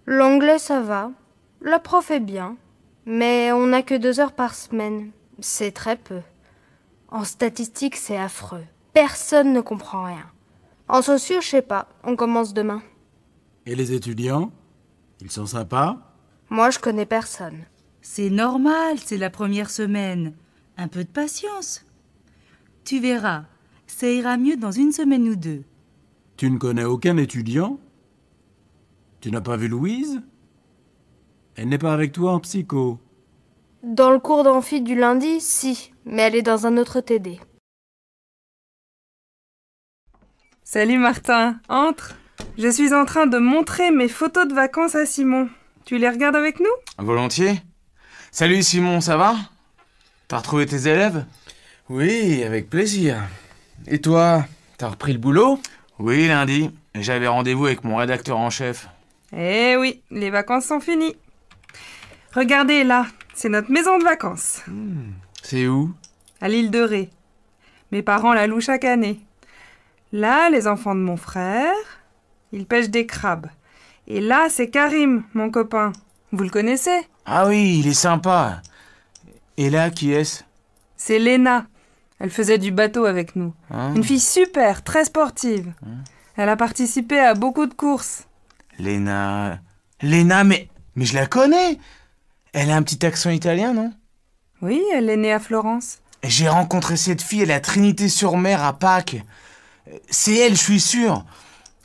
S2: L'anglais, ça va. La prof
S10: est bien. Mais on n'a que deux heures par semaine. C'est très peu. En statistique, c'est affreux. Personne ne comprend rien. En sociaux, je sais pas. On
S2: commence demain.
S6: Et les étudiants Ils sont sympas
S2: Moi, je connais personne. C'est normal, c'est la première semaine. Un peu de patience. Tu verras, ça ira mieux dans une semaine ou deux.
S6: Tu ne connais aucun étudiant Tu n'as pas vu Louise Elle n'est pas avec toi en psycho.
S2: Dans le cours d'amphi du lundi, si, mais elle est dans un autre TD.
S4: Salut Martin, entre. Je suis en train de montrer mes photos de vacances à Simon. Tu les regardes avec nous
S18: Volontiers. Salut Simon, ça va T'as retrouvé tes élèves Oui, avec plaisir. Et toi, t'as repris le boulot Oui, lundi. J'avais rendez-vous avec mon rédacteur en chef.
S4: Eh oui, les vacances sont finies. Regardez là, c'est notre maison de vacances. Hmm. C'est où À l'île de Ré. Mes parents la louent chaque année. Là, les enfants de mon frère, ils pêchent des crabes. Et là, c'est Karim, mon copain. Vous le connaissez Ah oui, il est sympa. Et là, qui est-ce C'est Léna. Elle faisait du bateau avec nous. Ah. Une fille super, très sportive. Ah. Elle a participé à beaucoup de courses.
S18: Léna. Léna, mais. Mais je la connais elle a un petit accent italien, non
S4: Oui, elle est née à Florence.
S18: J'ai rencontré cette fille à la Trinité-sur-Mer à Pâques. C'est elle, je suis sûr.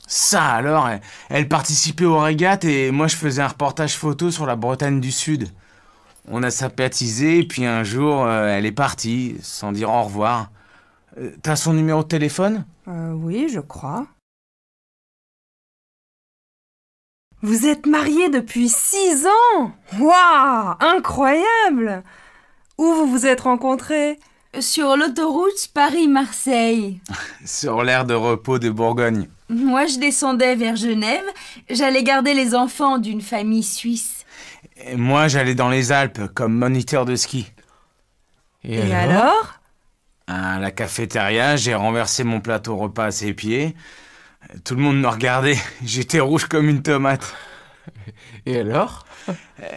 S18: Ça alors, elle, participait aux régates et moi je faisais un reportage photo sur la Bretagne du Sud. On a sympathisé, et puis un jour, euh, elle est partie, sans dire au revoir. Euh, t'as son numéro de téléphone euh, Oui, je crois.
S4: Vous êtes mariés depuis six ans Waouh Incroyable Où vous vous êtes rencontrés Sur l'autoroute
S2: Paris-Marseille.
S18: Sur l'aire de repos de Bourgogne.
S2: Moi, je descendais vers Genève. J'allais garder les enfants d'une famille suisse.
S18: moi, j'allais dans les Alpes comme moniteur de ski.
S2: Et, alors, alors
S18: À la cafétéria, j'ai renversé mon plateau repas à ses pieds. Tout le monde me regardait. J'étais rouge comme une tomate. Et alors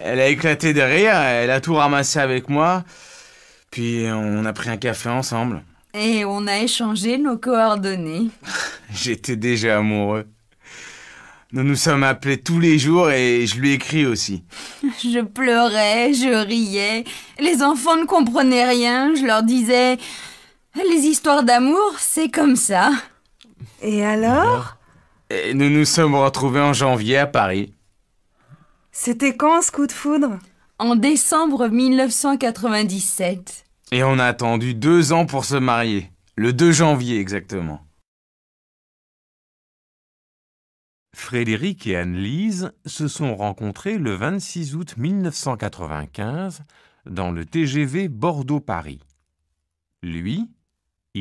S18: Elle a éclaté de rire, elle a tout ramassé avec moi. Puis on a pris un café ensemble.
S2: Et on a échangé nos coordonnées.
S18: J'étais déjà amoureux. Nous nous sommes appelés tous les jours et je lui écris aussi.
S2: Je pleurais, je riais. Les enfants ne comprenaient rien. Je leur disais Les histoires d'amour, c'est comme ça.
S4: Et alors
S18: Nous nous sommes retrouvés en janvier à Paris.
S2: C'était quand ce coup de foudre En décembre 1997.
S18: Et on a attendu deux ans pour se marier. Le 2 janvier exactement.
S16: Frédéric et Anne-Lise se sont rencontrés le 26 août 1995 dans le TGV Bordeaux-Paris. Lui,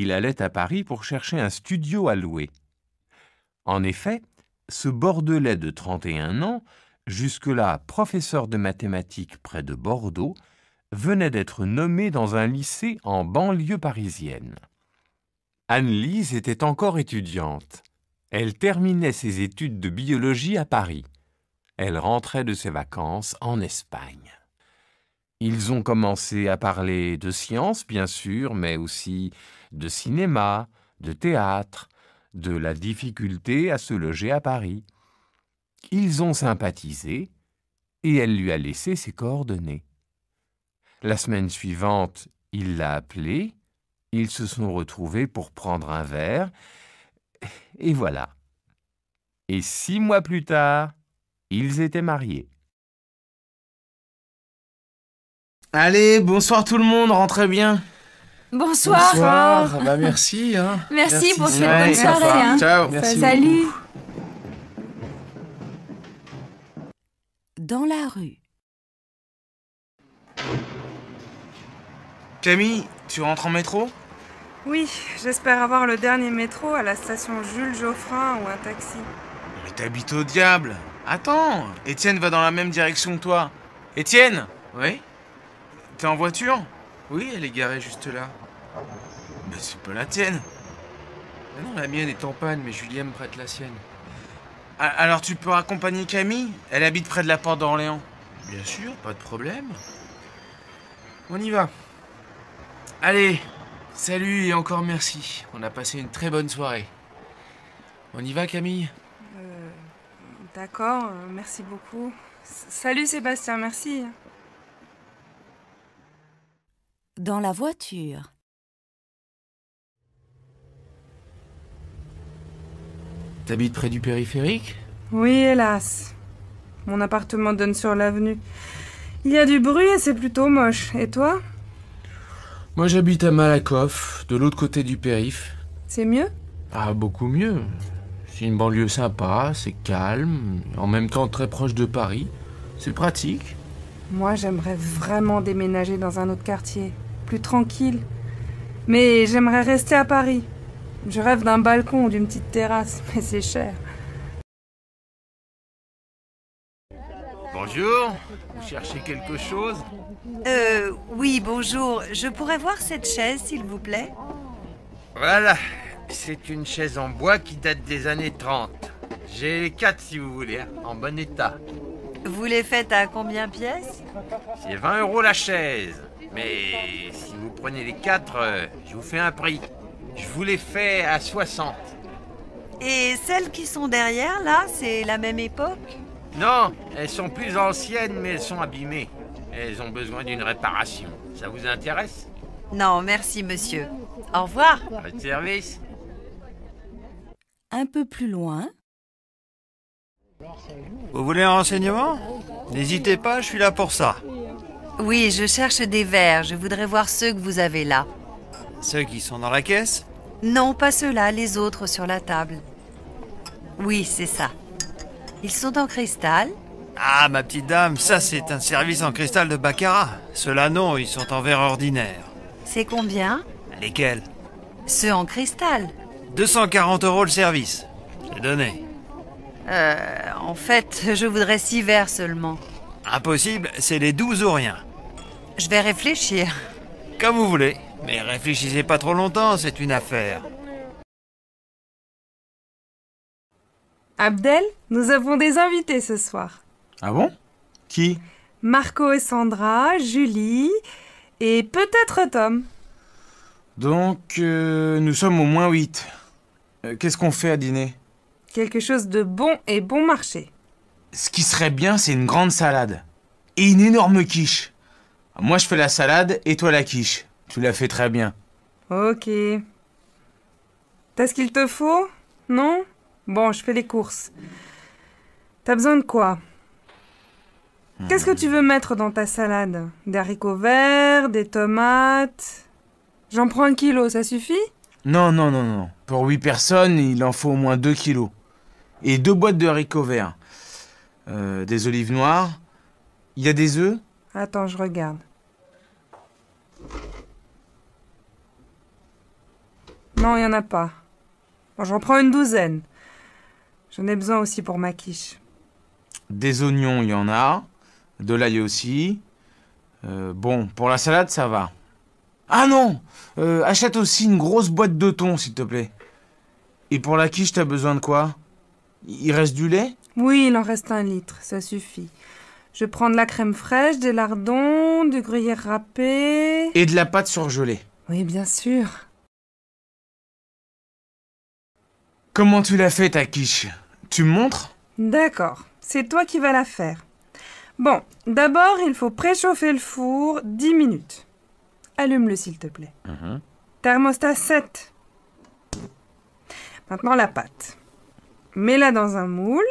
S16: il allait à Paris pour chercher un studio à louer. En effet, ce Bordelais de 31 ans, jusque-là professeur de mathématiques près de Bordeaux, venait d'être nommé dans un lycée en banlieue parisienne. Anne-Lise était encore étudiante. Elle terminait ses études de biologie à Paris. Elle rentrait de ses vacances en Espagne. Ils ont commencé à parler de science, bien sûr, mais aussi de cinéma, de théâtre, de la difficulté à se loger à Paris. Ils ont sympathisé, et elle lui a laissé ses coordonnées. La semaine suivante, il l'a appelée, ils se sont retrouvés pour prendre un verre, et voilà. Et six mois plus tard, ils étaient mariés.
S18: Allez, bonsoir tout le monde, rentrez bien.
S2: Bonsoir. Bonsoir.
S19: Bah
S18: merci. Hein.
S17: Merci, pour cette bonne soirée. Hein. Ciao. Salut.
S2: Dans la rue.
S18: Camille, tu rentres en métro
S4: Oui, j'espère avoir le dernier métro à la station Jules Geoffrin ou un taxi.
S18: Mais t'habites au diable Attends Étienne va dans la même direction que toi. Étienne Oui T'es en voiture Oui, elle est garée juste là. Mais c'est pas la tienne. Ah non, la mienne est en panne, mais Julien me prête la sienne. Ah, alors tu peux accompagner Camille Elle habite près de la porte d'Orléans. Bien sûr, pas de problème. On y va. Allez, salut
S17: et encore merci. On a passé une très bonne soirée. On y va Camille
S4: euh, D'accord, euh, merci beaucoup. salut Sébastien, merci. Hein.
S2: Dans la voiture.
S17: T'habites près du périphérique
S4: Oui, hélas. Mon appartement donne sur l'avenue. Il y a du bruit et c'est plutôt moche. Et toi
S17: Moi, j'habite à Malakoff, de l'autre côté du périph. C'est mieux Ah, beaucoup mieux. C'est une banlieue sympa, c'est calme, en même temps très proche de Paris. C'est pratique.
S4: Moi, j'aimerais vraiment déménager dans un autre quartier plus tranquille. Mais j'aimerais rester à Paris. Je rêve d'un balcon ou d'une petite terrasse, mais c'est cher.
S14: Bonjour, vous cherchez quelque
S1: chose Euh, oui, bonjour. Je pourrais voir cette chaise, s'il vous plaît
S16: Voilà, c'est une chaise en bois qui date des années 30. J'ai les quatre, si vous voulez, hein, en bon état.
S1: Vous les faites à combien pièces
S16: C'est 20 euros la chaise. Mais si vous prenez les quatre, euh, je vous fais un prix. Je vous les fais à 60.
S1: Et celles qui sont derrière, là, c'est la même époque
S16: Non, elles sont plus anciennes, mais elles sont abîmées. Elles ont besoin d'une réparation. Ça vous intéresse
S1: Non, merci, monsieur. Au revoir.
S8: Votre service.
S1: Un peu plus loin.
S40: Vous voulez un renseignement N'hésitez pas, je suis là pour ça.
S1: Oui, je cherche des verres. Je voudrais voir ceux que vous avez là.
S40: Ceux qui sont dans la caisse
S1: Non, pas ceux-là, les autres sur la table. Oui, c'est ça. Ils sont en cristal
S40: Ah, ma petite dame, ça c'est un service en cristal de Baccarat. Ceux-là non, ils sont en verre ordinaire.
S1: C'est combien Lesquels Ceux en cristal.
S40: 240 euros le service. Les donné.
S1: Euh, en fait, je voudrais six verres seulement.
S40: Impossible, c'est les 12 ou rien.
S1: Je vais réfléchir.
S40: Comme vous voulez. Mais réfléchissez pas trop longtemps, c'est une affaire.
S4: Abdel, nous avons des invités ce soir.
S18: Ah bon Qui
S4: Marco et Sandra, Julie et peut-être Tom.
S18: Donc, euh, nous sommes au moins 8. Euh, qu'est-ce qu'on fait à dîner
S4: Quelque chose de bon et bon marché.
S18: Ce qui serait bien, c'est une grande salade. Et une énorme quiche. Ah, moi, je fais la salade et toi la quiche. Tu la fais très bien.
S4: Ok. T'as ce qu'il te faut Non Bon, je fais les courses. T'as besoin de quoi Qu'est-ce que tu veux mettre dans ta salade Des haricots verts, des tomates J'en prends un kilo, ça suffit
S18: Non, non, non, non. Pour huit personnes, il en faut au moins deux kilos. Et deux boîtes de haricots verts. Euh, des olives noires. Il y a des œufs
S4: Attends, je regarde. Non, il n'y en a pas. Bon, j'en prends une douzaine. J'en ai besoin aussi pour ma quiche.
S18: Des oignons, il y en a. De l'ail aussi. Euh, bon, pour la salade, ça va. Ah non euh, Achète aussi une grosse boîte de thon, s'il te plaît. Et pour la quiche, t'as besoin de quoi Il reste du lait
S4: Oui, il en reste un litre, ça suffit. Je prends de la crème fraîche, des lardons, du gruyère râpé...
S18: Et de la pâte surgelée.
S4: Oui, bien sûr.
S18: Comment tu l'as fait, ta quiche Tu me
S4: montres D'accord, c'est toi qui vas la faire. Bon, d'abord, il faut préchauffer le four 10 minutes. Allume-le, s'il te plaît. Mhm. Thermostat 7. Maintenant, la pâte. Mets-la dans un moule.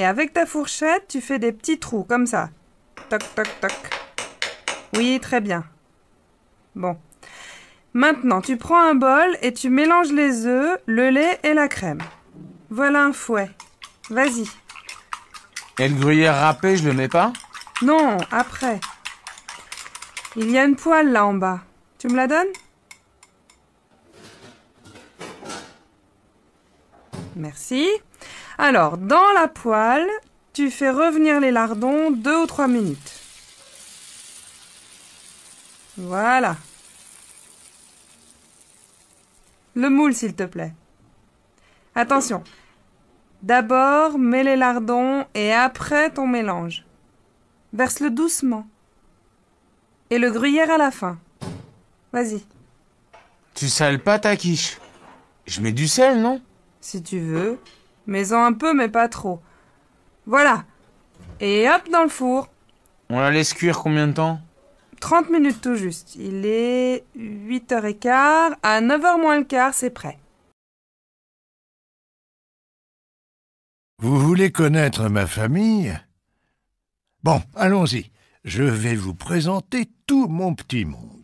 S4: Et avec ta fourchette, tu fais des petits trous, comme ça. Toc, toc, toc. Oui, très bien. Bon. Maintenant, tu prends un bol et tu mélanges les œufs, le lait et la crème. Voilà un fouet. Vas-y.
S18: Et le gruyère râpé, je le mets pas
S4: Non, après. Il y a une poêle là en bas. Tu me la donnes Merci. Alors, dans la poêle, tu fais revenir les lardons deux ou trois minutes. Voilà. Le moule, s'il te plaît. Attention. D'abord, mets les lardons et après ton mélange. Verse-le doucement. Et le gruyère à la fin. Vas-y.
S18: Tu sales pas
S4: ta quiche. Je mets du sel, non Si tu veux mais un peu, mais pas trop. Voilà. Et hop, dans le four.
S18: On la laisse cuire combien de temps
S4: 30 minutes tout juste. Il est 8h15. À 9h
S7: moins le quart, c'est prêt.
S14: Vous
S19: voulez connaître ma famille Bon, allons-y. Je vais vous présenter tout mon petit monde.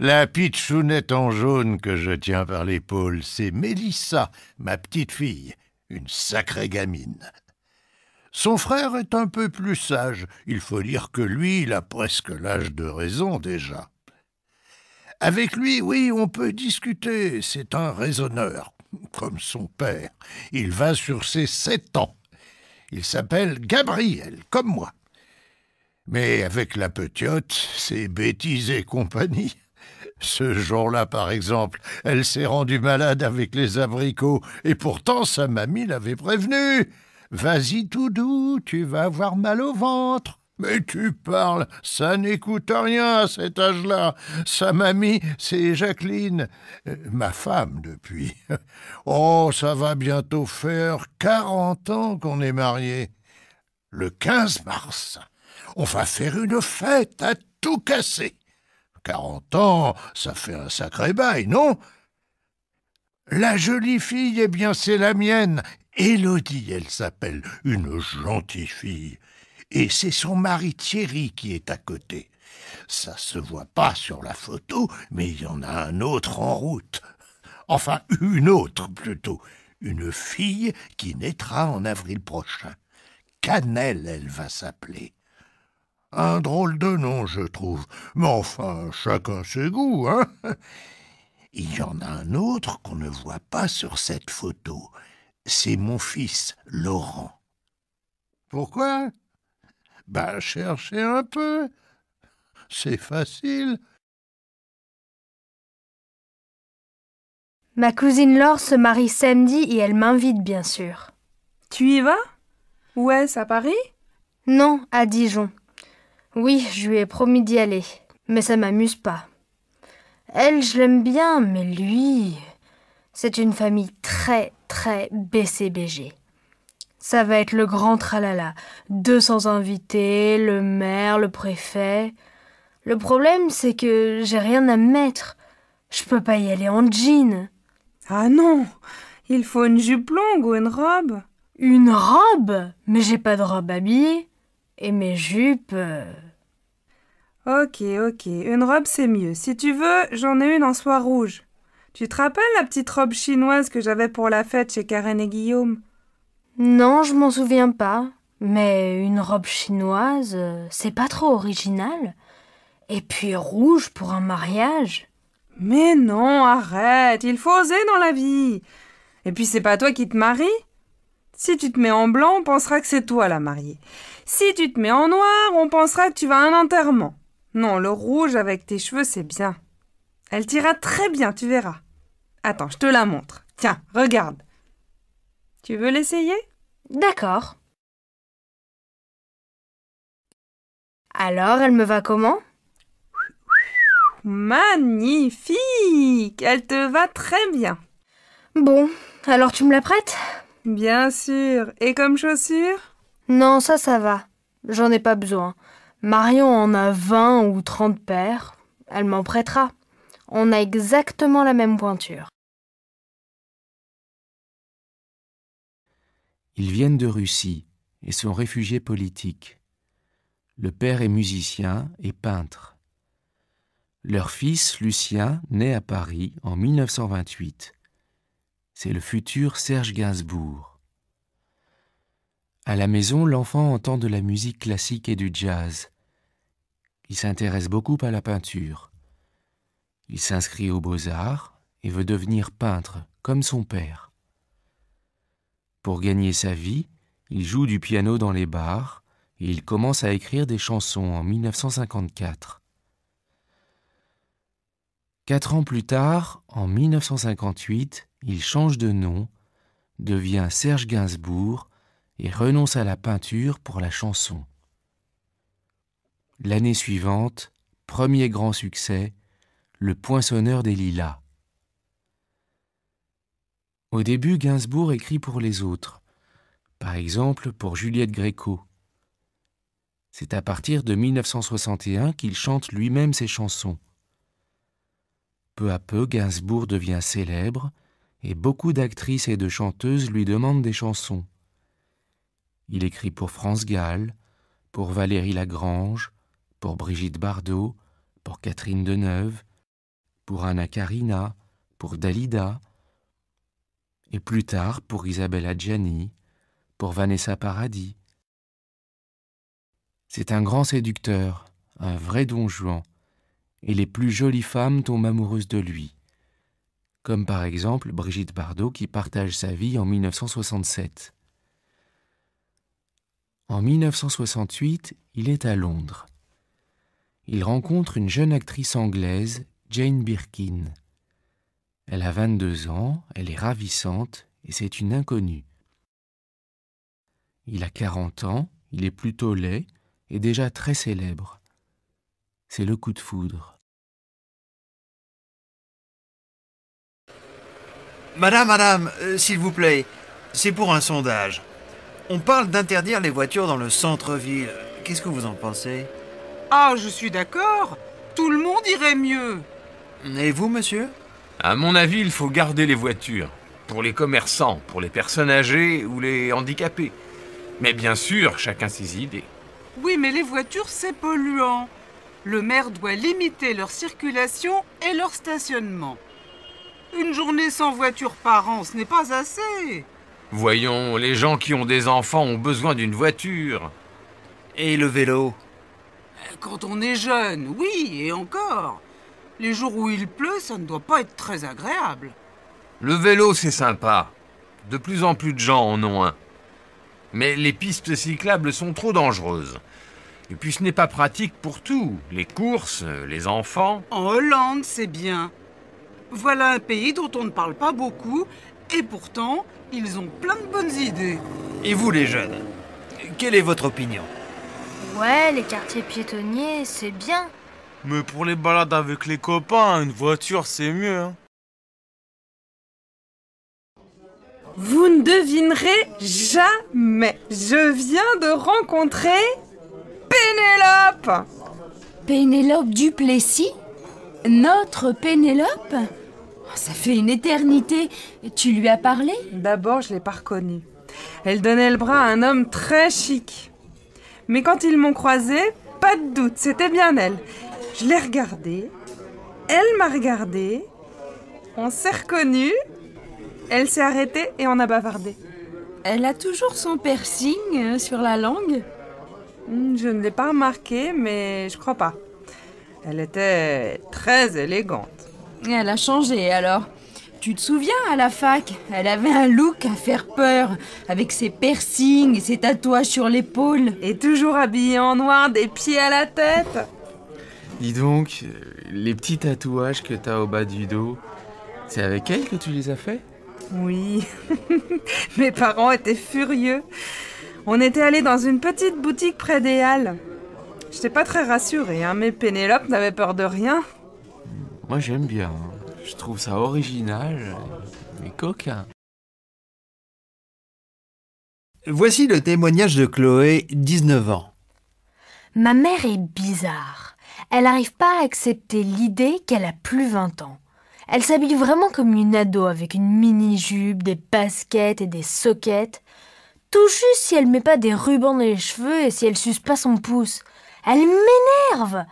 S19: La pitchounette en jaune que je tiens par l'épaule, c'est Mélissa, ma petite fille, une sacrée gamine. Son frère est un peu plus sage, il faut dire que lui, il a presque l'âge de raison déjà. Avec lui, oui, on peut discuter, c'est un raisonneur, comme son père. Il va sur ses sept ans. Il s'appelle Gabriel, comme moi. Mais avec la petiote, c'est bêtise et compagnie. Ce jour-là, par exemple, elle s'est rendue malade avec les abricots, et pourtant sa mamie l'avait prévenue. Vas-y tout doux, tu vas avoir mal au ventre. Mais tu parles, ça n'écoute rien à cet âge-là. Sa mamie, c'est Jacqueline, euh, ma femme depuis. oh, ça va bientôt faire quarante ans qu'on est mariés. Le 15 mars, on va faire une fête à tout casser quarante ans, ça fait un sacré bail, non La jolie fille, eh bien, c'est la mienne. Élodie, elle s'appelle, une gentille fille. Et c'est son mari Thierry qui est à côté. Ça se voit pas sur la photo, mais il y en a un autre en route. Enfin, une autre plutôt. Une fille qui naîtra en avril prochain. Cannelle, elle va s'appeler. Un drôle de nom, je trouve. Mais enfin, chacun ses goûts, hein Il y en a un autre qu'on ne voit pas sur cette photo. C'est mon fils, Laurent. Pourquoi Ben, chercher un peu. C'est facile.
S2: Ma cousine Laure se marie samedi et elle m'invite, bien sûr. Tu y vas est-ce, à Paris Non, à Dijon. Oui, je lui ai promis d'y aller, mais ça m'amuse pas. Elle, je l'aime bien,
S10: mais lui, c'est une famille très, très BCBG.
S2: Ça va être le grand tralala. 200 invités, le maire, le préfet. Le problème, c'est que j'ai rien à mettre. Je peux pas y aller en jean. Ah non Il faut une jupe longue ou une robe. Une robe Mais j'ai pas de robe habillée et mes jupes. Euh.
S4: Ok, ok, une robe c'est mieux. Si tu veux, j'en ai une en soie rouge. Tu te rappelles la petite robe chinoise que j'avais pour la fête chez Karen et Guillaume
S2: Non, je m'en souviens pas. Mais une robe chinoise, euh, c'est pas trop original. Et puis rouge pour un mariage. Mais non,
S4: arrête, il faut oser dans la vie. Et puis c'est pas toi qui te maries. Si tu te mets en blanc, on pensera que c'est toi la mariée. Si tu te mets en noir, on pensera que tu vas à un enterrement. Non, le rouge avec tes cheveux, c'est bien. Elle t'ira très bien, tu verras. Attends, je te la montre. Tiens, regarde. Tu veux l'essayer
S7: D'accord.
S4: Alors, elle me va comment Magnifique Elle te va très bien. Bon, alors tu me la prêtes Bien sûr. Et comme chaussure
S2: non, ça, ça va. J'en ai pas besoin. Marion en a 20 ou 30 paires. Elle m'en prêtera. On a exactement
S7: la même pointure.
S17: Ils viennent de Russie et sont réfugiés politiques. Le père est musicien et peintre. Leur fils, Lucien, naît à Paris en 1928. C'est le futur Serge Gainsbourg. À la maison, l'enfant entend de la musique classique et du jazz. Il s'intéresse beaucoup à la peinture. Il s'inscrit aux beaux-arts et veut devenir peintre, comme son père. Pour gagner sa vie, il joue du piano dans les bars et il commence à écrire des chansons en 1954. Quatre ans plus tard, en 1958, il change de nom, devient Serge Gainsbourg et renonce à la peinture pour la chanson. L'année suivante, premier grand succès, Le poinçonneur des lilas. Au début, Gainsbourg écrit pour les autres, par exemple pour Juliette Gréco. C'est à partir de 1961 qu'il chante lui-même ses chansons. Peu à peu, Gainsbourg devient célèbre et beaucoup d'actrices et de chanteuses lui demandent des chansons. Il écrit pour France Gall, pour Valérie Lagrange, pour Brigitte Bardot, pour Catherine Deneuve, pour Anna Karina, pour Dalida, et plus tard pour Isabella Gianni, pour Vanessa Paradis. C'est un grand séducteur, un vrai don Juan, et les plus jolies femmes tombent amoureuses de lui, comme par exemple Brigitte Bardot qui partage sa vie en 1967. En 1968, il est à Londres. Il rencontre une jeune actrice anglaise, Jane Birkin. Elle a 22 ans, elle est ravissante et c'est une inconnue. Il a 40 ans, il est plutôt laid et déjà très célèbre.
S7: C'est le coup de foudre.
S40: Madame, madame, euh, s'il vous plaît, c'est pour un sondage. On parle d'interdire les voitures dans le centre-ville. Qu'est-ce que vous en pensez
S23: Ah, je suis d'accord. Tout le monde irait mieux. Et vous, monsieur
S16: À mon avis, il faut garder les voitures. Pour les commerçants, pour les personnes âgées ou les handicapés. Mais bien sûr, chacun ses idées.
S23: Oui, mais les voitures, c'est polluant. Le maire doit limiter leur circulation et leur stationnement. Une journée sans voiture par an, ce n'est pas assez.
S16: Voyons, les gens qui ont des enfants ont besoin d'une voiture. Et le vélo
S23: euh, Quand on est jeune, oui, et encore. Les jours où il pleut, ça ne doit pas être très agréable.
S16: Le vélo, c'est sympa. De plus en plus de gens en ont un. Mais les pistes cyclables sont trop dangereuses. Et puis ce n'est pas pratique pour tout. Les courses, les enfants.
S23: En Hollande, c'est bien. Voilà un pays dont on ne parle pas beaucoup, et pourtant, ils ont plein de bonnes idées. Et vous, les
S18: jeunes, quelle est votre opinion
S23: Ouais, les quartiers piétonniers,
S10: c'est bien.
S18: Mais pour les balades avec les copains, une voiture, c'est mieux. Hein.
S4: Vous ne devinerez
S2: jamais. Je viens de rencontrer Pénélope. Pénélope Duplessis Notre Pénélope Oh, ça fait une éternité. Tu lui as parlé D'abord, je l'ai pas reconnue.
S4: Elle donnait le bras à un homme très chic. Mais quand ils m'ont croisée, pas de doute, c'était bien elle. Je l'ai regardée, elle m'a regardée, on s'est reconnus, elle s'est arrêtée et on a bavardé. Elle a toujours son piercing euh, sur la langue hmm, Je ne l'ai pas remarqué, mais je crois pas. Elle était très élégante.
S2: Elle a changé alors. Tu te souviens à la fac Elle avait un look à faire peur, avec ses piercings et ses tatouages sur l'épaule, et toujours habillée en noir des pieds à la
S4: tête.
S17: Dis donc, les petits tatouages que t'as au bas du dos, c'est avec elle que tu les as faits
S4: Oui. Mes parents étaient furieux. On était allés dans une petite boutique près des Halles. J'étais pas très rassurée, hein, mais Pénélope n'avait peur de rien.
S17: Moi j'aime bien. Hein. Je trouve ça original mais coquin.
S40: Voici le témoignage de Chloé, 19 ans.
S2: Ma mère est bizarre. Elle n'arrive pas à accepter l'idée qu'elle a plus 20 ans. Elle s'habille vraiment comme une ado avec une mini-jupe, des baskets et des soquettes. Tout juste si elle met pas des rubans dans les cheveux et si elle suce pas son pouce. Elle m'énerve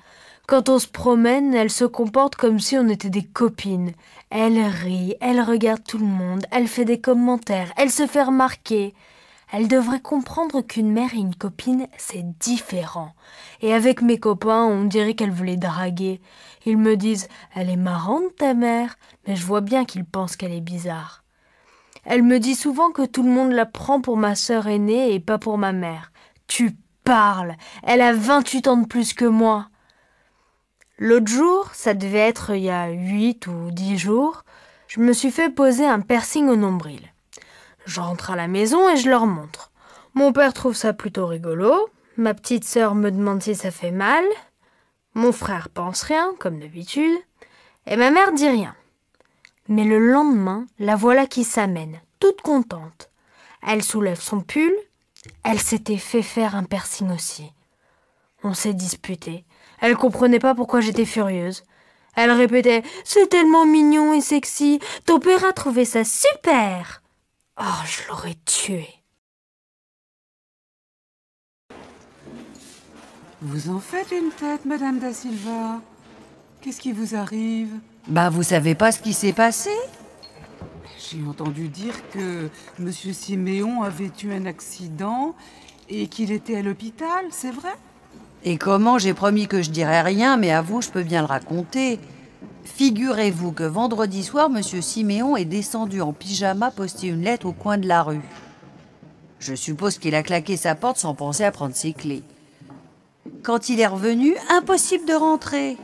S2: quand on se promène, elle se comporte comme si on était des copines. Elle rit, elle regarde tout le monde, elle fait des commentaires, elle se fait remarquer. Elle devrait comprendre qu'une mère et une copine, c'est différent. Et avec mes copains, on dirait qu'elle veut draguer. Ils me disent Elle est marrante, ta mère, mais je vois bien qu'ils pensent qu'elle est bizarre. Elle me dit souvent que tout le monde la prend pour ma sœur aînée et pas pour ma mère. Tu parles Elle a 28 ans de plus que moi L'autre jour, ça devait être il y a huit ou dix jours, je me suis fait poser un piercing au nombril. Je rentre à la maison et je leur montre. Mon père trouve ça plutôt rigolo, ma petite sœur me demande si ça fait mal, mon frère pense rien, comme d'habitude, et ma mère dit rien. Mais le lendemain, la voilà qui s'amène, toute contente. Elle soulève son pull, elle s'était fait faire un piercing aussi. On s'est disputé. Elle comprenait pas pourquoi j'étais furieuse. Elle répétait C'est tellement mignon et sexy, ton père a trouvé ça super Oh, je l'aurais tué.
S1: Vous en
S23: faites une tête, Madame Da Silva. Qu'est-ce qui vous arrive
S1: Bah, vous savez pas ce qui s'est passé
S23: J'ai entendu dire que Monsieur Siméon avait eu un accident et qu'il était à l'hôpital, c'est vrai
S1: et comment j'ai promis que je dirais rien, mais à vous, je peux bien le raconter. Figurez-vous que vendredi soir, M. Siméon est descendu en pyjama poster une lettre au coin de la rue. Je suppose qu'il a claqué sa porte sans penser à prendre ses clés. Quand il est revenu, impossible de rentrer.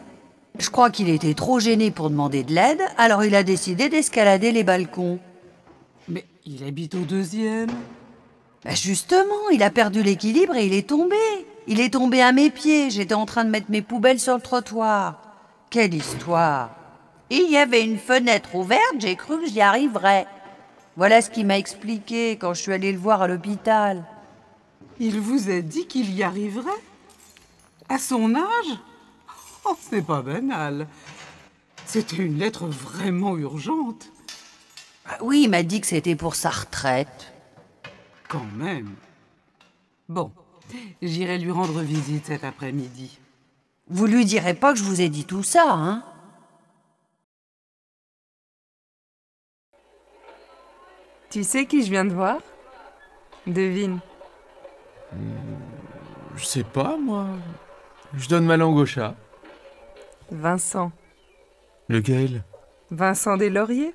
S1: Je crois qu'il était trop gêné pour demander de l'aide, alors il a décidé d'escalader les balcons. Mais il habite au deuxième. Bah, justement, il a perdu l'équilibre et il est tombé. Il est tombé à mes pieds, j'étais en train de mettre mes poubelles sur le trottoir. Quelle histoire Il y avait une fenêtre ouverte, j'ai cru que j'y arriverais. Voilà ce qu'il m'a expliqué quand je suis allée le voir à l'hôpital. Il vous a dit qu'il y arriverait À son âge Oh, c'est pas banal. C'était une lettre vraiment urgente. Euh, oui, il m'a dit que c'était pour sa retraite. Quand même. Bon, J'irai lui rendre visite cet après-midi. Vous lui direz pas que je vous ai dit tout ça, hein
S4: Tu sais qui je viens de voir Devine. Hmm, je sais pas, moi.
S17: Je donne ma langue au chat.
S4: Vincent. Lequel Vincent des Lauriers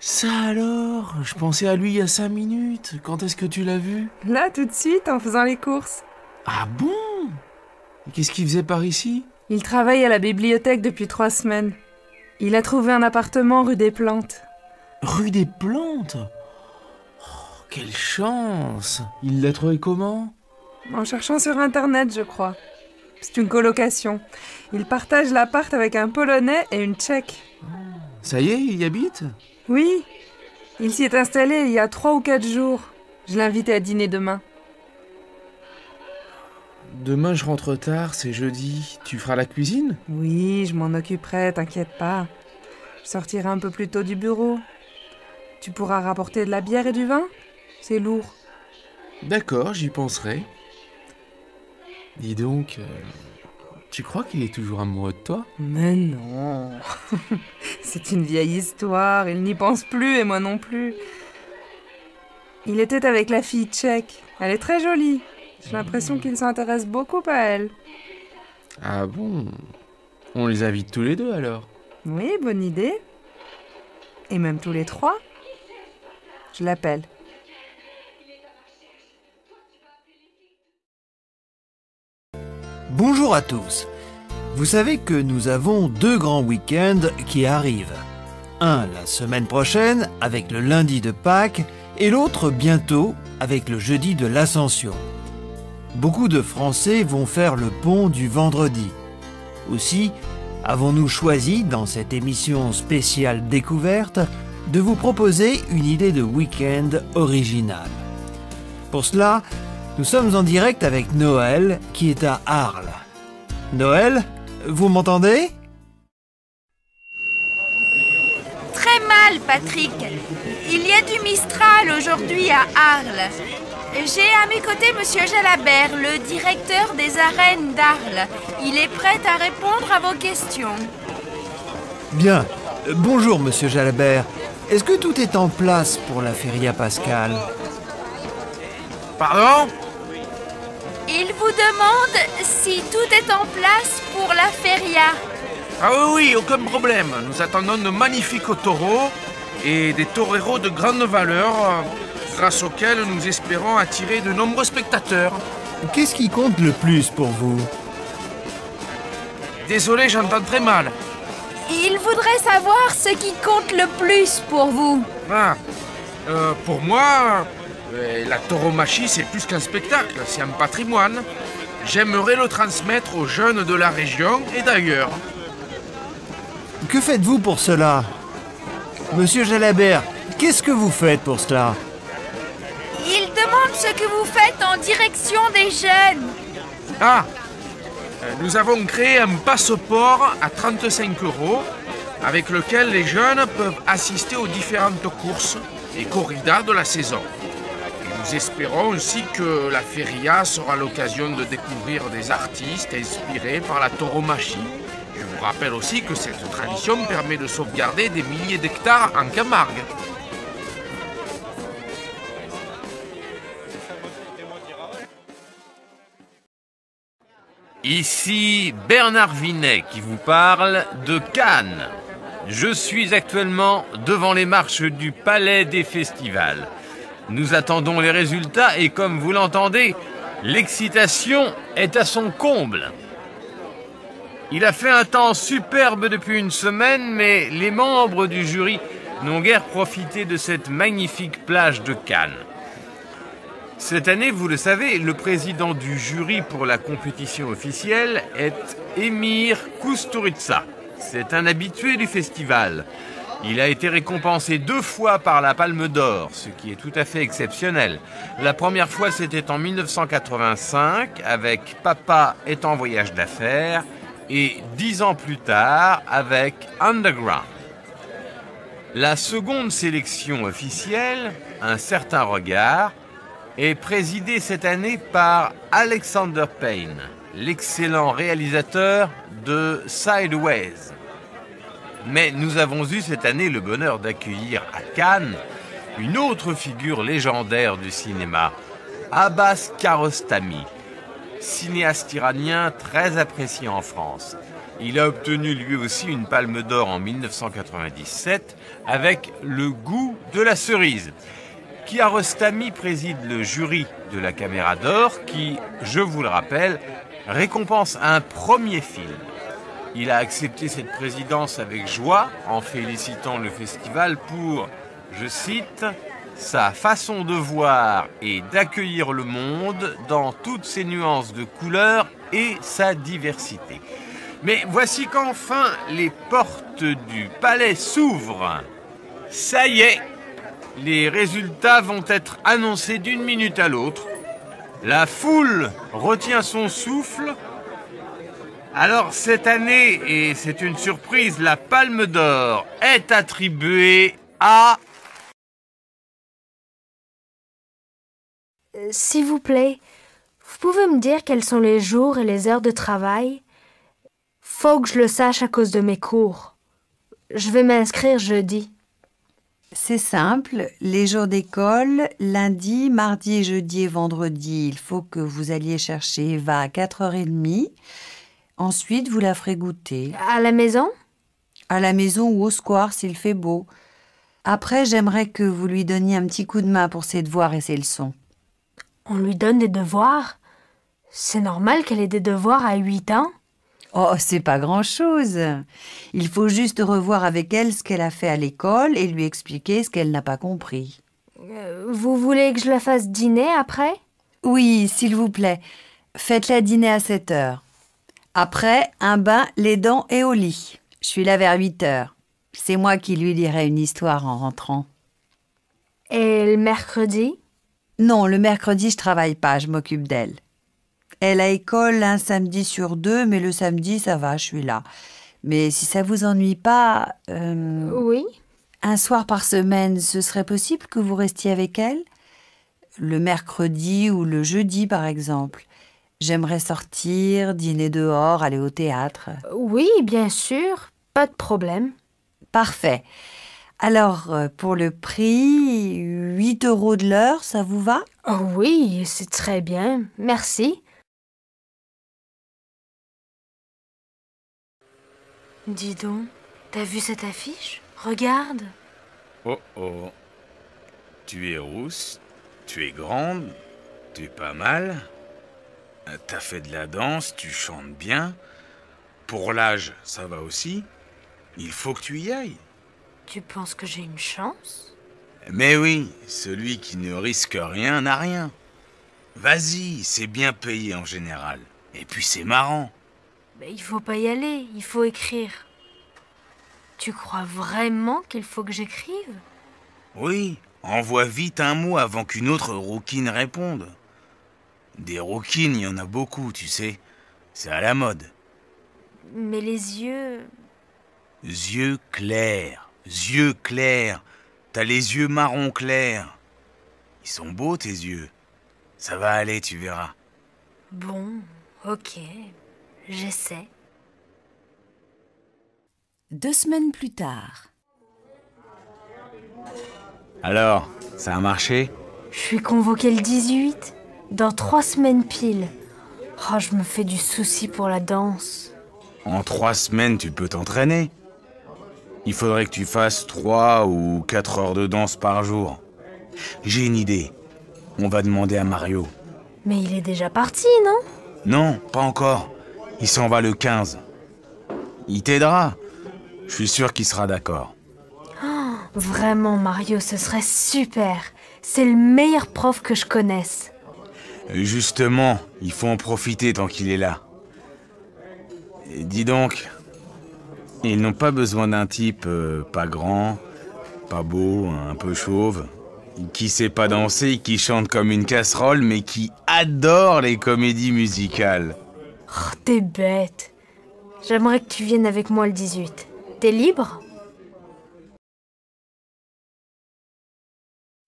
S4: ça alors Je pensais à lui il y a cinq minutes. Quand est-ce que tu l'as vu Là, tout de suite, en faisant les courses. Ah bon Et qu'est-ce qu'il faisait par ici Il travaille à la bibliothèque depuis trois semaines. Il a trouvé un appartement rue des Plantes.
S17: Rue des Plantes oh, Quelle chance Il l'a trouvé comment
S4: En cherchant sur Internet, je crois. C'est une colocation. Il partage l'appart avec un Polonais et une Tchèque. Ah,
S17: ça y est, il y habite
S4: oui, il s'y est installé il y a trois ou quatre jours. Je l'invite à dîner demain.
S17: Demain, je rentre
S4: tard, c'est jeudi. Tu feras la cuisine Oui, je m'en occuperai, t'inquiète pas. Je sortirai un peu plus tôt du bureau. Tu pourras rapporter de la bière et du vin C'est lourd.
S17: D'accord, j'y penserai. Dis donc,
S4: euh, tu crois qu'il est toujours amoureux de toi Mais non C'est une vieille histoire, il n'y pense plus et moi non plus. Il était avec la fille tchèque. Elle est très jolie. J'ai l'impression qu'il s'intéresse beaucoup à elle.
S17: Ah bon On les invite tous les deux alors
S4: Oui, bonne idée. Et même tous les trois. Je l'appelle.
S40: Bonjour à tous. Vous savez que nous avons deux grands week-ends qui arrivent. Un la semaine prochaine avec le lundi de Pâques et l'autre bientôt avec le jeudi de l'Ascension. Beaucoup de Français vont faire le pont du vendredi. Aussi, avons-nous choisi dans cette émission spéciale découverte de vous proposer une idée de week-end originale. Pour cela, nous sommes en direct avec Noël qui est à Arles. Noël, vous m'entendez
S2: Très mal, Patrick. Il y a du Mistral aujourd'hui à Arles. J'ai à mes côtés Monsieur Jalabert, le directeur des arènes d'Arles. Il est prêt à répondre à vos questions.
S48: Bien.
S40: Bonjour, Monsieur Jalabert. Est-ce que tout est en place pour la feria Pascal
S17: Pardon
S2: il vous demande si tout est en place pour la feria.
S17: Ah oui, oui, aucun problème. Nous attendons de magnifiques taureaux et des toreros de grande valeur, grâce auxquels nous espérons attirer de nombreux spectateurs. Qu'est-ce qui compte le plus pour vous Désolé, j'entends très mal.
S2: Il voudrait savoir ce qui compte le plus pour vous.
S17: Ah, euh, pour moi, euh, la tauromachie, c'est plus qu'un spectacle, c'est un patrimoine. J'aimerais le transmettre aux jeunes de la région et d'ailleurs.
S40: Que faites-vous pour cela Monsieur Jalabert, qu'est-ce que vous faites pour cela
S2: Il demande ce que vous faites en direction des jeunes.
S17: Ah euh, Nous avons créé un passeport à 35 euros avec lequel les jeunes peuvent assister aux différentes courses et corridas de la saison. Nous espérons aussi que la feria sera l'occasion de découvrir des artistes inspirés par la tauromachie. Je vous rappelle aussi que cette tradition permet de sauvegarder des milliers d'hectares en Camargue.
S16: Ici Bernard Vinet qui vous parle de Cannes. Je suis actuellement devant les marches du Palais des Festivals. Nous attendons les résultats et comme vous l'entendez, l'excitation est à son comble. Il a fait un temps superbe depuis une semaine, mais les membres du jury n'ont guère profité de cette magnifique plage de Cannes. Cette année, vous le savez, le président du jury pour la compétition officielle est Emir Kusturica. C'est un habitué du festival. Il a été récompensé deux fois par la Palme d'Or, ce qui est tout à fait exceptionnel. La première fois, c'était en 1985 avec Papa est en voyage d'affaires et dix ans plus tard avec Underground. La seconde sélection officielle, Un certain regard, est présidée cette année par Alexander Payne, l'excellent réalisateur de Sideways. Mais nous avons eu cette année le bonheur d'accueillir à Cannes une autre figure légendaire du cinéma, Abbas Karostami, cinéaste iranien très apprécié en France. Il a obtenu lui aussi une palme d'or en 1997 avec Le goût de la cerise. Kiarostami préside le jury de la Caméra d'Or qui, je vous le rappelle, récompense un premier film il a accepté cette présidence avec joie en félicitant le festival pour, je cite, sa façon de voir et d'accueillir le monde dans toutes ses nuances de couleurs et sa diversité. Mais voici qu'enfin les portes du palais s'ouvrent. Ça y est, les résultats vont être annoncés d'une minute à l'autre. La foule retient son souffle alors cette année, et c'est une surprise, la Palme d'Or est attribuée à...
S10: Euh, s'il vous plaît, vous pouvez me dire quels sont les jours et les heures de
S2: travail Faut que je le sache à cause de mes cours. Je vais
S1: m'inscrire jeudi. C'est simple, les jours d'école, lundi, mardi, jeudi et vendredi, il faut que vous alliez chercher va à 4h30. Ensuite, vous la ferez goûter. À la maison À la maison ou au square s'il fait beau. Après, j'aimerais que vous lui donniez un petit coup de main pour ses devoirs et ses leçons. On lui donne des devoirs C'est normal qu'elle ait des devoirs à 8 ans Oh, c'est pas grand-chose. Il faut juste revoir avec elle ce qu'elle a fait à l'école et lui expliquer ce qu'elle n'a pas compris. Euh, vous voulez que je la fasse dîner après Oui, s'il vous plaît. Faites-la dîner à 7 heures. Après, un bain, les dents et au lit. Je suis là vers 8 heures. C'est moi qui lui lirai une histoire en rentrant. Et le mercredi Non, le mercredi, je travaille pas, je m'occupe d'elle. Elle a école un samedi sur deux, mais le samedi, ça va, je suis là. Mais si ça vous ennuie pas. Euh, oui. Un soir par semaine, ce serait possible que vous restiez avec elle Le mercredi ou le jeudi, par exemple. J'aimerais sortir, dîner dehors, aller au théâtre.
S2: Oui, bien sûr, pas de problème.
S1: Parfait. Alors, euh, pour le prix, 8 euros de l'heure, ça vous va oh Oui, c'est très bien, merci.
S2: Dis donc, t'as vu cette affiche Regarde.
S18: Oh oh. Tu es rousse, tu es grande, tu es pas mal. T'as fait de la danse, tu chantes bien. Pour l'âge, ça va aussi. Il faut que tu y ailles. Tu penses que j'ai une chance Mais oui, celui qui ne risque rien n'a rien. Vas-y, c'est bien payé en général. Et puis c'est marrant.
S10: Mais il faut pas y aller, il faut écrire. Tu crois vraiment qu'il faut que j'écrive
S18: Oui, envoie vite un mot avant qu'une autre rouquine réponde. Des rouquines, il y en a beaucoup, tu sais. C'est à la mode.
S10: Mais les yeux...
S18: Yeux clairs, yeux clairs. T'as les yeux marron clairs. Ils sont beaux, tes yeux. Ça va aller, tu verras.
S2: Bon, ok, j'essaie. Deux semaines plus tard.
S18: Alors, ça a marché
S2: Je suis
S10: convoqué le 18 dans trois semaines pile. Oh, je me fais du souci
S2: pour la danse.
S18: En trois semaines, tu peux t'entraîner. Il faudrait que tu fasses trois ou quatre heures de danse par jour. J'ai une idée. On va demander à Mario.
S10: Mais il est déjà parti, non
S18: Non, pas encore. Il s'en va le 15. Il t'aidera. Je suis sûr qu'il sera d'accord.
S2: Oh, vraiment, Mario, ce serait super. C'est le meilleur prof que je connaisse.
S18: Euh, justement, il faut en profiter tant qu'il est là. dis donc, ils n'ont pas besoin d'un type euh, pas grand, pas beau, un peu chauve, qui sait pas danser, qui chante comme une casserole, mais qui adore les comédies musicales.
S10: Oh, t'es bête. J'aimerais que tu viennes avec moi le 18. T'es libre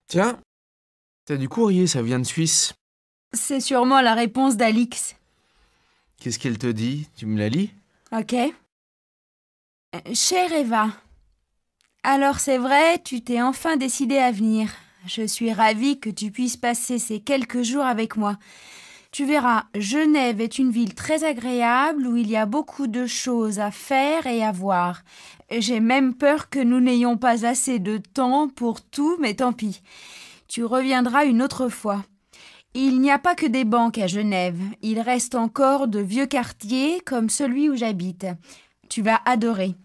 S7: Tiens, t'as du
S17: courrier, ça vient de Suisse.
S2: C'est sûrement la réponse d'Alix.
S17: Qu'est-ce qu'elle te dit Tu me la lis
S2: Ok. Chère Eva, alors c'est vrai, tu t'es enfin décidée à venir. Je suis ravie que tu puisses passer ces quelques jours avec moi. Tu verras, Genève est une ville très agréable où il y a beaucoup de choses à faire et à voir. J'ai même peur que nous n'ayons pas assez de temps pour tout, mais tant pis. Tu reviendras une autre fois. Il n'y a pas que des banques à Genève, il reste encore de vieux quartiers comme celui où j'habite. Tu vas adorer.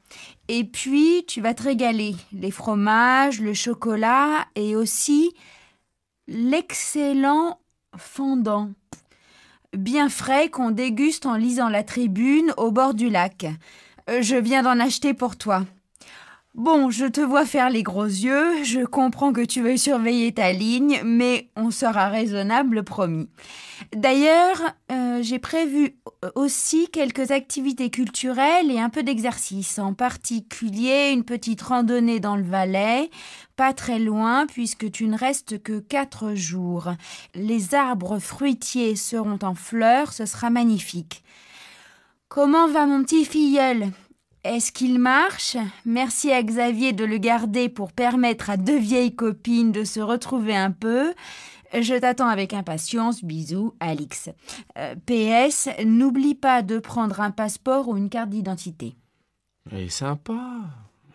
S2: Et puis, tu vas te régaler. Les fromages, le chocolat et aussi l'excellent fondant. Bien frais qu'on déguste en lisant la tribune au bord du lac. Euh, je viens d'en acheter pour toi. Bon, je te vois faire les gros yeux, je comprends que tu veux surveiller ta ligne, mais on sera raisonnable, promis. D'ailleurs, euh, j'ai prévu aussi quelques activités culturelles et un peu d'exercice, en particulier une petite randonnée dans le Valais, pas très loin puisque tu ne restes que quatre jours. Les arbres fruitiers seront en fleurs, ce sera magnifique. Comment va mon petit filleul est-ce qu'il marche Merci à Xavier de le garder pour permettre à deux vieilles copines de se retrouver un peu. Je t'attends avec impatience. Bisous, Alix. Euh, PS, n'oublie pas de prendre un passeport ou une carte d'identité.
S17: Et sympa.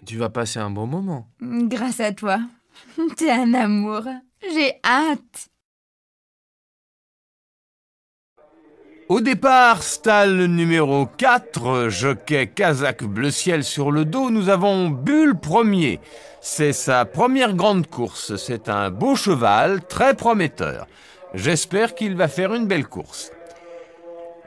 S17: Tu vas passer un bon moment.
S2: Grâce à toi. T'es un amour. J'ai hâte.
S7: Au départ, stall
S16: numéro 4, jockey kazakh bleu ciel sur le dos, nous avons Bulle premier. C'est sa première grande course, c'est un beau cheval, très prometteur. J'espère qu'il va faire une belle course.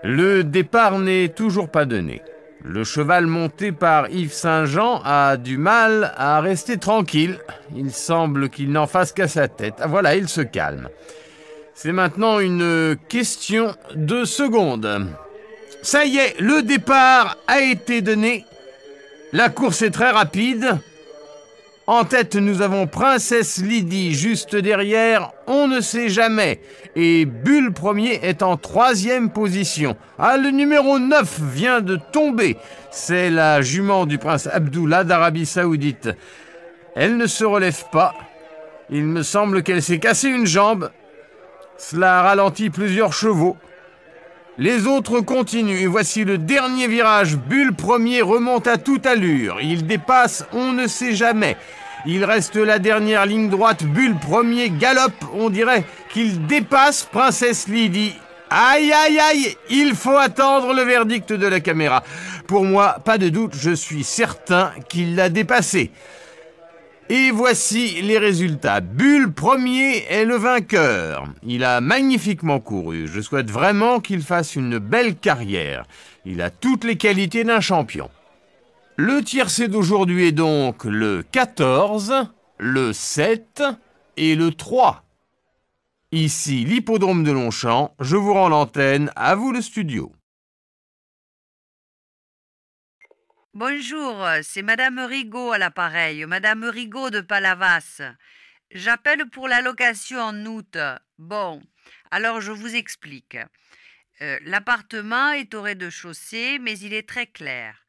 S16: Le départ n'est toujours pas donné. Le cheval monté par Yves Saint-Jean a du mal à rester tranquille. Il semble qu'il n'en fasse qu'à sa tête. Voilà, il se calme. C'est maintenant une question de seconde. Ça y est, le départ a été donné. La course est très rapide. En tête, nous avons Princesse Lydie. Juste derrière, on ne sait jamais. Et Bulle Premier est en troisième position. Ah, le numéro 9 vient de tomber. C'est la jument du prince Abdullah d'Arabie Saoudite. Elle ne se relève pas. Il me semble qu'elle s'est cassée une jambe. Cela ralentit plusieurs chevaux. Les autres continuent et voici le dernier virage. Bulle premier remonte à toute allure. Il dépasse, on ne sait jamais. Il reste la dernière ligne droite. Bulle premier galope, on dirait qu'il dépasse Princesse Lydie. Aïe, aïe, aïe, il faut attendre le verdict de la caméra. Pour moi, pas de doute, je suis certain qu'il l'a dépassé. Et voici les résultats. Bulle premier est le vainqueur. Il a magnifiquement couru. Je souhaite vraiment qu'il fasse une belle carrière. Il a toutes les qualités d'un champion. Le tiercé d'aujourd'hui est donc le 14, le 7 et le 3. Ici l'hippodrome de Longchamp, je vous rends l'antenne, à vous le studio.
S1: Bonjour, c'est Madame Rigaud à l'appareil, Madame Rigaud de Palavas. J'appelle pour la location en août. Bon, alors je vous explique. Euh, l'appartement est au rez-de-chaussée, mais il est très clair.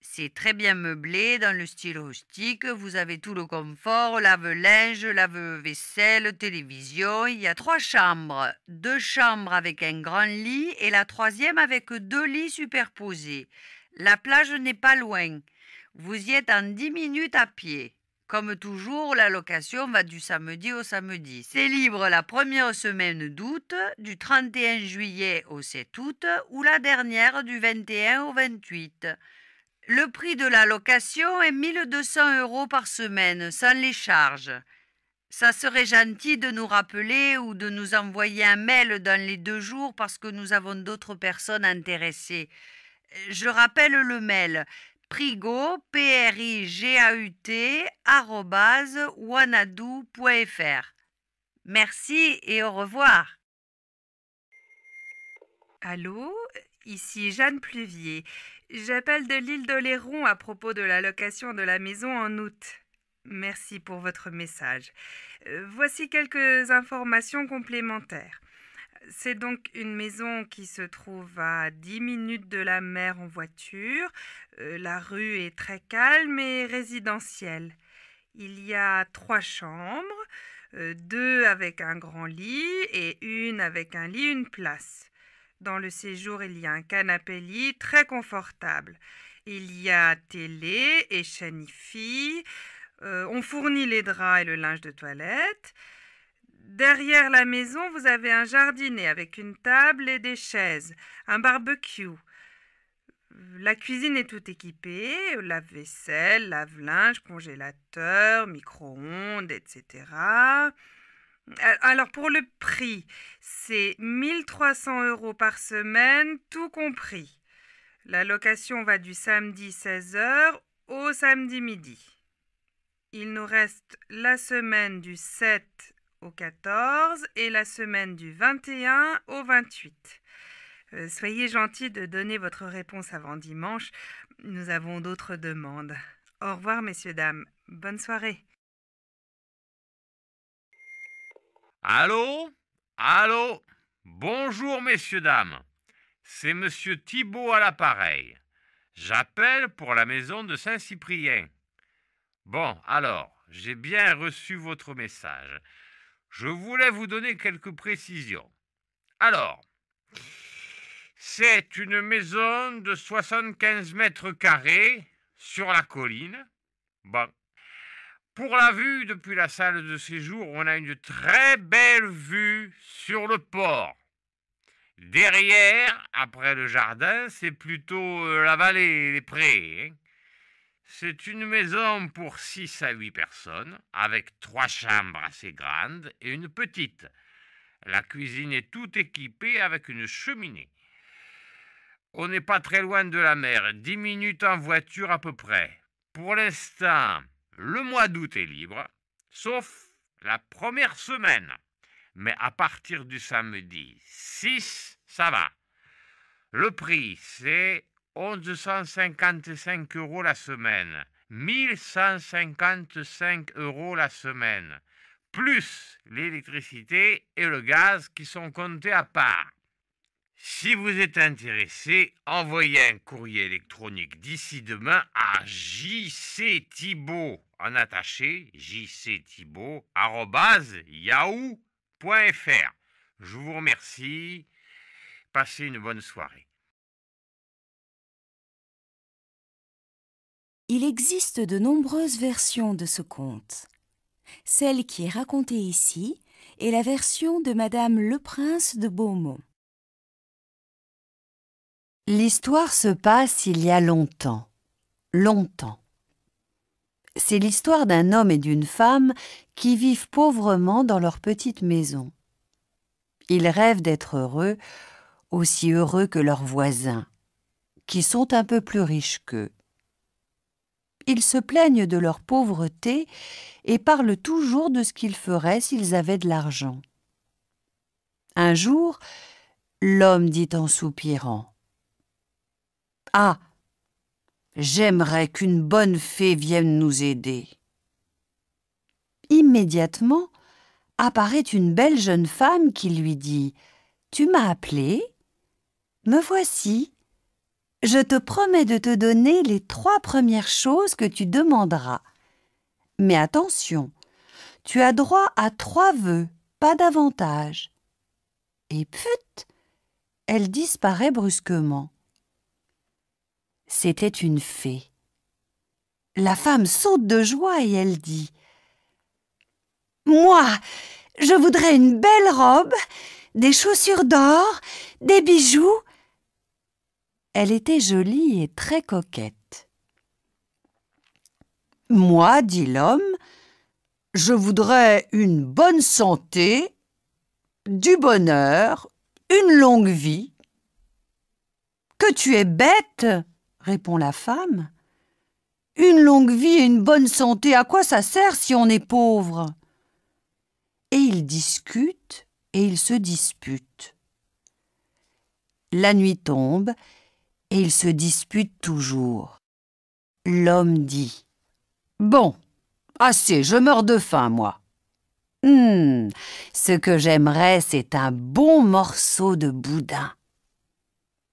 S1: C'est très bien meublé, dans le style rustique, vous avez tout le confort, lave-linge, lave-vaisselle, télévision. Il y a trois chambres, deux chambres avec un grand lit et la troisième avec deux lits superposés. La plage n'est pas loin. Vous y êtes en 10 minutes à pied. Comme toujours, la location va du samedi au samedi. C'est libre la première semaine d'août, du 31 juillet au 7 août ou la dernière du 21 au 28. Le prix de la location est 1200 euros par semaine, sans les charges. Ça serait gentil de nous rappeler ou de nous envoyer un mail dans les deux jours parce que nous avons d'autres personnes intéressées je rappelle le mail prigo, p r i g Merci et au revoir. Allô, ici Jeanne
S4: Pluvier. J'appelle de l'île d'Oléron à propos de la location de la maison en août. Merci pour votre message. Euh, voici quelques informations complémentaires. C'est donc une maison qui se trouve à 10 minutes de la mer en voiture. Euh, la rue est très calme et résidentielle. Il y a trois chambres, euh, deux avec un grand lit et une avec un lit, une place. Dans le séjour, il y a un canapé-lit très confortable. Il y a télé et chaîne euh, on fournit les draps et le linge de toilette. Derrière la maison, vous avez un jardinet avec une table et des chaises, un barbecue. La cuisine est tout équipée, lave-vaisselle, lave-linge, congélateur, micro-ondes, etc. Alors pour le prix, c'est 1300 euros par semaine, tout compris. La location va du samedi 16h au samedi midi. Il nous reste la semaine du 7 au 14 et la semaine du 21 au 28. Euh, soyez gentils de donner votre réponse avant dimanche. Nous avons d'autres demandes. Au revoir, messieurs, dames. Bonne soirée.
S16: Allô Allô Bonjour, messieurs, dames. C'est monsieur Thibault à l'appareil. J'appelle pour la maison de Saint-Cyprien. Bon, alors, j'ai bien reçu votre message je voulais vous donner quelques précisions. Alors, c'est une maison de 75 mètres carrés sur la colline. Bon. Pour la vue depuis la salle de séjour, on a une très belle vue sur le port. Derrière, après le jardin, c'est plutôt euh, la vallée les prés. Hein. C'est une maison pour six à huit personnes, avec trois chambres assez grandes et une petite. La cuisine est toute équipée avec une cheminée. On n'est pas très loin de la mer, 10 minutes en voiture à peu près. Pour l'instant, le mois d'août est libre, sauf la première semaine. Mais à partir du samedi 6, ça va. Le prix, c'est 1155 euros la semaine, 1155 euros la semaine, plus l'électricité et le gaz qui sont comptés à part. Si vous êtes intéressé, envoyez un courrier électronique d'ici demain à JC Thibault en attaché jcthibault.yahoo.fr. Je vous remercie. Passez une bonne soirée.
S7: Il existe de nombreuses versions
S2: de ce conte. Celle qui est racontée ici est la version de
S1: Madame le
S2: Prince de Beaumont.
S1: L'histoire se passe il y a longtemps, longtemps. C'est l'histoire d'un homme et d'une femme qui vivent pauvrement dans leur petite maison. Ils rêvent d'être heureux, aussi heureux que leurs voisins, qui sont un peu plus riches qu'eux. Ils se plaignent de leur pauvreté et parlent toujours de ce qu'ils feraient s'ils avaient de l'argent. Un jour, l'homme dit en soupirant Ah J'aimerais qu'une bonne fée vienne nous aider. Immédiatement, apparaît une belle jeune femme qui lui dit Tu m'as appelé Me voici. Je te promets de te donner les trois premières choses que tu demanderas. Mais attention, tu as droit à trois vœux, pas davantage. Et put Elle disparaît brusquement. C'était une fée. La femme saute de joie et elle dit Moi, je voudrais une belle robe, des chaussures d'or, des bijoux elle était jolie et très coquette. Moi, dit l'homme, je voudrais une bonne santé, du bonheur, une longue vie. Que tu es bête, répond la femme. Une longue vie et une bonne santé, à quoi ça sert si on est pauvre Et ils discutent et ils se disputent. La nuit tombe et ils se disputent toujours. L'homme dit Bon, assez, je meurs de faim, moi. Hum, ce que j'aimerais, c'est un bon morceau de boudin.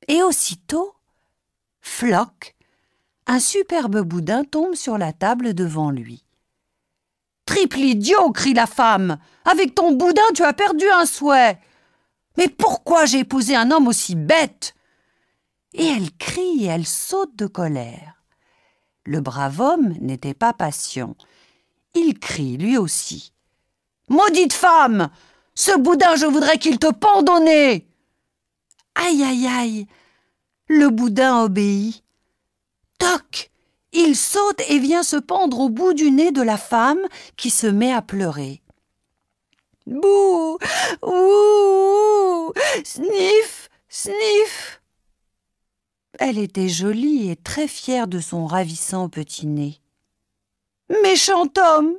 S1: Et aussitôt, floc, un superbe boudin tombe sur la table devant lui. Triple idiot crie la femme. Avec ton boudin, tu as perdu un souhait. Mais pourquoi j'ai épousé un homme aussi bête et elle crie et elle saute de colère. Le brave homme n'était pas patient. Il crie lui aussi. Maudite femme Ce boudin, je voudrais qu'il te pendonnait Aïe, aïe, aïe Le boudin obéit. Toc Il saute et vient se pendre au bout du nez de la femme qui se met à pleurer. Bouh Ouh Sniff Sniff elle était jolie et très fière de son ravissant petit nez. Méchant homme,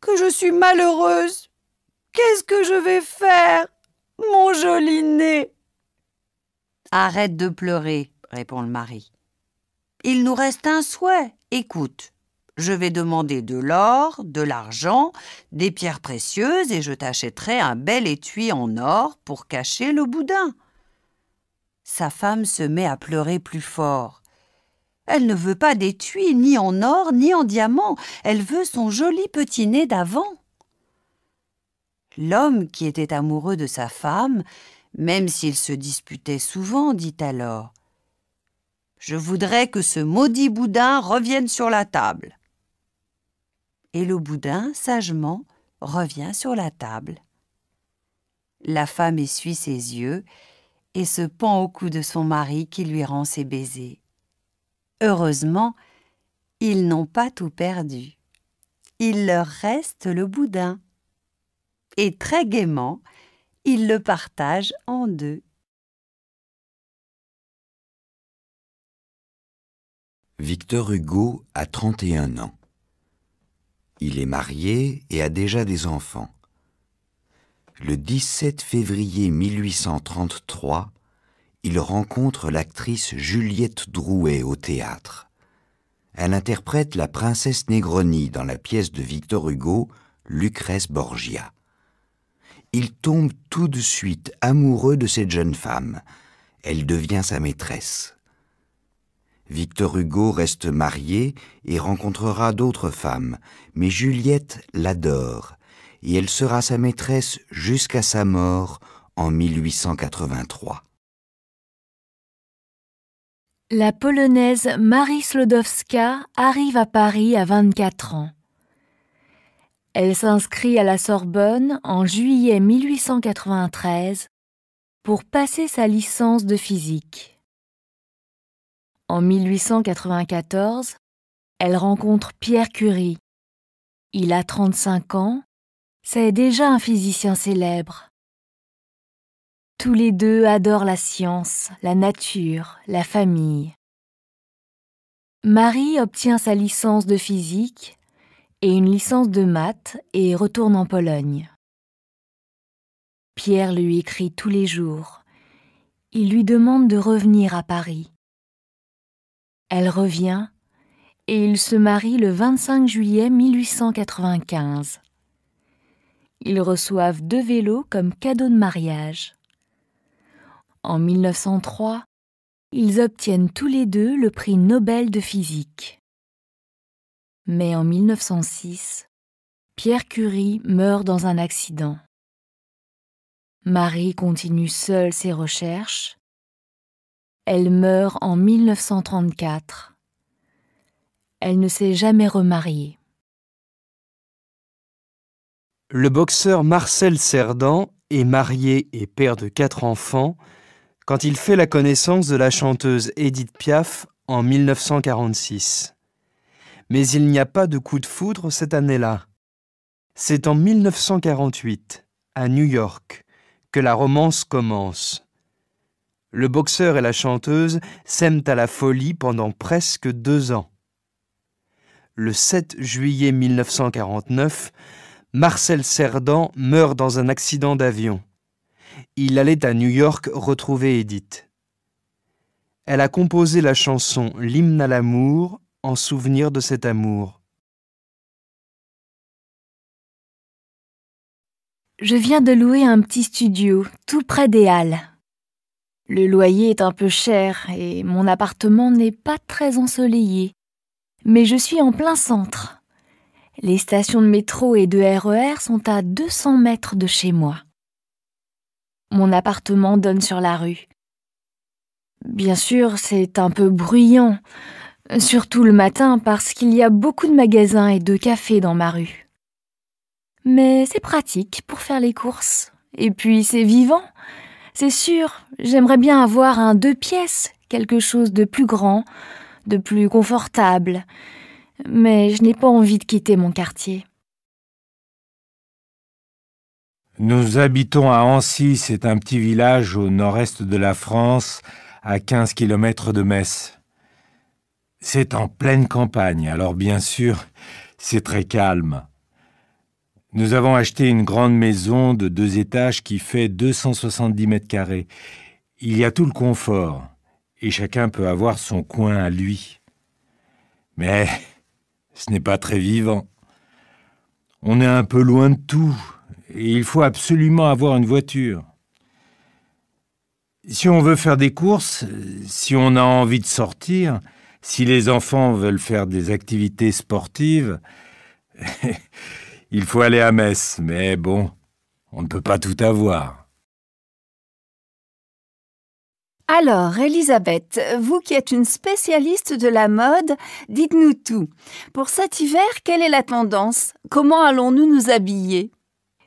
S1: que je suis malheureuse. Qu'est-ce que je vais faire, mon joli nez Arrête de pleurer, répond le mari. Il nous reste un souhait. Écoute, je vais demander de l'or, de l'argent, des pierres précieuses et je t'achèterai un bel étui en or pour cacher le boudin. Sa femme se met à pleurer plus fort. Elle ne veut pas d'étui, ni en or, ni en diamant. Elle veut son joli petit nez d'avant. L'homme qui était amoureux de sa femme, même s'il se disputait souvent, dit alors Je voudrais que ce maudit boudin revienne sur la table. Et le boudin, sagement, revient sur la table. La femme essuie ses yeux et se pend au cou de son mari qui lui rend ses baisers. Heureusement, ils n'ont pas tout perdu. Il leur reste le boudin. Et très gaiement, ils le partagent en deux.
S46: Victor Hugo a 31 ans. Il est marié et a déjà des enfants le 17 février 1833, il rencontre l'actrice Juliette Drouet au théâtre. Elle interprète la princesse Negroni dans la pièce de Victor Hugo, Lucrèce Borgia. Il tombe tout de suite amoureux de cette jeune femme. Elle devient sa maîtresse. Victor Hugo reste marié et rencontrera d'autres femmes, mais Juliette l'adore et elle sera sa maîtresse jusqu'à sa mort en 1883.
S2: La Polonaise Marie Slodowska arrive à Paris à 24 ans. Elle s'inscrit à la Sorbonne en juillet 1893 pour passer sa licence de physique. En 1894, elle rencontre Pierre Curie. Il a 35 ans c'est déjà un physicien célèbre. Tous les deux adorent la science, la nature, la famille. Marie obtient sa licence de physique et une licence de maths et retourne en Pologne. Pierre lui écrit tous les jours. Il lui demande de revenir à Paris. Elle revient et ils se marient le 25 juillet 1895. Ils reçoivent deux vélos comme cadeau de mariage. En 1903, ils obtiennent tous les deux le prix Nobel de physique. Mais en 1906,
S7: Pierre Curie meurt dans un accident.
S2: Marie continue seule ses recherches. Elle meurt en 1934. Elle ne s'est jamais remariée.
S11: Le boxeur Marcel Cerdan est marié et père de quatre enfants quand il fait la connaissance de la chanteuse Edith Piaf en 1946. Mais il n'y a pas de coup de foudre cette année-là. C'est en 1948, à New York, que la romance commence. Le boxeur et la chanteuse s'aiment à la folie pendant presque deux ans. Le 7 juillet 1949, Marcel Cerdan meurt dans un accident d'avion. Il allait à New York retrouver Edith. Elle a composé la
S7: chanson L'hymne à l'amour en souvenir de cet amour.
S2: Je viens de louer un petit studio tout près des Halles. Le loyer est un peu cher et mon appartement n'est pas très ensoleillé. Mais je suis en plein centre. Les stations de métro et de RER e sont à 200 mètres de chez moi. Mon appartement donne sur la rue. Bien sûr, c'est un peu bruyant, surtout le matin parce qu'il y a beaucoup de magasins et de cafés dans ma rue. Mais c'est pratique pour faire les courses. Et puis c'est vivant. C'est sûr, j'aimerais bien avoir un deux pièces, quelque chose de plus grand, de plus confortable, mais je n'ai pas envie de quitter mon quartier.
S47: Nous habitons à Ancy, c'est un petit village au nord-est de la France, à 15 km de Metz. C'est en pleine campagne, alors bien sûr, c'est très calme. Nous avons acheté une grande maison de deux étages qui fait 270 mètres carrés. Il y a tout le confort, et chacun peut avoir son coin à lui. Mais ce n'est pas très vivant. On est un peu loin de tout, et il faut absolument avoir une voiture. Si on veut faire des courses, si on a envie de sortir, si les enfants veulent faire des activités sportives, il faut aller à Metz, mais bon, on ne peut pas tout avoir.
S2: Alors, Elisabeth, vous qui êtes une spécialiste de la mode, dites-nous tout. Pour cet hiver, quelle est la tendance Comment allons-nous nous habiller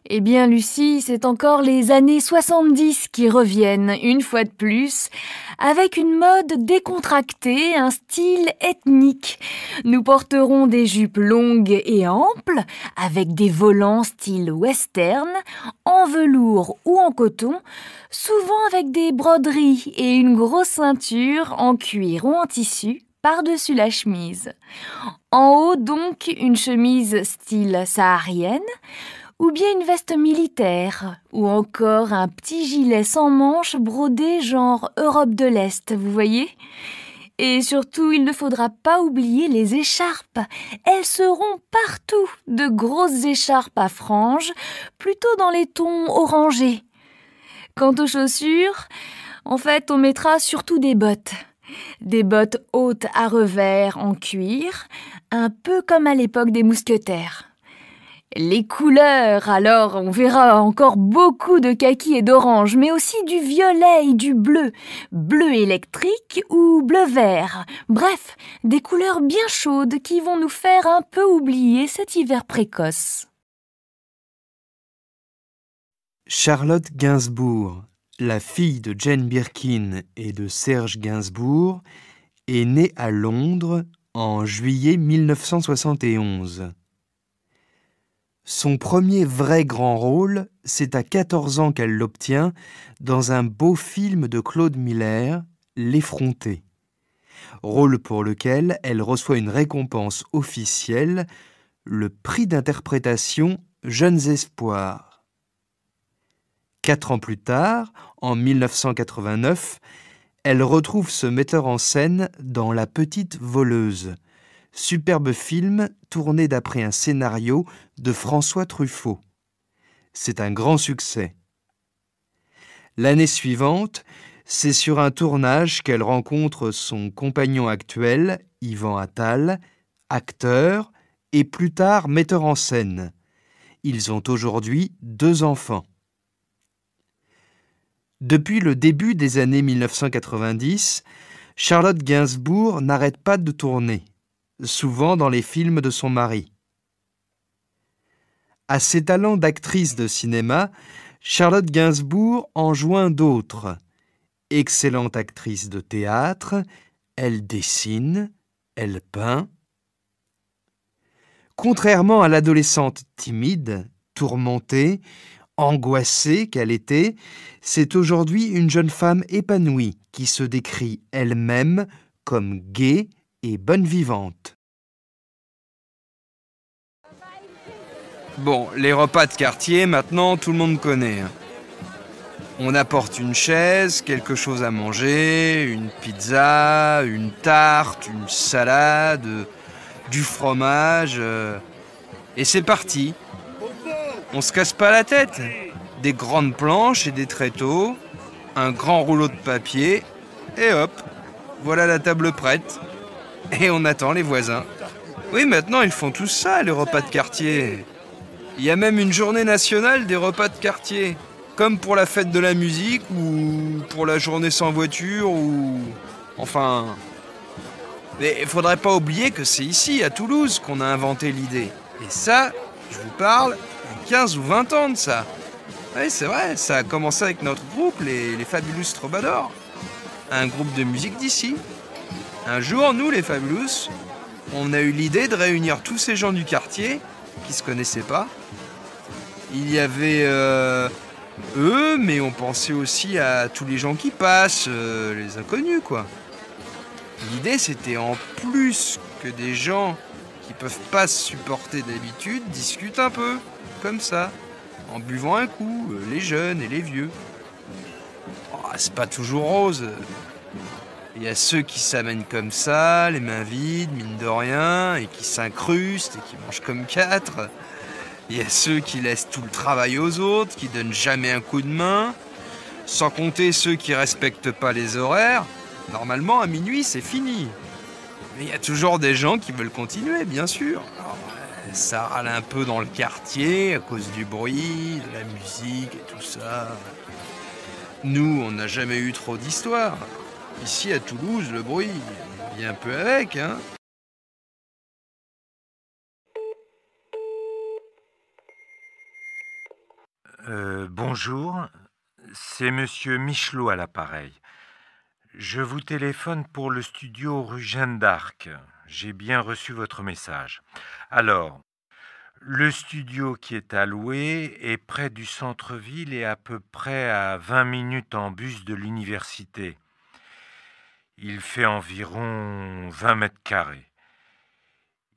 S2: eh bien Lucie, c'est encore les années 70 qui reviennent, une fois de plus, avec une mode décontractée, un style ethnique. Nous porterons des jupes longues et amples, avec des volants style western, en velours ou en coton, souvent avec des broderies et une grosse ceinture en cuir ou en tissu par-dessus la chemise. En haut donc une chemise style saharienne, ou bien une veste militaire, ou encore un petit gilet sans manches brodé genre Europe de l'Est, vous voyez et surtout, il ne faudra pas oublier les écharpes. Elles seront partout, de grosses écharpes à franges, plutôt dans les tons orangés. Quant aux chaussures, en fait, on mettra surtout des bottes. Des bottes hautes à revers en cuir, un peu comme à l'époque des mousquetaires. Les couleurs, alors, on verra encore beaucoup de kaki et d'orange, mais aussi du violet et du bleu, bleu électrique ou bleu vert. Bref, des couleurs bien chaudes qui vont nous faire un peu oublier cet hiver
S15: précoce.
S11: Charlotte Gainsbourg, la fille de Jane Birkin et de Serge Gainsbourg, est née à Londres en juillet 1971. Son premier vrai grand rôle, c'est à 14 ans qu'elle l'obtient dans un beau film de Claude Miller, L'effronté. Rôle pour lequel elle reçoit une récompense officielle, le prix d'interprétation Jeunes Espoirs. Quatre ans plus tard, en 1989, elle retrouve ce metteur en scène dans La Petite Voleuse, superbe film tourné d'après un scénario de François Truffaut. C'est un grand succès. L'année suivante, c'est sur un tournage qu'elle rencontre son compagnon actuel, Yvan Attal, acteur et plus tard metteur en scène. Ils ont aujourd'hui deux enfants. Depuis le début des années 1990, Charlotte Gainsbourg n'arrête pas de tourner, souvent dans les films de son mari. À ses talents d'actrice de cinéma, Charlotte Gainsbourg en joint d'autres. Excellente actrice de théâtre, elle dessine, elle peint. Contrairement à l'adolescente timide, tourmentée, angoissée qu'elle était, c'est aujourd'hui une jeune femme épanouie qui se décrit elle-même comme gaie et bonne vivante. Bon, les repas de quartier, maintenant, tout le monde connaît. Hein. On apporte une chaise, quelque chose à manger, une pizza, une tarte, une salade, du fromage. Euh, et c'est parti. On se casse pas la tête. Des grandes planches et des tréteaux, un grand rouleau de papier, et hop, voilà la table prête. Et on attend les voisins. Oui, maintenant ils font tout ça, les repas de quartier. Il y a même une journée nationale des repas de quartier, comme pour la fête de la musique ou pour la journée sans voiture ou... Enfin... Mais il faudrait pas oublier que c'est ici, à Toulouse, qu'on a inventé l'idée. Et ça, je vous parle, il y a 15 ou 20 ans de ça. Oui, c'est vrai, ça a commencé avec notre groupe, les, Fabulous Troubadours. Un groupe de musique d'ici. Un jour, nous, les Fabulous, on a eu l'idée de réunir tous ces gens du quartier qui se connaissaient pas il y avait euh, eux, mais on pensait aussi à tous les gens qui passent, euh, les inconnus quoi. L'idée c'était en plus que des gens qui peuvent pas se supporter d'habitude discutent un peu, comme ça, en buvant un coup, euh, les jeunes et les vieux. Oh, c'est pas toujours rose. Il y a ceux qui s'amènent comme ça, les mains vides, mine de rien, et qui s'incrustent et qui mangent comme quatre. Il y a ceux qui laissent tout le travail aux autres, qui donnent jamais un coup de main, sans compter ceux qui respectent pas les horaires. Normalement, à minuit, c'est fini. Mais il y a toujours des gens qui veulent continuer, bien sûr. Euh, ça râle un peu dans le quartier à cause du bruit, de la musique et tout ça. Nous, on n'a jamais eu trop d'histoire. Ici, à Toulouse, le bruit
S14: vient un peu avec, hein.
S47: Euh, bonjour, c'est Monsieur Michelot à l'appareil. Je vous téléphone pour le studio rue Jeanne d'Arc. J'ai bien reçu votre message. Alors, le studio qui est alloué est près du centre-ville et à peu près à 20 minutes en bus de l'université. Il fait environ 20 mètres carrés.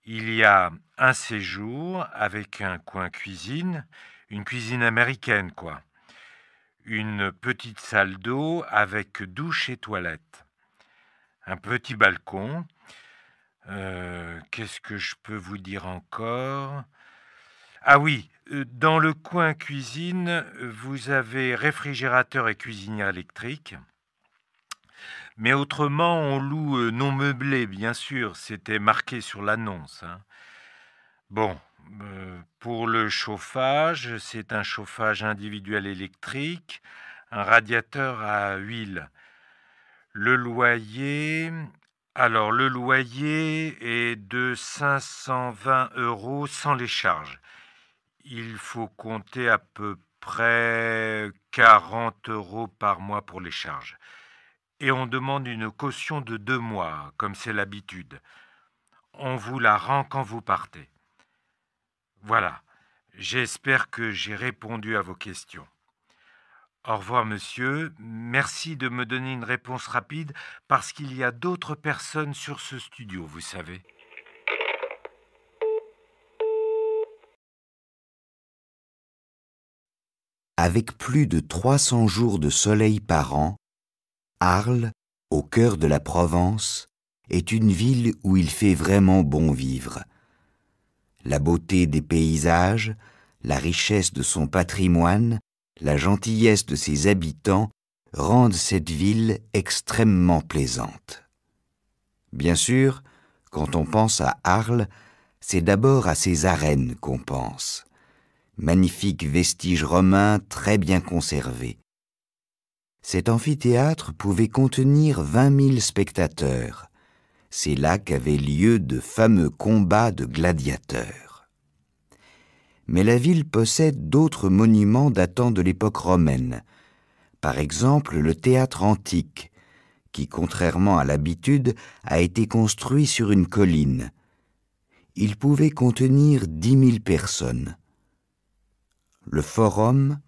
S47: Il y a un séjour avec un coin cuisine une cuisine américaine, quoi. Une petite salle d'eau avec douche et toilette. Un petit balcon. Euh, qu'est-ce que je peux vous dire encore Ah oui, euh, dans le coin cuisine, vous avez réfrigérateur et cuisinière électrique. Mais autrement, on loue euh, non meublé, bien sûr. C'était marqué sur l'annonce. Hein. Bon, euh, pour le chauffage, c'est un chauffage individuel électrique, un radiateur à huile. Le loyer, alors le loyer est de 520 euros sans les charges. Il faut compter à peu près 40 euros par mois pour les charges. Et on demande une caution de deux mois, comme c'est l'habitude. On vous la rend quand vous partez. Voilà, j'espère que j'ai répondu à vos questions. Au revoir, monsieur. Merci de me donner une réponse rapide parce qu'il y a d'autres personnes sur ce studio, vous savez.
S7: Avec plus de 300 jours
S46: de soleil par an, Arles, au cœur de la Provence, est une ville où il fait vraiment bon vivre la beauté des paysages, la richesse de son patrimoine, la gentillesse de ses habitants rendent cette ville extrêmement plaisante. Bien sûr, quand on pense à Arles, c'est d'abord à ses arènes qu'on pense. Magnifiques vestiges romains très bien conservés. Cet amphithéâtre pouvait contenir vingt mille spectateurs, c'est là qu'avaient lieu de fameux combats de gladiateurs. Mais la ville possède d'autres monuments datant de l'époque romaine, par exemple le théâtre antique, qui, contrairement à l'habitude, a été construit sur une colline. Il pouvait contenir dix mille personnes. Le forum,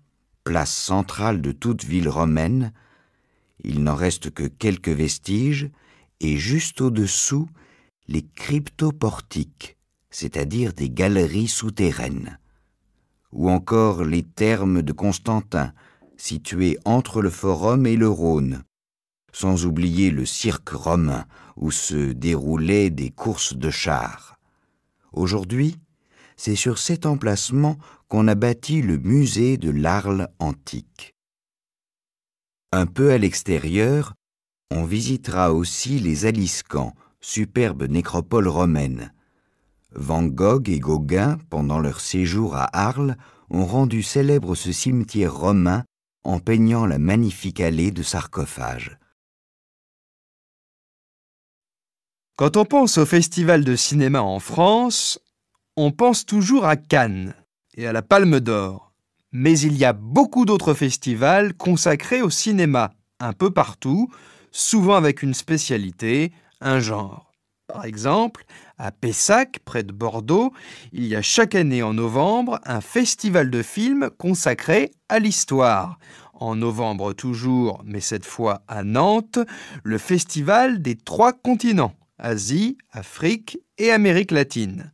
S46: place centrale de toute ville romaine, il n'en reste que quelques vestiges, et juste au-dessous, les cryptoportiques, c'est-à-dire des galeries souterraines, ou encore les thermes de Constantin, situés entre le Forum et le Rhône, sans oublier le cirque romain où se déroulaient des courses de chars. Aujourd'hui, c'est sur cet emplacement qu'on a bâti le musée de l'Arles antique. Un peu à l'extérieur, on visitera aussi les Aliscans, superbes nécropole romaine. Van Gogh et Gauguin, pendant leur séjour à Arles, ont rendu célèbre ce cimetière romain en peignant la magnifique allée de sarcophages.
S11: Quand on pense au festival de cinéma en France, on pense toujours à Cannes et à la Palme d'Or. Mais il y a beaucoup d'autres festivals consacrés au cinéma, un peu partout, souvent avec une spécialité, un genre. Par exemple, à Pessac, près de Bordeaux, il y a chaque année en novembre un festival de films consacré à l'histoire. En novembre toujours, mais cette fois à Nantes, le festival des trois continents, Asie, Afrique et Amérique latine.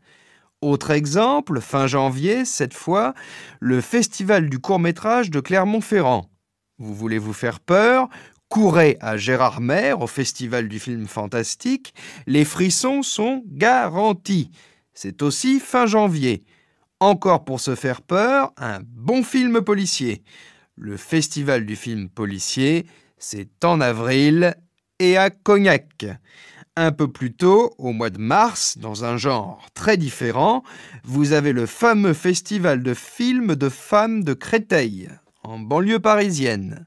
S11: Autre exemple, fin janvier, cette fois, le festival du court métrage de Clermont-Ferrand. Vous voulez vous faire peur Courrez à Gérard Maire au Festival du film fantastique, les frissons sont garantis. C'est aussi fin janvier. Encore pour se faire peur, un bon film policier. Le Festival du film policier, c'est en avril et à Cognac. Un peu plus tôt, au mois de mars, dans un genre très différent, vous avez le fameux festival de films de femmes de Créteil, en banlieue parisienne.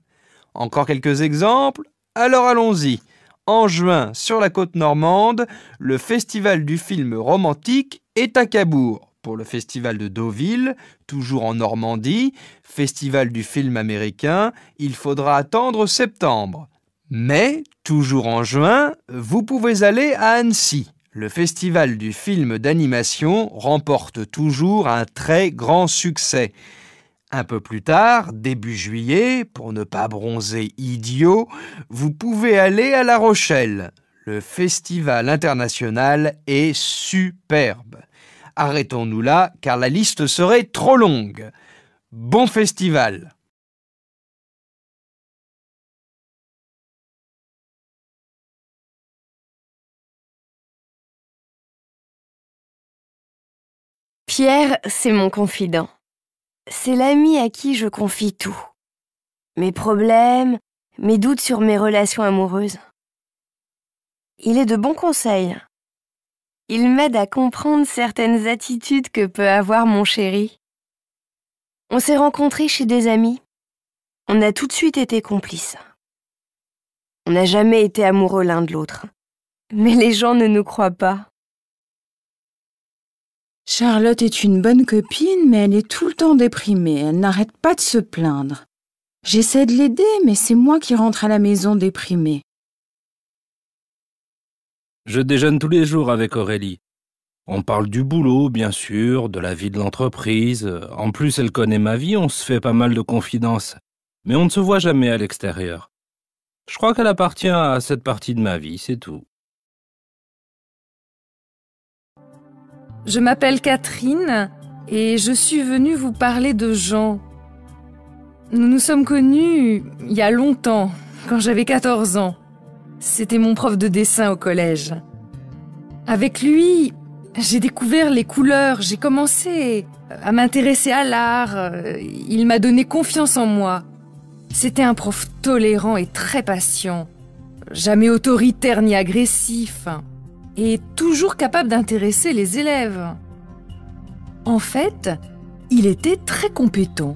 S11: Encore quelques exemples Alors allons-y. En juin, sur la côte normande, le festival du film romantique est à Cabourg. Pour le festival de Deauville, toujours en Normandie, festival du film américain, il faudra attendre septembre. Mais, toujours en juin, vous pouvez aller à Annecy. Le festival du film d'animation remporte toujours un très grand succès. Un peu plus tard, début juillet, pour ne pas bronzer idiot, vous pouvez aller à La Rochelle. Le festival international est superbe. Arrêtons-nous là, car la liste
S7: serait trop longue. Bon festival Pierre, c'est mon
S2: confident. C'est l'ami à qui je confie tout. Mes problèmes, mes doutes sur mes relations amoureuses. Il est de bons conseils. Il m'aide à comprendre certaines attitudes que peut avoir mon chéri. On s'est rencontrés chez des amis. On a tout de suite été complices. On n'a jamais été amoureux l'un de l'autre. Mais les gens ne nous croient pas. Charlotte est une bonne copine, mais elle est tout le temps déprimée, elle n'arrête pas de se plaindre. J'essaie de l'aider, mais c'est moi qui rentre à la maison déprimée.
S49: Je déjeune tous les jours avec Aurélie. On parle du boulot, bien sûr, de la vie de l'entreprise. En plus, elle connaît ma vie, on se fait pas mal de confidences. Mais on ne se voit jamais à l'extérieur. Je crois qu'elle appartient à cette partie de ma vie, c'est tout.
S2: Je m'appelle Catherine et je suis venue vous parler de Jean. Nous nous sommes connus il y
S4: a longtemps, quand j'avais 14 ans. C'était mon prof de dessin au collège.
S2: Avec lui, j'ai découvert les couleurs, j'ai commencé à m'intéresser à l'art, euh, il m'a donné confiance en moi. C'était un prof
S4: tolérant et très patient, jamais autoritaire ni agressif
S2: et toujours capable d'intéresser les élèves. En fait, il était très compétent.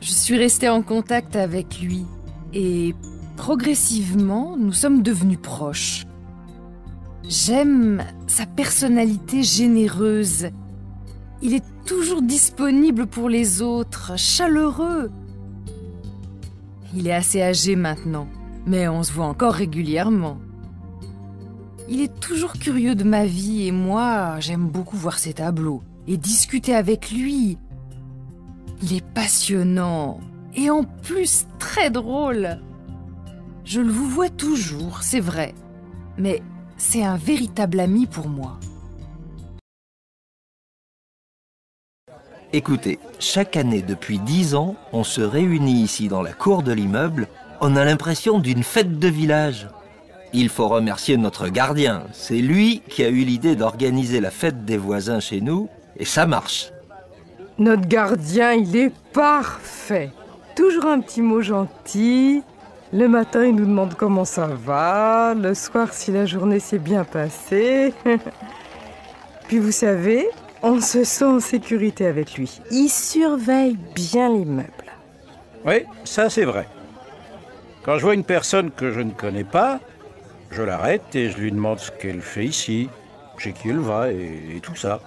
S2: Je suis restée en contact avec lui et progressivement, nous sommes devenus proches. J'aime sa personnalité généreuse. Il est toujours disponible pour les autres, chaleureux. Il est assez âgé maintenant, mais on se voit encore régulièrement. Il est toujours curieux de ma vie et moi, j'aime beaucoup voir ses tableaux et discuter avec lui. Il est passionnant et en plus très drôle. Je le vous vois toujours, c'est vrai, mais
S1: c'est un véritable ami pour moi.
S31: Écoutez, chaque année depuis dix ans, on se réunit ici dans la cour de l'immeuble. On a l'impression d'une fête de village. Il faut remercier notre gardien. C'est lui qui a eu l'idée d'organiser la fête des voisins chez nous, et ça marche.
S2: Notre gardien, il est parfait. Toujours un petit mot gentil. Le matin, il nous demande comment ça va. Le soir, si la journée s'est bien passée. Puis vous savez, on se sent en sécurité avec lui. Il surveille bien les meubles.
S6: Oui, ça c'est vrai. Quand je vois une personne que je ne connais pas, je l'arrête et je lui demande ce qu'elle fait ici, chez qui elle va et, tout ça.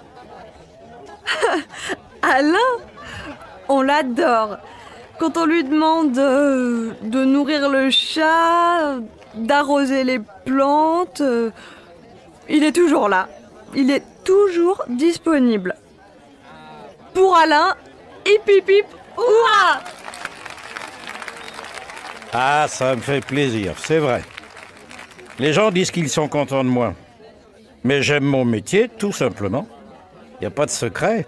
S1: Alain On l'adore Quand on lui demande
S2: euh, de nourrir le chat, d'arroser les plantes, euh, il est toujours là. Il est toujours disponible. Pour Alain, hip hip hip, ouah
S6: Ah, ça me fait plaisir, c'est vrai. Les gens disent qu'ils sont contents de moi. Mais j'aime mon métier, tout simplement. Il n'y a pas de secret.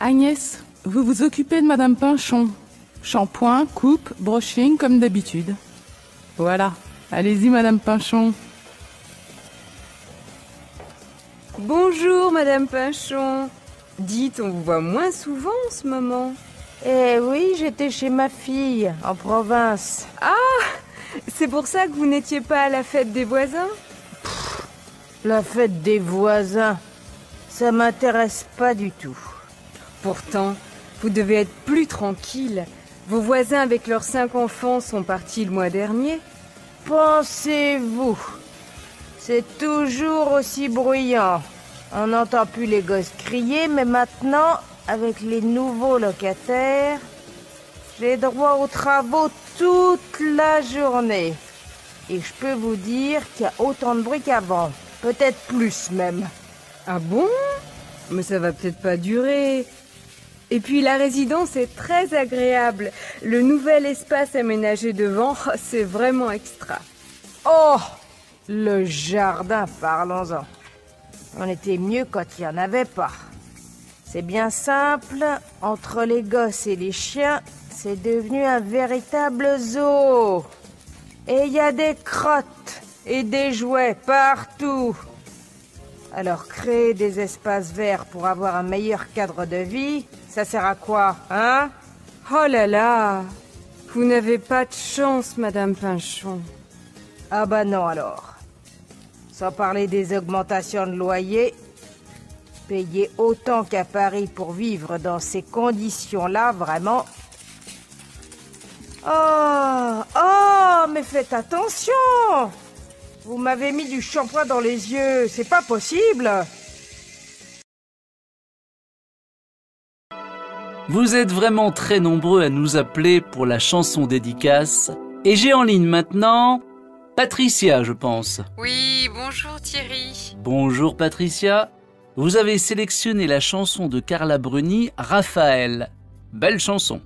S23: Agnès, vous vous occupez de Madame Pinchon. Shampoing, coupe, brushing, comme d'habitude.
S33: Voilà.
S2: Allez-y, Madame Pinchon. Bonjour, Madame Pinchon. Dites, on vous voit moins souvent en ce moment. Eh oui, j'étais chez ma fille, en province. Ah C'est pour ça que vous n'étiez pas à la fête des voisins La fête des voisins, ça m'intéresse pas du tout. Pourtant, vous devez être plus tranquille. Vos voisins avec leurs cinq enfants sont partis le mois dernier. Pensez-vous C'est toujours aussi bruyant. On n'entend plus les gosses crier, mais maintenant, avec les nouveaux locataires. J'ai droit aux travaux toute la journée. Et je peux vous dire qu'il y a autant de bruit qu'avant. Peut-être plus même. Ah bon Mais ça va peut-être pas durer. Et puis la résidence est très agréable. Le nouvel espace aménagé devant, c'est vraiment extra. Oh Le jardin, parlons-en. On était mieux quand il n'y en avait pas. C'est bien simple, entre les gosses et les chiens, c'est devenu un véritable zoo. Et il y a des crottes et des jouets partout. Alors créer des espaces verts pour avoir un meilleur cadre de vie, ça sert à quoi, hein Oh là là Vous n'avez pas de chance, Madame Pinchon. Ah bah non alors. Sans parler des augmentations de loyer Payer autant qu'à Paris pour vivre dans ces conditions-là, vraiment. Oh, oh, mais faites attention Vous m'avez mis du shampoing dans les yeux,
S7: c'est pas possible
S50: Vous êtes vraiment très nombreux à nous appeler pour la chanson dédicace. Et j'ai en ligne maintenant Patricia, je pense.
S2: Oui, bonjour Thierry.
S50: Bonjour Patricia. Vous avez sélectionné la chanson de Carla Bruni, Raphaël. Belle chanson.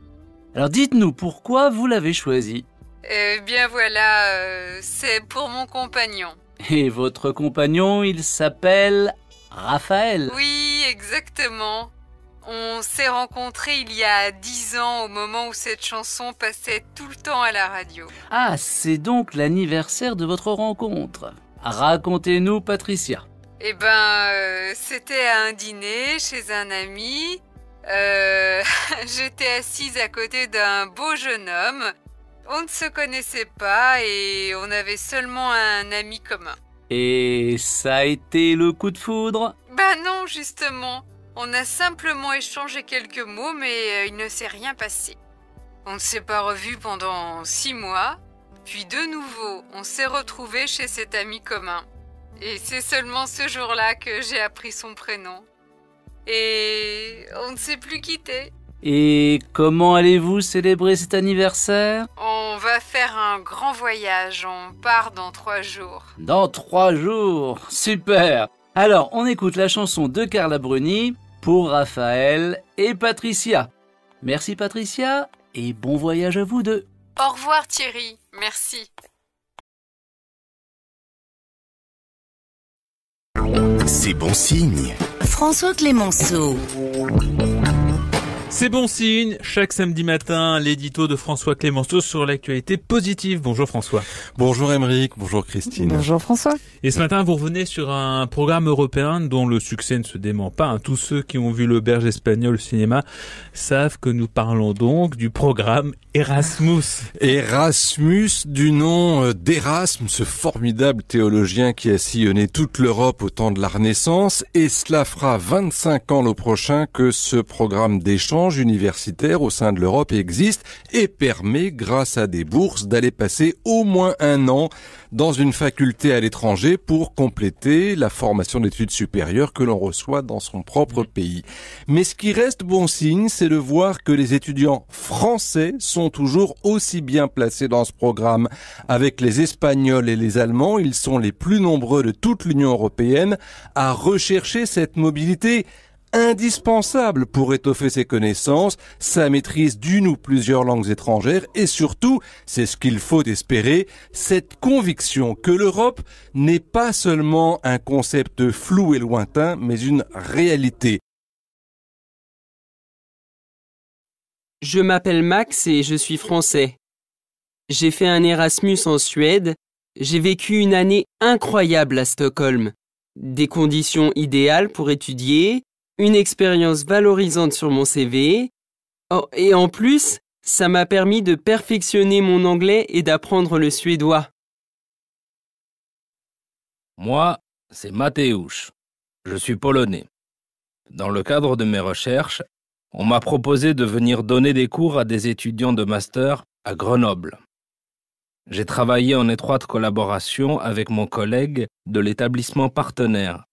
S50: Alors dites-nous pourquoi vous l'avez choisie.
S4: Eh
S2: bien voilà, euh, c'est pour mon compagnon.
S50: Et votre compagnon, il s'appelle Raphaël.
S2: Oui, exactement. On s'est rencontrés il y a dix ans au moment où cette chanson passait tout le temps à la radio.
S50: Ah, c'est donc l'anniversaire de votre rencontre. Racontez-nous, Patricia.
S2: Eh ben, euh, c'était à un dîner chez un ami. Euh, j'étais assise à côté d'un beau jeune homme. On ne se connaissait pas et on avait seulement un ami commun.
S50: Et ça a été le coup de foudre
S2: Ben non, justement. On a simplement échangé quelques mots, mais euh, il ne s'est rien passé. On ne s'est pas revu pendant six mois,
S13: puis de nouveau, on s'est retrouvé chez cet ami commun. Et c'est seulement ce jour-là que j'ai appris son prénom. Et on ne s'est plus quitté.
S50: Et comment allez-vous célébrer cet anniversaire
S13: On va faire un
S2: grand voyage, on part dans trois jours.
S50: Dans trois jours Super Alors, on écoute la chanson de Carla Bruni pour Raphaël et Patricia. Merci Patricia et bon voyage à vous deux.
S13: Au revoir Thierry,
S7: merci.
S51: C'est
S14: bon signe.
S15: François Clémenceau.
S51: C'est bon signe, chaque samedi matin, l'édito de François Clémenceau sur l'actualité positive. Bonjour François. Bonjour Émeric, bonjour Christine. Bonjour François. Et ce matin, vous revenez sur un programme européen dont le succès ne se dément pas. Hein. Tous ceux qui ont vu l'auberge espagnole au cinéma
S35: savent que nous parlons donc du programme Erasmus.
S51: Erasmus,
S36: du nom euh, d'Erasme, ce formidable théologien qui a sillonné toute l'Europe au temps de la Renaissance, et cela fera 25 ans le prochain que ce programme d'échange universitaire au sein de l'Europe existe et permet, grâce à des bourses, d'aller passer au moins un an dans une faculté à l'étranger pour compléter la formation d'études supérieures que l'on reçoit dans son propre mmh. pays. Mais ce qui reste bon signe, c'est de voir que les étudiants français sont toujours aussi bien placés dans ce programme. Avec les Espagnols et les Allemands, ils sont les plus nombreux de toute l'Union européenne à rechercher cette mobilité indispensable pour étoffer ses connaissances, sa maîtrise d'une ou plusieurs langues étrangères et surtout, c'est ce qu'il faut espérer, cette conviction que l'Europe n'est pas seulement un concept
S7: flou et lointain, mais une réalité.
S27: Je m'appelle Max et je suis français. J'ai fait un
S34: Erasmus en Suède, j'ai vécu une année incroyable à Stockholm. Des conditions idéales pour étudier, une expérience valorisante sur mon CV. Oh, et en plus, ça m'a permis de perfectionner mon anglais et d'apprendre le suédois.
S49: Moi, c'est Mateusz. Je suis polonais. Dans le cadre de mes recherches, on m'a proposé de venir donner des cours à des étudiants de master à Grenoble. J'ai travaillé en étroite collaboration avec mon collègue de l'établissement partenaire.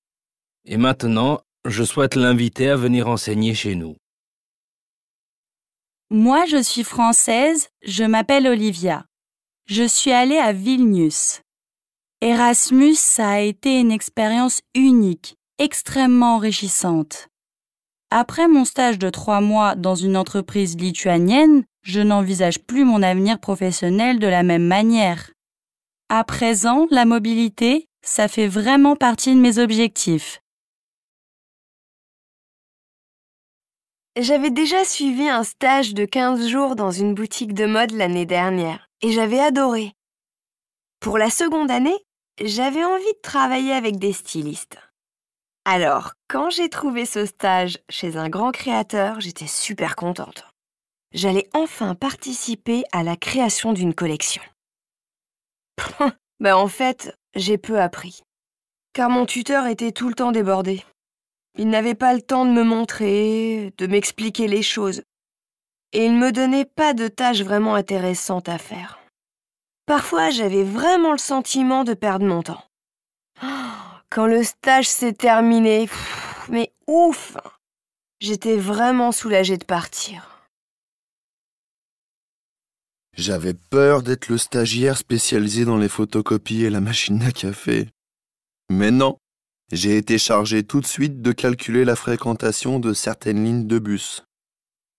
S49: Et maintenant, je souhaite l'inviter à venir enseigner chez nous.
S15: Moi, je suis française, je m'appelle Olivia. Je suis allée à Vilnius. Erasmus, ça a été une expérience unique, extrêmement enrichissante. Après mon stage de trois mois dans une entreprise lituanienne, je n'envisage plus mon avenir professionnel de la même manière. À présent, la mobilité, ça fait vraiment partie de mes
S2: objectifs. J'avais déjà suivi un stage de 15 jours dans une boutique de mode l'année dernière et j'avais adoré. Pour la seconde année, j'avais envie de travailler avec des stylistes. Alors, quand j'ai trouvé ce stage chez un grand créateur, j'étais super contente. J'allais enfin participer à la création d'une collection. ben en fait, j'ai peu appris, car mon tuteur était tout le temps débordé. Il n'avait pas le temps de me montrer, de m'expliquer les choses. Et il ne me donnait pas de tâches vraiment intéressantes à faire. Parfois, j'avais vraiment le sentiment de perdre mon temps. Oh, quand le stage s'est terminé, mais ouf J'étais vraiment soulagée de partir.
S52: J'avais peur d'être le stagiaire spécialisé dans les photocopies et la machine à café. Mais non, j'ai été chargé tout de suite de calculer la fréquentation de certaines lignes de bus.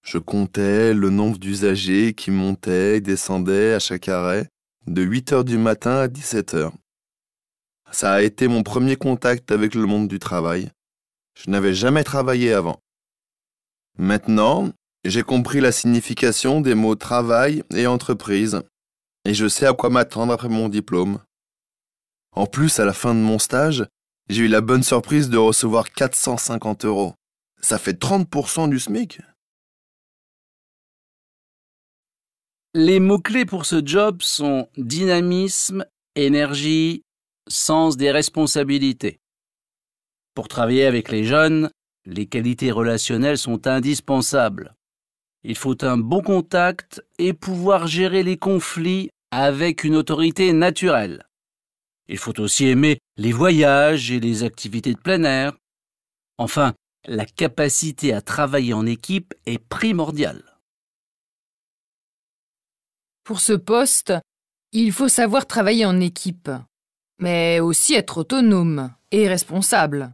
S52: Je comptais le nombre d'usagers qui montaient et descendaient à chaque arrêt de 8h du matin à 17h. Ça a été mon premier contact avec le monde du travail. Je n'avais jamais travaillé avant. Maintenant, j'ai compris la signification des mots travail et entreprise, et je sais à quoi m'attendre après mon diplôme. En plus, à la fin de mon stage, j'ai eu la bonne surprise de recevoir 450 euros. Ça fait 30% du SMIC.
S50: Les mots-clés pour ce job sont dynamisme, énergie, sens des responsabilités. Pour travailler avec les jeunes, les qualités relationnelles sont indispensables. Il faut un bon contact et pouvoir gérer les conflits avec une autorité naturelle. Il faut aussi aimer les voyages et les activités de plein air. Enfin, la capacité à travailler en équipe est
S2: primordiale. Pour ce poste, il faut savoir travailler en équipe, mais aussi être autonome et responsable.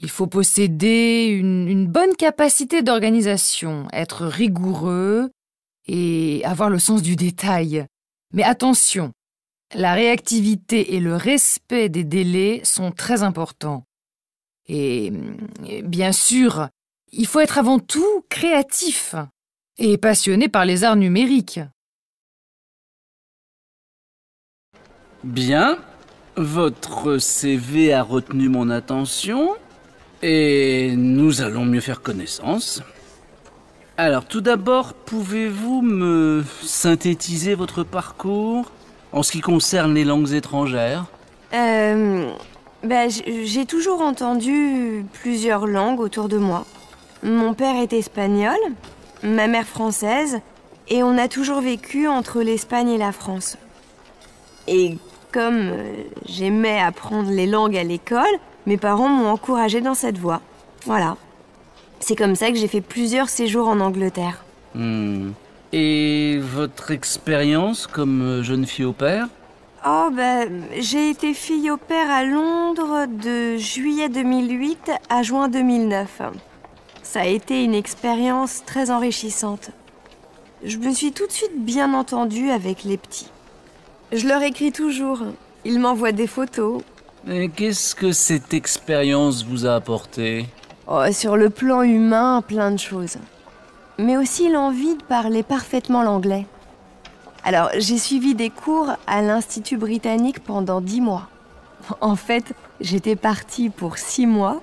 S2: Il faut posséder une, bonne capacité d'organisation, être rigoureux et avoir le sens du détail. Mais attention, la réactivité et le respect des délais sont très importants. Et mm, bien sûr, il faut être avant tout créatif et passionné par les arts numériques.
S50: Bien, votre CV a retenu mon attention et nous allons mieux faire connaissance. Alors tout d'abord, pouvez-vous me synthétiser votre parcours en ce qui concerne les langues étrangères
S2: euh, bah, J'ai toujours entendu plusieurs langues autour de moi. Mon père est espagnol, ma mère française, et on a toujours vécu entre l'Espagne et la France. Et comme euh, j'aimais apprendre les langues à l'école, mes parents m'ont encouragé dans cette voie. Voilà. C'est comme ça que j'ai fait plusieurs séjours en Angleterre.
S50: Hum... Et votre expérience comme jeune fille au père
S2: Oh, ah, ben, j'ai été fille au père à Londres de juillet 2008 à juin 2009. Ça a été une expérience très enrichissante. Je me suis tout de suite bien entendue avec les petits. Je leur écris toujours. Ils m'envoient des photos. Mais qu'est-ce que
S50: cette expérience vous a apporté
S2: oh, Sur le plan humain, plein de choses mais aussi l'envie de parler parfaitement l'anglais. Alors, j'ai suivi des cours à l'Institut britannique pendant dix mois. En fait, j'étais partie pour six mois,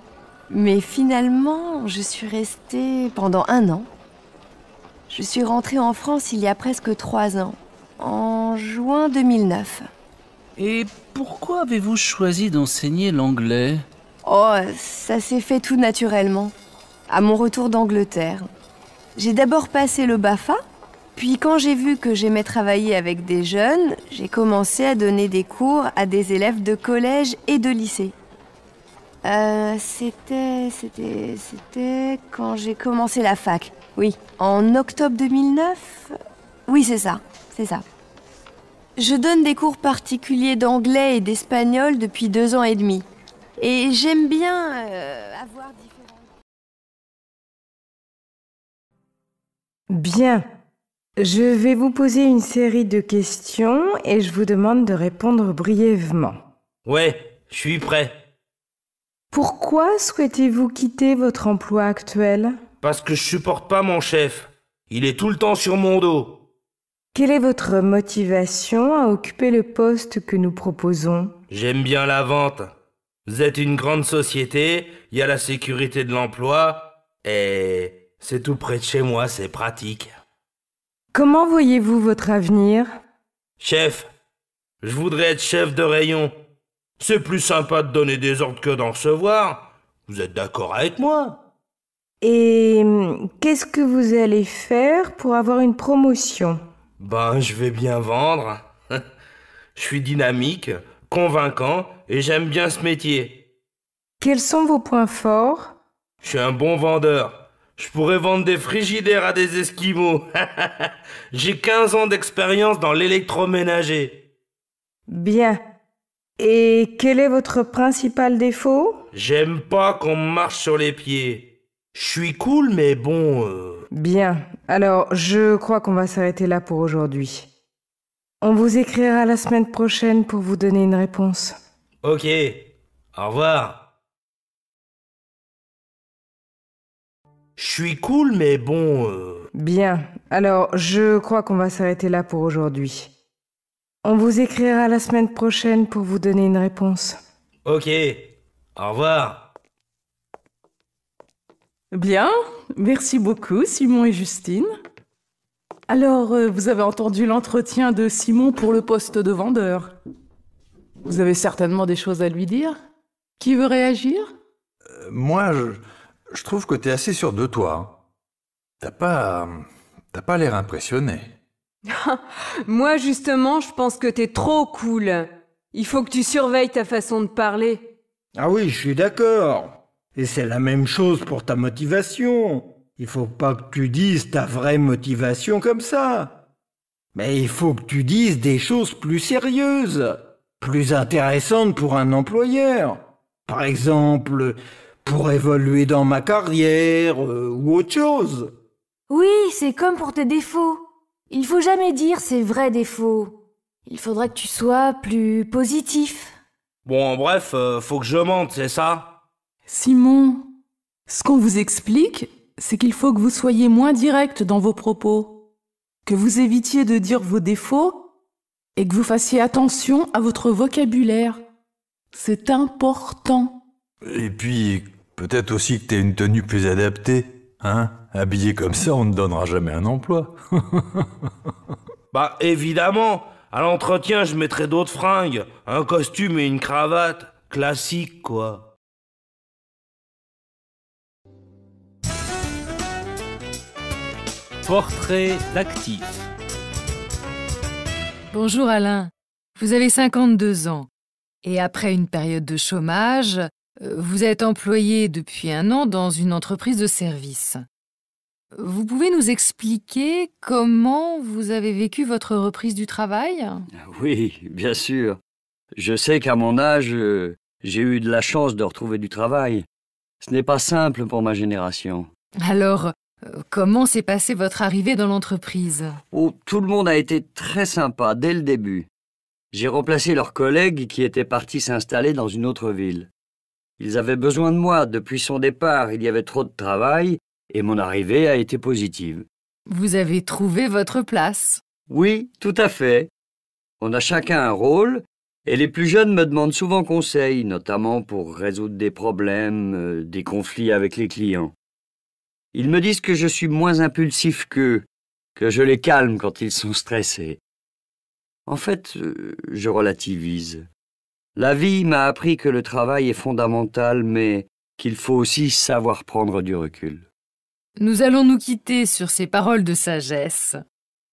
S2: mais finalement, je suis restée pendant un an. Je suis rentrée en France il y a presque trois ans, en juin 2009.
S50: Et pourquoi avez-vous choisi d'enseigner l'anglais
S2: Oh, ça s'est fait tout naturellement. À mon retour d'Angleterre, j'ai d'abord passé le BAFA, puis quand j'ai vu que j'aimais travailler avec des jeunes, j'ai commencé à donner des cours à des élèves de collège et de lycée. Euh, c'était, c'était, c'était quand j'ai commencé la fac. Oui, en octobre 2009. Oui, c'est ça, c'est ça. Je donne des cours particuliers d'anglais et d'espagnol depuis deux ans et demi. Et j'aime bien euh, avoir... Bien. Je vais vous poser une série de questions et je vous demande de répondre brièvement.
S49: Ouais, je suis prêt.
S2: Pourquoi souhaitez-vous quitter votre emploi actuel
S49: Parce que je supporte pas mon chef. Il est tout le temps sur mon dos.
S2: Quelle est votre motivation à occuper le poste que nous proposons
S49: J'aime bien la vente. Vous êtes une grande société, il y a la sécurité de l'emploi et c'est tout près de chez moi, c'est pratique.
S2: Comment voyez-vous votre avenir
S49: Chef, je voudrais être chef de rayon. C'est plus sympa de donner des ordres que d'en recevoir. Vous êtes d'accord avec
S2: moi Et hum, qu'est-ce que vous allez faire pour avoir une promotion
S49: Ben, je vais bien vendre. je suis dynamique, convaincant et j'aime bien ce métier.
S2: Quels sont vos points forts
S49: Je suis un bon vendeur. Je pourrais vendre des frigidaires à des Esquimaux. J'ai 15 ans d'expérience dans l'électroménager.
S2: Bien. Et quel est votre principal défaut
S49: J'aime pas qu'on marche sur les pieds.
S4: Je suis cool, mais bon... Euh.
S2: Bien. Alors, je crois qu'on va s'arrêter là pour aujourd'hui. On vous écrira la semaine prochaine pour vous donner une réponse.
S49: Ok. Au revoir.
S7: Je suis cool, mais
S2: bon... Euh, Bien. Alors, je crois qu'on va s'arrêter là pour aujourd'hui. On vous écrira la semaine prochaine pour vous donner une réponse. Ok.
S49: Au revoir.
S2: Bien, merci beaucoup
S23: Simon et Justine. Alors, euh, vous avez entendu l'entretien de Simon pour le poste de vendeur. Vous avez certainement des choses à lui dire Qui veut réagir
S3: euh, Moi, je je trouve que t'es assez sûr de toi. Hein. T'as pas... t'as pas l'air impressionné.
S2: Moi, justement, je pense que t'es trop cool. Il faut que tu surveilles ta façon de parler.
S53: Ah oui, je suis d'accord. Et c'est la même chose pour ta motivation. Il faut pas que tu dises ta vraie motivation comme ça. Mais il faut que tu dises des choses plus sérieuses, plus intéressantes pour un employeur. Par exemple, pour évoluer dans ma carrière euh, ou autre chose.
S2: Oui, c'est comme pour tes défauts. Il faut jamais dire ses vrais défauts.
S13: Il faudrait que tu sois plus positif.
S49: Bon, bref, euh, faut que je mente, c'est
S31: ça
S13: Simon, ce qu'on vous explique, c'est qu'il faut que vous soyez
S23: moins direct dans vos propos, que vous évitiez de dire vos défauts et que vous fassiez attention à votre vocabulaire. C'est important.
S3: Et puis, peut-être aussi que t'es une tenue plus adaptée. Hein Habillé comme ça, on ne donnera jamais un emploi.
S49: bah, évidemment À l'entretien, je mettrai d'autres fringues. Un costume et une cravate. Classique, quoi. Portrait d'actif.
S2: Bonjour Alain, vous avez 52 ans et après une période de chômage, vous êtes employé depuis un an dans une entreprise de service. Vous pouvez nous expliquer comment vous avez vécu votre reprise du travail
S37: Oui, bien sûr. Je sais qu'à mon âge, euh, j'ai eu de la chance de retrouver du travail. Ce n'est pas simple pour ma génération.
S1: Alors, euh, comment
S13: s'est passée votre arrivée dans l'entreprise
S37: oh, Tout le monde a été très sympa dès le début. J'ai remplacé leurs collègues qui étaient partis s'installer dans une autre ville. Ils avaient besoin de moi. Depuis son départ, il y avait trop de travail et mon arrivée a été positive.
S13: Vous avez trouvé votre place
S37: Oui, tout à fait. On a chacun un rôle et les plus jeunes me demandent souvent conseil, notamment pour résoudre des problèmes, euh, des conflits avec les clients. Ils me disent que je suis moins impulsif qu'eux, que je les calme quand ils sont stressés. En fait, euh, je relativise. La vie m'a appris que le travail est fondamental, mais qu'il faut aussi savoir prendre du recul.
S2: Nous allons nous quitter sur ces paroles de sagesse.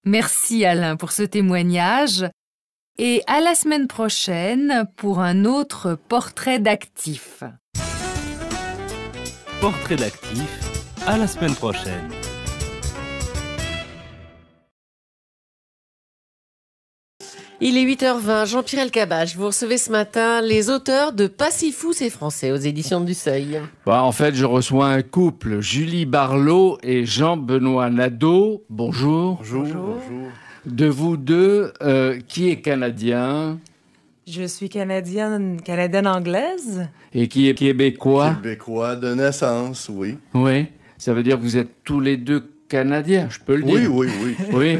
S2: Merci Alain pour ce témoignage et à la semaine prochaine pour un autre portrait d'actif.
S49: Portrait d'actif, à la semaine prochaine.
S33: Il est 8h20, Jean-Pierre Elkabach, vous recevez ce matin les auteurs de Pas si fou c'est français aux éditions du Seuil.
S44: Bah, en fait, je reçois un couple, Julie Barlot et Jean-Benoît Nadeau. Bonjour. Bonjour. Bonjour. De vous deux, euh, qui est canadien
S4: je suis canadienne, canadienne anglaise.
S44: Et qui est québécois. Québécois de naissance, oui. Oui. Ça veut dire que vous êtes tous les deux canadiens, je peux le dire. Oui, oui, oui. oui.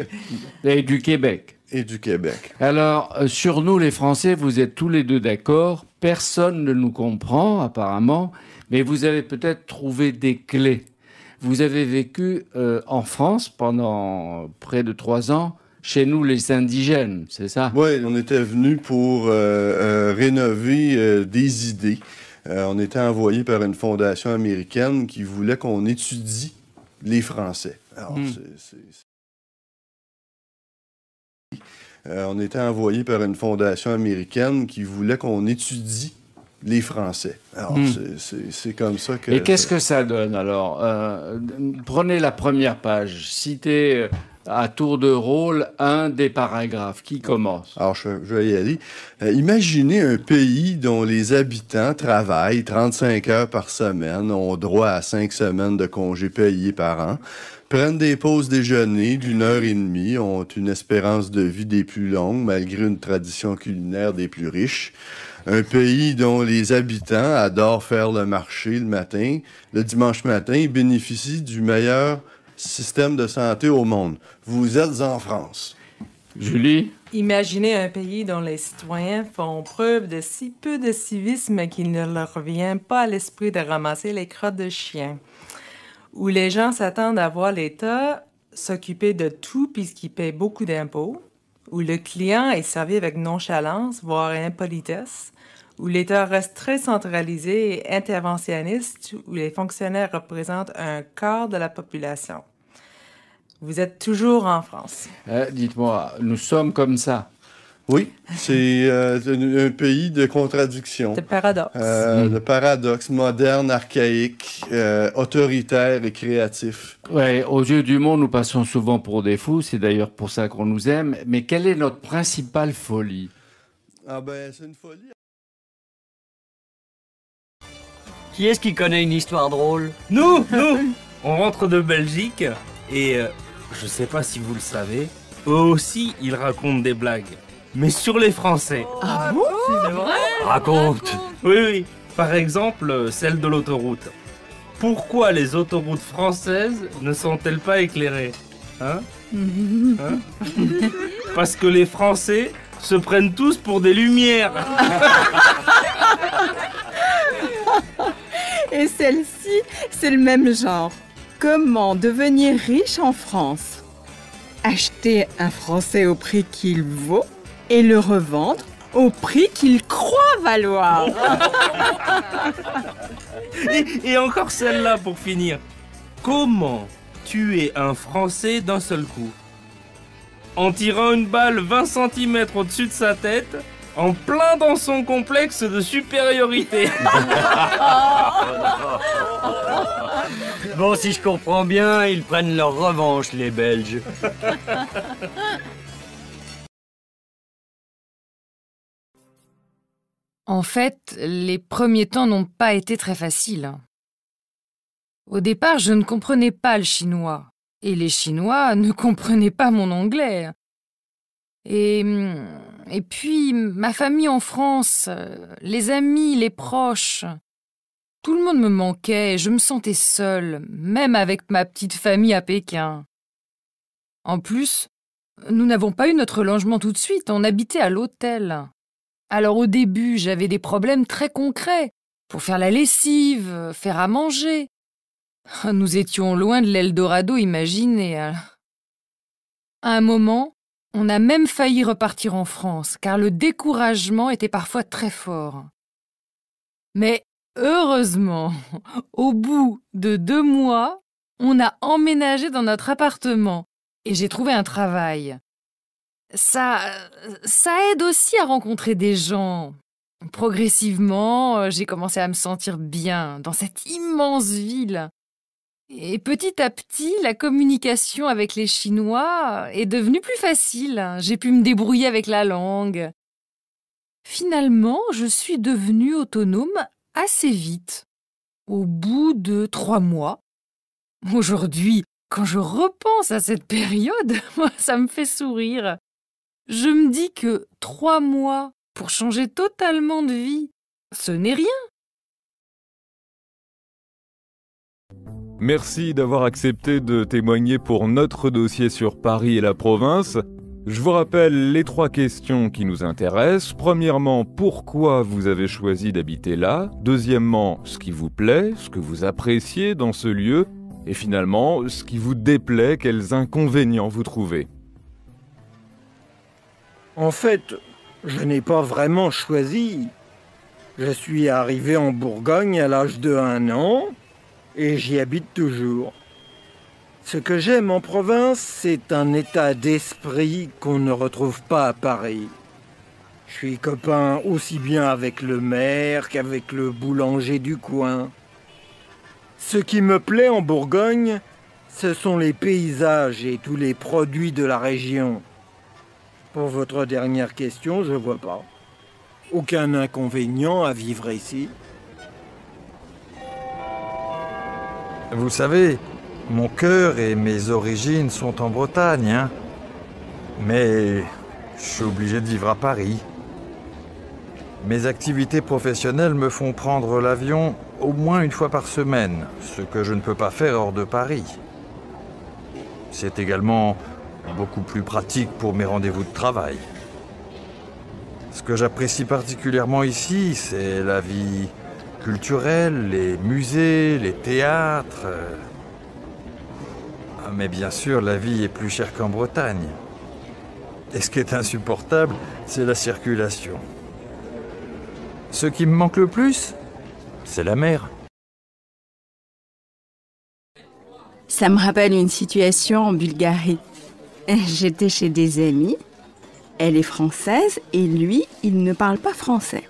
S44: Et du Québec et du Québec. Alors, euh, sur nous, les Français, vous êtes tous les deux d'accord. Personne ne nous comprend, apparemment, mais vous avez peut-être trouvé des clés. Vous avez vécu euh, en France pendant près de trois ans, chez nous, les indigènes, c'est ça Oui, on était venu pour euh, rénover des idées. on
S48: était envoyé par une fondation américaine qui voulait qu'on étudie les Français. Hmm. c'est euh, on était envoyé par une fondation américaine qui voulait qu'on étudie les Français. Alors, hmm. c'est comme ça que... Et qu'est-ce
S44: que ça donne, alors? Euh, prenez la première page. Citez euh, à tour de rôle un des paragraphes qui commence.
S48: Alors, je, vais y aller. imaginez un pays dont les habitants travaillent 35 heures par semaine, ont droit à 5 semaines de congés payés par an, prennent des pauses déjeuner d'une heure et demie, ont une espérance de vie des plus longues, malgré une tradition culinaire des plus riches. Un pays dont les habitants adorent faire le marché le matin, le dimanche matin, bénéficie du meilleur système de santé au monde. Vous êtes en France. Julie?
S4: Imaginez un pays dont les citoyens font preuve de si peu de civisme qu'il ne leur vient pas à l'esprit de ramasser les crottes de chiens où les gens s'attendent à voir l'État s'occuper de tout puisqu'il paye beaucoup d'impôts, où le client est servi avec nonchalance, voire impolitesse, où l'État reste très centralisé et interventionniste, où les fonctionnaires représentent un quart de la population. Vous êtes toujours en France.
S44: Euh, dites-moi, nous sommes comme ça.
S48: Oui, c'est euh, un, pays de contradictions. De paradoxes. De euh, paradoxes modernes, archaïques, euh, autoritaires et créatifs.
S44: Oui, aux yeux du monde, nous passons souvent pour des fous. C'est d'ailleurs pour ça qu'on nous aime. Mais quelle est notre principale folie
S48: Ah ben, c'est une folie.
S49: Qui est-ce qui connaît une histoire drôle Nous, nous. On rentre de Belgique et je ne sais pas si vous le savez. Eux aussi, ils racontent des blagues mais sur les Français.
S50: Ah bon ah,
S49: Raconte Oui, oui. Par exemple, celle de l'autoroute. Pourquoi les autoroutes françaises ne sont-elles pas éclairées Hein Hein Parce que les Français se prennent tous pour des lumières.
S22: Et celle-ci, c'est le même genre. Comment devenir riche en France Acheter un Français au prix qu'il vaut et le revendre au prix qu'il croit valoir.
S49: et, encore celle-là pour finir. Comment tuer un Français d'un seul coup En tirant une balle 20 cm au-dessus de sa tête en plein dans son complexe de supériorité.
S37: bon, si je comprends bien, ils prennent leur revanche, les Belges.
S2: En fait, les premiers temps n'ont pas été très faciles. Au départ, je ne comprenais pas le chinois, et les Chinois ne comprenaient pas mon anglais. Et, mm, et puis, ma famille en France, les amis, les proches, tout le monde me manquait et je me sentais seule, même avec ma petite famille à Pékin. En plus, nous n'avons pas eu notre logement tout de suite, on habitait à l'hôtel. Alors au début, j'avais des problèmes très concrets, pour faire la lessive, faire à manger. Nous étions loin de l'Eldorado imaginé. Hein. À un moment, on a même failli repartir en France, car le découragement était parfois très fort. Mais heureusement, au bout de deux mois, on a emménagé dans notre appartement et j'ai trouvé un travail. Ça. ça aide aussi à rencontrer des gens. Progressivement, euh, j'ai commencé à me sentir bien dans cette immense ville. Et petit à petit, la communication avec les Chinois est devenue plus facile. J'ai pu me débrouiller avec la langue. Finalement, je suis devenue autonome assez vite, au bout de trois mois. Aujourd'hui, quand je repense à cette période, ça me fait sourire. Je me dis que trois mois pour changer totalement de vie, ce n'est rien.
S51: Merci d'avoir accepté de témoigner pour notre dossier sur Paris et la province. Je vous rappelle les trois questions qui nous intéressent. Premièrement, pourquoi vous avez choisi d'habiter là Deuxièmement, ce qui vous plaît, ce que vous appréciez dans ce lieu Et finalement, ce qui vous déplaît, quels inconvénients vous trouvez
S53: en fait, je n'ai pas vraiment choisi. Je suis arrivé en Bourgogne à l'âge de un an et j'y habite toujours. Ce que j'aime en province, c'est un état d'esprit qu'on ne retrouve pas à Paris. Je suis copain aussi bien avec le maire qu'avec le boulanger du coin. Ce qui me plaît en Bourgogne, ce sont les paysages et tous les produits de la région. Pour votre dernière question, je ne vois pas. Aucun inconvénient à vivre ici.
S3: Vous savez, mon cœur et mes origines sont en Bretagne, hein. Mais je suis obligé de vivre à Paris. Mes activités professionnelles me font prendre l'avion au moins une fois par semaine, ce que je ne peux pas faire hors de Paris. C'est également beaucoup plus pratique pour mes rendez-vous de travail. Ce que j'apprécie particulièrement ici, c'est la vie culturelle, les musées, les théâtres. Ah, mais bien sûr, la vie est plus chère qu'en Bretagne. Et ce qui est insupportable, c'est la circulation. Ce qui me manque le plus, c'est la
S2: mer. Ça me rappelle une situation en Bulgarie. J'étais chez des amis. Elle est française et lui, il ne parle pas français.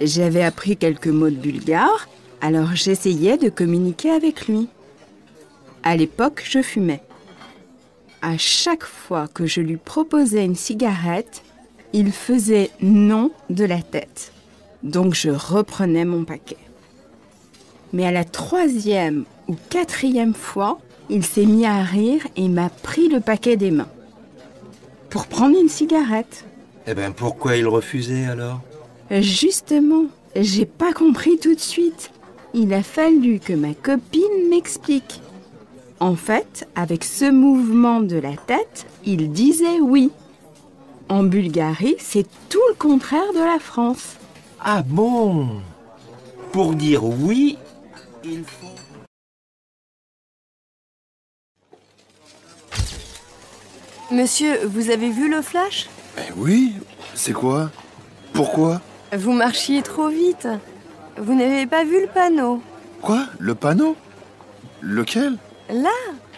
S2: J'avais appris quelques mots de bulgare, alors j'essayais de communiquer avec lui. À l'époque, je fumais. À chaque fois que je lui proposais une cigarette, il faisait non de la tête. Donc je reprenais mon paquet. Mais à la troisième ou quatrième fois, il s'est mis à rire et m'a pris le paquet des mains. Pour prendre une cigarette.
S31: Eh ben pourquoi il refusait alors
S2: Justement, j'ai pas compris tout de suite. Il a fallu que ma copine m'explique. En fait, avec ce mouvement de la tête, il disait oui. En Bulgarie, c'est tout le contraire de la France. Ah bon Pour dire
S7: oui, il faut...
S2: Monsieur, vous avez vu le flash
S52: eh oui, c'est quoi Pourquoi
S2: Vous marchiez trop vite. Vous n'avez pas vu le panneau.
S52: Quoi Le panneau Lequel
S2: Là,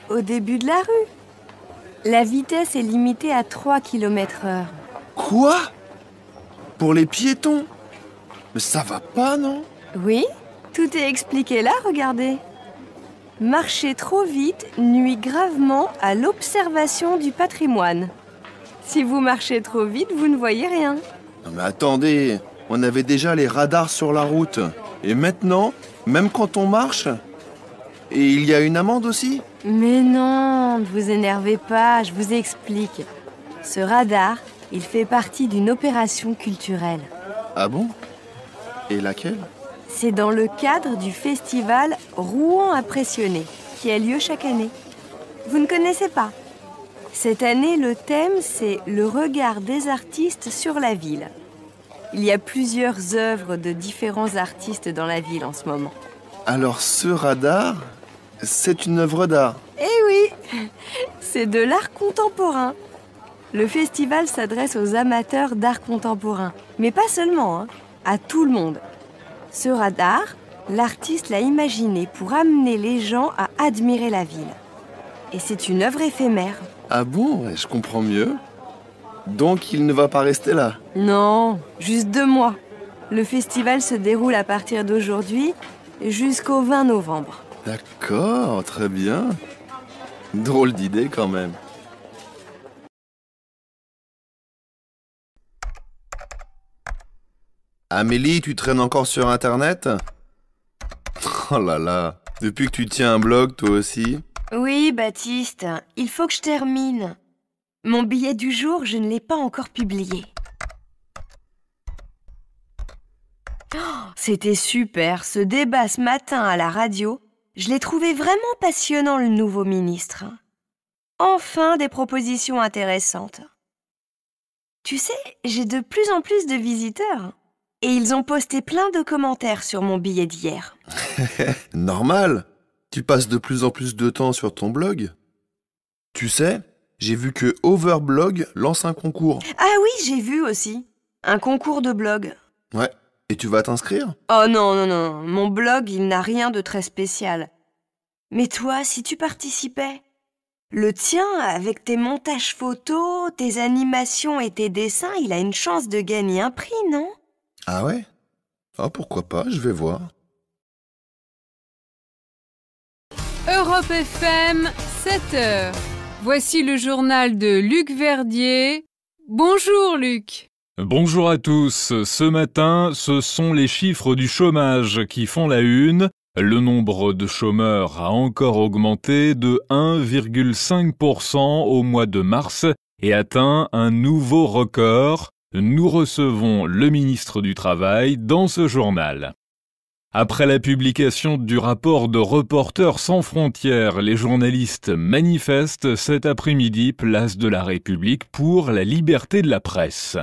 S2: au début de la rue. La vitesse est limitée à 3 km heure. Quoi
S52: Pour les piétons Mais ça va
S2: pas, non Oui, tout est expliqué là, regardez. Marcher trop vite nuit gravement à l'observation du patrimoine. Si vous marchez trop vite, vous ne voyez rien.
S52: Non mais attendez, on avait déjà les radars sur la route. Et maintenant, même quand on marche Et il y a une amende aussi
S2: Mais non, ne vous énervez pas, je vous explique. Ce radar, il fait partie d'une opération culturelle.
S52: Ah bon Et laquelle
S2: c'est dans le cadre du festival Rouen Impressionné, qui a lieu chaque année. Vous ne connaissez pas Cette année, le thème, c'est le regard des artistes sur la ville. Il y a plusieurs œuvres de différents artistes dans la ville en ce moment.
S52: Alors ce radar, c'est une œuvre d'art
S1: Eh
S2: oui, c'est de l'art contemporain. Le festival s'adresse aux amateurs d'art contemporain, mais pas seulement, hein, à tout le monde. Ce radar, l'artiste l'a imaginé pour amener les gens à admirer la ville. Et c'est une œuvre éphémère.
S52: Ah bon Je comprends mieux. Donc il ne va pas rester là
S2: Non, juste deux mois. Le festival se déroule à partir d'aujourd'hui jusqu'au 20 novembre.
S52: D'accord, très bien. Drôle d'idée quand même. Amélie, tu traînes encore sur Internet Oh là là, depuis que tu tiens un blog, toi aussi
S2: Oui, Baptiste, il faut que je termine. Mon billet du jour, je ne l'ai pas encore publié. Oh, c'était super, ce débat ce matin à la radio. Je l'ai trouvé vraiment passionnant, le nouveau ministre. Enfin, des propositions intéressantes. Tu sais, j'ai de plus en plus de visiteurs. Et ils ont posté plein de commentaires sur mon billet d'hier.
S52: Normal Tu passes de plus en plus de temps sur ton blog. Tu sais, j'ai vu que Overblog lance un concours.
S2: Ah oui, j'ai vu aussi. Un concours de blog.
S52: Ouais. Et tu vas t'inscrire
S2: Oh non, non, non. Mon blog, il n'a rien de très spécial. Mais toi, si tu participais,
S1: le tien, avec tes montages photos, tes animations et tes dessins, il a une chance de gagner un prix, non
S52: ah ouais Ah pourquoi pas, je vais voir.
S2: Europe FM, 7h. Voici le journal de Luc Verdier. Bonjour Luc.
S51: Bonjour à tous. Ce matin, ce sont les chiffres du chômage qui font la une. Le nombre de chômeurs a encore augmenté de 1,5% au mois de mars et atteint un nouveau record nous recevons le ministre du Travail dans ce journal. Après la publication du rapport de Reporters sans frontières, les journalistes manifestent cet après-midi place de la République pour la liberté de la presse.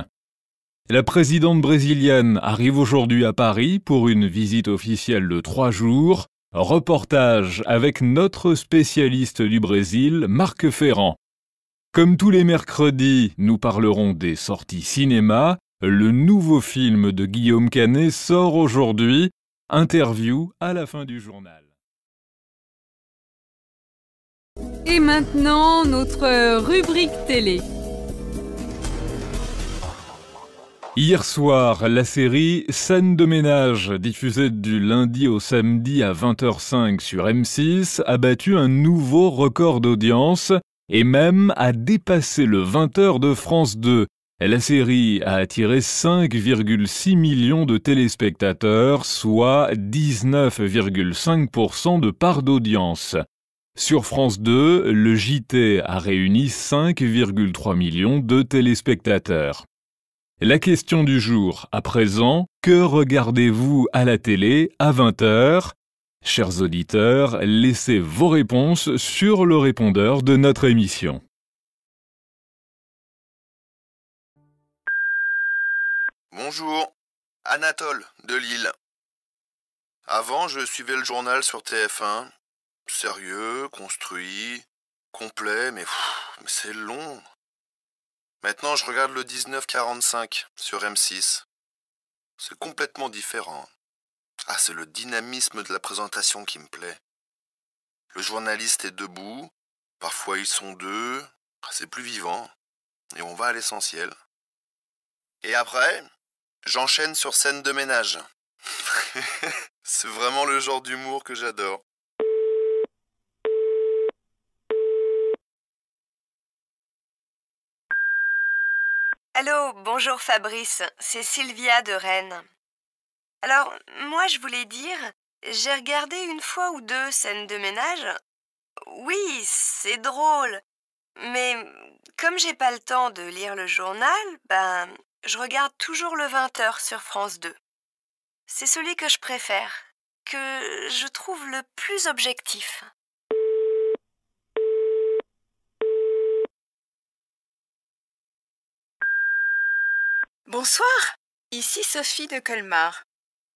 S51: La présidente brésilienne arrive aujourd'hui à Paris pour une visite officielle de trois jours. Reportage avec notre spécialiste du Brésil, Marc Ferrand. Comme tous les mercredis, nous parlerons des sorties cinéma. Le nouveau film de Guillaume Canet sort aujourd'hui. Interview à la fin du journal. Et
S2: maintenant, notre rubrique télé.
S51: Hier soir, la série Scène de ménage, diffusée du lundi au samedi à 20h05 sur M6, a battu un nouveau record d'audience et même à dépasser le 20h de France 2. La série a attiré 5,6 millions de téléspectateurs, soit 19,5% de part d'audience. Sur France 2, le JT a réuni 5,3 millions de téléspectateurs. La question du jour, à présent, que regardez-vous à la télé à 20h Chers auditeurs, laissez vos réponses sur le répondeur de notre émission.
S52: Bonjour, Anatole de Lille. Avant, je suivais le journal sur TF1. Sérieux, construit, complet, mais, mais c'est long. Maintenant, je regarde le 1945 sur M6. C'est complètement différent. Ah, c'est le dynamisme de la présentation qui me plaît. Le journaliste est debout, parfois ils sont deux, ah, c'est plus vivant, et on va à l'essentiel. Et après, j'enchaîne sur scène de ménage. c'est vraiment le genre d'humour que j'adore.
S2: Allô, bonjour Fabrice, c'est Sylvia de Rennes. Alors, moi, je voulais dire, j'ai regardé une fois ou deux scènes de ménage. Oui, c'est drôle. Mais comme j'ai pas le temps de lire le journal, ben, je regarde toujours le 20h sur France 2. C'est celui que je préfère, que je trouve le plus objectif. Bonsoir, ici Sophie de Colmar.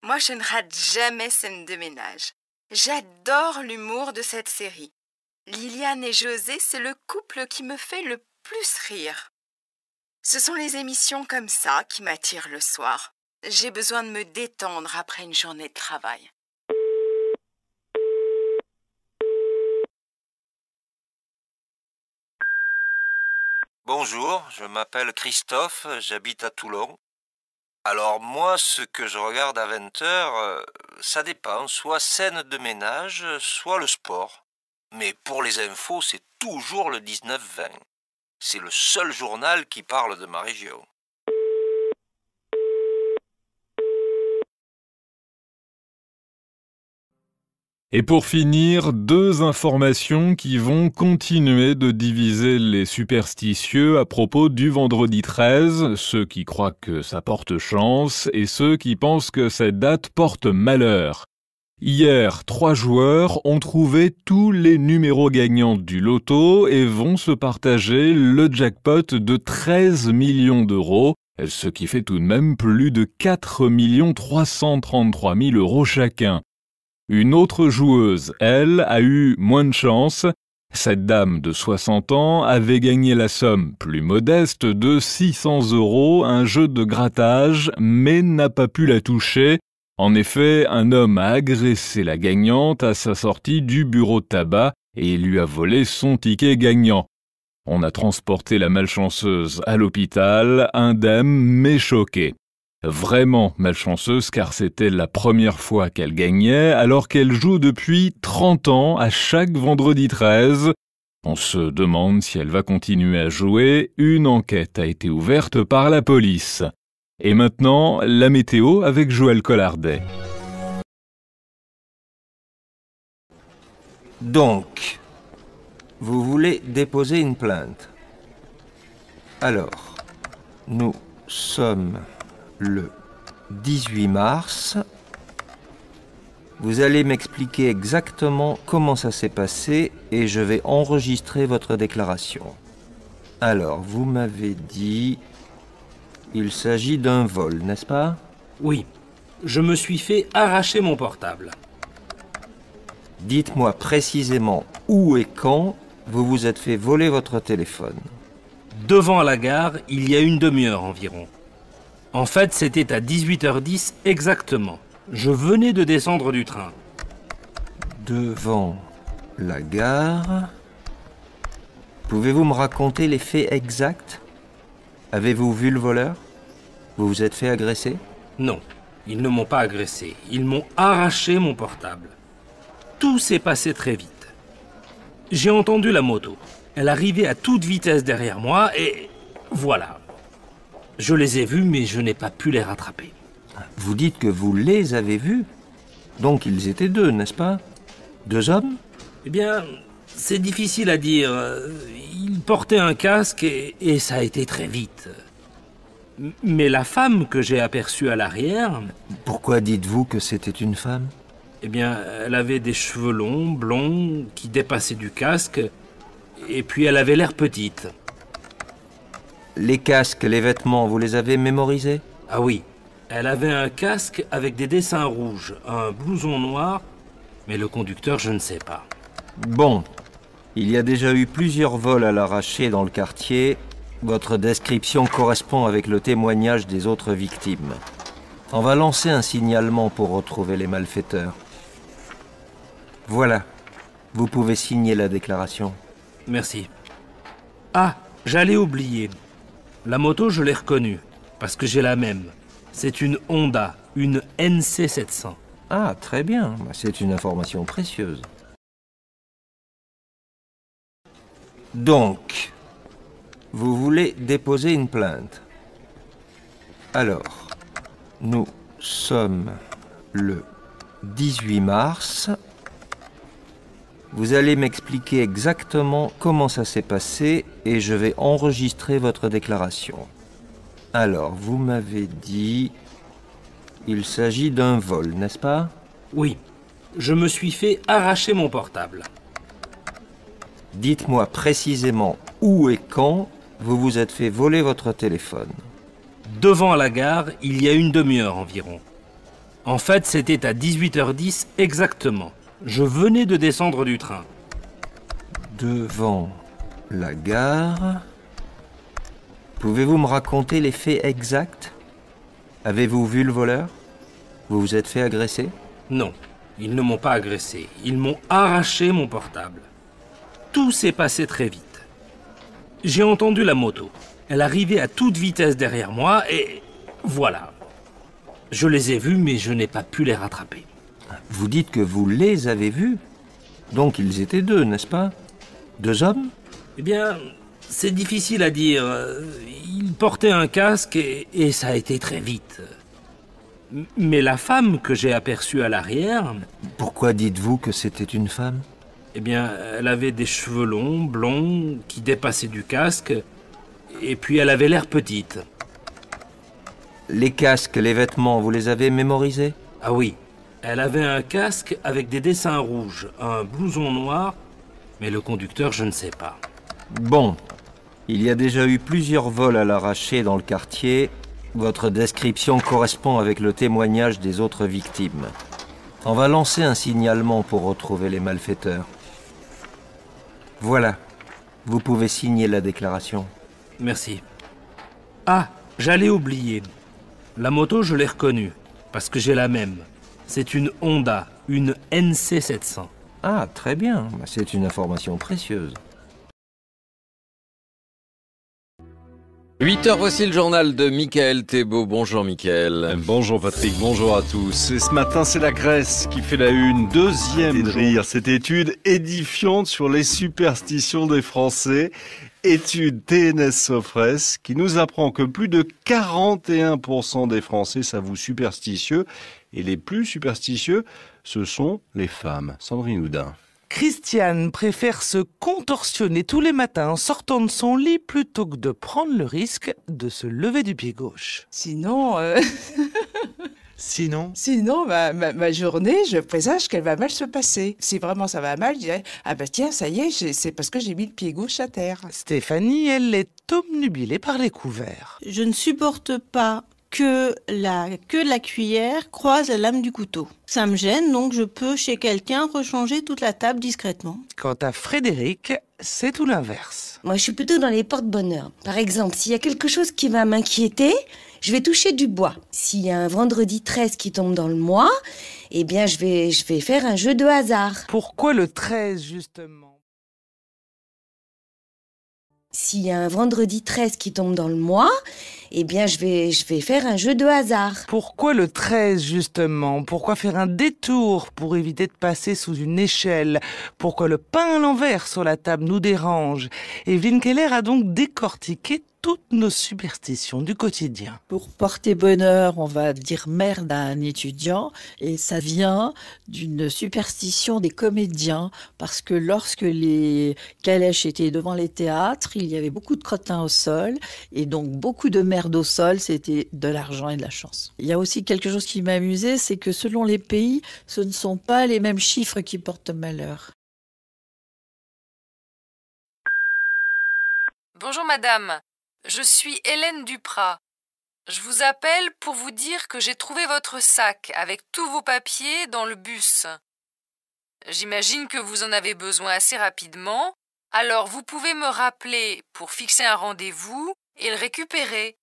S2: Moi, je ne rate jamais scène de ménage. J'adore l'humour de cette série. Liliane et José, c'est le couple qui me fait le plus rire. Ce sont les émissions comme ça qui m'attirent le soir. J'ai besoin de me détendre après une journée de travail.
S31: Bonjour, je m'appelle Christophe, j'habite à Toulon. Alors moi, ce que je regarde à 20h, euh, ça dépend, soit scène de ménage, soit le sport. Mais pour les infos, c'est toujours le 19-20. C'est le seul journal qui parle de ma région.
S51: Et pour finir, deux informations qui vont continuer de diviser les superstitieux à propos du vendredi 13, ceux qui croient que ça porte chance et ceux qui pensent que cette date porte malheur. Hier, trois joueurs ont trouvé tous les numéros gagnants du loto et vont se partager le jackpot de 13 millions d'euros, ce qui fait tout de même plus de 4 333 000 euros chacun. Une autre joueuse, elle, a eu moins de chance. Cette dame de 60 ans avait gagné la somme plus modeste de 600 euros, un jeu de grattage, mais n'a pas pu la toucher. En effet, un homme a agressé la gagnante à sa sortie du bureau de tabac et lui a volé son ticket gagnant. On a transporté la malchanceuse à l'hôpital, indemne mais choquée vraiment malchanceuse car c'était la première fois qu'elle gagnait alors qu'elle joue depuis 30 ans à chaque vendredi 13. On se demande si elle va continuer à jouer. Une enquête a été ouverte par la police. Et maintenant, la météo avec Joël Collardet. Donc, vous voulez
S31: déposer une plainte. Alors, nous sommes le 18 mars. Vous allez m'expliquer exactement comment ça s'est passé et je vais enregistrer votre déclaration. Alors, vous m'avez dit... Il s'agit d'un vol, n'est-ce pas Oui. Je me suis fait arracher mon portable. Dites-moi précisément où et quand vous vous êtes fait voler votre téléphone. Devant la gare, il y a une demi-heure environ.
S49: En fait, c'était à 18h10 exactement. Je venais de descendre du train.
S31: Devant la gare. Pouvez-vous me raconter les faits exacts Avez-vous vu le voleur Vous vous êtes fait agresser
S49: Non, ils ne m'ont pas agressé. Ils m'ont
S31: arraché mon
S49: portable. Tout s'est passé très vite. J'ai entendu la moto. Elle arrivait à toute vitesse derrière moi et... Voilà, je les ai vus, mais
S31: je n'ai pas pu les rattraper. Vous dites que vous les avez vus Donc ils étaient deux, n'est-ce pas Deux hommes
S49: Eh bien, c'est difficile à dire. Ils portaient un casque et, ça a été très vite. Mais la femme que j'ai aperçue à l'arrière...
S31: Pourquoi dites-vous que c'était une femme
S49: Eh bien, elle avait des cheveux longs, blonds, qui dépassaient du casque, et puis elle avait l'air petite. Les casques, les vêtements, vous les avez mémorisés Ah oui. Elle avait un casque avec des dessins rouges, un blouson noir,
S31: mais le conducteur, je ne sais pas. Bon. Il y a déjà eu plusieurs vols à l'arraché dans le quartier. Votre description correspond avec le témoignage des autres victimes. On va lancer un signalement pour retrouver les malfaiteurs. Voilà. Vous pouvez signer la déclaration.
S49: Merci. Ah, j'allais oublier. La moto, je l'ai reconnue, parce que j'ai
S31: la même. C'est une Honda, une NC700. Ah, très bien. C'est une information précieuse. Donc, vous voulez déposer une plainte. Alors, nous sommes le 18 mars vous allez m'expliquer exactement comment ça s'est passé et je vais enregistrer votre déclaration. Alors, vous m'avez dit... Il s'agit d'un vol, n'est-ce pas Oui. Je me suis fait arracher mon portable. Dites-moi précisément où et quand vous vous êtes fait voler votre téléphone. Devant
S49: la gare, il y a une demi-heure environ. En fait, c'était à 18h10
S31: exactement.
S49: Je venais de descendre du train.
S31: Devant la gare. Pouvez-vous me raconter les faits exacts Avez-vous vu le voleur Vous vous êtes fait agresser Non, ils
S49: ne m'ont pas agressé. Ils m'ont arraché mon portable. Tout s'est passé très vite. J'ai entendu la moto. Elle arrivait à toute vitesse derrière moi et... Voilà.
S31: Je les ai vus mais je n'ai pas pu les rattraper. Vous dites que vous les avez vus Donc ils étaient deux, n'est-ce pas Deux hommes
S49: Eh bien, c'est difficile à dire. Ils portaient un casque et, ça a été très vite. Mais la femme que j'ai aperçue à l'arrière...
S31: Pourquoi dites-vous que c'était une femme
S49: Eh bien, elle avait des cheveux longs, blonds, qui dépassaient du casque, et puis elle avait l'air petite. Les casques, les vêtements, vous les avez mémorisés Ah oui, elle avait un casque avec des dessins rouges, un blouson noir, mais le conducteur, je ne sais pas.
S31: Bon, il y a déjà eu plusieurs vols à l'arraché dans le quartier. Votre description correspond avec le témoignage des autres victimes. On va lancer un signalement pour retrouver les malfaiteurs. Voilà. Vous pouvez signer la déclaration.
S49: Merci. Ah, j'allais oublier. La moto, je l'ai reconnue, parce que j'ai la même. C'est une Honda, une
S31: NC700. Ah, très bien. C'est une information précieuse.
S44: 8h, voici le journal de Michael Thébault.
S51: Bonjour Michael. Euh, bonjour Patrick, bonjour à tous. Et ce matin, c'est la Grèce qui fait la une. Deuxième rire, cette étude édifiante sur les superstitions des Français.
S48: Étude TNS Sofres qui nous apprend que plus de 41% des Français s'avouent superstitieux et les plus superstitieux, ce sont
S23: les femmes. Sandrine Houdin. Christiane préfère se contorsionner tous les matins en sortant de son lit plutôt que de prendre le risque de se lever du pied gauche. Sinon... Euh, sinon Sinon, ma, journée, je présage qu'elle va mal se passer. Si vraiment ça va mal, je dirais Ah bah tiens, ça y est, c'est parce que j'ai mis le pied gauche à
S2: terre. Stéphanie, elle est
S23: obnubilée par les couverts.
S2: Je ne supporte pas que la queue la cuillère croise la lame du couteau. Ça me gêne, donc je peux chez quelqu'un rechanger toute la table discrètement.
S23: Quant à Frédéric, c'est tout l'inverse.
S2: Moi, je suis plutôt dans les portes bonheur Par exemple, s'il y a quelque chose qui va m'inquiéter, je vais toucher du bois. S'il y a un vendredi 13 qui tombe dans le mois, eh bien, je vais, je vais faire un jeu de hasard. Pourquoi le 13,
S23: justement
S2: s'il y a un vendredi 13 qui tombe dans le mois, eh bien, je vais, je vais faire un jeu de hasard.
S23: Pourquoi le 13, justement Pourquoi faire un détour pour éviter de passer sous une échelle Pourquoi le pain à l'envers sur la table nous dérange Et Keller a donc décortiqué toutes nos superstitions du quotidien. Pour porter
S26: bonheur, on va dire merde à un étudiant et ça vient d'une superstition des comédiens parce que lorsque les calèches étaient devant les théâtres, il y avait beaucoup de crottins au sol et donc beaucoup de merde merde au sol, c'était de l'argent et de la chance. Il y a aussi quelque chose qui m'a amusé, c'est que selon les pays, ce ne sont pas les mêmes chiffres qui portent malheur.
S2: Bonjour madame, je suis Hélène Duprat. Je vous appelle pour vous dire que j'ai trouvé votre sac avec tous vos papiers dans le bus. J'imagine que vous en avez besoin assez rapidement, alors vous pouvez me rappeler pour fixer un rendez-vous et le récupérer.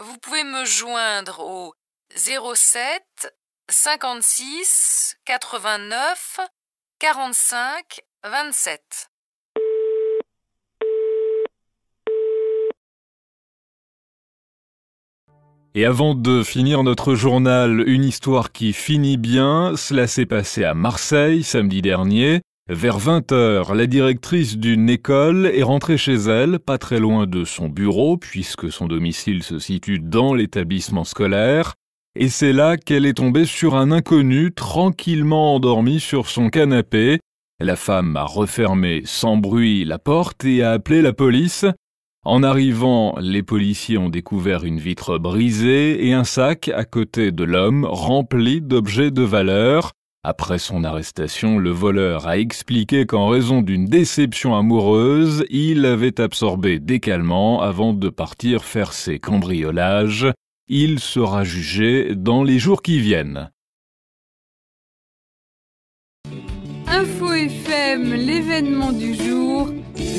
S2: Vous pouvez me joindre au 07 56 89 45 27.
S51: Et avant de finir notre journal, une histoire qui finit bien, cela s'est passé à Marseille samedi dernier. Vers 20 heures, la directrice d'une école est rentrée chez elle, pas très loin de son bureau, puisque son domicile se situe dans l'établissement scolaire, et c'est là qu'elle est tombée sur un inconnu tranquillement endormi sur son canapé. La femme a refermé sans bruit la porte et a appelé la police. En arrivant, les policiers ont découvert une vitre brisée et un sac à côté de l'homme rempli d'objets de valeur. Après son arrestation, le voleur a expliqué qu'en raison d'une déception amoureuse, il avait absorbé des calmants avant de partir faire ses cambriolages. Il sera jugé dans les jours qui viennent.
S2: Info FM, l'événement du jour,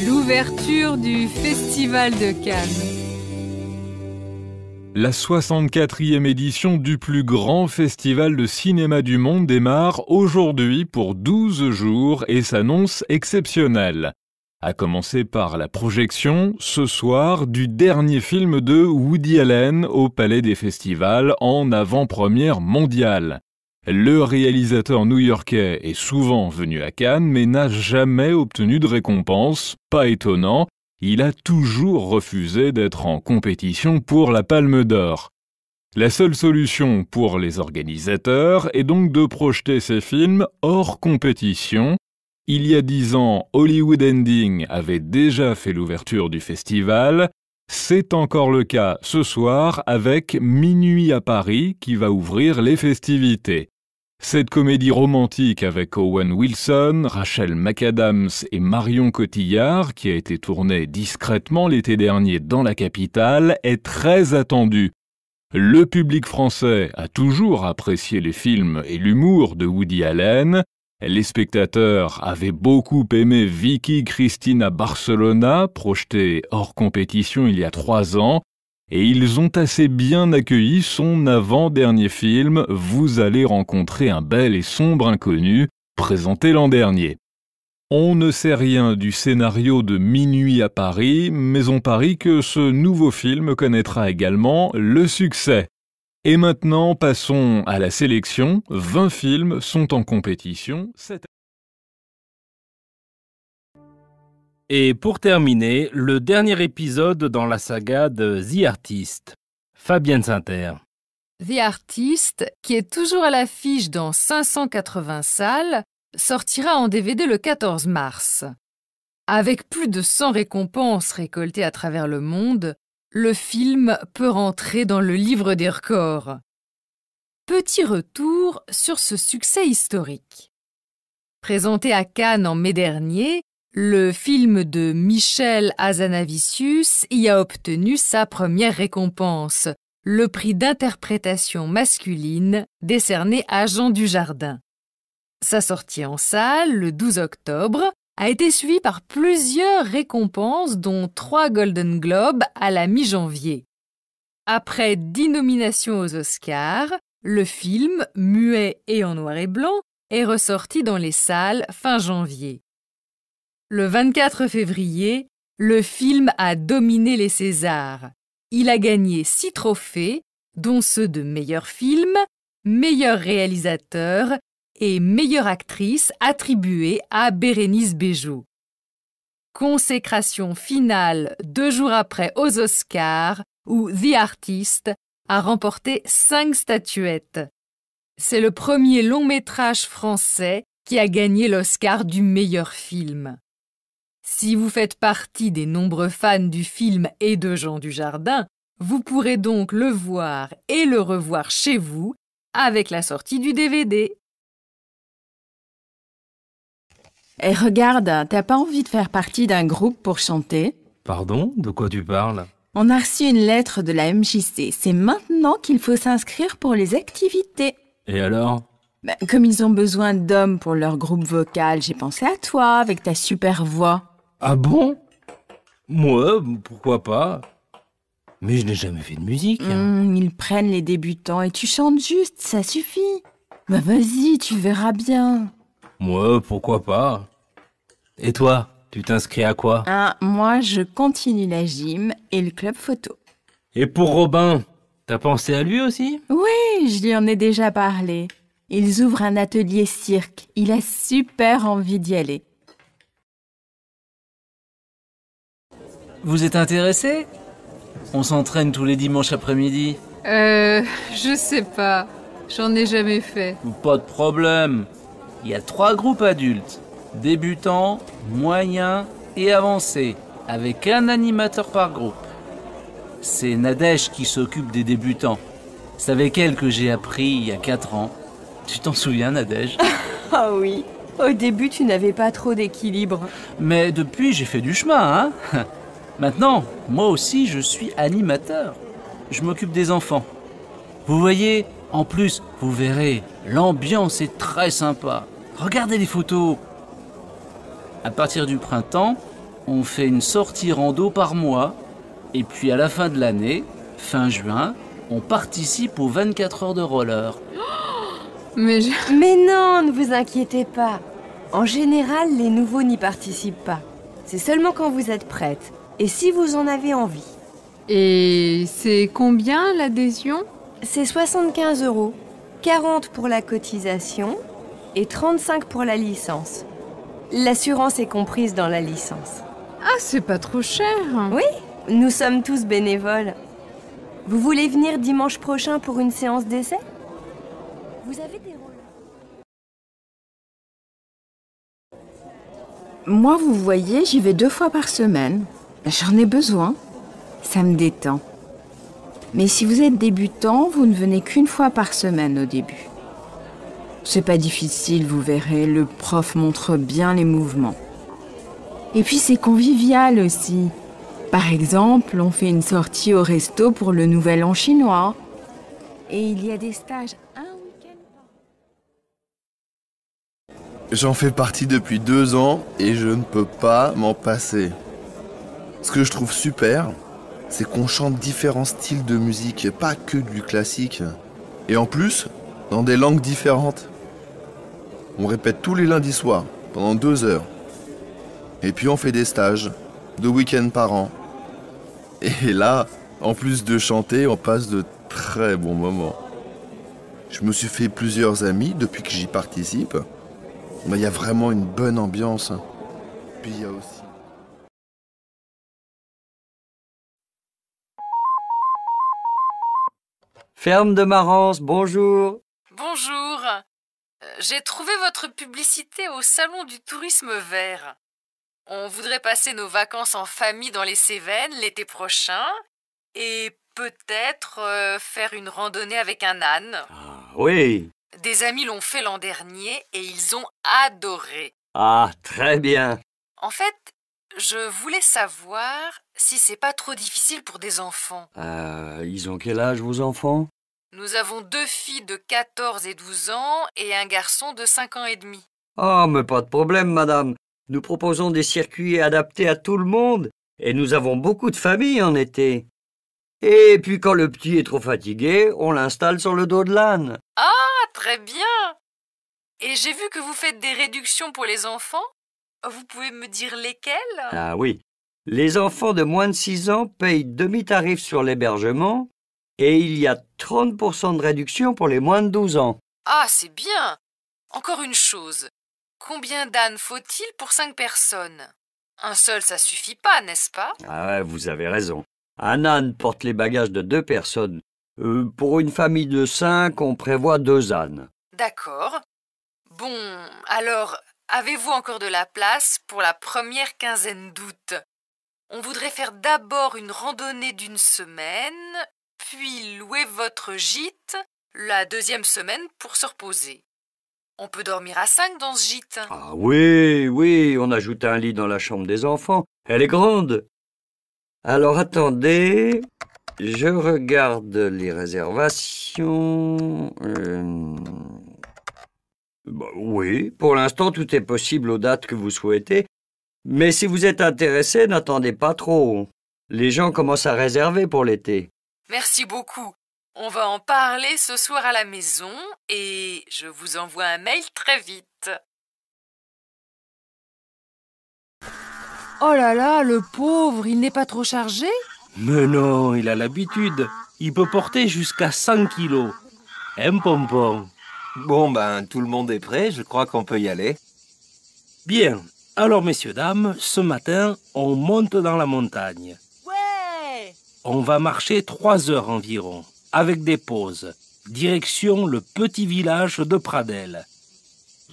S2: l'ouverture du Festival de Cannes.
S51: La 64e édition du plus grand festival de cinéma du monde démarre aujourd'hui pour 12 jours et s'annonce exceptionnelle. À commencer par la projection ce soir du dernier film de Woody Allen au Palais des Festivals en avant-première mondiale. Le réalisateur new-yorkais est souvent venu à Cannes mais n'a jamais obtenu de récompense, pas étonnant, il a toujours refusé d'être en compétition pour la Palme d'Or. La seule solution pour les organisateurs est donc de projeter ces films hors compétition. Il y a dix ans, Hollywood Ending avait déjà fait l'ouverture du festival. C'est encore le cas ce soir avec Minuit à Paris qui va ouvrir les festivités. Cette comédie romantique avec Owen Wilson, Rachel McAdams et Marion Cotillard, qui a été tournée discrètement l'été dernier dans la capitale, est très attendue. Le public français a toujours apprécié les films et l'humour de Woody Allen. Les spectateurs avaient beaucoup aimé Vicky Cristina Barcelona, projetée hors compétition il y a trois ans, et ils ont assez bien accueilli son avant-dernier film Vous allez rencontrer un bel et sombre inconnu, présenté l'an dernier. On ne sait rien du scénario de Minuit à Paris, mais on parie que ce nouveau film connaîtra également le succès. Et maintenant, passons à la sélection. 20 films sont en compétition cette
S49: Et pour terminer, le dernier épisode dans la saga de The Artist, Fabienne Sinter.
S13: The Artist, qui est toujours à l'affiche dans 580 salles, sortira en DVD le 14 mars. Avec plus de 100 récompenses récoltées à travers le monde, le film peut rentrer dans le livre
S2: des records. Petit retour sur ce succès historique. Présenté à Cannes en mai dernier, le film de Michel Azanavicius y a obtenu sa première récompense, le prix d'interprétation masculine décerné à Jean Dujardin. Sa sortie en salle, le 12 octobre, a été suivie par plusieurs récompenses, dont trois Golden Globes à la mi-janvier. Après dix nominations aux Oscars, le film, muet et en noir et blanc, est ressorti dans les salles fin janvier. Le 24 février, le film a dominé les Césars. Il a gagné six trophées, dont ceux de meilleur film, meilleur réalisateur et meilleure actrice attribués à Bérénice Bejo. Consécration finale deux jours après aux Oscars, où The Artist a remporté cinq statuettes. C'est le premier long métrage français qui a gagné l'Oscar du meilleur film. Si vous faites partie des nombreux fans du film et de Jean du Jardin, vous pourrez donc le voir et le revoir chez vous avec la sortie du DVD. Et eh, regarde, t'as pas envie de faire partie d'un groupe pour chanter
S49: Pardon De quoi tu parles
S2: On a reçu une lettre de la MJC. C'est maintenant qu'il faut s'inscrire pour les activités. Et alors ben, Comme ils ont besoin d'hommes pour leur groupe vocal, j'ai pensé à toi avec ta super voix. Ah bon
S49: Moi, pourquoi pas Mais je n'ai jamais fait de
S2: musique. Hein. Mmh, ils prennent les débutants et tu chantes juste, ça suffit. Bah vas-y, tu verras bien.
S49: Moi, pourquoi pas Et toi, tu t'inscris à quoi
S33: ah, moi, je continue la gym et le club photo.
S49: Et pour Robin, t'as pensé à lui aussi
S2: Oui, je lui en ai déjà parlé. Ils ouvrent un atelier cirque. Il a super envie d'y aller.
S50: Vous êtes intéressé On s'entraîne tous les dimanches après-midi.
S13: Euh, je sais pas. J'en ai jamais fait.
S50: Pas de problème. Il y a trois groupes adultes. Débutants, moyens et avancés. Avec un animateur par groupe. C'est Nadège qui s'occupe des débutants. C'est avec elle que j'ai appris il y a quatre ans. Tu t'en souviens, Nadège
S2: Ah oui. Au début, tu n'avais pas trop d'équilibre.
S50: Mais depuis, j'ai fait du chemin, hein Maintenant, moi aussi, je suis animateur. Je m'occupe des enfants. Vous voyez, en plus, vous verrez, l'ambiance est très sympa. Regardez les photos. À partir du printemps, on fait une sortie rando par mois. Et puis à la fin de l'année, fin juin, on participe aux 24 heures de roller.
S2: Mais, Mais non, ne vous inquiétez pas. En général, les nouveaux n'y participent pas. C'est seulement quand vous êtes prête et si vous en avez envie. Et c'est combien l'adhésion C'est 75 euros, 40 pour la cotisation et 35 pour la licence. L'assurance est comprise dans la licence. Ah, c'est pas trop cher Oui, nous sommes tous bénévoles. Vous voulez venir dimanche prochain pour une séance d'essai Vous avez des rôles Moi, vous voyez, j'y vais deux fois par semaine. J'en ai besoin. Ça me détend. Mais si vous êtes débutant, vous ne venez qu'une fois par semaine au début. C'est pas difficile, vous verrez, le prof montre bien les mouvements. Et puis c'est convivial aussi. Par exemple, on fait une sortie au resto pour le nouvel an chinois. Et il y a des stages un week-end.
S52: J'en fais partie depuis deux ans et je ne peux pas m'en passer. Ce que je trouve super, c'est qu'on chante différents styles de musique, pas que du classique. Et en plus, dans des langues différentes. On répète tous les lundis soirs, pendant deux heures. Et puis on fait des stages, deux week-ends par an. Et là, en plus de chanter, on passe de très bons moments. Je me suis fait plusieurs amis depuis que j'y participe. Il y a vraiment une bonne ambiance. Puis il y a aussi...
S37: Ferme de Marance, bonjour.
S2: Bonjour. Euh, j'ai trouvé votre publicité au Salon du tourisme vert. On voudrait passer nos vacances en famille dans les Cévennes l'été prochain et peut-être euh, faire une randonnée avec un âne. Ah, oui. Des amis l'ont fait l'an dernier et ils ont adoré.
S37: Ah, très bien.
S2: En fait, je voulais savoir si c'est pas trop difficile pour des enfants.
S37: Euh, ils ont quel âge vos enfants
S2: nous avons deux filles de 14 et 12 ans et un garçon de 5 ans et demi.
S37: Ah, mais pas de problème, madame. Nous proposons des circuits adaptés à tout le monde et nous avons beaucoup de familles en été. Et puis quand le petit est trop fatigué, on l'installe sur le dos de l'âne.
S2: Ah, très bien. Et j'ai vu que vous faites des réductions pour les enfants. Vous pouvez me dire lesquelles Ah
S37: oui. Les enfants de moins de 6 ans payent demi-tarif sur l'hébergement et il y a 30% de réduction pour les moins de 12 ans.
S2: Ah, c'est bien Encore une chose. Combien d'ânes faut-il pour 5 personnes Un seul, ça suffit pas, n'est-ce
S37: pas Ah, vous avez raison. Un âne porte les bagages de deux personnes. Euh, pour une famille de 5, on prévoit deux ânes.
S2: D'accord. Bon, alors, avez-vous encore de la place pour la première quinzaine d'août On voudrait faire d'abord une randonnée d'une semaine, puis louer votre gîte la deuxième semaine pour se reposer. On peut dormir à cinq dans ce gîte. Ah
S37: oui, oui, on ajoute un lit dans la chambre des enfants. Elle est grande. Alors attendez, je regarde les réservations. Euh, bah oui, pour l'instant tout est possible aux dates que vous souhaitez. Mais si vous êtes intéressé, n'attendez pas trop. Les gens commencent à réserver pour l'été.
S13: Merci beaucoup. On va
S2: en parler ce soir à la maison et je vous envoie un mail très vite.
S7: Oh là là, le pauvre,
S4: il n'est pas trop chargé
S31: Mais non, il a l'habitude. Il peut porter jusqu'à 100 kilos. Un hein, pompon. Bon ben, tout le monde est prêt, je crois qu'on peut y aller. Bien. Alors messieurs,
S49: dames, ce matin, on monte dans la montagne. On va marcher trois heures environ, avec des pauses, direction le petit village de Pradel.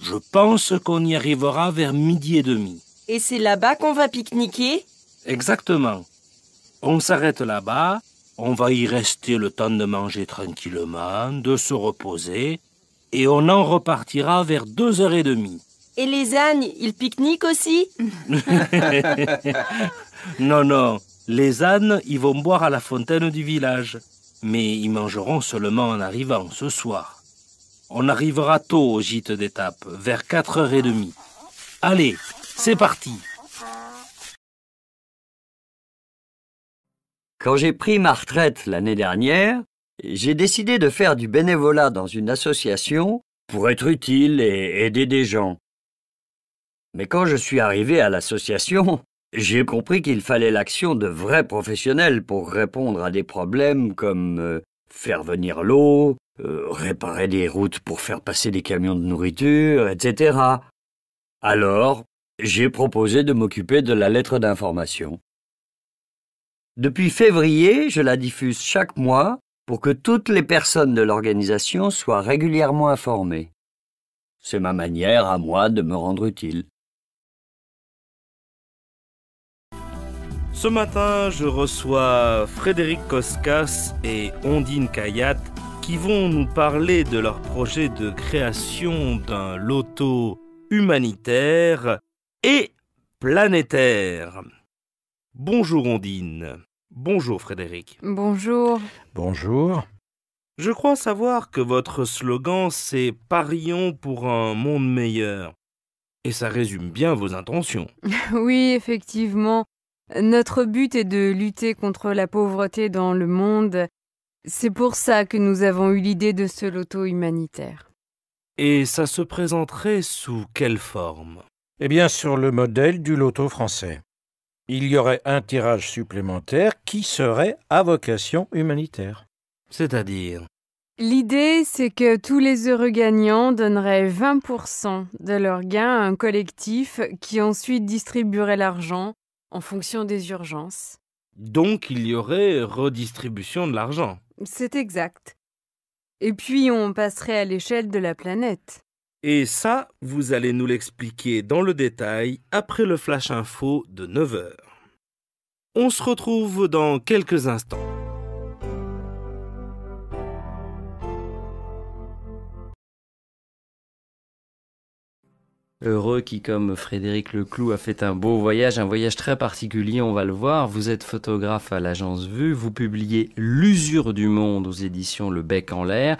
S49: Je pense qu'on y arrivera vers midi et demi.
S15: Et c'est là-bas qu'on va pique-niquer
S49: Exactement. On s'arrête là-bas, on va y rester le temps de manger tranquillement, de se reposer, et on en repartira vers deux heures et demie.
S15: Et les ânes, ils pique-niquent aussi
S49: Non, non, les ânes, y vont boire à la fontaine du village, mais ils mangeront seulement en arrivant ce soir. On arrivera tôt au gîte d'étape, vers
S37: 4h30. Allez, c'est parti Quand j'ai pris ma retraite l'année dernière, j'ai décidé de faire du bénévolat dans une association pour être utile et aider des gens. Mais quand je suis arrivé à l'association, j'ai compris qu'il fallait l'action de vrais professionnels pour répondre à des problèmes comme euh, faire venir l'eau, euh, réparer des routes pour faire passer des camions de nourriture, etc. Alors, j'ai proposé de m'occuper de la lettre d'information. Depuis février, je la diffuse chaque mois pour que toutes les personnes de l'organisation soient régulièrement informées. C'est ma manière à moi de me rendre utile.
S49: Ce matin, je reçois Frédéric Koskas et Ondine Kayat qui vont nous parler de leur projet de création d'un loto humanitaire et planétaire. Bonjour Ondine. Bonjour Frédéric.
S13: Bonjour.
S49: Bonjour. Je crois savoir que votre slogan c'est Parions pour un monde meilleur.
S2: Et ça résume bien vos intentions. oui, effectivement. Notre but est de lutter contre la pauvreté dans le monde. C'est pour ça que nous avons eu l'idée de ce loto humanitaire.
S49: Et ça se présenterait sous
S6: quelle forme Eh bien, sur le modèle du loto français. Il y aurait un tirage supplémentaire qui serait à vocation humanitaire. C'est-à-dire
S2: L'idée, c'est que tous les heureux gagnants donneraient 20% de leurs gains à un collectif qui ensuite distribuerait l'argent en fonction des urgences.
S49: Donc il y aurait redistribution de l'argent.
S2: C'est exact. Et puis on passerait à l'échelle de la planète.
S49: Et ça, vous allez nous l'expliquer dans le détail après le flash info de 9h. On se retrouve dans quelques instants.
S34: Heureux qui, comme Frédéric Leclou, a fait un beau voyage, un voyage très particulier, on va le voir. Vous êtes photographe à l'agence Vue, vous publiez L'usure du monde aux éditions Le Bec en l'air,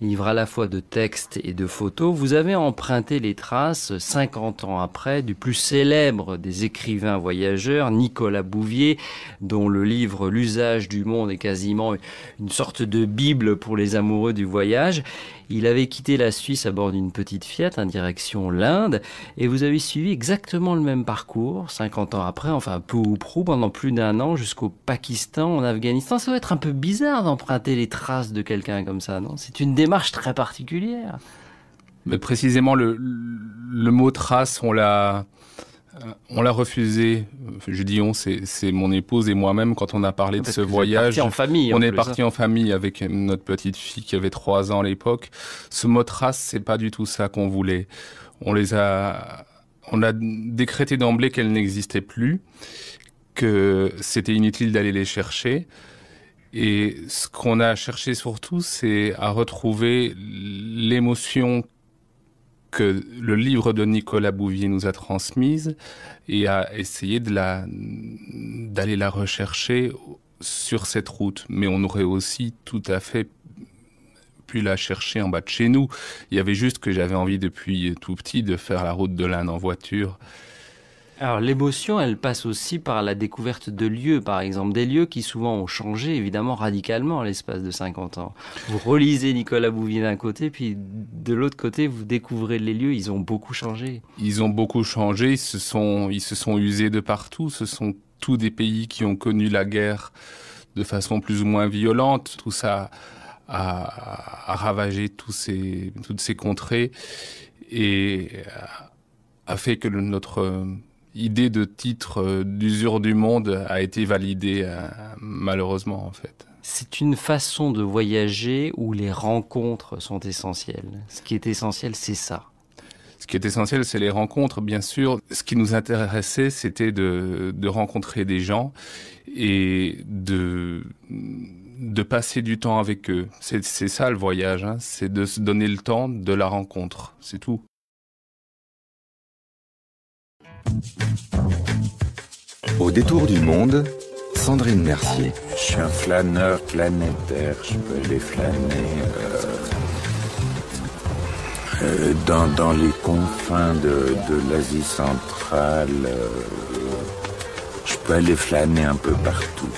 S34: livre à la fois de textes et de photos. Vous avez emprunté les traces, 50 ans après, du plus célèbre des écrivains voyageurs, Nicolas Bouvier, dont le livre L'usage du monde est quasiment une sorte de bible pour les amoureux du voyage. Il avait quitté la Suisse à bord d'une petite Fiat en hein, direction l'Inde et vous avez suivi exactement le même parcours 50 ans après, enfin peu ou prou, pendant plus d'un an jusqu'au Pakistan, en Afghanistan. Ça doit être un peu bizarre d'emprunter les traces de quelqu'un
S42: comme ça, non C'est
S34: une démarche très particulière.
S42: Mais précisément, le, le mot trace, on l'a euh, on l'a refusé. Euh, je dis on, c'est mon épouse et moi-même quand on a parlé de ce voyage. en famille. On est hein. parti en famille avec euh, notre petite fille qui avait trois ans à l'époque. Ce mot race, c'est pas du tout ça qu'on voulait. On les a, on a décrété d'emblée qu'elle n'existait plus, que c'était inutile d'aller les chercher. Et ce qu'on a cherché surtout, c'est à retrouver l'émotion que le livre de Nicolas Bouvier nous a transmise et a essayé de la, d'aller la rechercher sur cette route. Mais on aurait aussi tout à fait pu la chercher en bas de chez nous. Il y avait juste que j'avais envie depuis tout petit de faire la route de l'Inde en voiture. Alors l'émotion, elle passe aussi par la découverte de
S34: lieux, par exemple, des lieux qui souvent ont changé évidemment radicalement à l'espace de 50 ans. Vous relisez Nicolas Bouvier d'un côté, puis de l'autre côté, vous découvrez les lieux, ils ont beaucoup changé.
S42: Ils ont beaucoup changé, ils se sont, ils se sont usés de partout, ce sont tous des pays qui ont connu la guerre de façon plus ou moins violente, tout ça a, ravagé tous ces, toutes ces contrées et a fait que notre idée de titre euh, d'usure du monde a été validée euh, malheureusement en fait. C'est une façon de voyager où les rencontres sont essentielles. Ce qui est essentiel, c'est ça. Ce qui est essentiel, c'est les rencontres, bien sûr. Ce qui nous intéressait, c'était de, de, rencontrer des gens et de, de passer du temps avec eux. C'est ça le voyage, hein. c'est de se donner le temps de la rencontre, c'est tout.
S47: Au détour du monde, Sandrine Mercier. Je suis un flâneur planétaire, je peux aller flâner euh, euh, dans, les confins de, l'Asie centrale. Euh, je peux aller flâner un peu partout.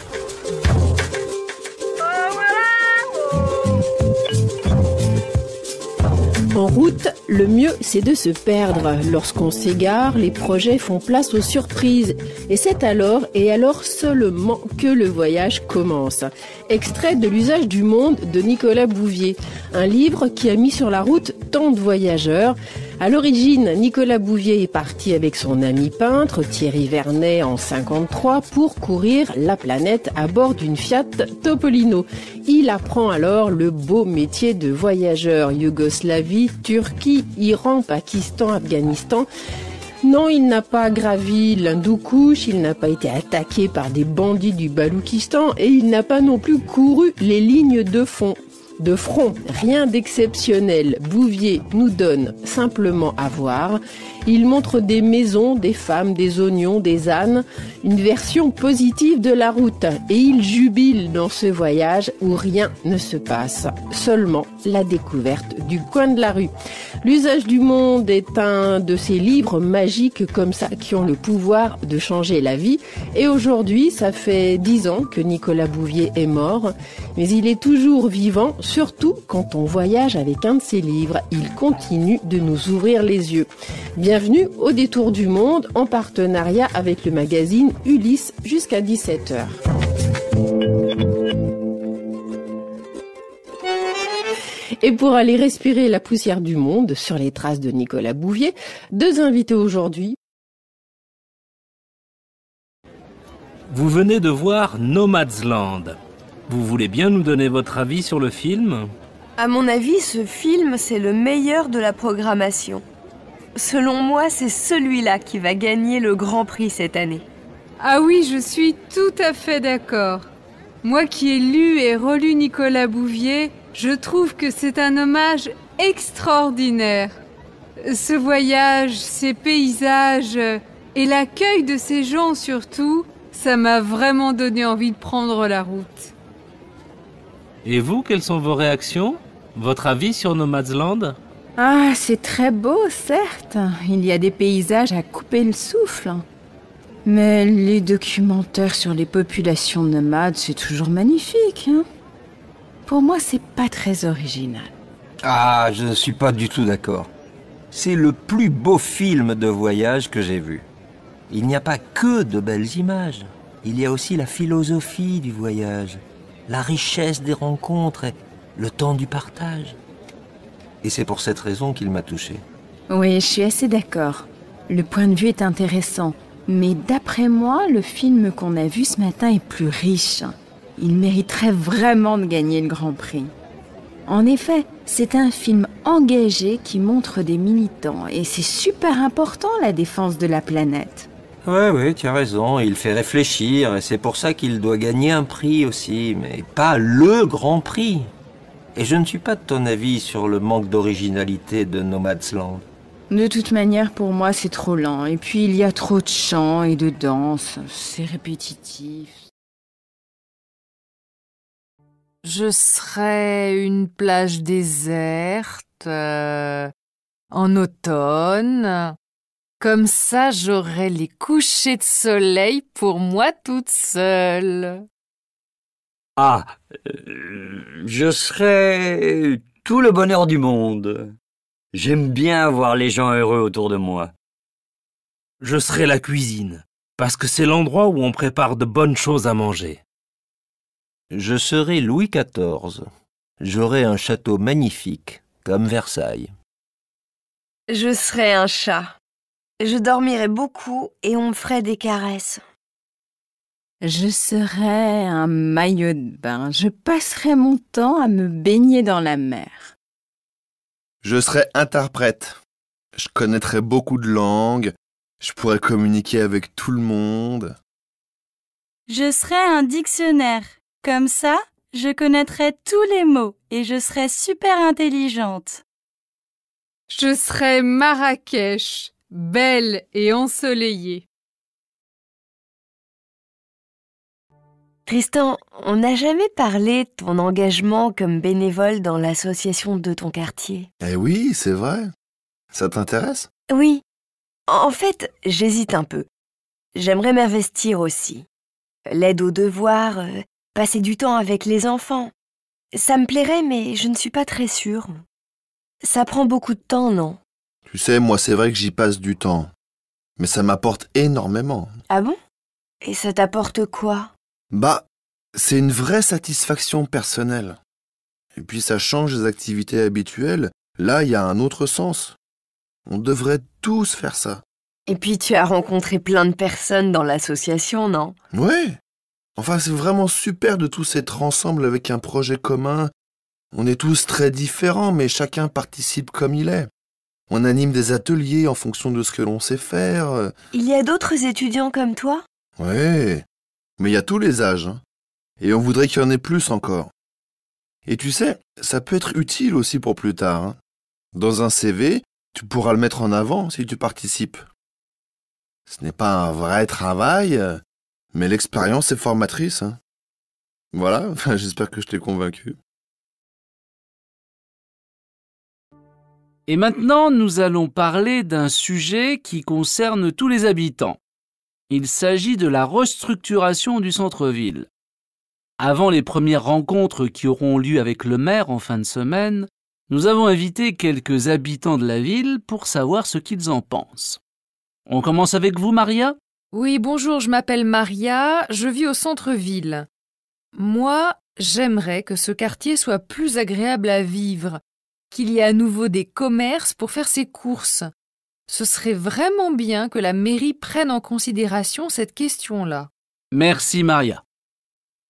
S33: En route, le mieux c'est de se perdre. Lorsqu'on s'égare, les projets font place aux surprises. Et c'est alors et alors seulement que le voyage commence. Extrait de l'usage du monde de Nicolas Bouvier, un livre qui a mis sur la route tant de voyageurs. À l'origine, Nicolas Bouvier est parti avec son ami peintre Thierry Vernet en 53 pour courir la planète à bord d'une Fiat Topolino. Il apprend alors le beau métier de voyageur Yougoslavie, Turquie, Iran, Pakistan, Afghanistan. Non, il n'a pas gravi l'Hindoukouche, il n'a pas été attaqué par des bandits du Baloukistan et il n'a pas non plus couru les lignes de fond de front. Rien d'exceptionnel. Bouvier nous donne simplement à voir il montre des maisons, des femmes, des oignons, des ânes, une version positive de la route. Et il jubile dans ce voyage où rien ne se passe, seulement la découverte du coin de la rue. L'usage du monde est un de ces livres magiques comme ça qui ont le pouvoir de changer la vie. Et aujourd'hui, ça fait dix ans que Nicolas Bouvier est mort, mais il est toujours vivant, surtout quand on voyage avec un de ses livres. Il continue de nous ouvrir les yeux. Bienvenue au Détour du Monde en partenariat avec le magazine Ulysse jusqu'à 17h. Et pour aller respirer la poussière du monde sur les traces de Nicolas Bouvier, deux invités aujourd'hui.
S49: Vous venez de voir Nomadsland. Vous voulez bien nous donner votre avis sur le film
S2: À mon avis, ce film, c'est le meilleur de la programmation. Selon moi, c'est celui-là qui va gagner le Grand Prix cette année. Ah oui, je suis tout à fait d'accord. Moi qui ai lu et relu Nicolas Bouvier, je trouve que c'est un hommage extraordinaire. Ce voyage, ces paysages et l'accueil de ces gens surtout, ça m'a vraiment donné envie de prendre la route.
S49: Et vous, quelles sont vos réactions Votre avis sur Nomadsland
S2: ah, c'est très beau, certes. Il y a des paysages à couper le souffle. Mais les documentaires sur les populations nomades, c'est toujours magnifique. Hein Pour moi, c'est pas très original.
S31: Ah, je ne suis pas du tout d'accord. C'est le plus beau film de voyage que j'ai vu. Il n'y a pas que de belles images. Il y a aussi la philosophie du voyage, la richesse des rencontres le temps du partage. Et c'est pour cette raison qu'il m'a touché.
S2: Oui, je suis assez d'accord. Le point de vue est intéressant. Mais d'après moi, le film qu'on a vu ce matin est plus riche. Il mériterait vraiment de gagner le Grand Prix. En effet, c'est un film engagé qui montre des militants, et c'est super important la défense de la planète.
S31: Oui, oui, tu as raison, il fait réfléchir, et c'est pour ça qu'il doit gagner un prix aussi, mais pas le Grand Prix. Et je ne suis pas de ton avis sur le manque d'originalité de Nomadsland.
S33: De toute manière, pour moi, c'est trop lent. Et puis, il y a trop de chants et de danse. C'est répétitif.
S2: Je serais une
S13: plage déserte, euh, en automne. Comme ça, j'aurais les couchers de soleil pour moi toute seule.
S37: Ah, euh, je serai tout le bonheur du monde. J'aime bien voir les gens heureux autour de moi. Je serai la cuisine, parce que c'est l'endroit où on prépare de bonnes
S31: choses à manger. Je serai Louis XIV. J'aurai un château magnifique, comme Versailles.
S2: Je serai un chat.
S1: Je dormirai
S2: beaucoup et on me ferait des caresses. Je serai un maillot de bain, je passerai mon temps à me baigner dans la mer.
S52: Je serai interprète. Je connaîtrai beaucoup de langues, je pourrais communiquer avec tout le monde.
S2: Je
S15: serai un dictionnaire. Comme ça, je connaîtrai tous les mots et je serai
S2: super intelligente. Je serai Marrakech, belle et ensoleillée. Tristan, on n'a jamais parlé de ton engagement comme bénévole dans l'association de ton quartier.
S52: Eh oui, c'est vrai. Ça t'intéresse
S2: Oui. En fait, j'hésite un peu. J'aimerais m'investir aussi. L'aide aux devoirs, euh, passer du temps avec les enfants. Ça me plairait, mais je ne suis pas très sûre. Ça prend beaucoup de temps, non
S52: Tu sais, moi c'est vrai que j'y passe du temps. Mais ça m'apporte énormément.
S2: Ah bon Et ça t'apporte quoi
S52: bah, c'est une vraie satisfaction personnelle. Et puis ça change les activités habituelles. Là, il y a un autre sens. On devrait tous faire
S2: ça. Et puis tu as rencontré plein de personnes dans l'association, non
S52: Oui. Enfin, c'est vraiment super de tous être ensemble avec un projet commun. On est tous très différents, mais chacun participe comme il est. On anime des ateliers en fonction de ce que l'on sait faire.
S1: Il y a d'autres étudiants comme toi
S52: Oui, mais il y a tous les âges. Hein. Et on voudrait qu'il y en ait plus encore. Et tu sais, ça peut être utile aussi pour plus tard. Hein. Dans un CV, tu pourras le mettre en avant si tu participes. Ce n'est pas un vrai travail, mais l'expérience est formatrice. Hein. Voilà, j'espère que je t'ai convaincu.
S50: Et maintenant, nous allons parler d'un sujet qui concerne tous les habitants. Il s'agit de la restructuration du centre-ville. Avant les premières rencontres qui auront lieu avec le maire en fin de semaine, nous avons invité quelques habitants de la ville pour savoir ce qu'ils en pensent. On commence avec vous, Maria
S2: Oui, bonjour, je m'appelle Maria, je vis au centre-ville. Moi, j'aimerais que ce quartier soit plus agréable à vivre, qu'il y ait à nouveau des commerces pour faire ses courses, ce serait vraiment bien que la mairie prenne en considération cette question-là.
S50: Merci Maria.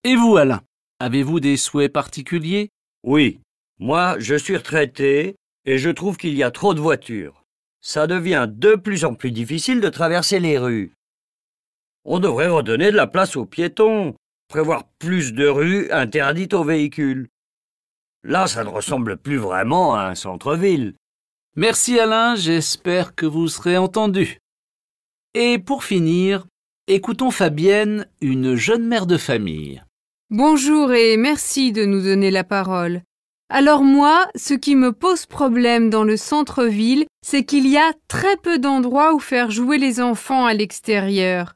S37: Et vous, Alain, avez-vous des souhaits particuliers Oui. Moi, je suis retraité et je trouve qu'il y a trop de voitures. Ça devient de plus en plus difficile de traverser les rues. On devrait redonner de la place aux piétons, prévoir plus de rues interdites aux véhicules. Là, ça ne ressemble plus vraiment à un centre-ville. Merci Alain, j'espère que vous serez
S50: entendu. Et pour finir, écoutons Fabienne, une jeune mère de famille.
S2: Bonjour et merci de nous donner la parole. Alors moi, ce qui me pose problème dans le centre-ville, c'est qu'il y a très peu d'endroits où faire jouer les enfants à l'extérieur.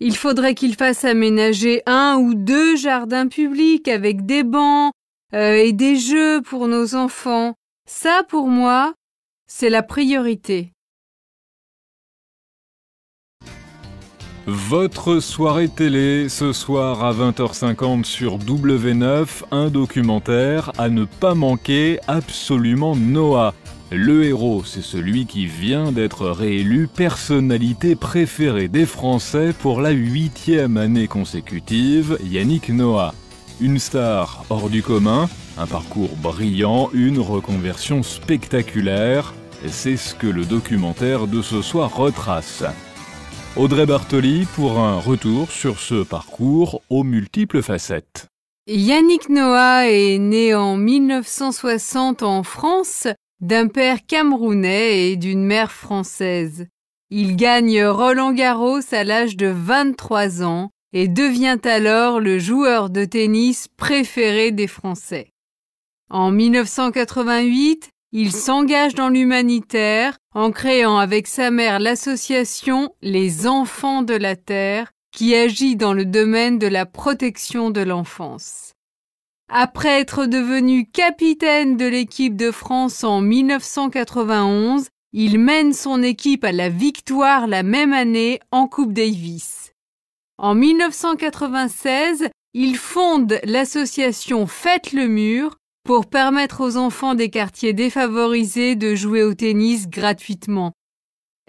S2: Il faudrait qu'ils fassent aménager un ou deux jardins publics avec des bancs euh, et des jeux pour nos enfants. Ça, pour moi, c'est la priorité.
S51: Votre soirée télé ce soir à 20h50 sur W9, un documentaire à ne pas manquer absolument Noah. Le héros, c'est celui qui vient d'être réélu personnalité préférée des Français pour la huitième année consécutive, Yannick Noah. Une star hors du commun, un parcours brillant, une reconversion spectaculaire, c'est ce que le documentaire de ce soir retrace. Audrey Bartoli pour un retour sur ce parcours aux multiples facettes.
S2: Yannick Noah est né en 1960 en France d'un père camerounais et d'une mère française. Il gagne Roland Garros à l'âge de 23 ans et devient alors le joueur de tennis préféré des Français. En 1988, il s'engage dans l'humanitaire en créant avec sa mère l'association Les Enfants de la Terre qui agit dans le domaine de la protection de l'enfance. Après être devenu capitaine de l'équipe de France en 1991, il mène son équipe à la victoire la même année en Coupe Davis. En 1996, il fonde l'association Faites le mur pour permettre aux enfants des quartiers défavorisés de jouer au tennis gratuitement.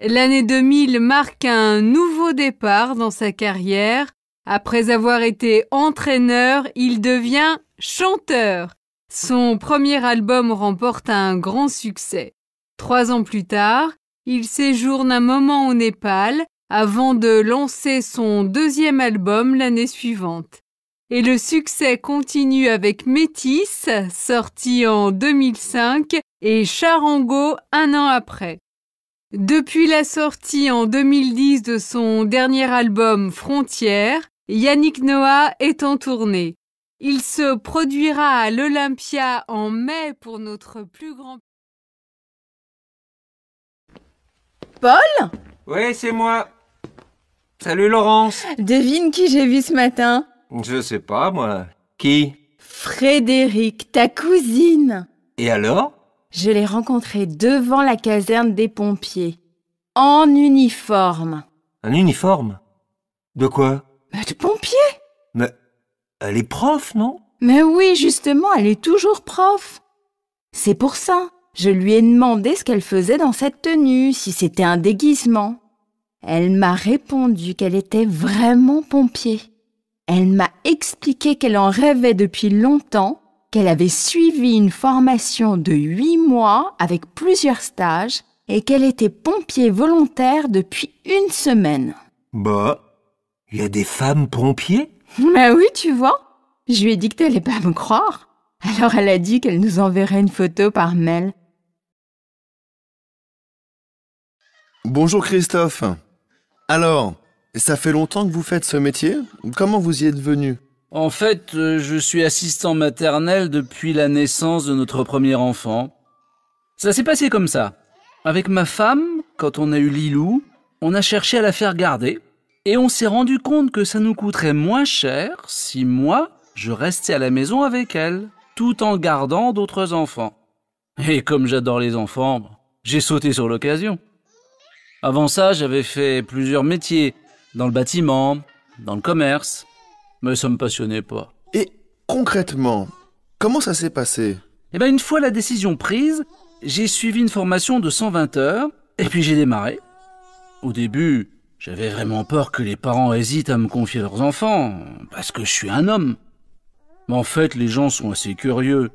S2: L'année 2000 marque un nouveau départ dans sa carrière. Après avoir été entraîneur, il devient chanteur. Son premier album remporte un grand succès. Trois ans plus tard, il séjourne un moment au Népal avant de lancer son deuxième album l'année suivante. Et le succès continue avec Métis, sorti en 2005, et Charango un an après. Depuis la sortie en 2010 de son dernier album Frontières, Yannick Noah est en tournée. Il se produira à l'Olympia en mai pour notre plus grand.
S31: Paul Oui, c'est moi. Salut Laurence.
S2: Devine qui j'ai vu ce matin.
S31: Je sais pas, moi. Qui
S2: Frédéric, ta cousine. Et alors Je l'ai rencontrée devant la caserne des pompiers. En uniforme.
S31: Un uniforme De quoi
S2: bah, De pompier
S31: Mais elle est
S2: prof, non Mais oui, justement, elle est toujours prof. C'est pour ça. Je lui ai demandé ce qu'elle faisait dans cette tenue, si c'était un déguisement. Elle m'a répondu qu'elle était vraiment pompier. Elle m'a expliqué qu'elle en rêvait depuis longtemps, qu'elle avait suivi une formation de 8 mois avec plusieurs stages et qu'elle était pompier volontaire depuis une semaine.
S31: Bah, il y a des femmes pompiers
S2: Bah oui, tu vois. Je lui ai dit qu'elle t'allais pas me croire. Alors elle a dit qu'elle nous enverrait une
S13: photo par mail.
S52: Bonjour Christophe. Alors, ça fait longtemps que vous faites ce métier Comment vous y êtes
S50: venu En fait, euh, je suis assistant maternel depuis la naissance de notre premier enfant. Ça s'est passé comme ça. Avec ma femme, quand on a eu Lilou, on a cherché à la faire garder. Et on s'est rendu compte que ça nous coûterait moins cher si moi, je restais à la maison avec elle, tout en gardant d'autres enfants. Et comme j'adore les enfants, j'ai sauté sur l'occasion. Avant ça, j'avais fait plusieurs métiers, dans le bâtiment, dans le commerce, mais ça me passionnait pas. Et concrètement, comment ça s'est passé Eh bien, une fois la décision prise, j'ai suivi une formation de 120 heures et puis j'ai démarré. Au début, j'avais vraiment peur que les parents hésitent à me confier leurs enfants parce que je suis un homme. Mais en fait, les gens sont assez curieux.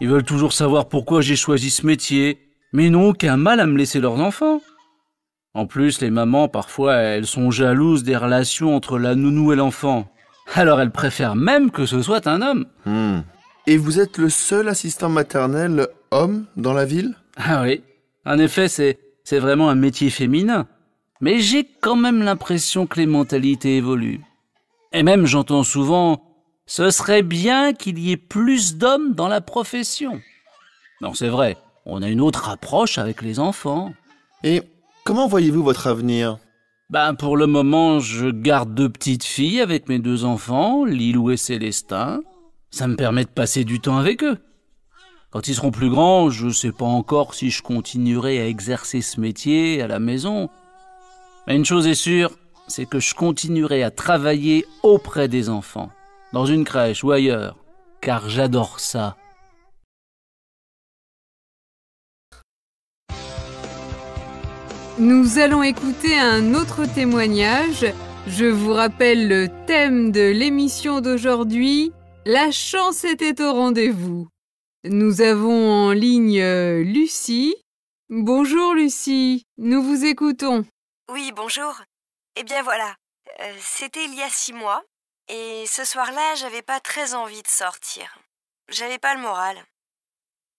S50: Ils veulent toujours savoir pourquoi j'ai choisi ce métier, mais ils n'ont aucun mal à me laisser leurs enfants. En plus, les mamans, parfois, elles sont jalouses des relations entre la nounou et l'enfant. Alors elles préfèrent même que ce soit un homme. Hmm. Et vous êtes le seul assistant maternel homme dans la ville Ah oui. En effet, c'est, c'est vraiment un métier féminin. Mais j'ai quand même l'impression que les mentalités évoluent. Et même j'entends souvent ce serait bien qu'il y ait plus d'hommes dans la profession. Non, c'est vrai, on a une autre approche avec les enfants. Et comment voyez-vous votre avenir ben, pour le moment, je garde deux petites filles avec mes deux enfants, Lilou et Célestin. Ça me permet de passer du temps avec eux. Quand ils seront plus grands, je ne sais pas encore si je continuerai à exercer ce métier à la maison. Mais une chose est sûre, c'est que je continuerai à travailler auprès des enfants, dans une crèche ou ailleurs, car j'adore ça.
S2: Nous allons écouter un autre témoignage. Je vous rappelle le thème de l'émission d'aujourd'hui. La chance était au rendez-vous. Nous avons en ligne euh, Lucie. Bonjour Lucie, nous vous écoutons. Oui, bonjour. Eh bien voilà, euh, c'était il y a six mois, et ce soir-là, j'avais pas très envie de sortir. J'avais pas le moral.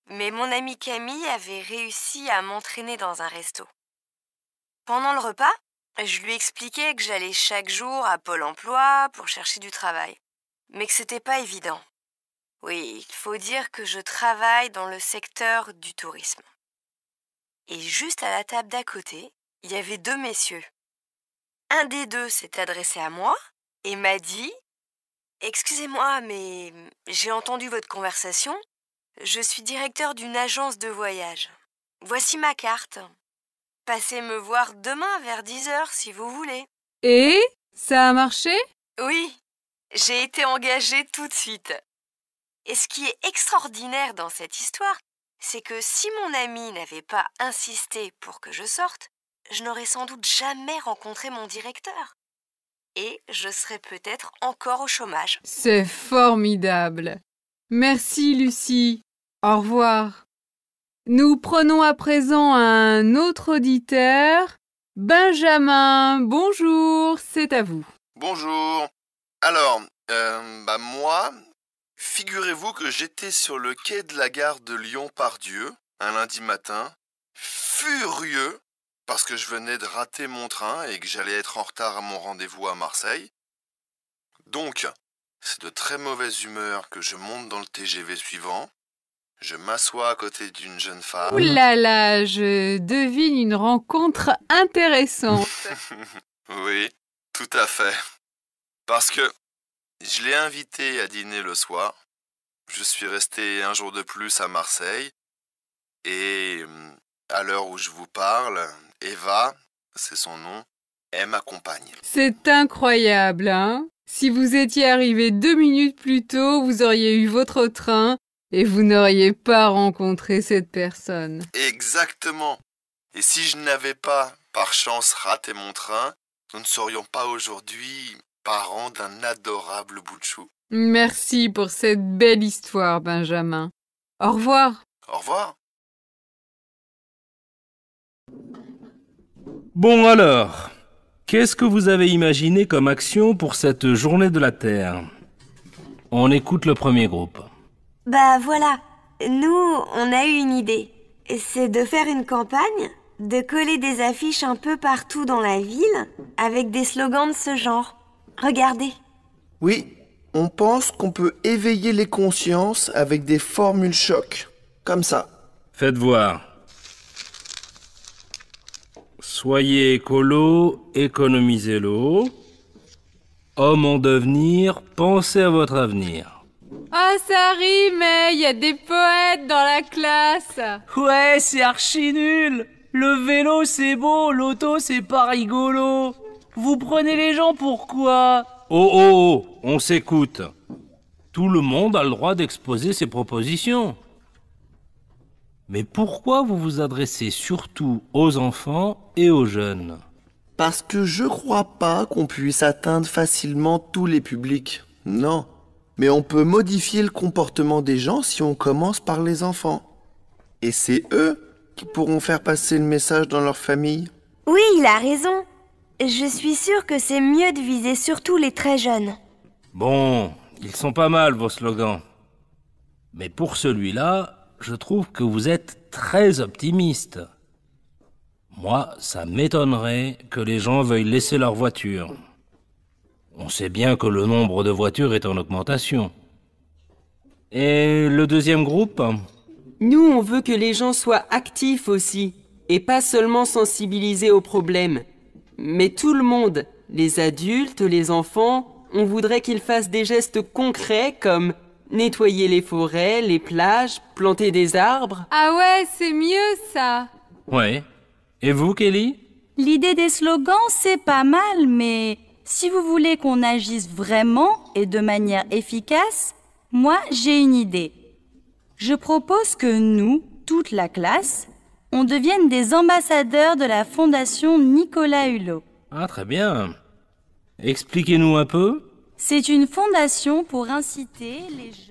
S2: Mais mon amie Camille avait réussi à m'entraîner dans un resto. Pendant le repas, je lui expliquais que j'allais chaque jour à Pôle emploi pour chercher du travail, mais que c'était pas évident. Oui, il faut dire que je travaille dans le secteur du tourisme. Et juste à la table d'à côté, il y avait deux messieurs. Un des deux s'est adressé à moi et m'a dit Excusez-moi, mais j'ai entendu votre conversation. Je suis directeur d'une agence de voyage. Voici ma carte. Passez me voir demain vers 10h si vous voulez. Et ça a marché Oui, j'ai été engagée tout de suite. Et ce qui est extraordinaire dans cette histoire, c'est que si mon ami n'avait pas insisté pour que je sorte, je n'aurais sans doute jamais rencontré mon directeur. Et je serais peut-être encore au chômage. C'est formidable. Merci Lucie. Au revoir. Nous prenons à présent un autre auditeur.
S13: Benjamin, bonjour, c'est à vous.
S2: Bonjour. Alors,
S52: euh, bah, moi, figurez-vous que j'étais sur le quai de la gare de Lyon-Pardieu un lundi matin, furieux parce que je venais de rater mon train et que j'allais être en retard à mon rendez-vous à Marseille. Donc, c'est de très mauvaise humeur que je monte dans le TGV suivant je m'assois à côté d'une jeune femme. Ouh là
S13: là, je devine une rencontre intéressante.
S52: oui, tout à fait. Parce que je l'ai invitée à dîner le soir. Je suis resté un jour de plus à Marseille. Et hum, à l'heure où je vous parle, Eva, c'est son nom, est ma compagne.
S13: C'est incroyable, hein Si vous étiez
S2: arrivé deux minutes plus tôt, vous auriez eu votre train et vous n'auriez pas
S13: rencontré cette personne.
S52: Exactement. Et si je n'avais pas, par chance, raté mon train, nous ne serions pas aujourd'hui parents d'un adorable bout de chou.
S2: Merci pour cette belle histoire, Benjamin. Au revoir.
S7: Au revoir.
S49: Bon alors, qu'est-ce que vous avez imaginé comme action pour cette journée de la Terre On écoute le premier groupe.
S2: Bah voilà, nous, on a eu une idée. C'est de faire une campagne, de coller des affiches un peu partout dans la ville avec des slogans de ce genre. Regardez. Oui,
S52: on pense qu'on peut éveiller les consciences avec des formules choc. Comme
S49: ça. Faites voir. Soyez écolo, économisez l'eau. Homme en devenir, pensez à votre avenir.
S2: Ah, ça rit, mais il y a des poètes dans la
S4: classe.
S50: Ouais, c'est archi nul. Le vélo, c'est beau, l'auto, c'est pas rigolo. Vous prenez les gens pourquoi Oh, oh, oh, on
S49: s'écoute. Tout le monde a le droit d'exposer ses propositions. Mais pourquoi vous vous adressez surtout aux enfants et aux jeunes Parce que je crois pas qu'on puisse atteindre facilement tous les publics.
S52: Non mais on peut modifier le comportement des gens si on commence par les enfants. Et c'est eux qui pourront faire passer le message dans leur famille.
S2: Oui, il a raison. Je suis sûre que c'est mieux de viser surtout les très jeunes.
S49: Bon, ils sont pas mal vos slogans. Mais pour celui-là, je trouve que vous êtes très optimiste. Moi, ça m'étonnerait que les gens veuillent laisser leur voiture. On sait bien que le nombre de voitures est en augmentation. Et le deuxième groupe Nous, on veut que les gens soient actifs aussi, et pas seulement sensibilisés aux problèmes.
S27: Mais tout le monde, les adultes, les enfants, on voudrait qu'ils fassent des gestes concrets comme nettoyer les forêts, les plages, planter des arbres.
S2: Ah ouais, c'est mieux ça.
S49: Ouais. Et vous, Kelly
S27: L'idée
S15: des slogans, c'est pas mal, mais si vous voulez qu'on agisse vraiment et de manière efficace, moi j'ai une idée. Je propose que nous, toute la classe, on devienne des ambassadeurs de la Fondation Nicolas Hulot.
S49: Ah, très bien. Expliquez-nous un peu.
S15: C'est une fondation pour inciter les gens...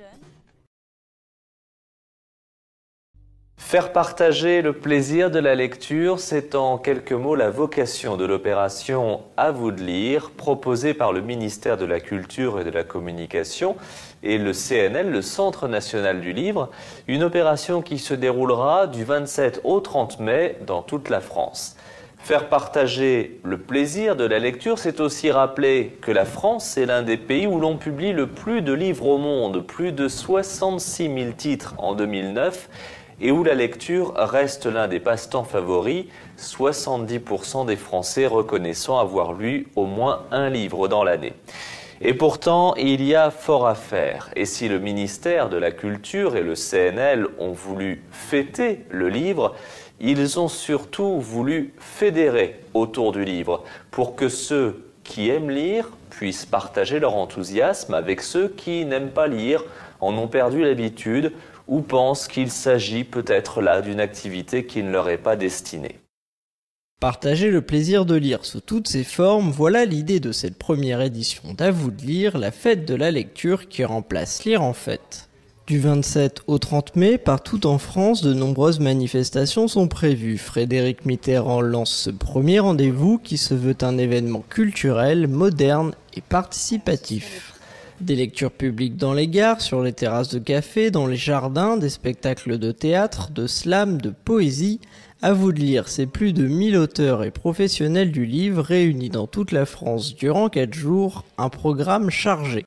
S35: Faire partager le plaisir de la lecture, c'est en quelques mots la vocation de l'opération À vous de lire, proposée par le ministère de la Culture et de la Communication et le CNL, le Centre national du livre, une opération qui se déroulera du 27 au 30 mai dans toute la France. Faire partager le plaisir de la lecture, c'est aussi rappeler que la France est l'un des pays où l'on publie le plus de livres au monde, plus de 66 000 titres en 2009 et où la lecture reste l'un des passe-temps favoris, 70% des Français reconnaissant avoir lu au moins un livre dans l'année. Et pourtant, il y a fort à faire. Et si le ministère de la Culture et le CNL ont voulu fêter le livre, ils ont surtout voulu fédérer autour du livre pour que ceux qui aiment lire puissent partager leur enthousiasme avec ceux qui n'aiment pas lire, en ont perdu l'habitude ou pensent qu'il s'agit peut-être là d'une activité qui ne leur est pas destinée.
S32: Partager le plaisir de lire sous toutes ses formes, voilà l'idée de cette première édition d'Avoue de lire, la fête de la lecture qui remplace Lire en fête. Du 27 au 30 mai, partout en France, de nombreuses manifestations sont prévues. Frédéric Mitterrand lance ce premier rendez-vous qui se veut un événement culturel, moderne et participatif. Des lectures publiques dans les gares, sur les terrasses de café, dans les jardins, des spectacles de théâtre, de slam, de poésie. À vous de lire ces plus de 1000 auteurs et professionnels du livre réunis dans toute la France durant 4 jours, un programme chargé.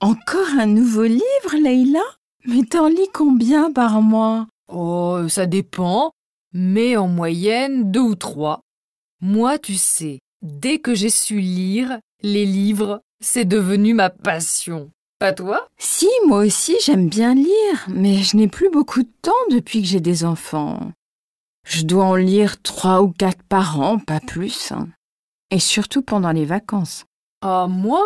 S7: Encore un nouveau livre, Leïla
S2: Mais t'en lis combien par mois Oh, ça dépend, mais en moyenne deux ou trois. Moi, tu sais, Dès que j'ai su lire, les livres, c'est devenu ma passion. Pas toi Si, moi aussi j'aime bien lire, mais je n'ai plus beaucoup de temps depuis que j'ai des enfants. Je dois en lire trois ou quatre par an, pas plus. Hein. Et surtout pendant les vacances. Ah, moi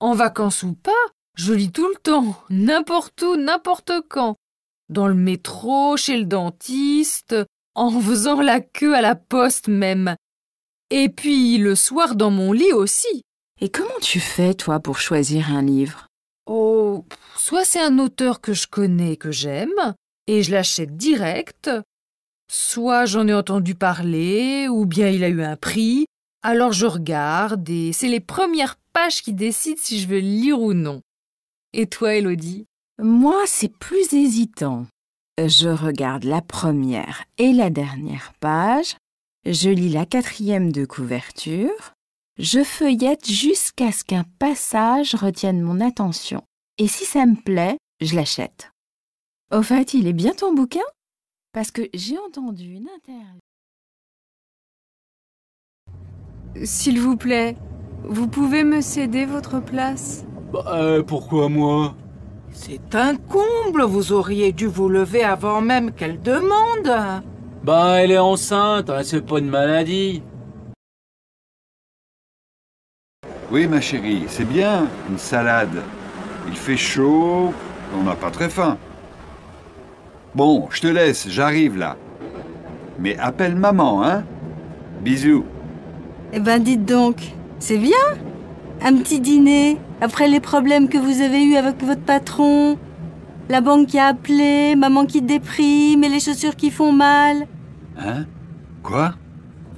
S2: En vacances ou pas, je lis tout le temps, n'importe où, n'importe quand. Dans le métro, chez le dentiste, en faisant la queue à la poste même. Et puis le soir dans mon lit aussi. Et comment tu fais, toi, pour choisir un livre Oh, soit c'est un auteur que je connais, que j'aime, et je l'achète direct, soit j'en ai entendu parler, ou bien il a eu un prix, alors je regarde, et c'est les premières pages qui décident si je veux lire ou non. Et toi, Elodie Moi, c'est plus hésitant. Je regarde la première et la dernière page, je lis la quatrième de couverture. Je feuillette jusqu'à ce qu'un passage retienne mon attention. Et si ça me plaît, je l'achète. Au fait, il est bien ton bouquin Parce que j'ai entendu une interview. S'il vous plaît, vous pouvez me céder votre place
S50: bah, euh, Pourquoi moi C'est
S23: un comble, vous auriez dû vous lever avant même qu'elle
S2: demande
S50: ben, elle est enceinte, hein, c'est pas une maladie.
S3: Oui, ma chérie, c'est bien, une salade. Il fait chaud, on n'a pas très faim. Bon, je te laisse, j'arrive là. Mais
S11: appelle maman, hein Bisous.
S2: Eh ben, dites donc, c'est bien Un petit dîner, après les problèmes que vous avez eus avec votre patron, la banque qui a appelé, maman qui déprime et les chaussures qui font mal.
S41: Hein Quoi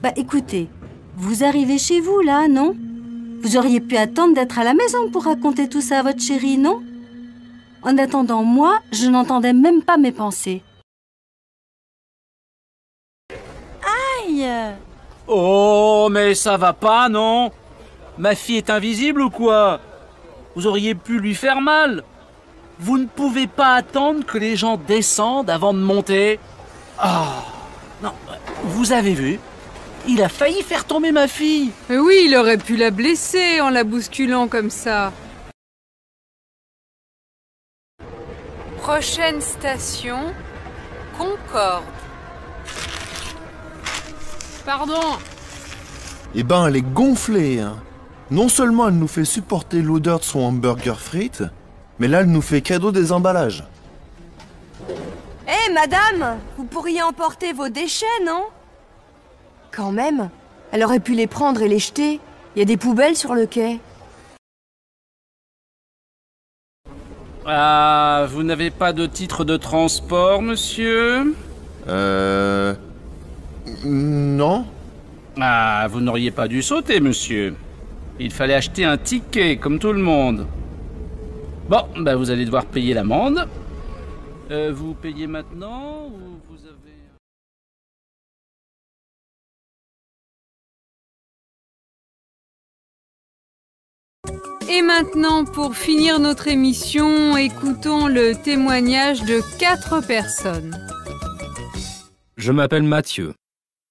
S2: Bah écoutez, vous arrivez chez vous là, non Vous auriez pu attendre d'être à la maison pour raconter tout ça à votre chérie, non En attendant
S7: moi, je n'entendais même pas mes pensées.
S15: Aïe
S50: Oh, mais ça va pas, non Ma fille est invisible ou quoi Vous auriez pu lui faire mal vous ne pouvez pas attendre que les gens descendent avant de monter. Ah non, vous avez vu Il a failli faire tomber ma fille euh, oui, il aurait pu la blesser
S2: en la bousculant comme ça. Prochaine station, Concorde. Pardon
S52: Eh ben, elle est gonflée hein. Non seulement elle nous fait supporter l'odeur de son hamburger frites, mais là elle nous fait cadeau des emballages.
S1: Eh, madame Vous pourriez emporter vos déchets, non
S2: Quand même Elle aurait pu les prendre et les jeter. Il y a des poubelles sur le quai.
S50: Ah, vous n'avez pas de titre de transport, monsieur Euh... Non. Ah, vous n'auriez pas dû sauter, monsieur. Il fallait acheter un ticket, comme tout le monde. Bon, ben vous allez devoir payer l'amende. Euh, vous payez maintenant ou vous avez...
S2: Euh, Et maintenant, pour finir notre émission, écoutons le témoignage de quatre personnes.
S49: Je m'appelle Mathieu.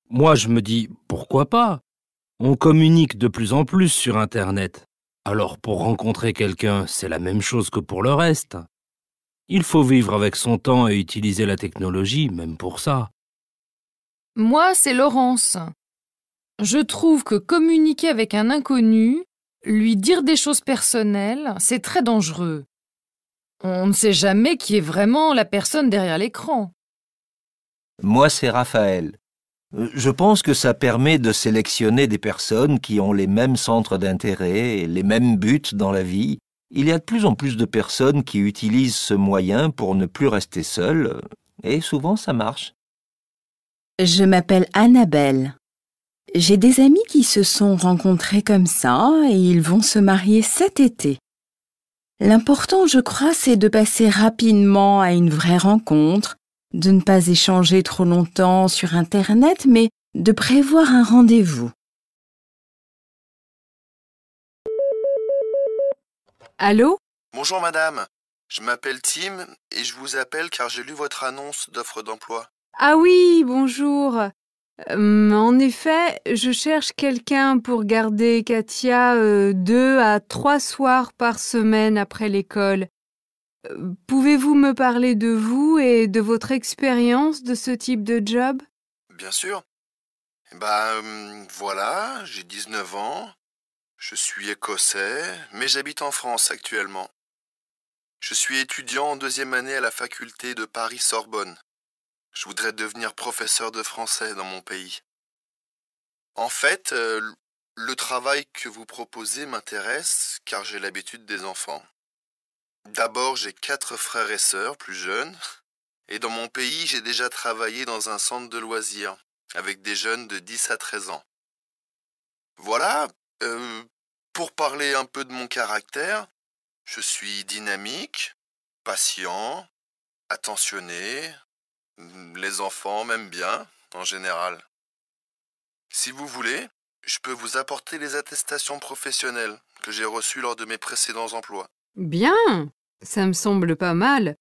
S49: Moi, je me dis, pourquoi pas On communique de plus en plus sur Internet. Alors, pour rencontrer quelqu'un, c'est la même chose que pour le reste. Il faut vivre avec son temps et utiliser la technologie, même pour ça.
S2: Moi, c'est Laurence. Je trouve que communiquer avec un inconnu, lui dire des choses personnelles, c'est très dangereux. On ne sait jamais qui est vraiment la personne derrière l'écran.
S31: Moi, c'est Raphaël. Euh, je pense que ça permet de sélectionner des personnes qui ont les mêmes centres d'intérêt et les mêmes buts dans la vie, il y a de plus en plus de personnes qui utilisent ce moyen pour ne plus rester seules, et souvent ça marche.
S1: Je m'appelle
S2: Annabelle. J'ai des amis qui se sont rencontrés comme ça et ils vont se marier cet été. L'important, je crois, c'est de passer rapidement à une vraie rencontre, de ne pas échanger trop longtemps sur Internet, mais de prévoir un rendez-vous. Allô
S52: Bonjour madame, je m'appelle Tim et je vous appelle car j'ai lu votre annonce d'offre d'emploi.
S2: Ah oui, bonjour. Euh, en effet, je cherche quelqu'un pour garder Katia euh, deux à trois soirs par semaine après l'école. Euh, pouvez-vous me parler de vous et de votre expérience de ce type de job Bien sûr.
S52: Bah ben, voilà, j'ai 19 ans, je suis écossais, mais j'habite en France actuellement. Je suis étudiant en deuxième année à la faculté de Paris-Sorbonne. Je voudrais devenir professeur de français dans mon pays. En fait, euh, le travail que vous proposez m'intéresse car j'ai l'habitude des enfants. D'abord, j'ai quatre frères et sœurs plus jeunes, et dans mon pays, j'ai déjà travaillé dans un centre de loisirs avec des jeunes de 10 à 13 ans. Voilà, euh, pour parler un peu de mon caractère, je suis dynamique, patient, attentionné. Les enfants m'aiment bien, en général. Si vous voulez, je peux vous apporter les attestations professionnelles que j'ai reçues lors de mes précédents emplois.
S2: Bien, ça me semble pas mal.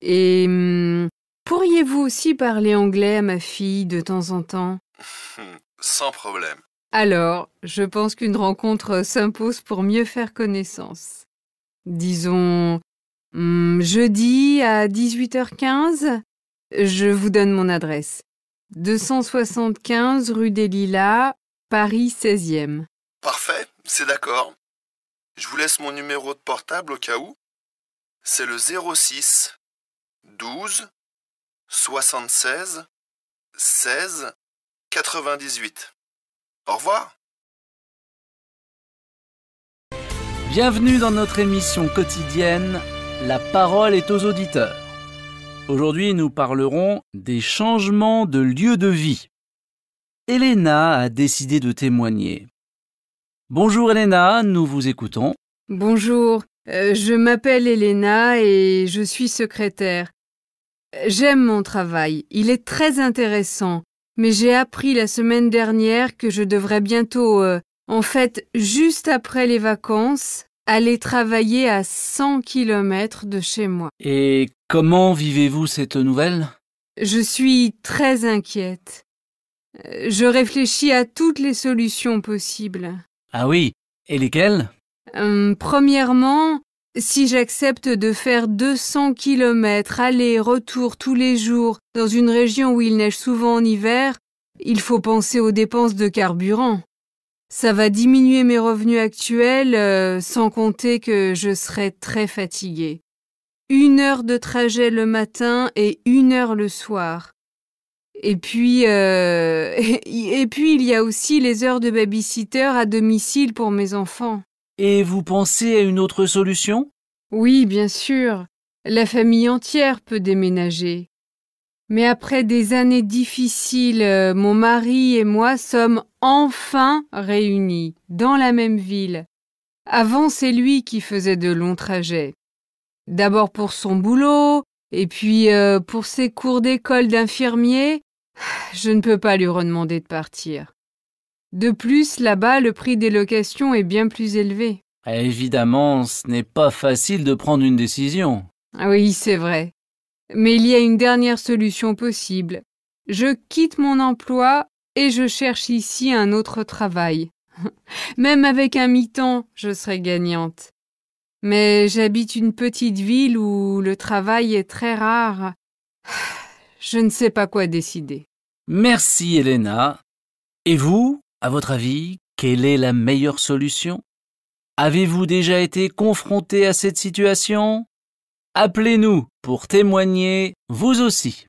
S2: Et hum, pourriez-vous aussi parler anglais à ma fille de temps en temps Sans problème. Alors, je pense qu'une rencontre s'impose pour mieux faire connaissance. Disons, hmm, jeudi à 18h15, je vous donne mon adresse. 275 rue des Lilas, Paris 16e.
S52: Parfait, c'est d'accord. Je vous laisse mon numéro de portable au cas où. C'est le 06 12 76 16 98. Au revoir.
S50: Bienvenue dans notre émission quotidienne La parole est aux auditeurs. Aujourd'hui, nous parlerons des changements de lieu de vie. Elena a décidé de témoigner. Bonjour Elena, nous vous écoutons.
S2: Bonjour, euh, je m'appelle Elena et je suis secrétaire. J'aime mon travail, il est très intéressant mais j'ai appris la semaine dernière que je devrais bientôt, euh, en fait juste après les vacances, aller travailler à 100 kilomètres de chez moi.
S50: Et comment vivez-vous cette nouvelle Je suis
S2: très inquiète. Euh, je réfléchis à toutes les solutions possibles.
S50: Ah oui, et lesquelles
S2: euh, Premièrement, si j'accepte de faire 200 kilomètres aller-retour tous les jours dans une région où il neige souvent en hiver, il faut penser aux dépenses de carburant. Ça va diminuer mes revenus actuels, euh, sans compter que je serai très fatiguée. Une heure de trajet le matin et une heure le soir. Et puis, et, euh, et puis il y a aussi les heures de babysitter à domicile pour mes enfants. Et vous pensez à une autre solution Oui, bien sûr. La famille
S13: entière peut déménager.
S2: Mais après des années difficiles, euh, mon mari et moi sommes enfin réunis dans la même ville. Avant, c'est lui qui faisait de longs trajets. D'abord pour son boulot, et puis euh, pour ses cours d'école d'infirmier, je ne peux pas lui redemander de partir. De plus, là-bas, le prix des locations est bien plus élevé.
S50: Eh, évidemment, ce n'est pas facile de prendre une décision.
S2: Ah oui, c'est vrai. Mais il y a une dernière solution possible. Je quitte mon emploi et je cherche ici un autre travail. Même avec un mi-temps, je serai gagnante. Mais j'habite une petite ville où le travail est très rare.
S13: Je ne sais pas quoi décider. Merci,
S50: Elena. Et vous à votre avis, quelle est la meilleure solution Avez-vous déjà été confronté à cette situation Appelez-nous pour témoigner, vous aussi.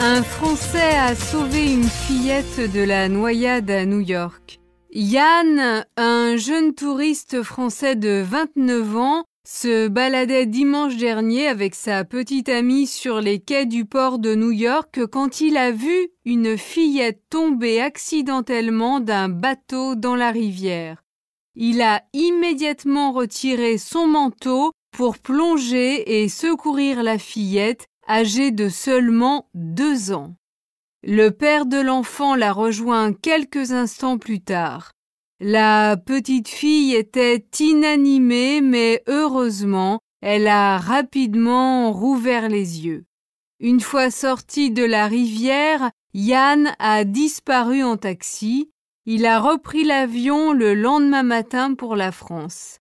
S2: Un Français a sauvé une fillette de la noyade à New York. Yann, un jeune touriste français de 29 ans, se baladait dimanche dernier avec sa petite amie sur les quais du port de New York quand il a vu une fillette tomber accidentellement d'un bateau dans la rivière. Il a immédiatement retiré son manteau pour plonger et secourir la fillette âgée de seulement deux ans. Le père de l'enfant la rejoint quelques instants plus tard. La petite fille était inanimée, mais heureusement, elle a rapidement rouvert les yeux. Une fois sortie de la rivière, Yann a disparu en taxi. Il a repris l'avion le lendemain matin pour la France.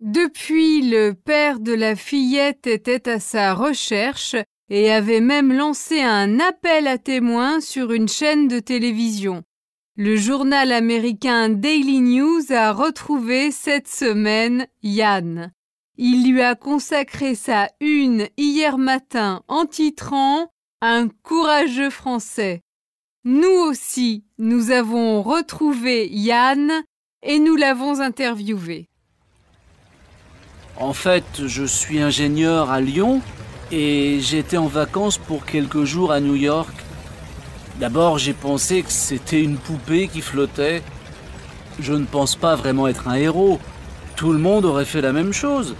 S2: Depuis, le père de la fillette était à sa recherche et avait même lancé un appel à témoins sur une chaîne de télévision. Le journal américain Daily News a retrouvé cette semaine Yann. Il lui a consacré sa une hier matin en titrant Un courageux Français. Nous aussi, nous avons retrouvé Yann et nous l'avons interviewé.
S50: En fait, je suis ingénieur à Lyon et j'étais en vacances pour quelques jours à New York. D'abord, j'ai pensé que c'était une poupée qui flottait. Je ne pense pas vraiment être un héros. Tout le monde aurait fait la même chose.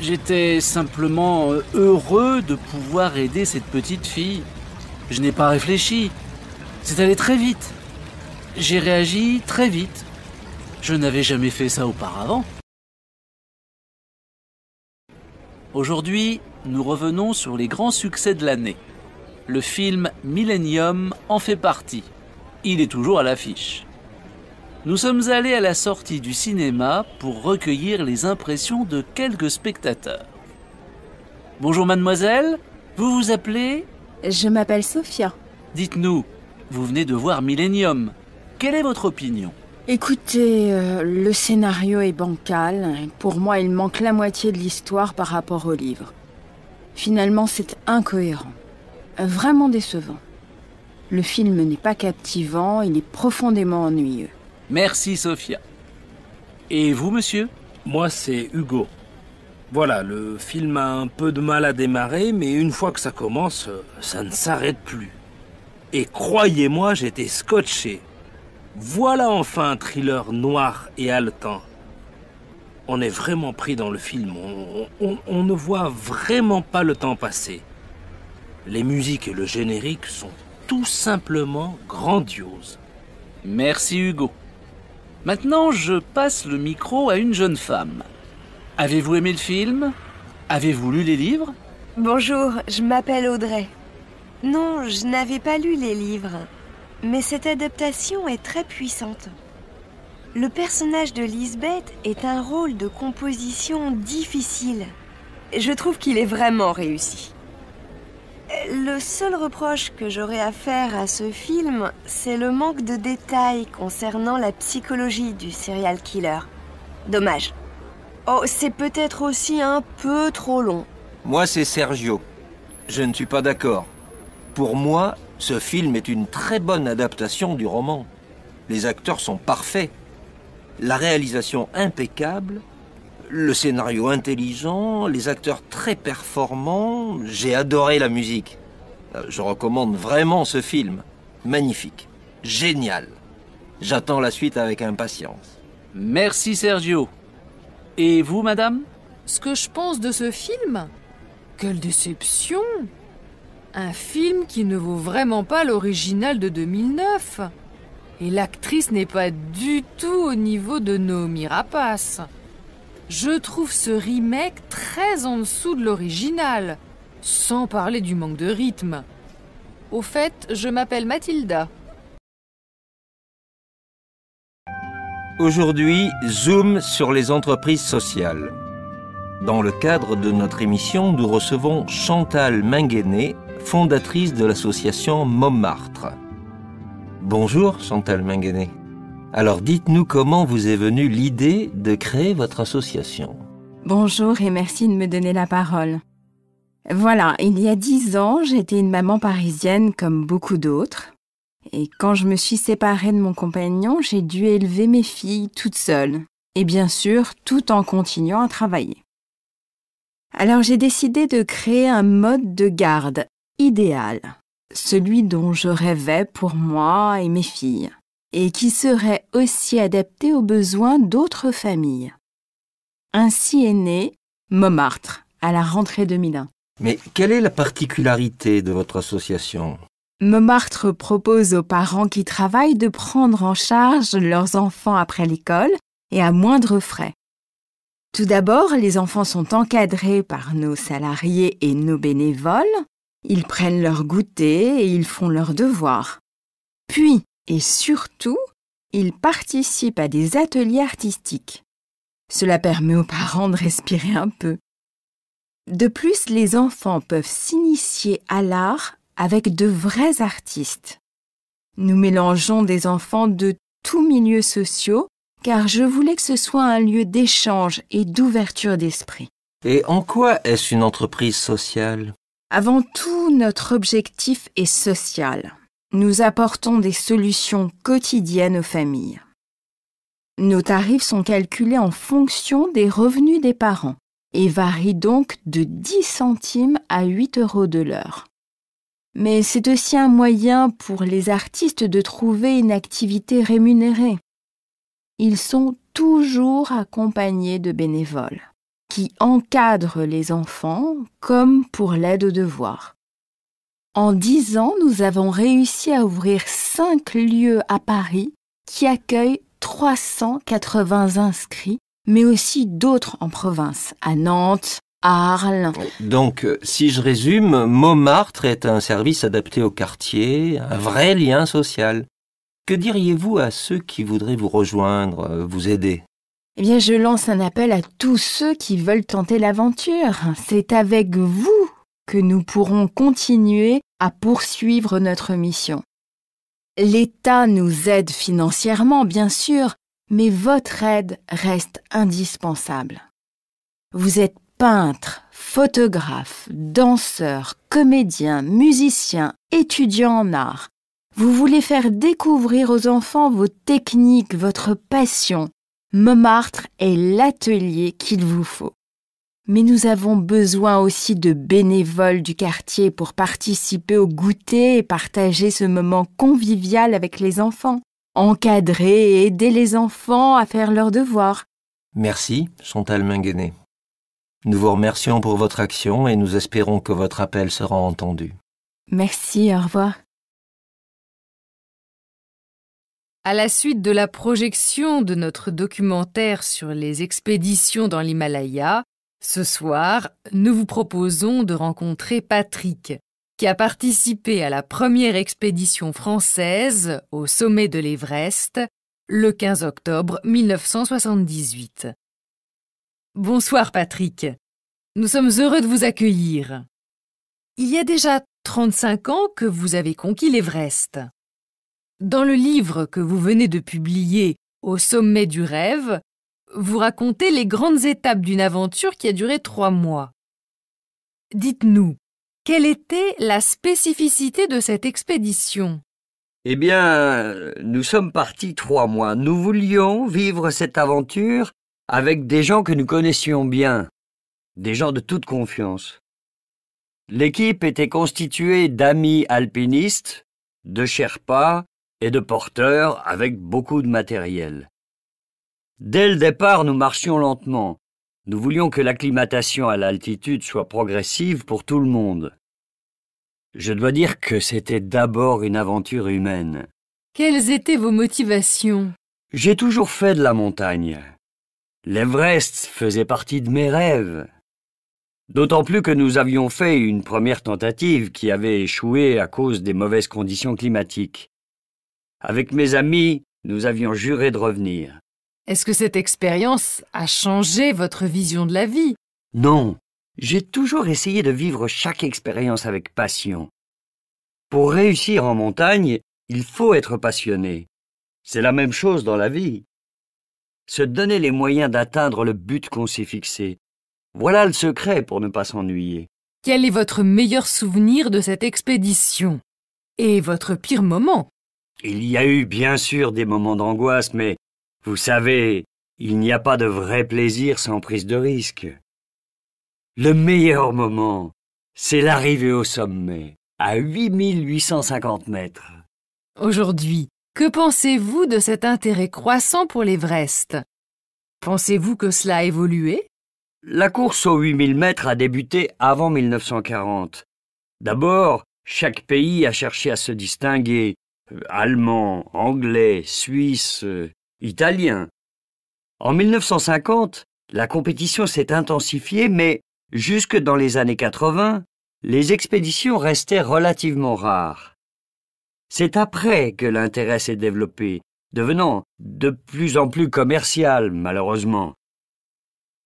S50: J'étais simplement euh, heureux de pouvoir aider cette petite fille. Je n'ai pas réfléchi. C'est allé très vite. J'ai réagi très vite. Je n'avais jamais fait ça auparavant. Aujourd'hui, nous revenons sur les grands succès de l'année. Le film Millennium en fait partie. Il est toujours à l'affiche. Nous sommes allés à la sortie du cinéma pour recueillir les impressions de quelques spectateurs. Bonjour mademoiselle, vous vous appelez Je m'appelle Sophia. Dites-nous, vous venez de voir Millennium. Quelle est votre opinion
S33: Écoutez, euh, le scénario est bancal. Pour moi, il manque la moitié de l'histoire
S2: par rapport au livre. Finalement, c'est incohérent vraiment décevant. Le film n'est pas captivant, il est profondément ennuyeux. Merci,
S50: Sophia. Et vous, monsieur Moi, c'est Hugo. Voilà,
S49: le film a un peu de mal à démarrer, mais une fois que ça commence, euh, ça ne s'arrête plus. Et croyez-moi, j'étais scotché. Voilà enfin un thriller noir et haletant. On est vraiment pris dans le film, on, on ne voit vraiment pas le temps passer les musiques et le générique
S50: sont tout simplement grandioses. Merci Hugo. Maintenant, je passe le micro à une jeune femme. Avez-vous aimé le film Avez-vous
S2: lu les livres Bonjour, je m'appelle Audrey. Non, je n'avais pas lu les livres, mais cette adaptation est très puissante. Le personnage de Lisbeth est un rôle de composition difficile. Je trouve qu'il est vraiment réussi. Le seul reproche que j'aurais à faire à ce film, c'est le manque de détails concernant la psychologie du serial killer. Dommage. Oh, c'est peut-être aussi un
S33: peu trop long.
S31: Moi, c'est Sergio. Je ne suis pas d'accord. Pour moi, ce film est une très bonne adaptation du roman. Les acteurs sont parfaits. La réalisation impeccable le scénario intelligent, les acteurs très performants. J'ai adoré la musique. Euh, je recommande vraiment ce film. Magnifique. Génial. J'attends la suite avec impatience. Merci Sergio. Et vous, madame Ce que je pense
S2: de ce film Quelle déception Un film qui ne vaut vraiment pas l'original de 2009. Et l'actrice n'est pas du tout au niveau de nos Rapace je trouve ce remake très en dessous de l'original, sans parler du manque de rythme. Au fait, je m'appelle Mathilda.
S31: Aujourd'hui, zoom sur les entreprises sociales. Dans le cadre de notre émission, nous recevons Chantal Minguenet, fondatrice de l'association Montmartre. Bonjour Chantal Minguenet. Alors dites-nous comment vous est venue l'idée de créer votre association.
S2: Bonjour et merci de me donner la parole. Voilà, il y a dix ans, j'étais une maman parisienne comme beaucoup d'autres. Et quand je me suis séparée de mon compagnon, j'ai dû élever mes filles toute seules. Et bien sûr, tout en continuant à travailler. Alors j'ai décidé de créer un mode de garde idéal, celui dont je rêvais pour moi et mes filles et qui serait aussi adapté aux besoins d'autres familles. Ainsi est né Montmartre à la rentrée 2001.
S31: Mais quelle est la particularité de votre association
S2: Montmartre propose aux parents qui travaillent de prendre en charge leurs enfants après l'école et à moindre frais. Tout d'abord, les enfants sont encadrés par nos salariés et nos bénévoles. Ils prennent leur goûter et ils font leurs devoirs. Puis, et surtout, ils participent à des ateliers artistiques. Cela permet aux parents de respirer un peu. De plus, les enfants peuvent s'initier à l'art avec de vrais artistes. Nous mélangeons des enfants de tous milieux sociaux car je voulais que ce soit un lieu d'échange et d'ouverture d'esprit.
S25: Et en
S31: quoi est-ce une entreprise sociale
S2: Avant tout, notre objectif est social. Nous apportons des solutions quotidiennes aux familles. Nos tarifs sont calculés en fonction des revenus des parents et varient donc de 10 centimes à 8 euros de l'heure. Mais c'est aussi un moyen pour les artistes de trouver une activité rémunérée. Ils sont toujours accompagnés de bénévoles qui encadrent les enfants comme pour l'aide aux devoirs. En dix ans, nous avons réussi à ouvrir cinq lieux à Paris qui accueillent 380 inscrits, mais aussi d'autres en province, à Nantes,
S13: à Arles.
S31: Donc, euh, si je résume, Montmartre est un service adapté au quartier, un vrai lien social. Que diriez-vous à ceux qui voudraient vous rejoindre, euh, vous aider
S33: eh bien, je lance un appel à tous ceux qui veulent tenter l'aventure.
S2: C'est avec vous que nous pourrons continuer à poursuivre notre mission. L'État nous aide financièrement, bien sûr, mais votre aide reste indispensable. Vous êtes peintre, photographe, danseur, comédien, musicien, étudiant en art. Vous voulez faire découvrir aux enfants vos techniques, votre passion. Montmartre est l'atelier qu'il vous faut mais nous avons besoin aussi de bénévoles du quartier pour participer au goûter et partager ce moment convivial avec les enfants, encadrer et aider les enfants à faire leurs devoirs.
S31: Merci, Chantal Minguené. Nous vous remercions pour votre action et nous espérons que votre appel sera entendu.
S2: Merci, au revoir. À la suite de la projection de notre documentaire sur les expéditions dans l'Himalaya, ce soir, nous vous proposons de rencontrer Patrick, qui a participé à la première expédition française au sommet de l'Everest, le 15 octobre 1978. Bonsoir Patrick, nous sommes heureux de vous accueillir. Il y a déjà 35 ans que vous avez conquis l'Everest. Dans le livre que vous venez de publier Au sommet du rêve, vous racontez les grandes étapes d'une aventure qui a duré trois mois. Dites-nous, quelle était la spécificité de cette expédition
S37: Eh bien, nous sommes partis trois mois. Nous voulions vivre cette aventure avec des gens que nous connaissions bien, des gens de toute confiance. L'équipe était constituée d'amis alpinistes, de Sherpas et de porteurs avec beaucoup de matériel. Dès le départ, nous marchions lentement. Nous voulions que l'acclimatation à l'altitude soit progressive pour tout le monde. Je dois dire que c'était d'abord une aventure humaine.
S2: Quelles étaient vos motivations
S37: J'ai toujours fait de la montagne. L'Everest faisait partie de mes rêves. D'autant plus que nous avions fait une première tentative qui avait échoué à cause des mauvaises conditions climatiques. Avec mes amis, nous avions juré de revenir. Est-ce que cette expérience a changé votre vision de la vie Non. J'ai toujours essayé de vivre chaque expérience avec passion. Pour réussir en montagne, il faut être passionné. C'est la même chose dans la vie. Se donner les moyens d'atteindre le but qu'on s'est fixé. Voilà le secret pour ne pas s'ennuyer.
S13: Quel est votre meilleur souvenir de cette expédition Et votre pire moment
S37: Il y a eu bien sûr des moments d'angoisse, mais vous savez, il n'y a pas de vrai plaisir sans prise de risque. Le meilleur moment, c'est l'arrivée au sommet, à 8850 mètres.
S13: Aujourd'hui, que pensez-vous de cet intérêt croissant pour
S2: l'Everest Pensez-vous que cela a évolué
S37: La course aux 8000 mètres a débuté avant 1940. D'abord, chaque pays a cherché à se distinguer. Euh, allemand, Anglais, suisse. Euh, italien. En 1950, la compétition s'est intensifiée, mais jusque dans les années 80, les expéditions restaient relativement rares. C'est après que l'intérêt s'est développé, devenant de plus en plus commercial, malheureusement.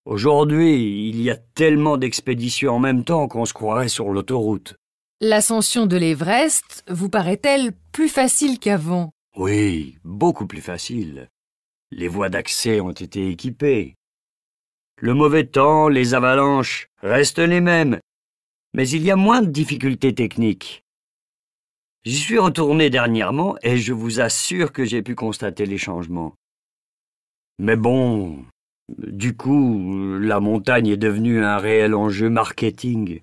S37: Aujourd'hui, il y a tellement d'expéditions en même temps qu'on se croirait sur l'autoroute.
S33: L'ascension de l'Everest vous
S13: paraît-elle plus facile qu'avant
S37: Oui, beaucoup plus facile. Les voies d'accès ont été équipées. Le mauvais temps, les avalanches restent les mêmes, mais il y a moins de difficultés techniques. J'y suis retourné dernièrement et je vous assure que j'ai pu constater les changements. Mais bon, du coup, la montagne est devenue un réel enjeu marketing.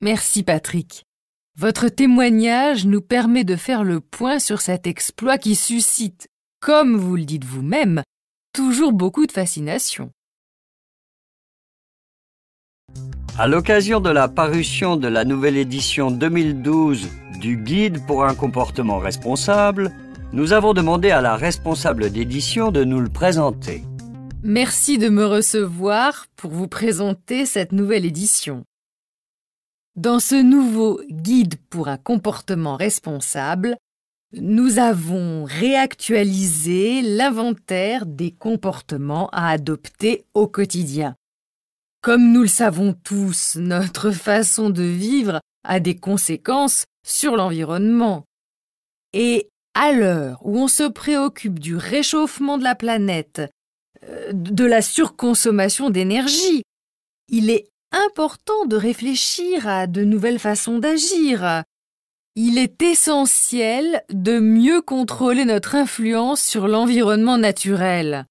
S2: Merci Patrick. Votre témoignage nous permet de faire le point sur cet exploit qui suscite comme vous le dites vous-même,
S7: toujours beaucoup de fascination.
S37: À l'occasion de la parution de la nouvelle édition 2012 du Guide pour un comportement responsable, nous avons demandé à la responsable d'édition de nous le présenter.
S2: Merci de me recevoir pour vous présenter cette nouvelle
S1: édition. Dans ce nouveau Guide pour un comportement responsable, nous avons réactualisé l'inventaire des comportements à adopter au quotidien. Comme nous le savons
S2: tous, notre façon de vivre a des conséquences sur l'environnement. Et à l'heure où on se préoccupe du réchauffement de la planète, euh, de la surconsommation d'énergie, il est important de réfléchir à de nouvelles façons d'agir, il est essentiel de mieux contrôler notre influence sur l'environnement naturel.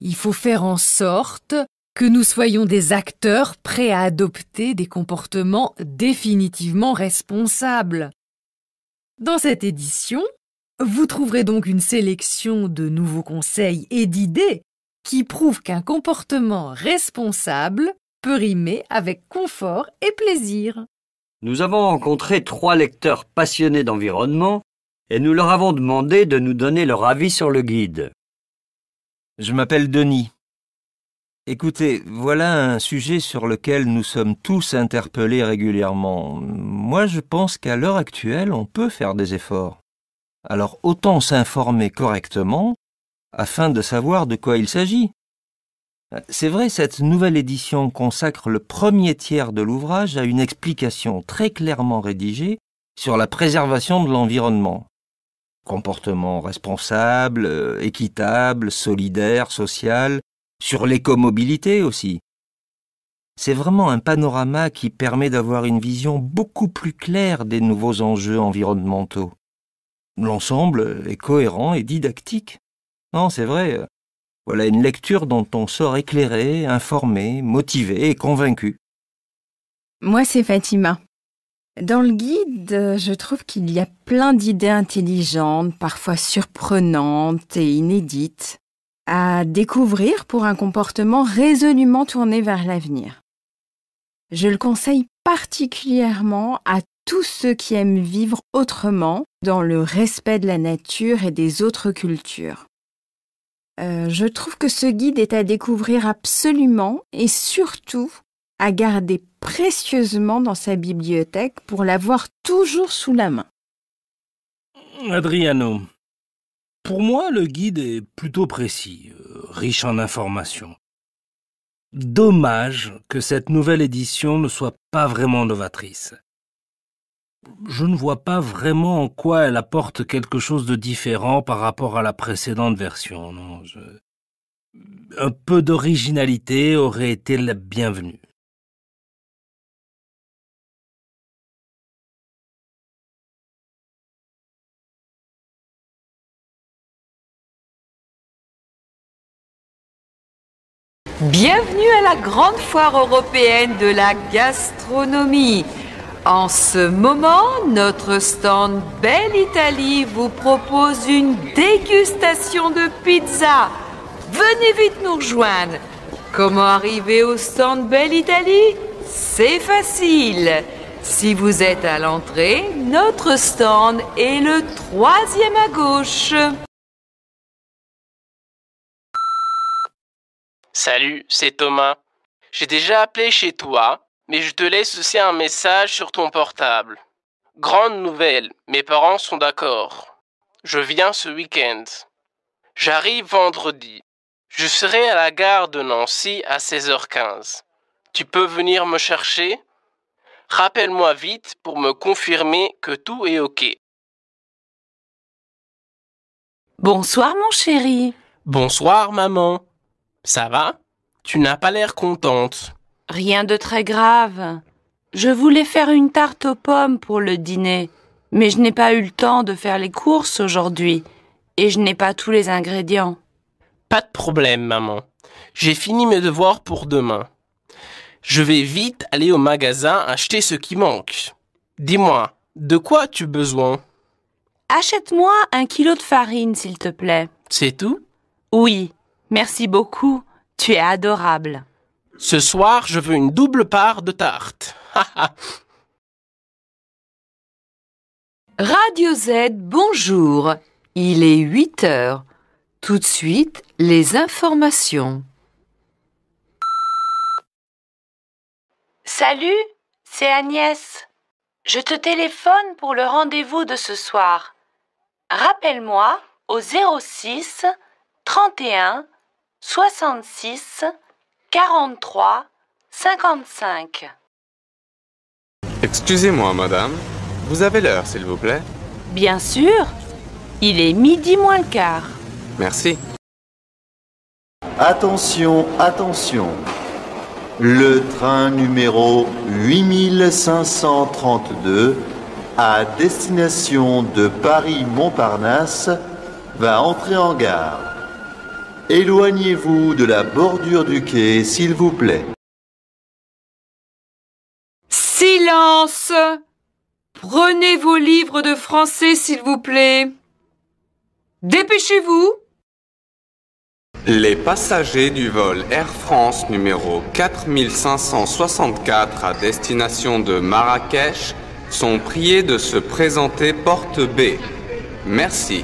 S2: Il faut faire en sorte que nous soyons des acteurs prêts à adopter des comportements définitivement responsables. Dans cette édition, vous trouverez donc une sélection de nouveaux conseils et d'idées qui prouvent qu'un comportement responsable peut rimer avec confort et plaisir.
S37: Nous avons rencontré trois lecteurs passionnés d'environnement et nous leur avons demandé de nous donner leur avis sur le guide.
S31: Je m'appelle Denis. Écoutez, voilà un sujet sur lequel nous sommes tous interpellés régulièrement. Moi, je pense qu'à l'heure actuelle, on peut faire des efforts. Alors autant s'informer correctement afin de savoir de quoi il s'agit. C'est vrai, cette nouvelle édition consacre le premier tiers de l'ouvrage à une explication très clairement rédigée sur la préservation de l'environnement. Comportement responsable, euh, équitable, solidaire, social, sur l'écomobilité aussi. C'est vraiment un panorama qui permet d'avoir une vision beaucoup plus claire des nouveaux enjeux environnementaux. L'ensemble est cohérent et didactique. Non, c'est vrai, euh, voilà une lecture dont on sort éclairé, informé, motivé et convaincu.
S2: Moi, c'est Fatima. Dans le guide, je trouve qu'il y a plein d'idées intelligentes, parfois surprenantes et inédites, à découvrir pour un comportement résolument tourné vers l'avenir. Je le conseille particulièrement à tous ceux qui aiment vivre autrement, dans le respect de la nature et des autres cultures. Euh, je trouve que ce guide est à découvrir absolument et surtout à garder précieusement dans sa bibliothèque pour l'avoir toujours sous la main.
S49: Adriano, pour moi le guide est plutôt précis, euh, riche en informations. Dommage que cette nouvelle édition ne soit pas vraiment novatrice je ne vois pas vraiment en quoi elle apporte quelque chose de différent par rapport à la précédente version. Un peu d'originalité aurait été la bienvenue.
S2: Bienvenue à la grande foire européenne de la gastronomie. En ce moment, notre stand Belle Italie vous propose une dégustation de pizza. Venez vite nous rejoindre. Comment arriver au stand Belle Italie C'est facile. Si vous êtes à l'entrée, notre stand
S7: est le troisième à gauche.
S38: Salut, c'est Thomas. J'ai déjà appelé chez toi mais je te laisse aussi un message sur ton portable. Grande nouvelle, mes parents sont d'accord. Je viens ce week-end. J'arrive vendredi. Je serai à la gare de Nancy à 16h15. Tu peux venir me chercher Rappelle-moi vite pour me confirmer que tout est OK. Bonsoir mon chéri. Bonsoir maman. Ça va Tu n'as pas l'air contente.
S15: Rien de très grave. Je voulais faire une tarte aux pommes pour le dîner, mais je n'ai pas eu le temps de faire les courses aujourd'hui, et je n'ai pas tous les ingrédients.
S38: Pas de problème, maman. J'ai fini mes devoirs pour demain. Je vais vite aller au magasin acheter ce qui manque. Dis-moi, de quoi as-tu besoin
S15: Achète-moi un kilo de farine, s'il te plaît.
S38: C'est tout Oui,
S15: merci beaucoup. Tu es adorable.
S38: Ce soir, je veux une double part de tarte.
S15: Radio
S1: Z, bonjour. Il est 8 heures. Tout de suite, les informations.
S15: Salut, c'est Agnès. Je te téléphone pour le rendez-vous de ce soir. Rappelle-moi au 06 31 66 43 55.
S43: Excusez-moi, madame. Vous avez l'heure, s'il vous plaît
S15: Bien sûr. Il est midi moins le quart.
S43: Merci.
S45: Attention, attention. Le train numéro 8532 à destination de Paris-Montparnasse va entrer en gare. Éloignez-vous de la bordure du quai, s'il vous plaît.
S7: Silence Prenez vos livres de français,
S2: s'il vous plaît. Dépêchez-vous
S43: Les passagers du vol Air France numéro 4564 à destination de Marrakech sont priés de se présenter porte B. Merci.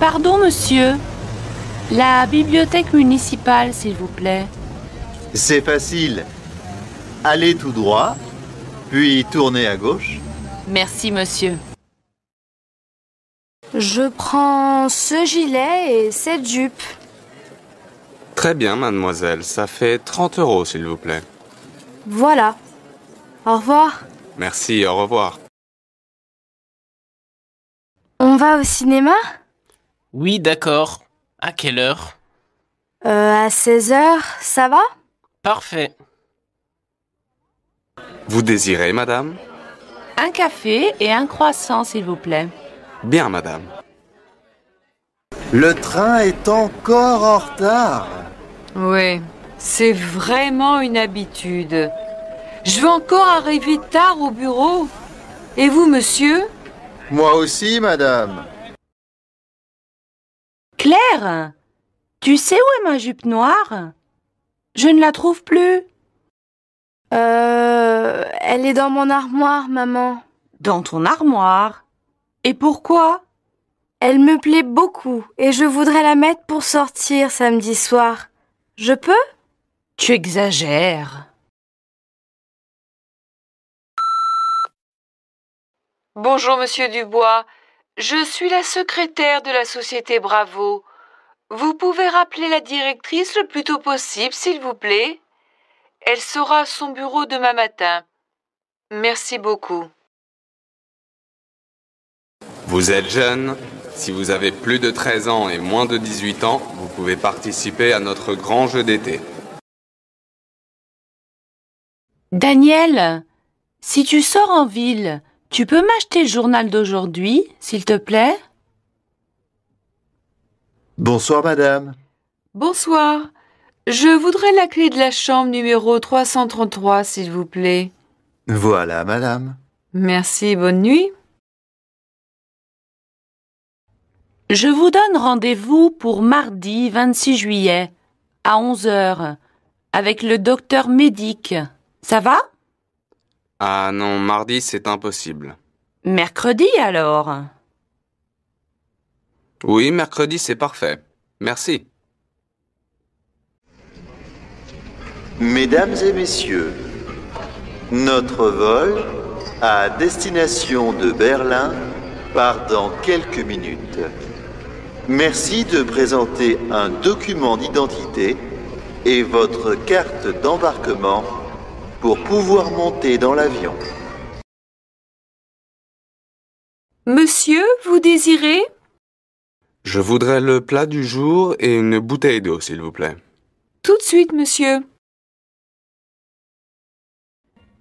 S15: Pardon, monsieur.
S4: La bibliothèque municipale, s'il vous plaît.
S45: C'est facile. Allez tout droit, puis tournez à gauche.
S2: Merci, monsieur. Je prends ce gilet et cette jupe.
S43: Très bien, mademoiselle. Ça fait 30 euros, s'il vous plaît.
S10: Voilà. Au revoir.
S38: Merci, au revoir. On
S2: va au cinéma
S38: oui, d'accord. À quelle heure
S2: euh, À 16 heures, ça va
S38: Parfait.
S43: Vous désirez, madame
S2: Un café et un croissant, s'il vous plaît.
S43: Bien, madame. Le train est
S2: encore en retard. Oui, c'est vraiment une habitude. Je vais encore arriver tard au bureau. Et vous, monsieur
S45: Moi aussi, madame.
S2: Claire, tu sais où est ma jupe noire Je ne la trouve plus. Euh, elle est dans mon armoire, maman. Dans ton armoire Et pourquoi Elle me plaît beaucoup et je voudrais la mettre pour sortir samedi soir. Je peux Tu exagères.
S7: Bonjour,
S13: monsieur Dubois. Je suis la secrétaire de la société Bravo. Vous pouvez rappeler la directrice le plus tôt possible, s'il vous plaît. Elle sera
S2: à son bureau demain matin. Merci beaucoup.
S43: Vous êtes jeune. Si vous avez plus de 13 ans et moins de 18 ans, vous pouvez participer à notre grand jeu d'été.
S2: Daniel, si tu sors en ville, tu peux m'acheter le journal d'aujourd'hui, s'il te plaît
S45: Bonsoir, madame.
S2: Bonsoir. Je voudrais la clé de la chambre numéro 333, s'il vous plaît.
S45: Voilà, madame.
S2: Merci, bonne nuit.
S15: Je vous donne rendez-vous pour
S2: mardi 26 juillet à 11 heures avec le docteur Médic. Ça va
S43: ah non, mardi, c'est impossible.
S2: Mercredi
S15: alors
S43: Oui, mercredi, c'est parfait. Merci. Mesdames et
S45: messieurs, notre vol à destination de Berlin part dans quelques minutes. Merci de présenter un document d'identité et votre carte d'embarquement pour pouvoir monter dans l'avion.
S2: Monsieur, vous désirez
S43: Je voudrais le plat du jour et une bouteille d'eau, s'il vous plaît.
S2: Tout de suite, monsieur.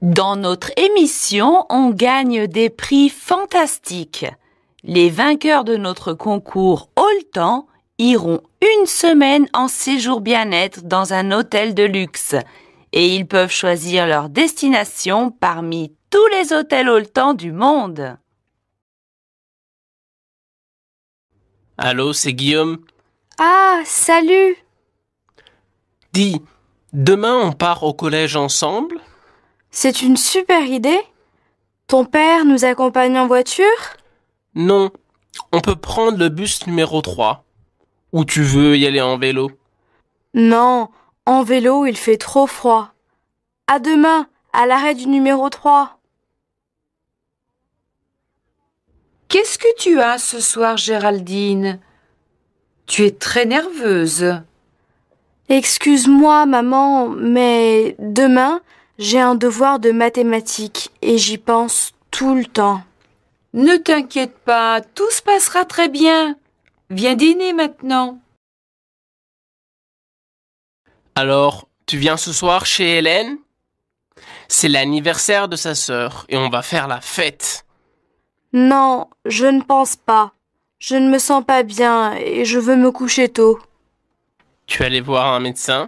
S2: Dans notre émission, on gagne des prix
S15: fantastiques. Les vainqueurs de notre concours All iront une semaine en séjour bien-être dans un hôtel de luxe et ils peuvent choisir leur destination parmi tous les hôtels oltan du monde.
S38: Allô, c'est Guillaume. Ah,
S2: salut.
S38: Dis, demain on part au collège ensemble
S2: C'est une super idée. Ton père nous accompagne en voiture
S38: Non, on peut prendre le bus numéro 3. Ou tu veux y aller en vélo
S2: Non, en vélo, il fait trop froid. À demain, à l'arrêt du numéro 3. Qu'est-ce que tu as ce soir, Géraldine Tu es très
S1: nerveuse.
S21: Excuse-moi, maman, mais demain,
S2: j'ai un devoir de mathématiques et j'y pense tout le temps. Ne t'inquiète pas, tout se passera très bien. Viens dîner maintenant.
S38: Alors, tu viens ce soir chez Hélène C'est l'anniversaire de sa sœur et on va faire la fête.
S2: Non, je ne pense pas. Je ne me sens pas bien et je veux me coucher tôt.
S38: Tu allais voir un médecin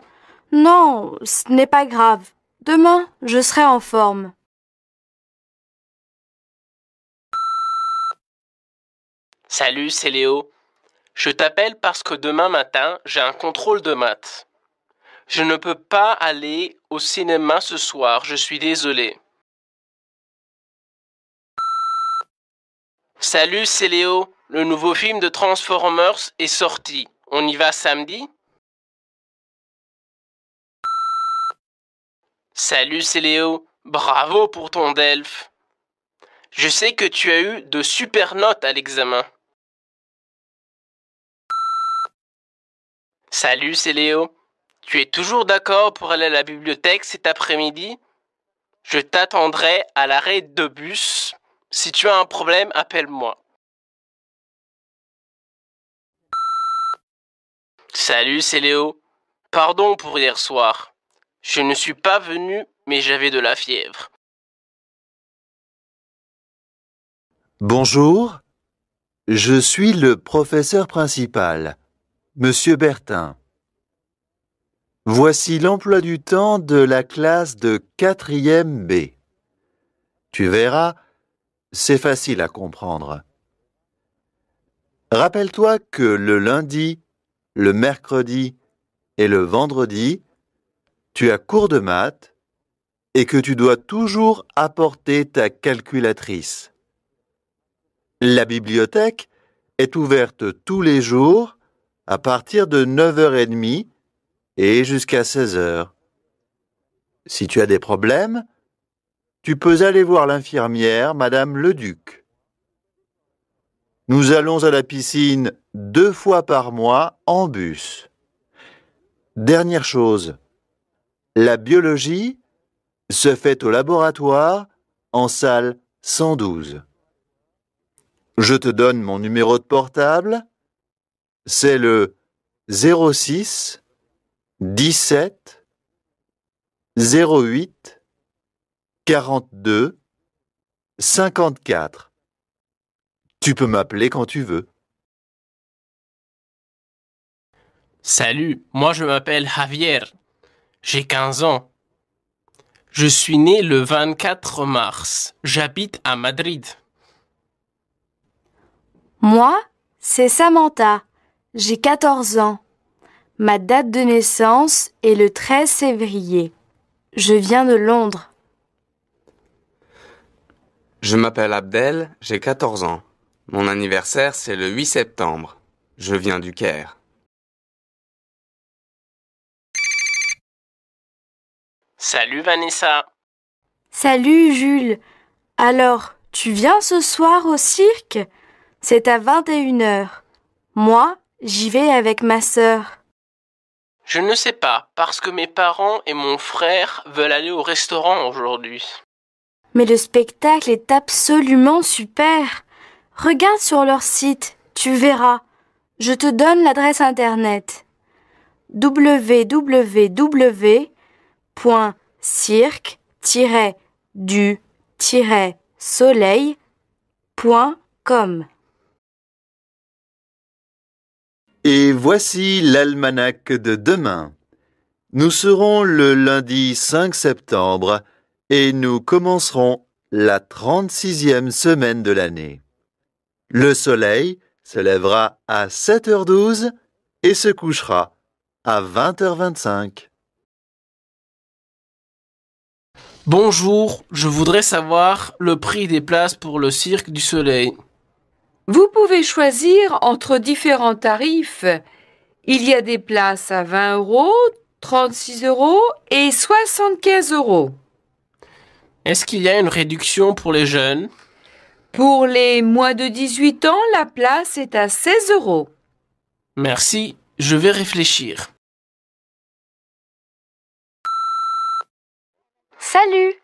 S2: Non, ce n'est pas grave.
S7: Demain, je serai en forme.
S38: Salut, c'est Léo. Je t'appelle parce que demain matin, j'ai un contrôle de maths. Je ne peux pas aller au cinéma ce soir, je suis désolé. Salut, c'est Léo. Le nouveau film de Transformers est sorti. On y va samedi Salut, c'est Léo. Bravo pour ton DELF. Je sais que tu as eu de super notes à l'examen. Salut, c'est Léo. Tu es toujours d'accord pour aller à la bibliothèque cet après-midi Je t'attendrai à l'arrêt de bus. Si tu as un problème,
S7: appelle-moi.
S38: Salut, c'est Léo. Pardon pour hier soir. Je ne suis pas venu, mais j'avais de la fièvre.
S45: Bonjour, je suis le professeur principal, Monsieur Bertin. Voici l'emploi du temps de la classe de 4e B. Tu verras, c'est facile à comprendre. Rappelle-toi que le lundi, le mercredi et le vendredi, tu as cours de maths et que tu dois toujours apporter ta calculatrice. La bibliothèque est ouverte tous les jours à partir de 9h30 et jusqu'à 16 heures. Si tu as des problèmes, tu peux aller voir l'infirmière, Madame Leduc. Nous allons à la piscine deux fois par mois en bus. Dernière chose, la biologie se fait au laboratoire en salle 112. Je te donne mon numéro de portable, c'est le 06 17 08 42 54 Tu peux m'appeler quand tu veux.
S38: Salut, moi je m'appelle Javier. J'ai 15 ans. Je suis né le 24 mars. J'habite à Madrid.
S2: Moi, c'est Samantha. J'ai 14 ans. Ma date de naissance est le 13 février. Je viens de Londres.
S43: Je m'appelle Abdel, j'ai 14 ans. Mon anniversaire, c'est le 8 septembre. Je viens du Caire.
S14: Salut
S7: Vanessa.
S2: Salut Jules. Alors, tu viens ce soir au cirque C'est à 21h. Moi, j'y vais avec ma sœur.
S38: Je ne sais pas, parce que mes parents et mon frère veulent aller au restaurant aujourd'hui.
S2: Mais le spectacle est absolument super. Regarde sur leur site, tu verras. Je te donne l'adresse internet www.cirque-du-soleil.com
S45: Et voici l'almanach de demain. Nous serons le lundi 5 septembre et nous commencerons la 36e semaine de l'année. Le soleil se lèvera à 7h12 et se
S38: couchera à 20h25. Bonjour, je voudrais savoir le prix des places pour le cirque du soleil.
S13: Vous pouvez choisir entre différents tarifs. Il y
S2: a des places à 20 euros, 36 euros et 75 euros.
S38: Est-ce qu'il y a une réduction pour les jeunes Pour les
S2: moins de 18 ans, la place est à 16 euros.
S38: Merci, je vais
S7: réfléchir.
S2: Salut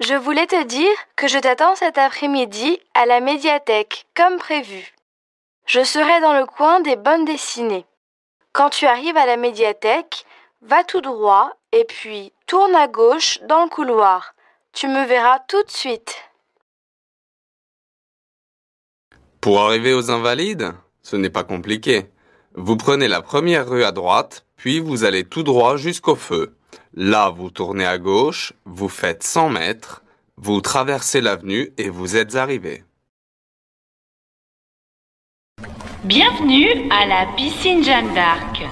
S2: je voulais te dire que je t'attends cet après-midi à la médiathèque, comme prévu. Je serai dans le coin des bonnes dessinées. Quand tu arrives à la médiathèque, va tout droit et puis tourne à gauche dans le couloir. Tu me verras tout de suite.
S43: Pour arriver aux Invalides, ce n'est pas compliqué. Vous prenez la première rue à droite, puis vous allez tout droit jusqu'au feu. Là, vous tournez à gauche, vous faites 100 mètres, vous traversez l'avenue et vous êtes arrivé.
S2: Bienvenue à la piscine Jeanne d'Arc.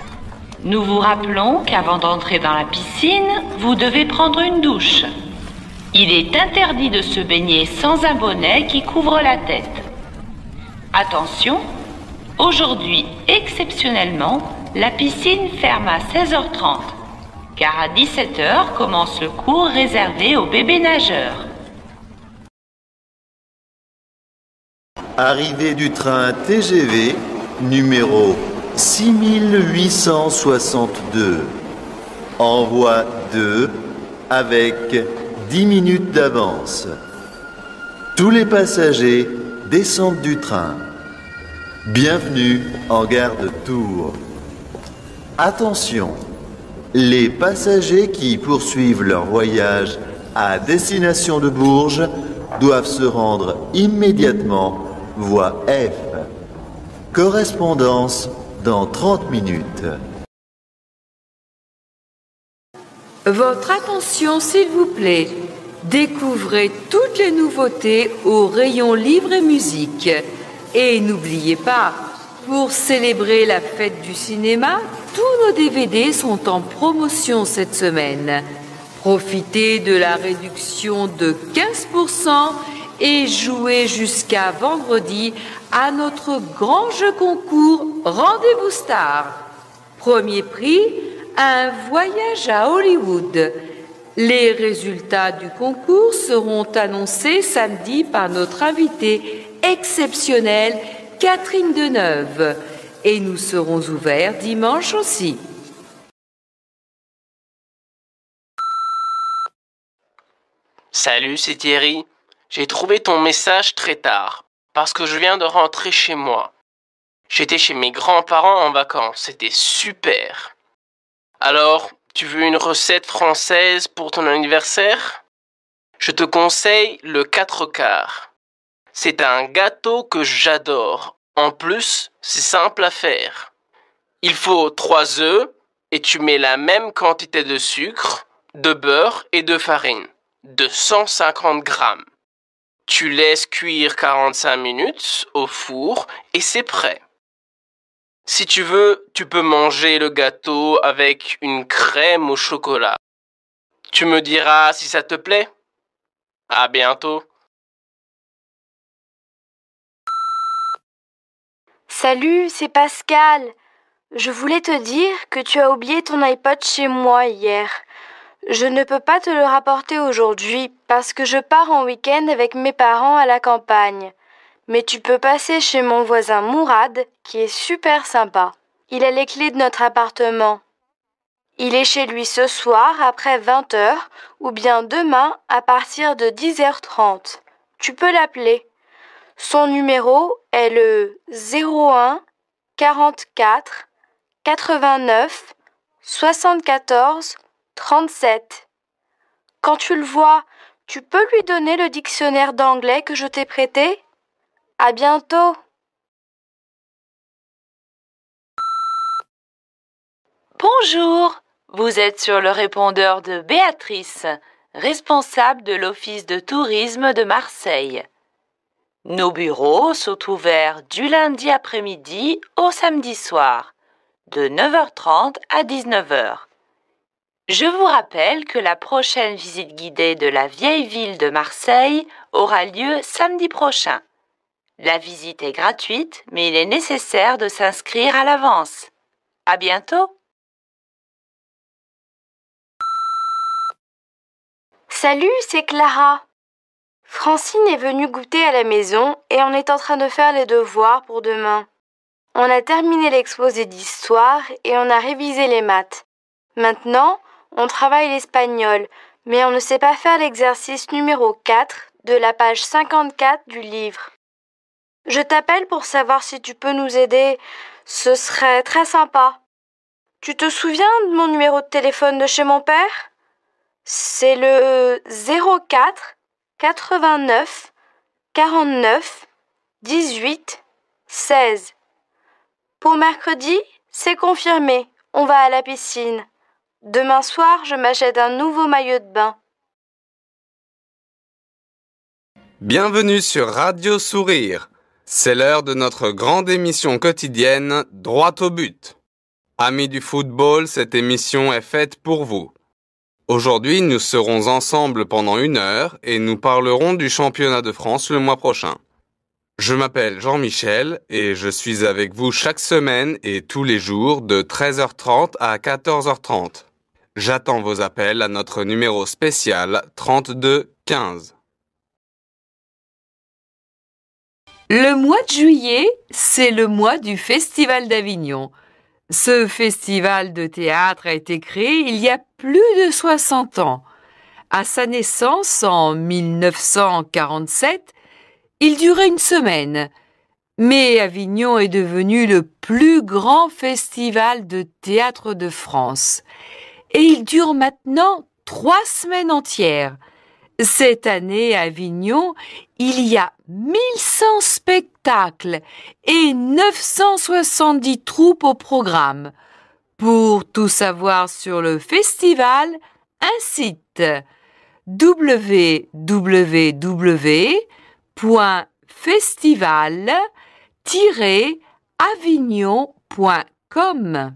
S15: Nous vous rappelons qu'avant d'entrer dans la piscine, vous devez prendre une douche. Il est interdit de se baigner sans un bonnet qui couvre la tête. Attention, aujourd'hui exceptionnellement, la piscine ferme à 16h30 car à 17h commence le cours réservé
S14: aux bébés nageurs.
S45: Arrivée du train TGV numéro 6862. Envoi 2 avec 10 minutes d'avance. Tous les passagers descendent du train. Bienvenue en gare de Tours. Attention, les passagers qui poursuivent leur voyage à destination de Bourges doivent se rendre immédiatement voie F. Correspondance dans 30 minutes.
S7: Votre attention, s'il vous plaît.
S2: Découvrez toutes les nouveautés au rayon libre et musique. Et n'oubliez pas, pour célébrer la fête du cinéma, tous nos DVD sont en promotion cette semaine. Profitez de la réduction de 15% et jouez jusqu'à vendredi à notre grand jeu concours Rendez-vous Star. Premier prix, un voyage à Hollywood. Les résultats du concours seront annoncés samedi par notre invitée exceptionnelle, Catherine Deneuve et nous serons ouverts dimanche
S7: aussi.
S38: Salut, c'est Thierry. J'ai trouvé ton message très tard, parce que je viens de rentrer chez moi. J'étais chez mes grands-parents en vacances, c'était super. Alors, tu veux une recette française pour ton anniversaire Je te conseille le 4 quarts. C'est un gâteau que j'adore. En plus, c'est simple à faire. Il faut 3 œufs et tu mets la même quantité de sucre, de beurre et de farine, de 150 grammes. Tu laisses cuire 45 minutes au four et c'est prêt. Si tu veux, tu peux manger le gâteau avec une crème au chocolat. Tu me diras si ça te plaît. À bientôt.
S2: Salut, c'est Pascal. Je voulais te dire que tu as oublié ton iPod chez moi hier. Je ne peux pas te le rapporter aujourd'hui parce que je pars en week-end avec mes parents à la campagne. Mais tu peux passer chez mon voisin Mourad qui est super sympa. Il a les clés de notre appartement. Il est chez lui ce soir après 20h ou bien demain à partir de 10h30. Tu peux l'appeler. Son numéro est le 01 44 89 74 37. Quand tu le vois, tu peux lui donner le dictionnaire d'anglais que je t'ai prêté À
S7: bientôt
S2: Bonjour Vous êtes sur le répondeur de Béatrice, responsable de l'Office de tourisme de Marseille.
S13: Nos bureaux sont
S15: ouverts du lundi après-midi au samedi soir, de 9h30 à 19h. Je vous rappelle que la prochaine visite guidée de la vieille ville de Marseille aura lieu samedi prochain. La visite est gratuite, mais il est nécessaire de s'inscrire à l'avance. À bientôt!
S7: Salut,
S2: c'est Clara. Francine est venue goûter à la maison et on est en train de faire les devoirs pour demain. On a terminé l'exposé d'histoire et on a révisé les maths. Maintenant, on travaille l'espagnol, mais on ne sait pas faire l'exercice numéro 4 de la page 54 du livre. Je t'appelle pour savoir si tu peux nous aider. Ce serait très sympa. Tu te souviens de mon numéro de téléphone de chez mon père C'est le 04 89, 49,
S21: 18, 16. Pour mercredi, c'est confirmé, on va à la piscine. Demain soir, je m'achète un nouveau maillot de bain.
S43: Bienvenue sur Radio Sourire. C'est l'heure de notre grande émission quotidienne Droit au but. Amis du football, cette émission est faite pour vous. Aujourd'hui, nous serons ensemble pendant une heure et nous parlerons du championnat de France le mois prochain. Je m'appelle Jean-Michel et je suis avec vous chaque semaine et tous les jours de 13h30 à 14h30. J'attends vos appels à notre numéro spécial 3215.
S14: Le mois
S2: de juillet, c'est le mois du Festival d'Avignon. Ce festival de théâtre a été créé il y a plus de 60 ans. À sa naissance en 1947, il durait une semaine. Mais Avignon est devenu le plus grand festival de théâtre de France. Et il dure maintenant trois semaines entières. Cette année à Avignon, il y a 1100 spectacles et 970 troupes au programme. Pour tout savoir sur le festival, un site www.festival-avignon.com.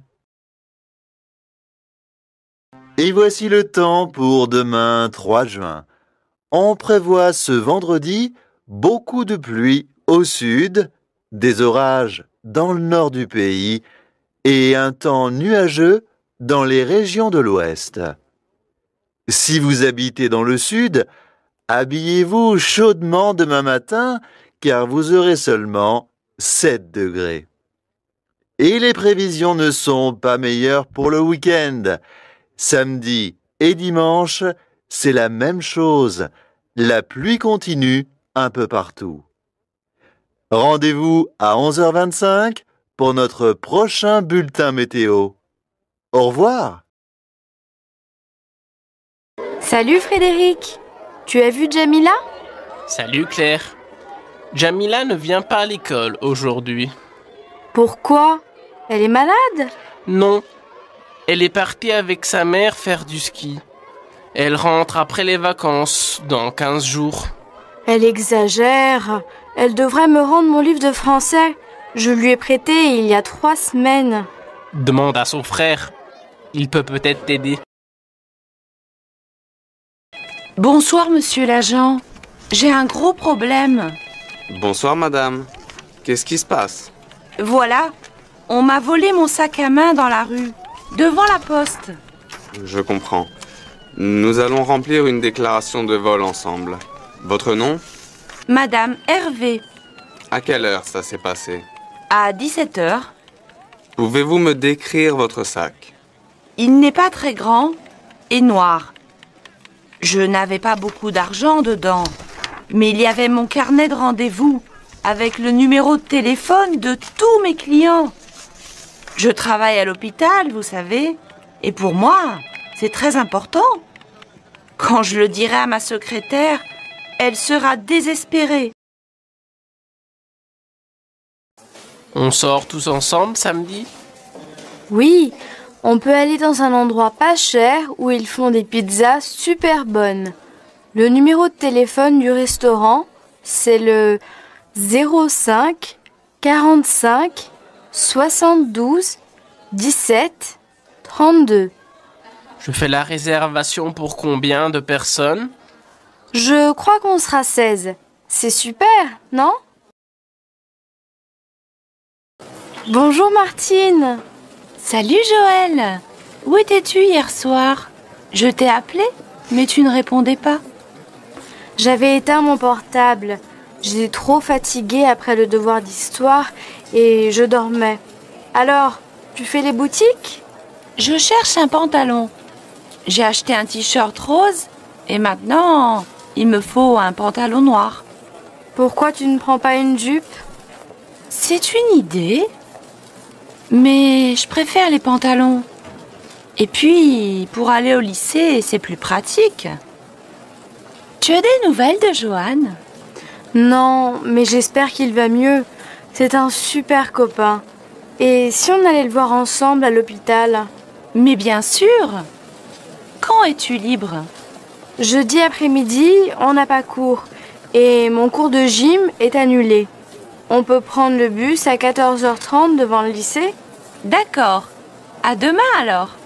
S45: Et voici le temps pour demain 3 juin. On prévoit ce vendredi beaucoup de pluie au sud, des orages dans le nord du pays et un temps nuageux dans les régions de l'ouest. Si vous habitez dans le sud, habillez-vous chaudement demain matin car vous aurez seulement 7 degrés. Et les prévisions ne sont pas meilleures pour le week-end. Samedi et dimanche, c'est la même chose. La pluie continue un peu partout. Rendez-vous à 11h25 pour notre prochain bulletin météo.
S38: Au revoir.
S10: Salut Frédéric.
S2: Tu as vu Jamila
S38: Salut Claire. Jamila ne vient pas à l'école aujourd'hui.
S2: Pourquoi Elle est malade Non.
S38: Elle est partie avec sa mère faire du ski. Elle rentre après les vacances, dans 15 jours.
S2: Elle exagère. Elle devrait me rendre mon livre de français. Je lui ai prêté il y a trois semaines.
S38: Demande à son frère. Il peut peut-être t'aider.
S2: Bonsoir, monsieur l'agent. J'ai un gros problème.
S43: Bonsoir, madame. Qu'est-ce qui se passe
S15: Voilà, on m'a volé mon sac à main dans la rue, devant la poste.
S43: Je comprends. Nous allons remplir une déclaration de vol ensemble. Votre nom
S15: Madame Hervé.
S43: À quelle heure ça s'est passé
S15: À 17h.
S43: Pouvez-vous me décrire votre sac
S15: Il n'est pas très grand et noir. Je n'avais pas beaucoup d'argent dedans, mais il y avait mon carnet de rendez-vous avec le numéro de téléphone de tous mes clients. Je travaille à l'hôpital, vous savez, et pour moi, c'est très important. Quand je le dirai à ma secrétaire, elle sera désespérée.
S38: On sort tous ensemble samedi
S2: Oui, on peut aller dans un endroit pas cher où ils font des pizzas super bonnes. Le numéro de téléphone du restaurant, c'est le 05 45 72 17 32.
S38: Je fais la réservation pour combien de personnes
S2: Je crois qu'on sera 16. C'est super, non Bonjour Martine. Salut Joël. Où étais-tu hier soir Je t'ai appelé, mais tu ne répondais pas. J'avais éteint mon portable. J'étais trop fatiguée après le devoir d'histoire et je dormais. Alors, tu fais les boutiques Je cherche un pantalon. J'ai acheté un t-shirt rose et maintenant
S15: il me faut un pantalon noir. Pourquoi tu ne prends pas une jupe C'est une idée. Mais je préfère les pantalons.
S2: Et puis, pour aller au lycée, c'est plus pratique. Tu as des nouvelles de Joanne Non, mais j'espère qu'il va mieux. C'est un super copain. Et si on allait le voir ensemble à l'hôpital Mais bien sûr quand es-tu libre Jeudi après-midi, on n'a pas cours. Et mon cours de gym est annulé. On peut prendre le bus à 14h30 devant le lycée D'accord. À demain alors.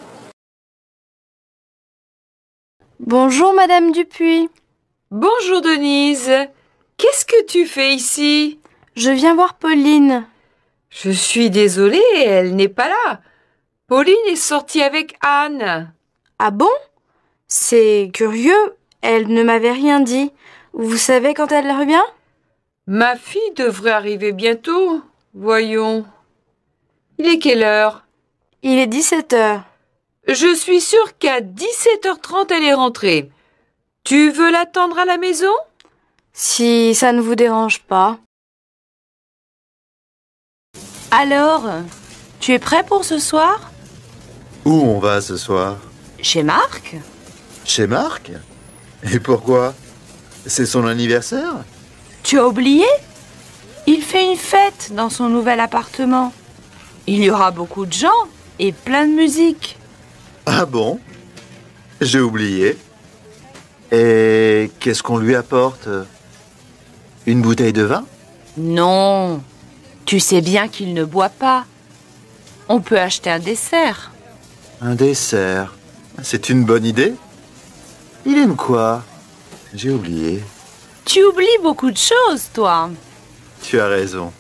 S2: Bonjour Madame Dupuis. Bonjour Denise. Qu'est-ce que tu fais ici Je viens voir Pauline. Je suis désolée, elle n'est pas là. Pauline est sortie avec Anne. Ah bon C'est curieux, elle ne m'avait rien dit. Vous savez quand elle revient Ma fille devrait arriver bientôt. Voyons. Il est quelle heure Il est 17 h Je suis sûre qu'à 17h30 elle est rentrée. Tu veux l'attendre à la maison Si ça ne vous dérange pas. Alors, tu es prêt pour ce soir
S45: Où on va ce soir
S2: chez Marc
S45: Chez Marc Et pourquoi C'est son anniversaire
S15: Tu as oublié Il fait une fête dans son nouvel appartement. Il y aura beaucoup de gens et plein de musique.
S45: Ah bon J'ai oublié. Et qu'est-ce qu'on lui apporte Une bouteille de vin
S15: Non.
S4: Tu sais bien qu'il ne boit pas. On peut acheter un dessert.
S45: Un dessert c'est une bonne idée Il aime quoi J'ai oublié.
S4: Tu oublies beaucoup de choses, toi.
S45: Tu as raison.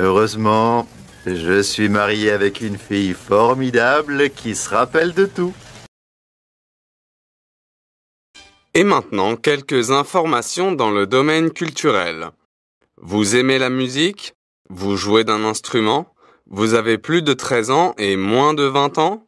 S45: Heureusement, je suis marié avec une fille formidable
S43: qui se rappelle de tout. Et maintenant, quelques informations dans le domaine culturel. Vous aimez la musique Vous jouez d'un instrument Vous avez plus de 13 ans et moins de 20 ans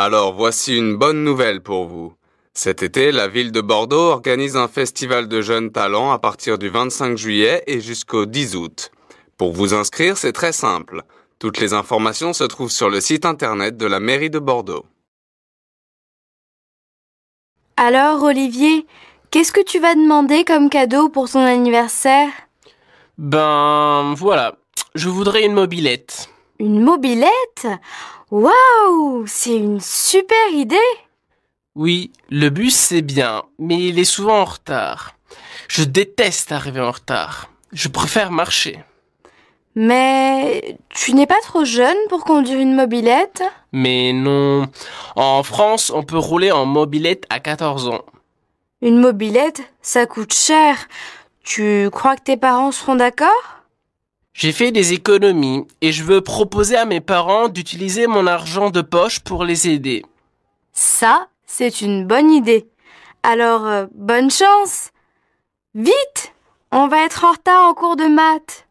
S43: alors voici une bonne nouvelle pour vous. Cet été, la ville de Bordeaux organise un festival de jeunes talents à partir du 25 juillet et jusqu'au 10 août. Pour vous inscrire, c'est très simple. Toutes les informations se trouvent sur le site internet de la mairie de Bordeaux.
S21: Alors, Olivier, qu'est-ce que tu vas demander comme cadeau pour son anniversaire
S38: Ben voilà, je voudrais une mobilette.
S10: Une mobilette Waouh C'est une super idée
S38: Oui, le bus c'est bien, mais il est souvent en retard. Je déteste arriver en retard. Je préfère marcher.
S2: Mais tu n'es pas trop jeune pour conduire une mobilette
S38: Mais non. En France, on peut rouler en mobilette à 14 ans.
S2: Une mobilette, ça coûte cher. Tu crois que tes parents seront d'accord
S38: j'ai fait des économies et je veux proposer à mes parents d'utiliser mon argent de poche pour les aider.
S2: Ça, c'est une bonne idée. Alors, euh, bonne chance. Vite, on va être en retard en cours de maths.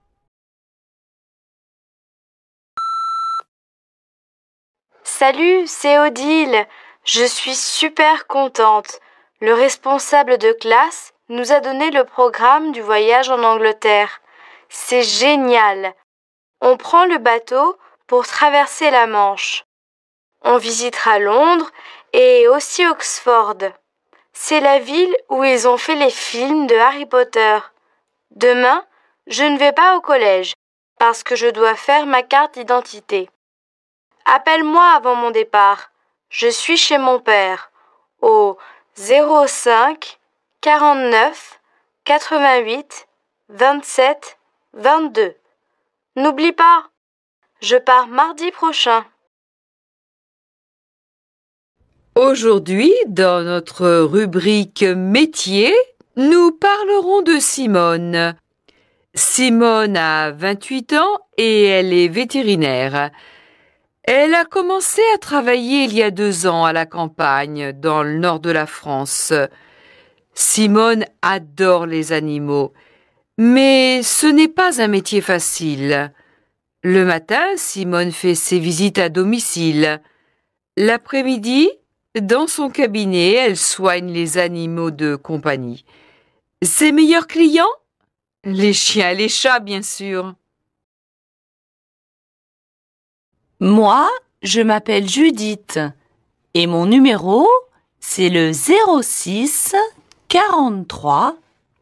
S7: Salut,
S2: c'est Odile. Je suis super contente. Le responsable de classe nous a donné le programme du voyage en Angleterre. C'est génial. On prend le bateau pour traverser la Manche. On visitera Londres et aussi Oxford. C'est la ville où ils ont fait les films de Harry Potter. Demain, je ne vais pas au collège parce que je dois faire ma carte d'identité. Appelle-moi avant mon départ. Je suis chez mon père au 05 49 88 27 22. N'oublie pas, je pars mardi prochain. Aujourd'hui, dans notre rubrique métier, nous parlerons de Simone. Simone a 28 ans et elle est vétérinaire. Elle a commencé à travailler il y a deux ans à la campagne, dans le nord de la France. Simone adore les animaux. Mais ce n'est pas un métier facile. Le matin, Simone fait ses visites à domicile. L'après-midi, dans son cabinet, elle soigne les animaux de compagnie. Ses meilleurs clients Les chiens et les chats, bien sûr. Moi, je m'appelle Judith
S15: et mon numéro, c'est le 06 43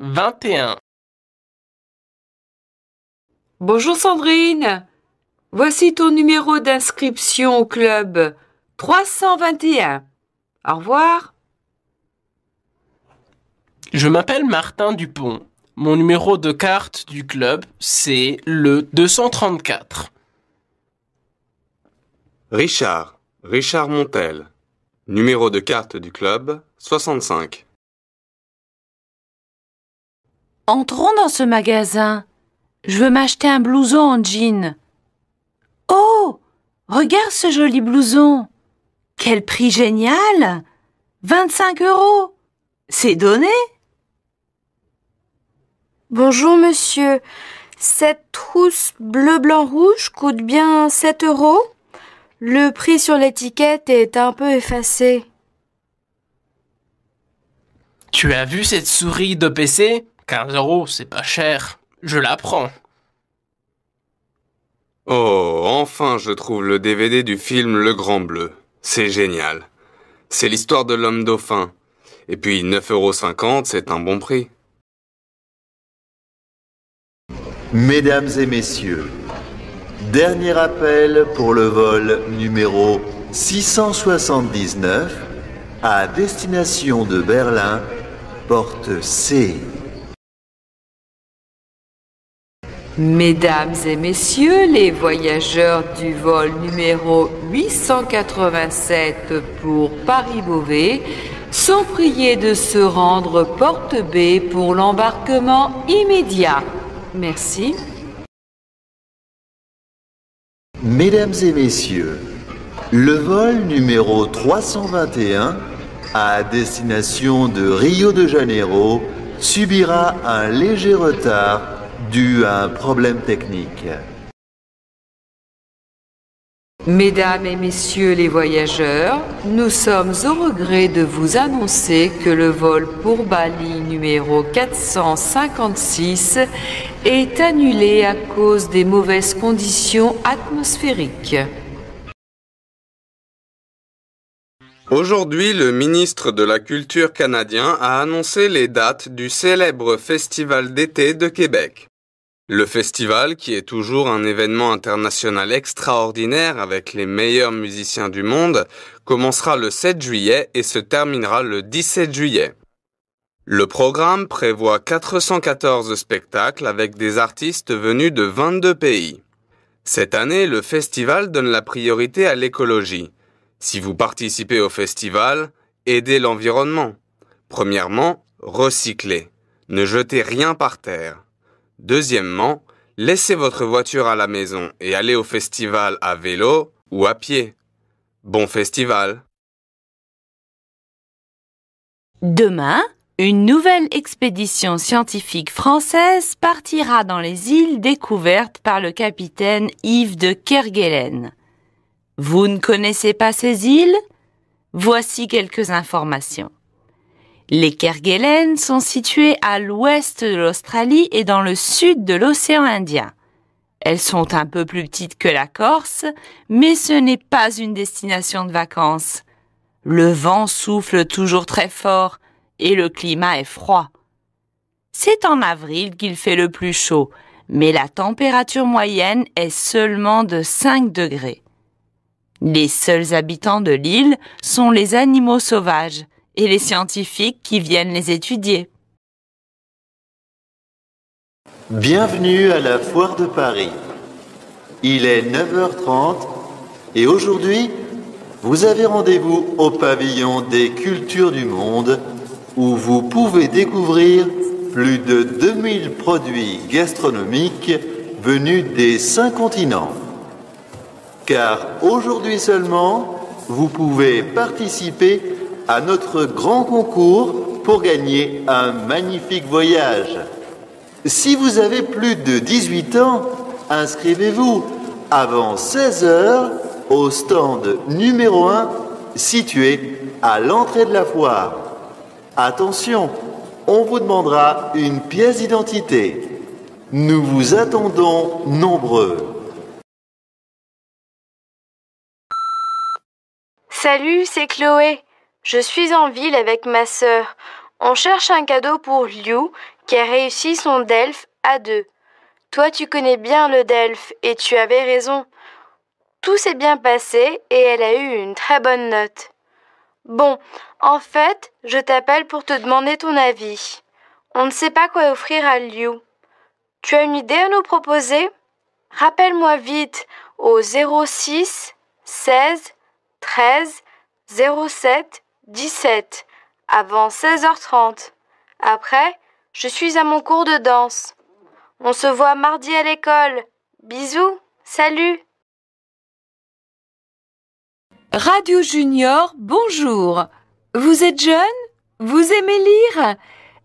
S38: 21. Bonjour
S2: Sandrine. Voici ton numéro d'inscription au club 321. Au revoir.
S38: Je m'appelle Martin Dupont. Mon numéro de carte du club, c'est le 234.
S43: Richard, Richard Montel. Numéro de carte du club 65.
S15: Entrons dans ce magasin. Je veux m'acheter un blouson en
S2: jean. Oh Regarde ce joli blouson. Quel prix génial 25 euros C'est donné Bonjour monsieur. Cette trousse bleu blanc rouge coûte bien 7 euros. Le prix sur l'étiquette est un peu effacé.
S38: Tu as vu cette souris de PC 15 euros, c'est pas cher. Je la prends.
S43: Oh, enfin je trouve le DVD du film Le Grand Bleu. C'est génial. C'est l'histoire de l'homme dauphin. Et puis euros, c'est un bon prix.
S45: Mesdames et messieurs, dernier appel pour le vol numéro 679 à destination de Berlin, porte C.
S2: Mesdames et messieurs, les voyageurs du vol numéro 887
S1: pour Paris-Beauvais sont priés de se rendre porte B pour l'embarquement immédiat. Merci.
S45: Mesdames et messieurs, le vol numéro 321 à destination de Rio de Janeiro subira un léger retard dû à un problème technique.
S7: Mesdames et messieurs les voyageurs,
S2: nous sommes au regret de vous annoncer que le vol pour Bali numéro 456 est annulé à cause des mauvaises conditions atmosphériques.
S43: Aujourd'hui, le ministre de la Culture canadien a annoncé les dates du célèbre Festival d'été de Québec. Le festival, qui est toujours un événement international extraordinaire avec les meilleurs musiciens du monde, commencera le 7 juillet et se terminera le 17 juillet. Le programme prévoit 414 spectacles avec des artistes venus de 22 pays. Cette année, le festival donne la priorité à l'écologie. Si vous participez au festival, aidez l'environnement. Premièrement, recyclez. Ne jetez rien par terre. Deuxièmement, laissez votre voiture à la maison et allez au festival à vélo ou à pied. Bon festival.
S15: Demain, une nouvelle
S2: expédition scientifique française partira dans les îles découvertes par le capitaine Yves de Kerguelen. Vous ne connaissez pas ces îles
S15: Voici quelques informations. Les Kerguelen sont situées à l'ouest de l'Australie et dans le sud de l'océan Indien. Elles sont un peu plus petites que la Corse, mais ce n'est pas une destination de vacances. Le vent souffle toujours très fort et le climat est froid. C'est en avril qu'il fait le plus chaud, mais la température moyenne est seulement de 5 degrés. Les seuls habitants de l'île sont les animaux sauvages, et les scientifiques qui viennent les étudier.
S45: Bienvenue à la foire de Paris. Il est 9h30 et aujourd'hui, vous avez rendez-vous au pavillon des cultures du monde où vous pouvez découvrir plus de 2000 produits gastronomiques venus des cinq continents. Car aujourd'hui seulement, vous pouvez participer à notre grand concours pour gagner un magnifique voyage. Si vous avez plus de 18 ans, inscrivez-vous avant 16 heures au stand numéro 1 situé à l'entrée de la foire. Attention, on vous demandera une pièce d'identité. Nous vous attendons nombreux.
S7: Salut,
S21: c'est Chloé. Je suis en ville avec ma sœur. On cherche un cadeau pour Liu qui a réussi son DELF à deux. Toi, tu connais bien le DELF et tu avais raison. Tout s'est bien passé et elle a eu une très bonne note.
S2: Bon, en fait, je t'appelle pour te demander ton avis.
S21: On ne sait pas quoi offrir à Liu. Tu as une idée à nous proposer Rappelle-moi vite au 06 16 13
S2: 07 17. Avant 16h30. Après, je suis à mon cours de danse. On se voit mardi à l'école. Bisous.
S7: Salut. Radio Junior,
S2: bonjour. Vous êtes jeune Vous aimez lire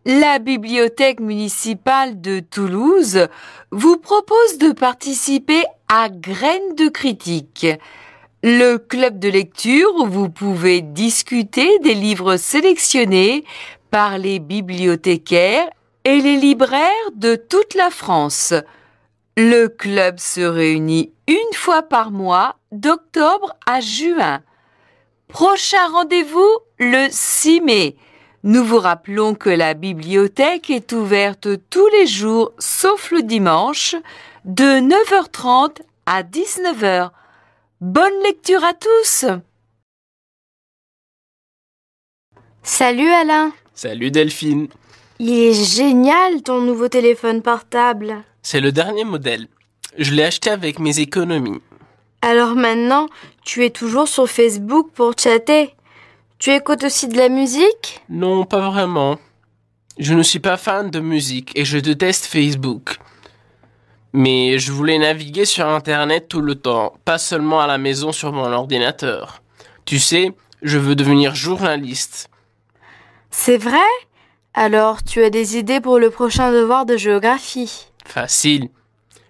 S2: La bibliothèque municipale de Toulouse vous propose de participer à Graines de critique le club de lecture où vous pouvez discuter des livres sélectionnés par les bibliothécaires et les libraires de toute la France. Le club se réunit une fois par mois d'octobre à juin. Prochain rendez-vous le 6 mai. Nous vous rappelons que la bibliothèque est ouverte tous les jours sauf le dimanche de 9h30 à 19h. Bonne lecture à tous Salut Alain
S38: Salut Delphine
S2: Il est génial ton nouveau téléphone portable
S38: C'est le dernier modèle. Je l'ai acheté avec mes économies.
S2: Alors maintenant, tu es toujours sur Facebook pour chatter
S38: Tu écoutes aussi de la musique Non, pas vraiment. Je ne suis pas fan de musique et je déteste Facebook. Mais je voulais naviguer sur Internet tout le temps, pas seulement à la maison sur mon ordinateur. Tu sais, je veux devenir journaliste.
S2: C'est vrai Alors, tu as des idées pour le prochain devoir de géographie
S38: Facile.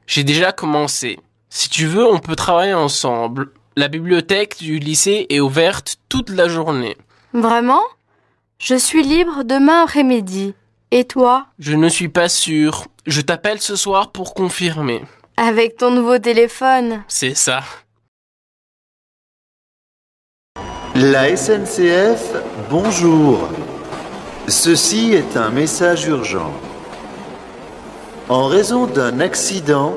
S38: J'ai déjà commencé. Si tu veux, on peut travailler ensemble. La bibliothèque du lycée est ouverte toute la journée.
S2: Vraiment Je suis libre demain après-midi. Et toi
S38: Je ne suis pas sûr. Je t'appelle ce soir pour confirmer.
S2: Avec ton nouveau téléphone.
S38: C'est ça. La
S45: SNCF, bonjour. Ceci est un message urgent. En raison d'un accident,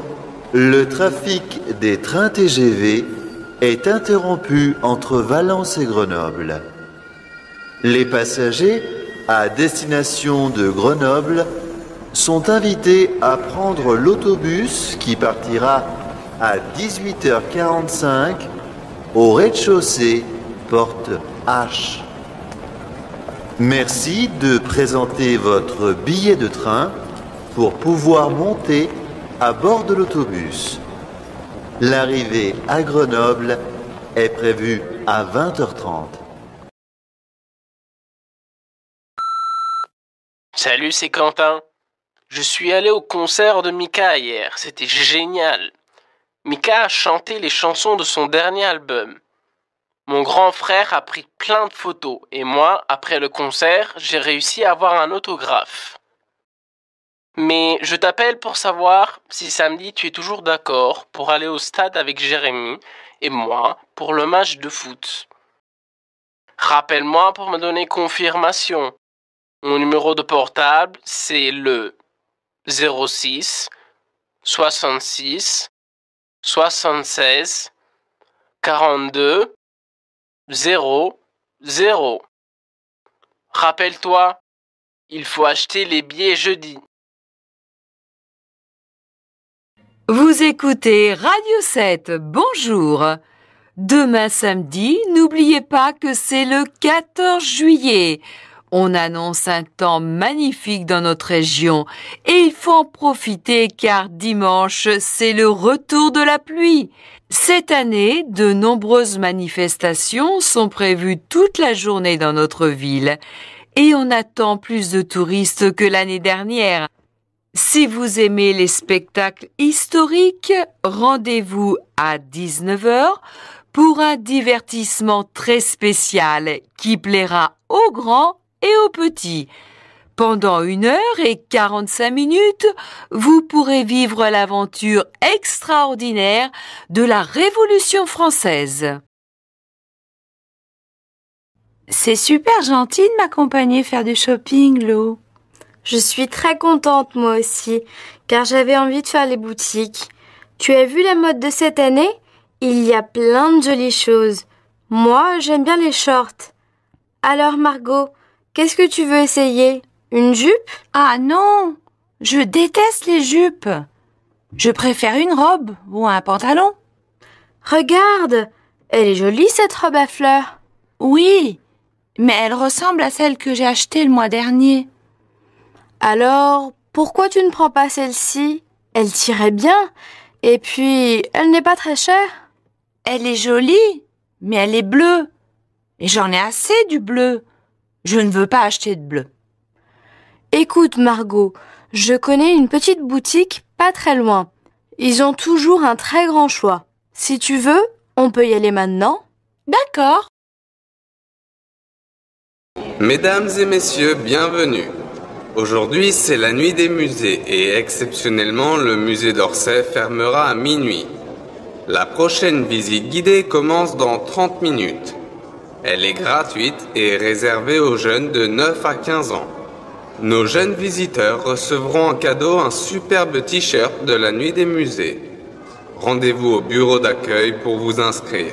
S45: le trafic des trains TGV est interrompu entre Valence et Grenoble. Les passagers à destination de Grenoble sont invités à prendre l'autobus qui partira à 18h45 au rez-de-chaussée porte H. Merci de présenter votre billet de train pour pouvoir monter à bord de l'autobus. L'arrivée à Grenoble est prévue à 20h30.
S38: Salut, c'est Quentin. Je suis allé au concert de Mika hier, c'était génial. Mika a chanté les chansons de son dernier album. Mon grand frère a pris plein de photos et moi, après le concert, j'ai réussi à avoir un autographe. Mais je t'appelle pour savoir si samedi tu es toujours d'accord pour aller au stade avec Jérémy et moi pour le match de foot. Rappelle-moi pour me donner confirmation. Mon numéro de portable, c'est le 06 66 76 42 00 Rappelle-toi, il faut acheter les billets
S7: jeudi. Vous écoutez
S2: Radio 7, bonjour. Demain samedi, n'oubliez pas que c'est le 14 juillet. On annonce un temps magnifique dans notre région et il faut en profiter car dimanche, c'est le retour de la pluie. Cette année, de nombreuses manifestations sont prévues toute la journée dans notre ville et on attend plus de touristes que l'année dernière. Si vous aimez les spectacles historiques, rendez-vous à 19h pour un divertissement très spécial qui plaira aux grands et aux petits. Pendant une heure et quarante-cinq minutes, vous pourrez vivre l'aventure extraordinaire de la Révolution française. C'est super gentil de m'accompagner faire du shopping, Lou. Je suis
S21: très contente, moi aussi, car j'avais envie de faire les boutiques. Tu as vu la mode de cette année Il y a plein de jolies choses. Moi, j'aime bien les shorts. Alors, Margot, Qu'est-ce que tu veux essayer Une jupe Ah
S2: non Je déteste les jupes. Je préfère une robe ou un pantalon. Regarde Elle est jolie cette robe à fleurs. Oui, mais elle ressemble à celle que j'ai achetée le mois dernier. Alors, pourquoi tu ne prends pas celle-ci Elle tirait bien, et puis elle n'est pas très chère. Elle est jolie, mais elle est bleue. Et j'en ai assez du bleu. Je ne veux pas acheter de bleu. Écoute, Margot, je connais une petite boutique pas très loin. Ils ont toujours un très grand choix. Si tu veux, on peut y aller maintenant. D'accord.
S43: Mesdames et messieurs, bienvenue. Aujourd'hui, c'est la nuit des musées et exceptionnellement, le musée d'Orsay fermera à minuit. La prochaine visite guidée commence dans 30 minutes. Elle est gratuite et réservée aux jeunes de 9 à 15 ans. Nos jeunes visiteurs recevront en cadeau un superbe t-shirt de la nuit des musées. Rendez-vous au bureau d'accueil pour vous inscrire.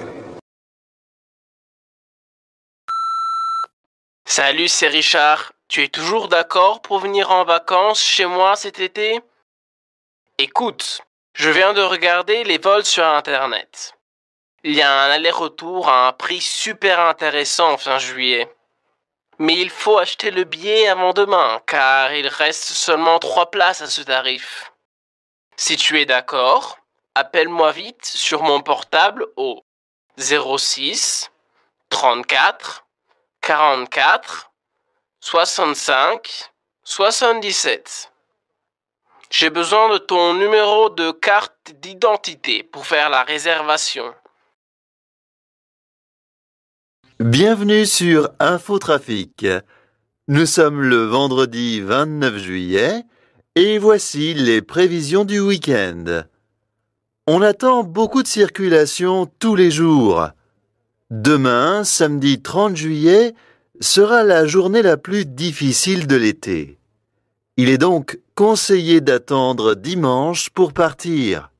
S38: Salut, c'est Richard. Tu es toujours d'accord pour venir en vacances chez moi cet été Écoute, je viens de regarder les vols sur Internet. Il y a un aller-retour à un prix super intéressant fin juillet. Mais il faut acheter le billet avant demain, car il reste seulement 3 places à ce tarif. Si tu es d'accord, appelle-moi vite sur mon portable au 06 34 44 65 77. J'ai besoin de ton numéro de carte d'identité pour faire la réservation.
S14: Bienvenue
S45: sur Infotrafic. Nous sommes le vendredi 29 juillet et voici les prévisions du week-end. On attend beaucoup de circulation tous les jours. Demain, samedi 30 juillet, sera la journée la plus difficile de l'été. Il est donc conseillé d'attendre dimanche pour partir.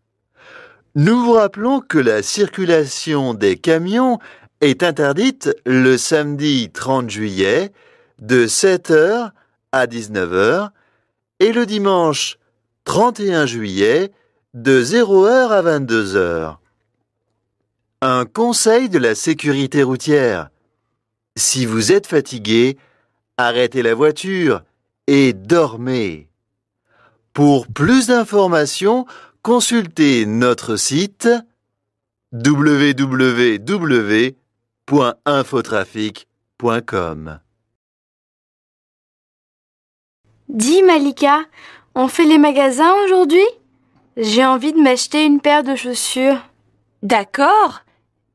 S45: Nous vous rappelons que la circulation des camions est interdite le samedi 30 juillet de 7h à 19h et le dimanche 31 juillet de 0h à 22h. Un conseil de la sécurité routière. Si vous êtes fatigué, arrêtez la voiture et dormez. Pour plus d'informations, consultez notre site www www.infotrafic.com
S7: Dis Malika,
S2: on fait les magasins aujourd'hui J'ai envie de m'acheter une paire de chaussures. D'accord,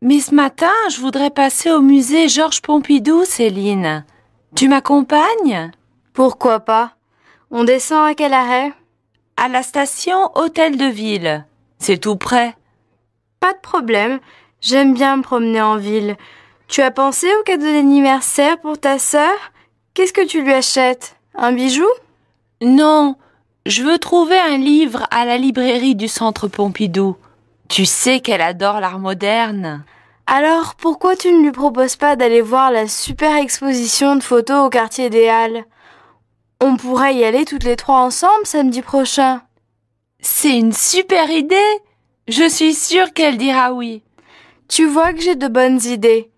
S2: mais ce matin, je voudrais passer au musée Georges Pompidou, Céline. Tu m'accompagnes Pourquoi pas On descend à quel arrêt À la station Hôtel de Ville. C'est tout près. Pas de problème. J'aime bien me promener en ville. Tu as pensé au cadeau d'anniversaire pour ta sœur Qu'est-ce que tu lui achètes Un bijou Non, je veux trouver un livre à la librairie du centre Pompidou.
S15: Tu sais qu'elle adore l'art moderne.
S21: Alors pourquoi tu ne lui proposes pas d'aller voir la super exposition de photos au quartier des Halles On pourrait y aller toutes les
S2: trois ensemble samedi prochain. C'est une super idée. Je suis sûre qu'elle dira oui. Tu vois que j'ai de bonnes idées.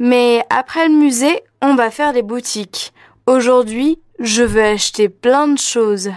S2: Mais après le musée, on va faire des boutiques. Aujourd'hui, je veux acheter plein de
S7: choses.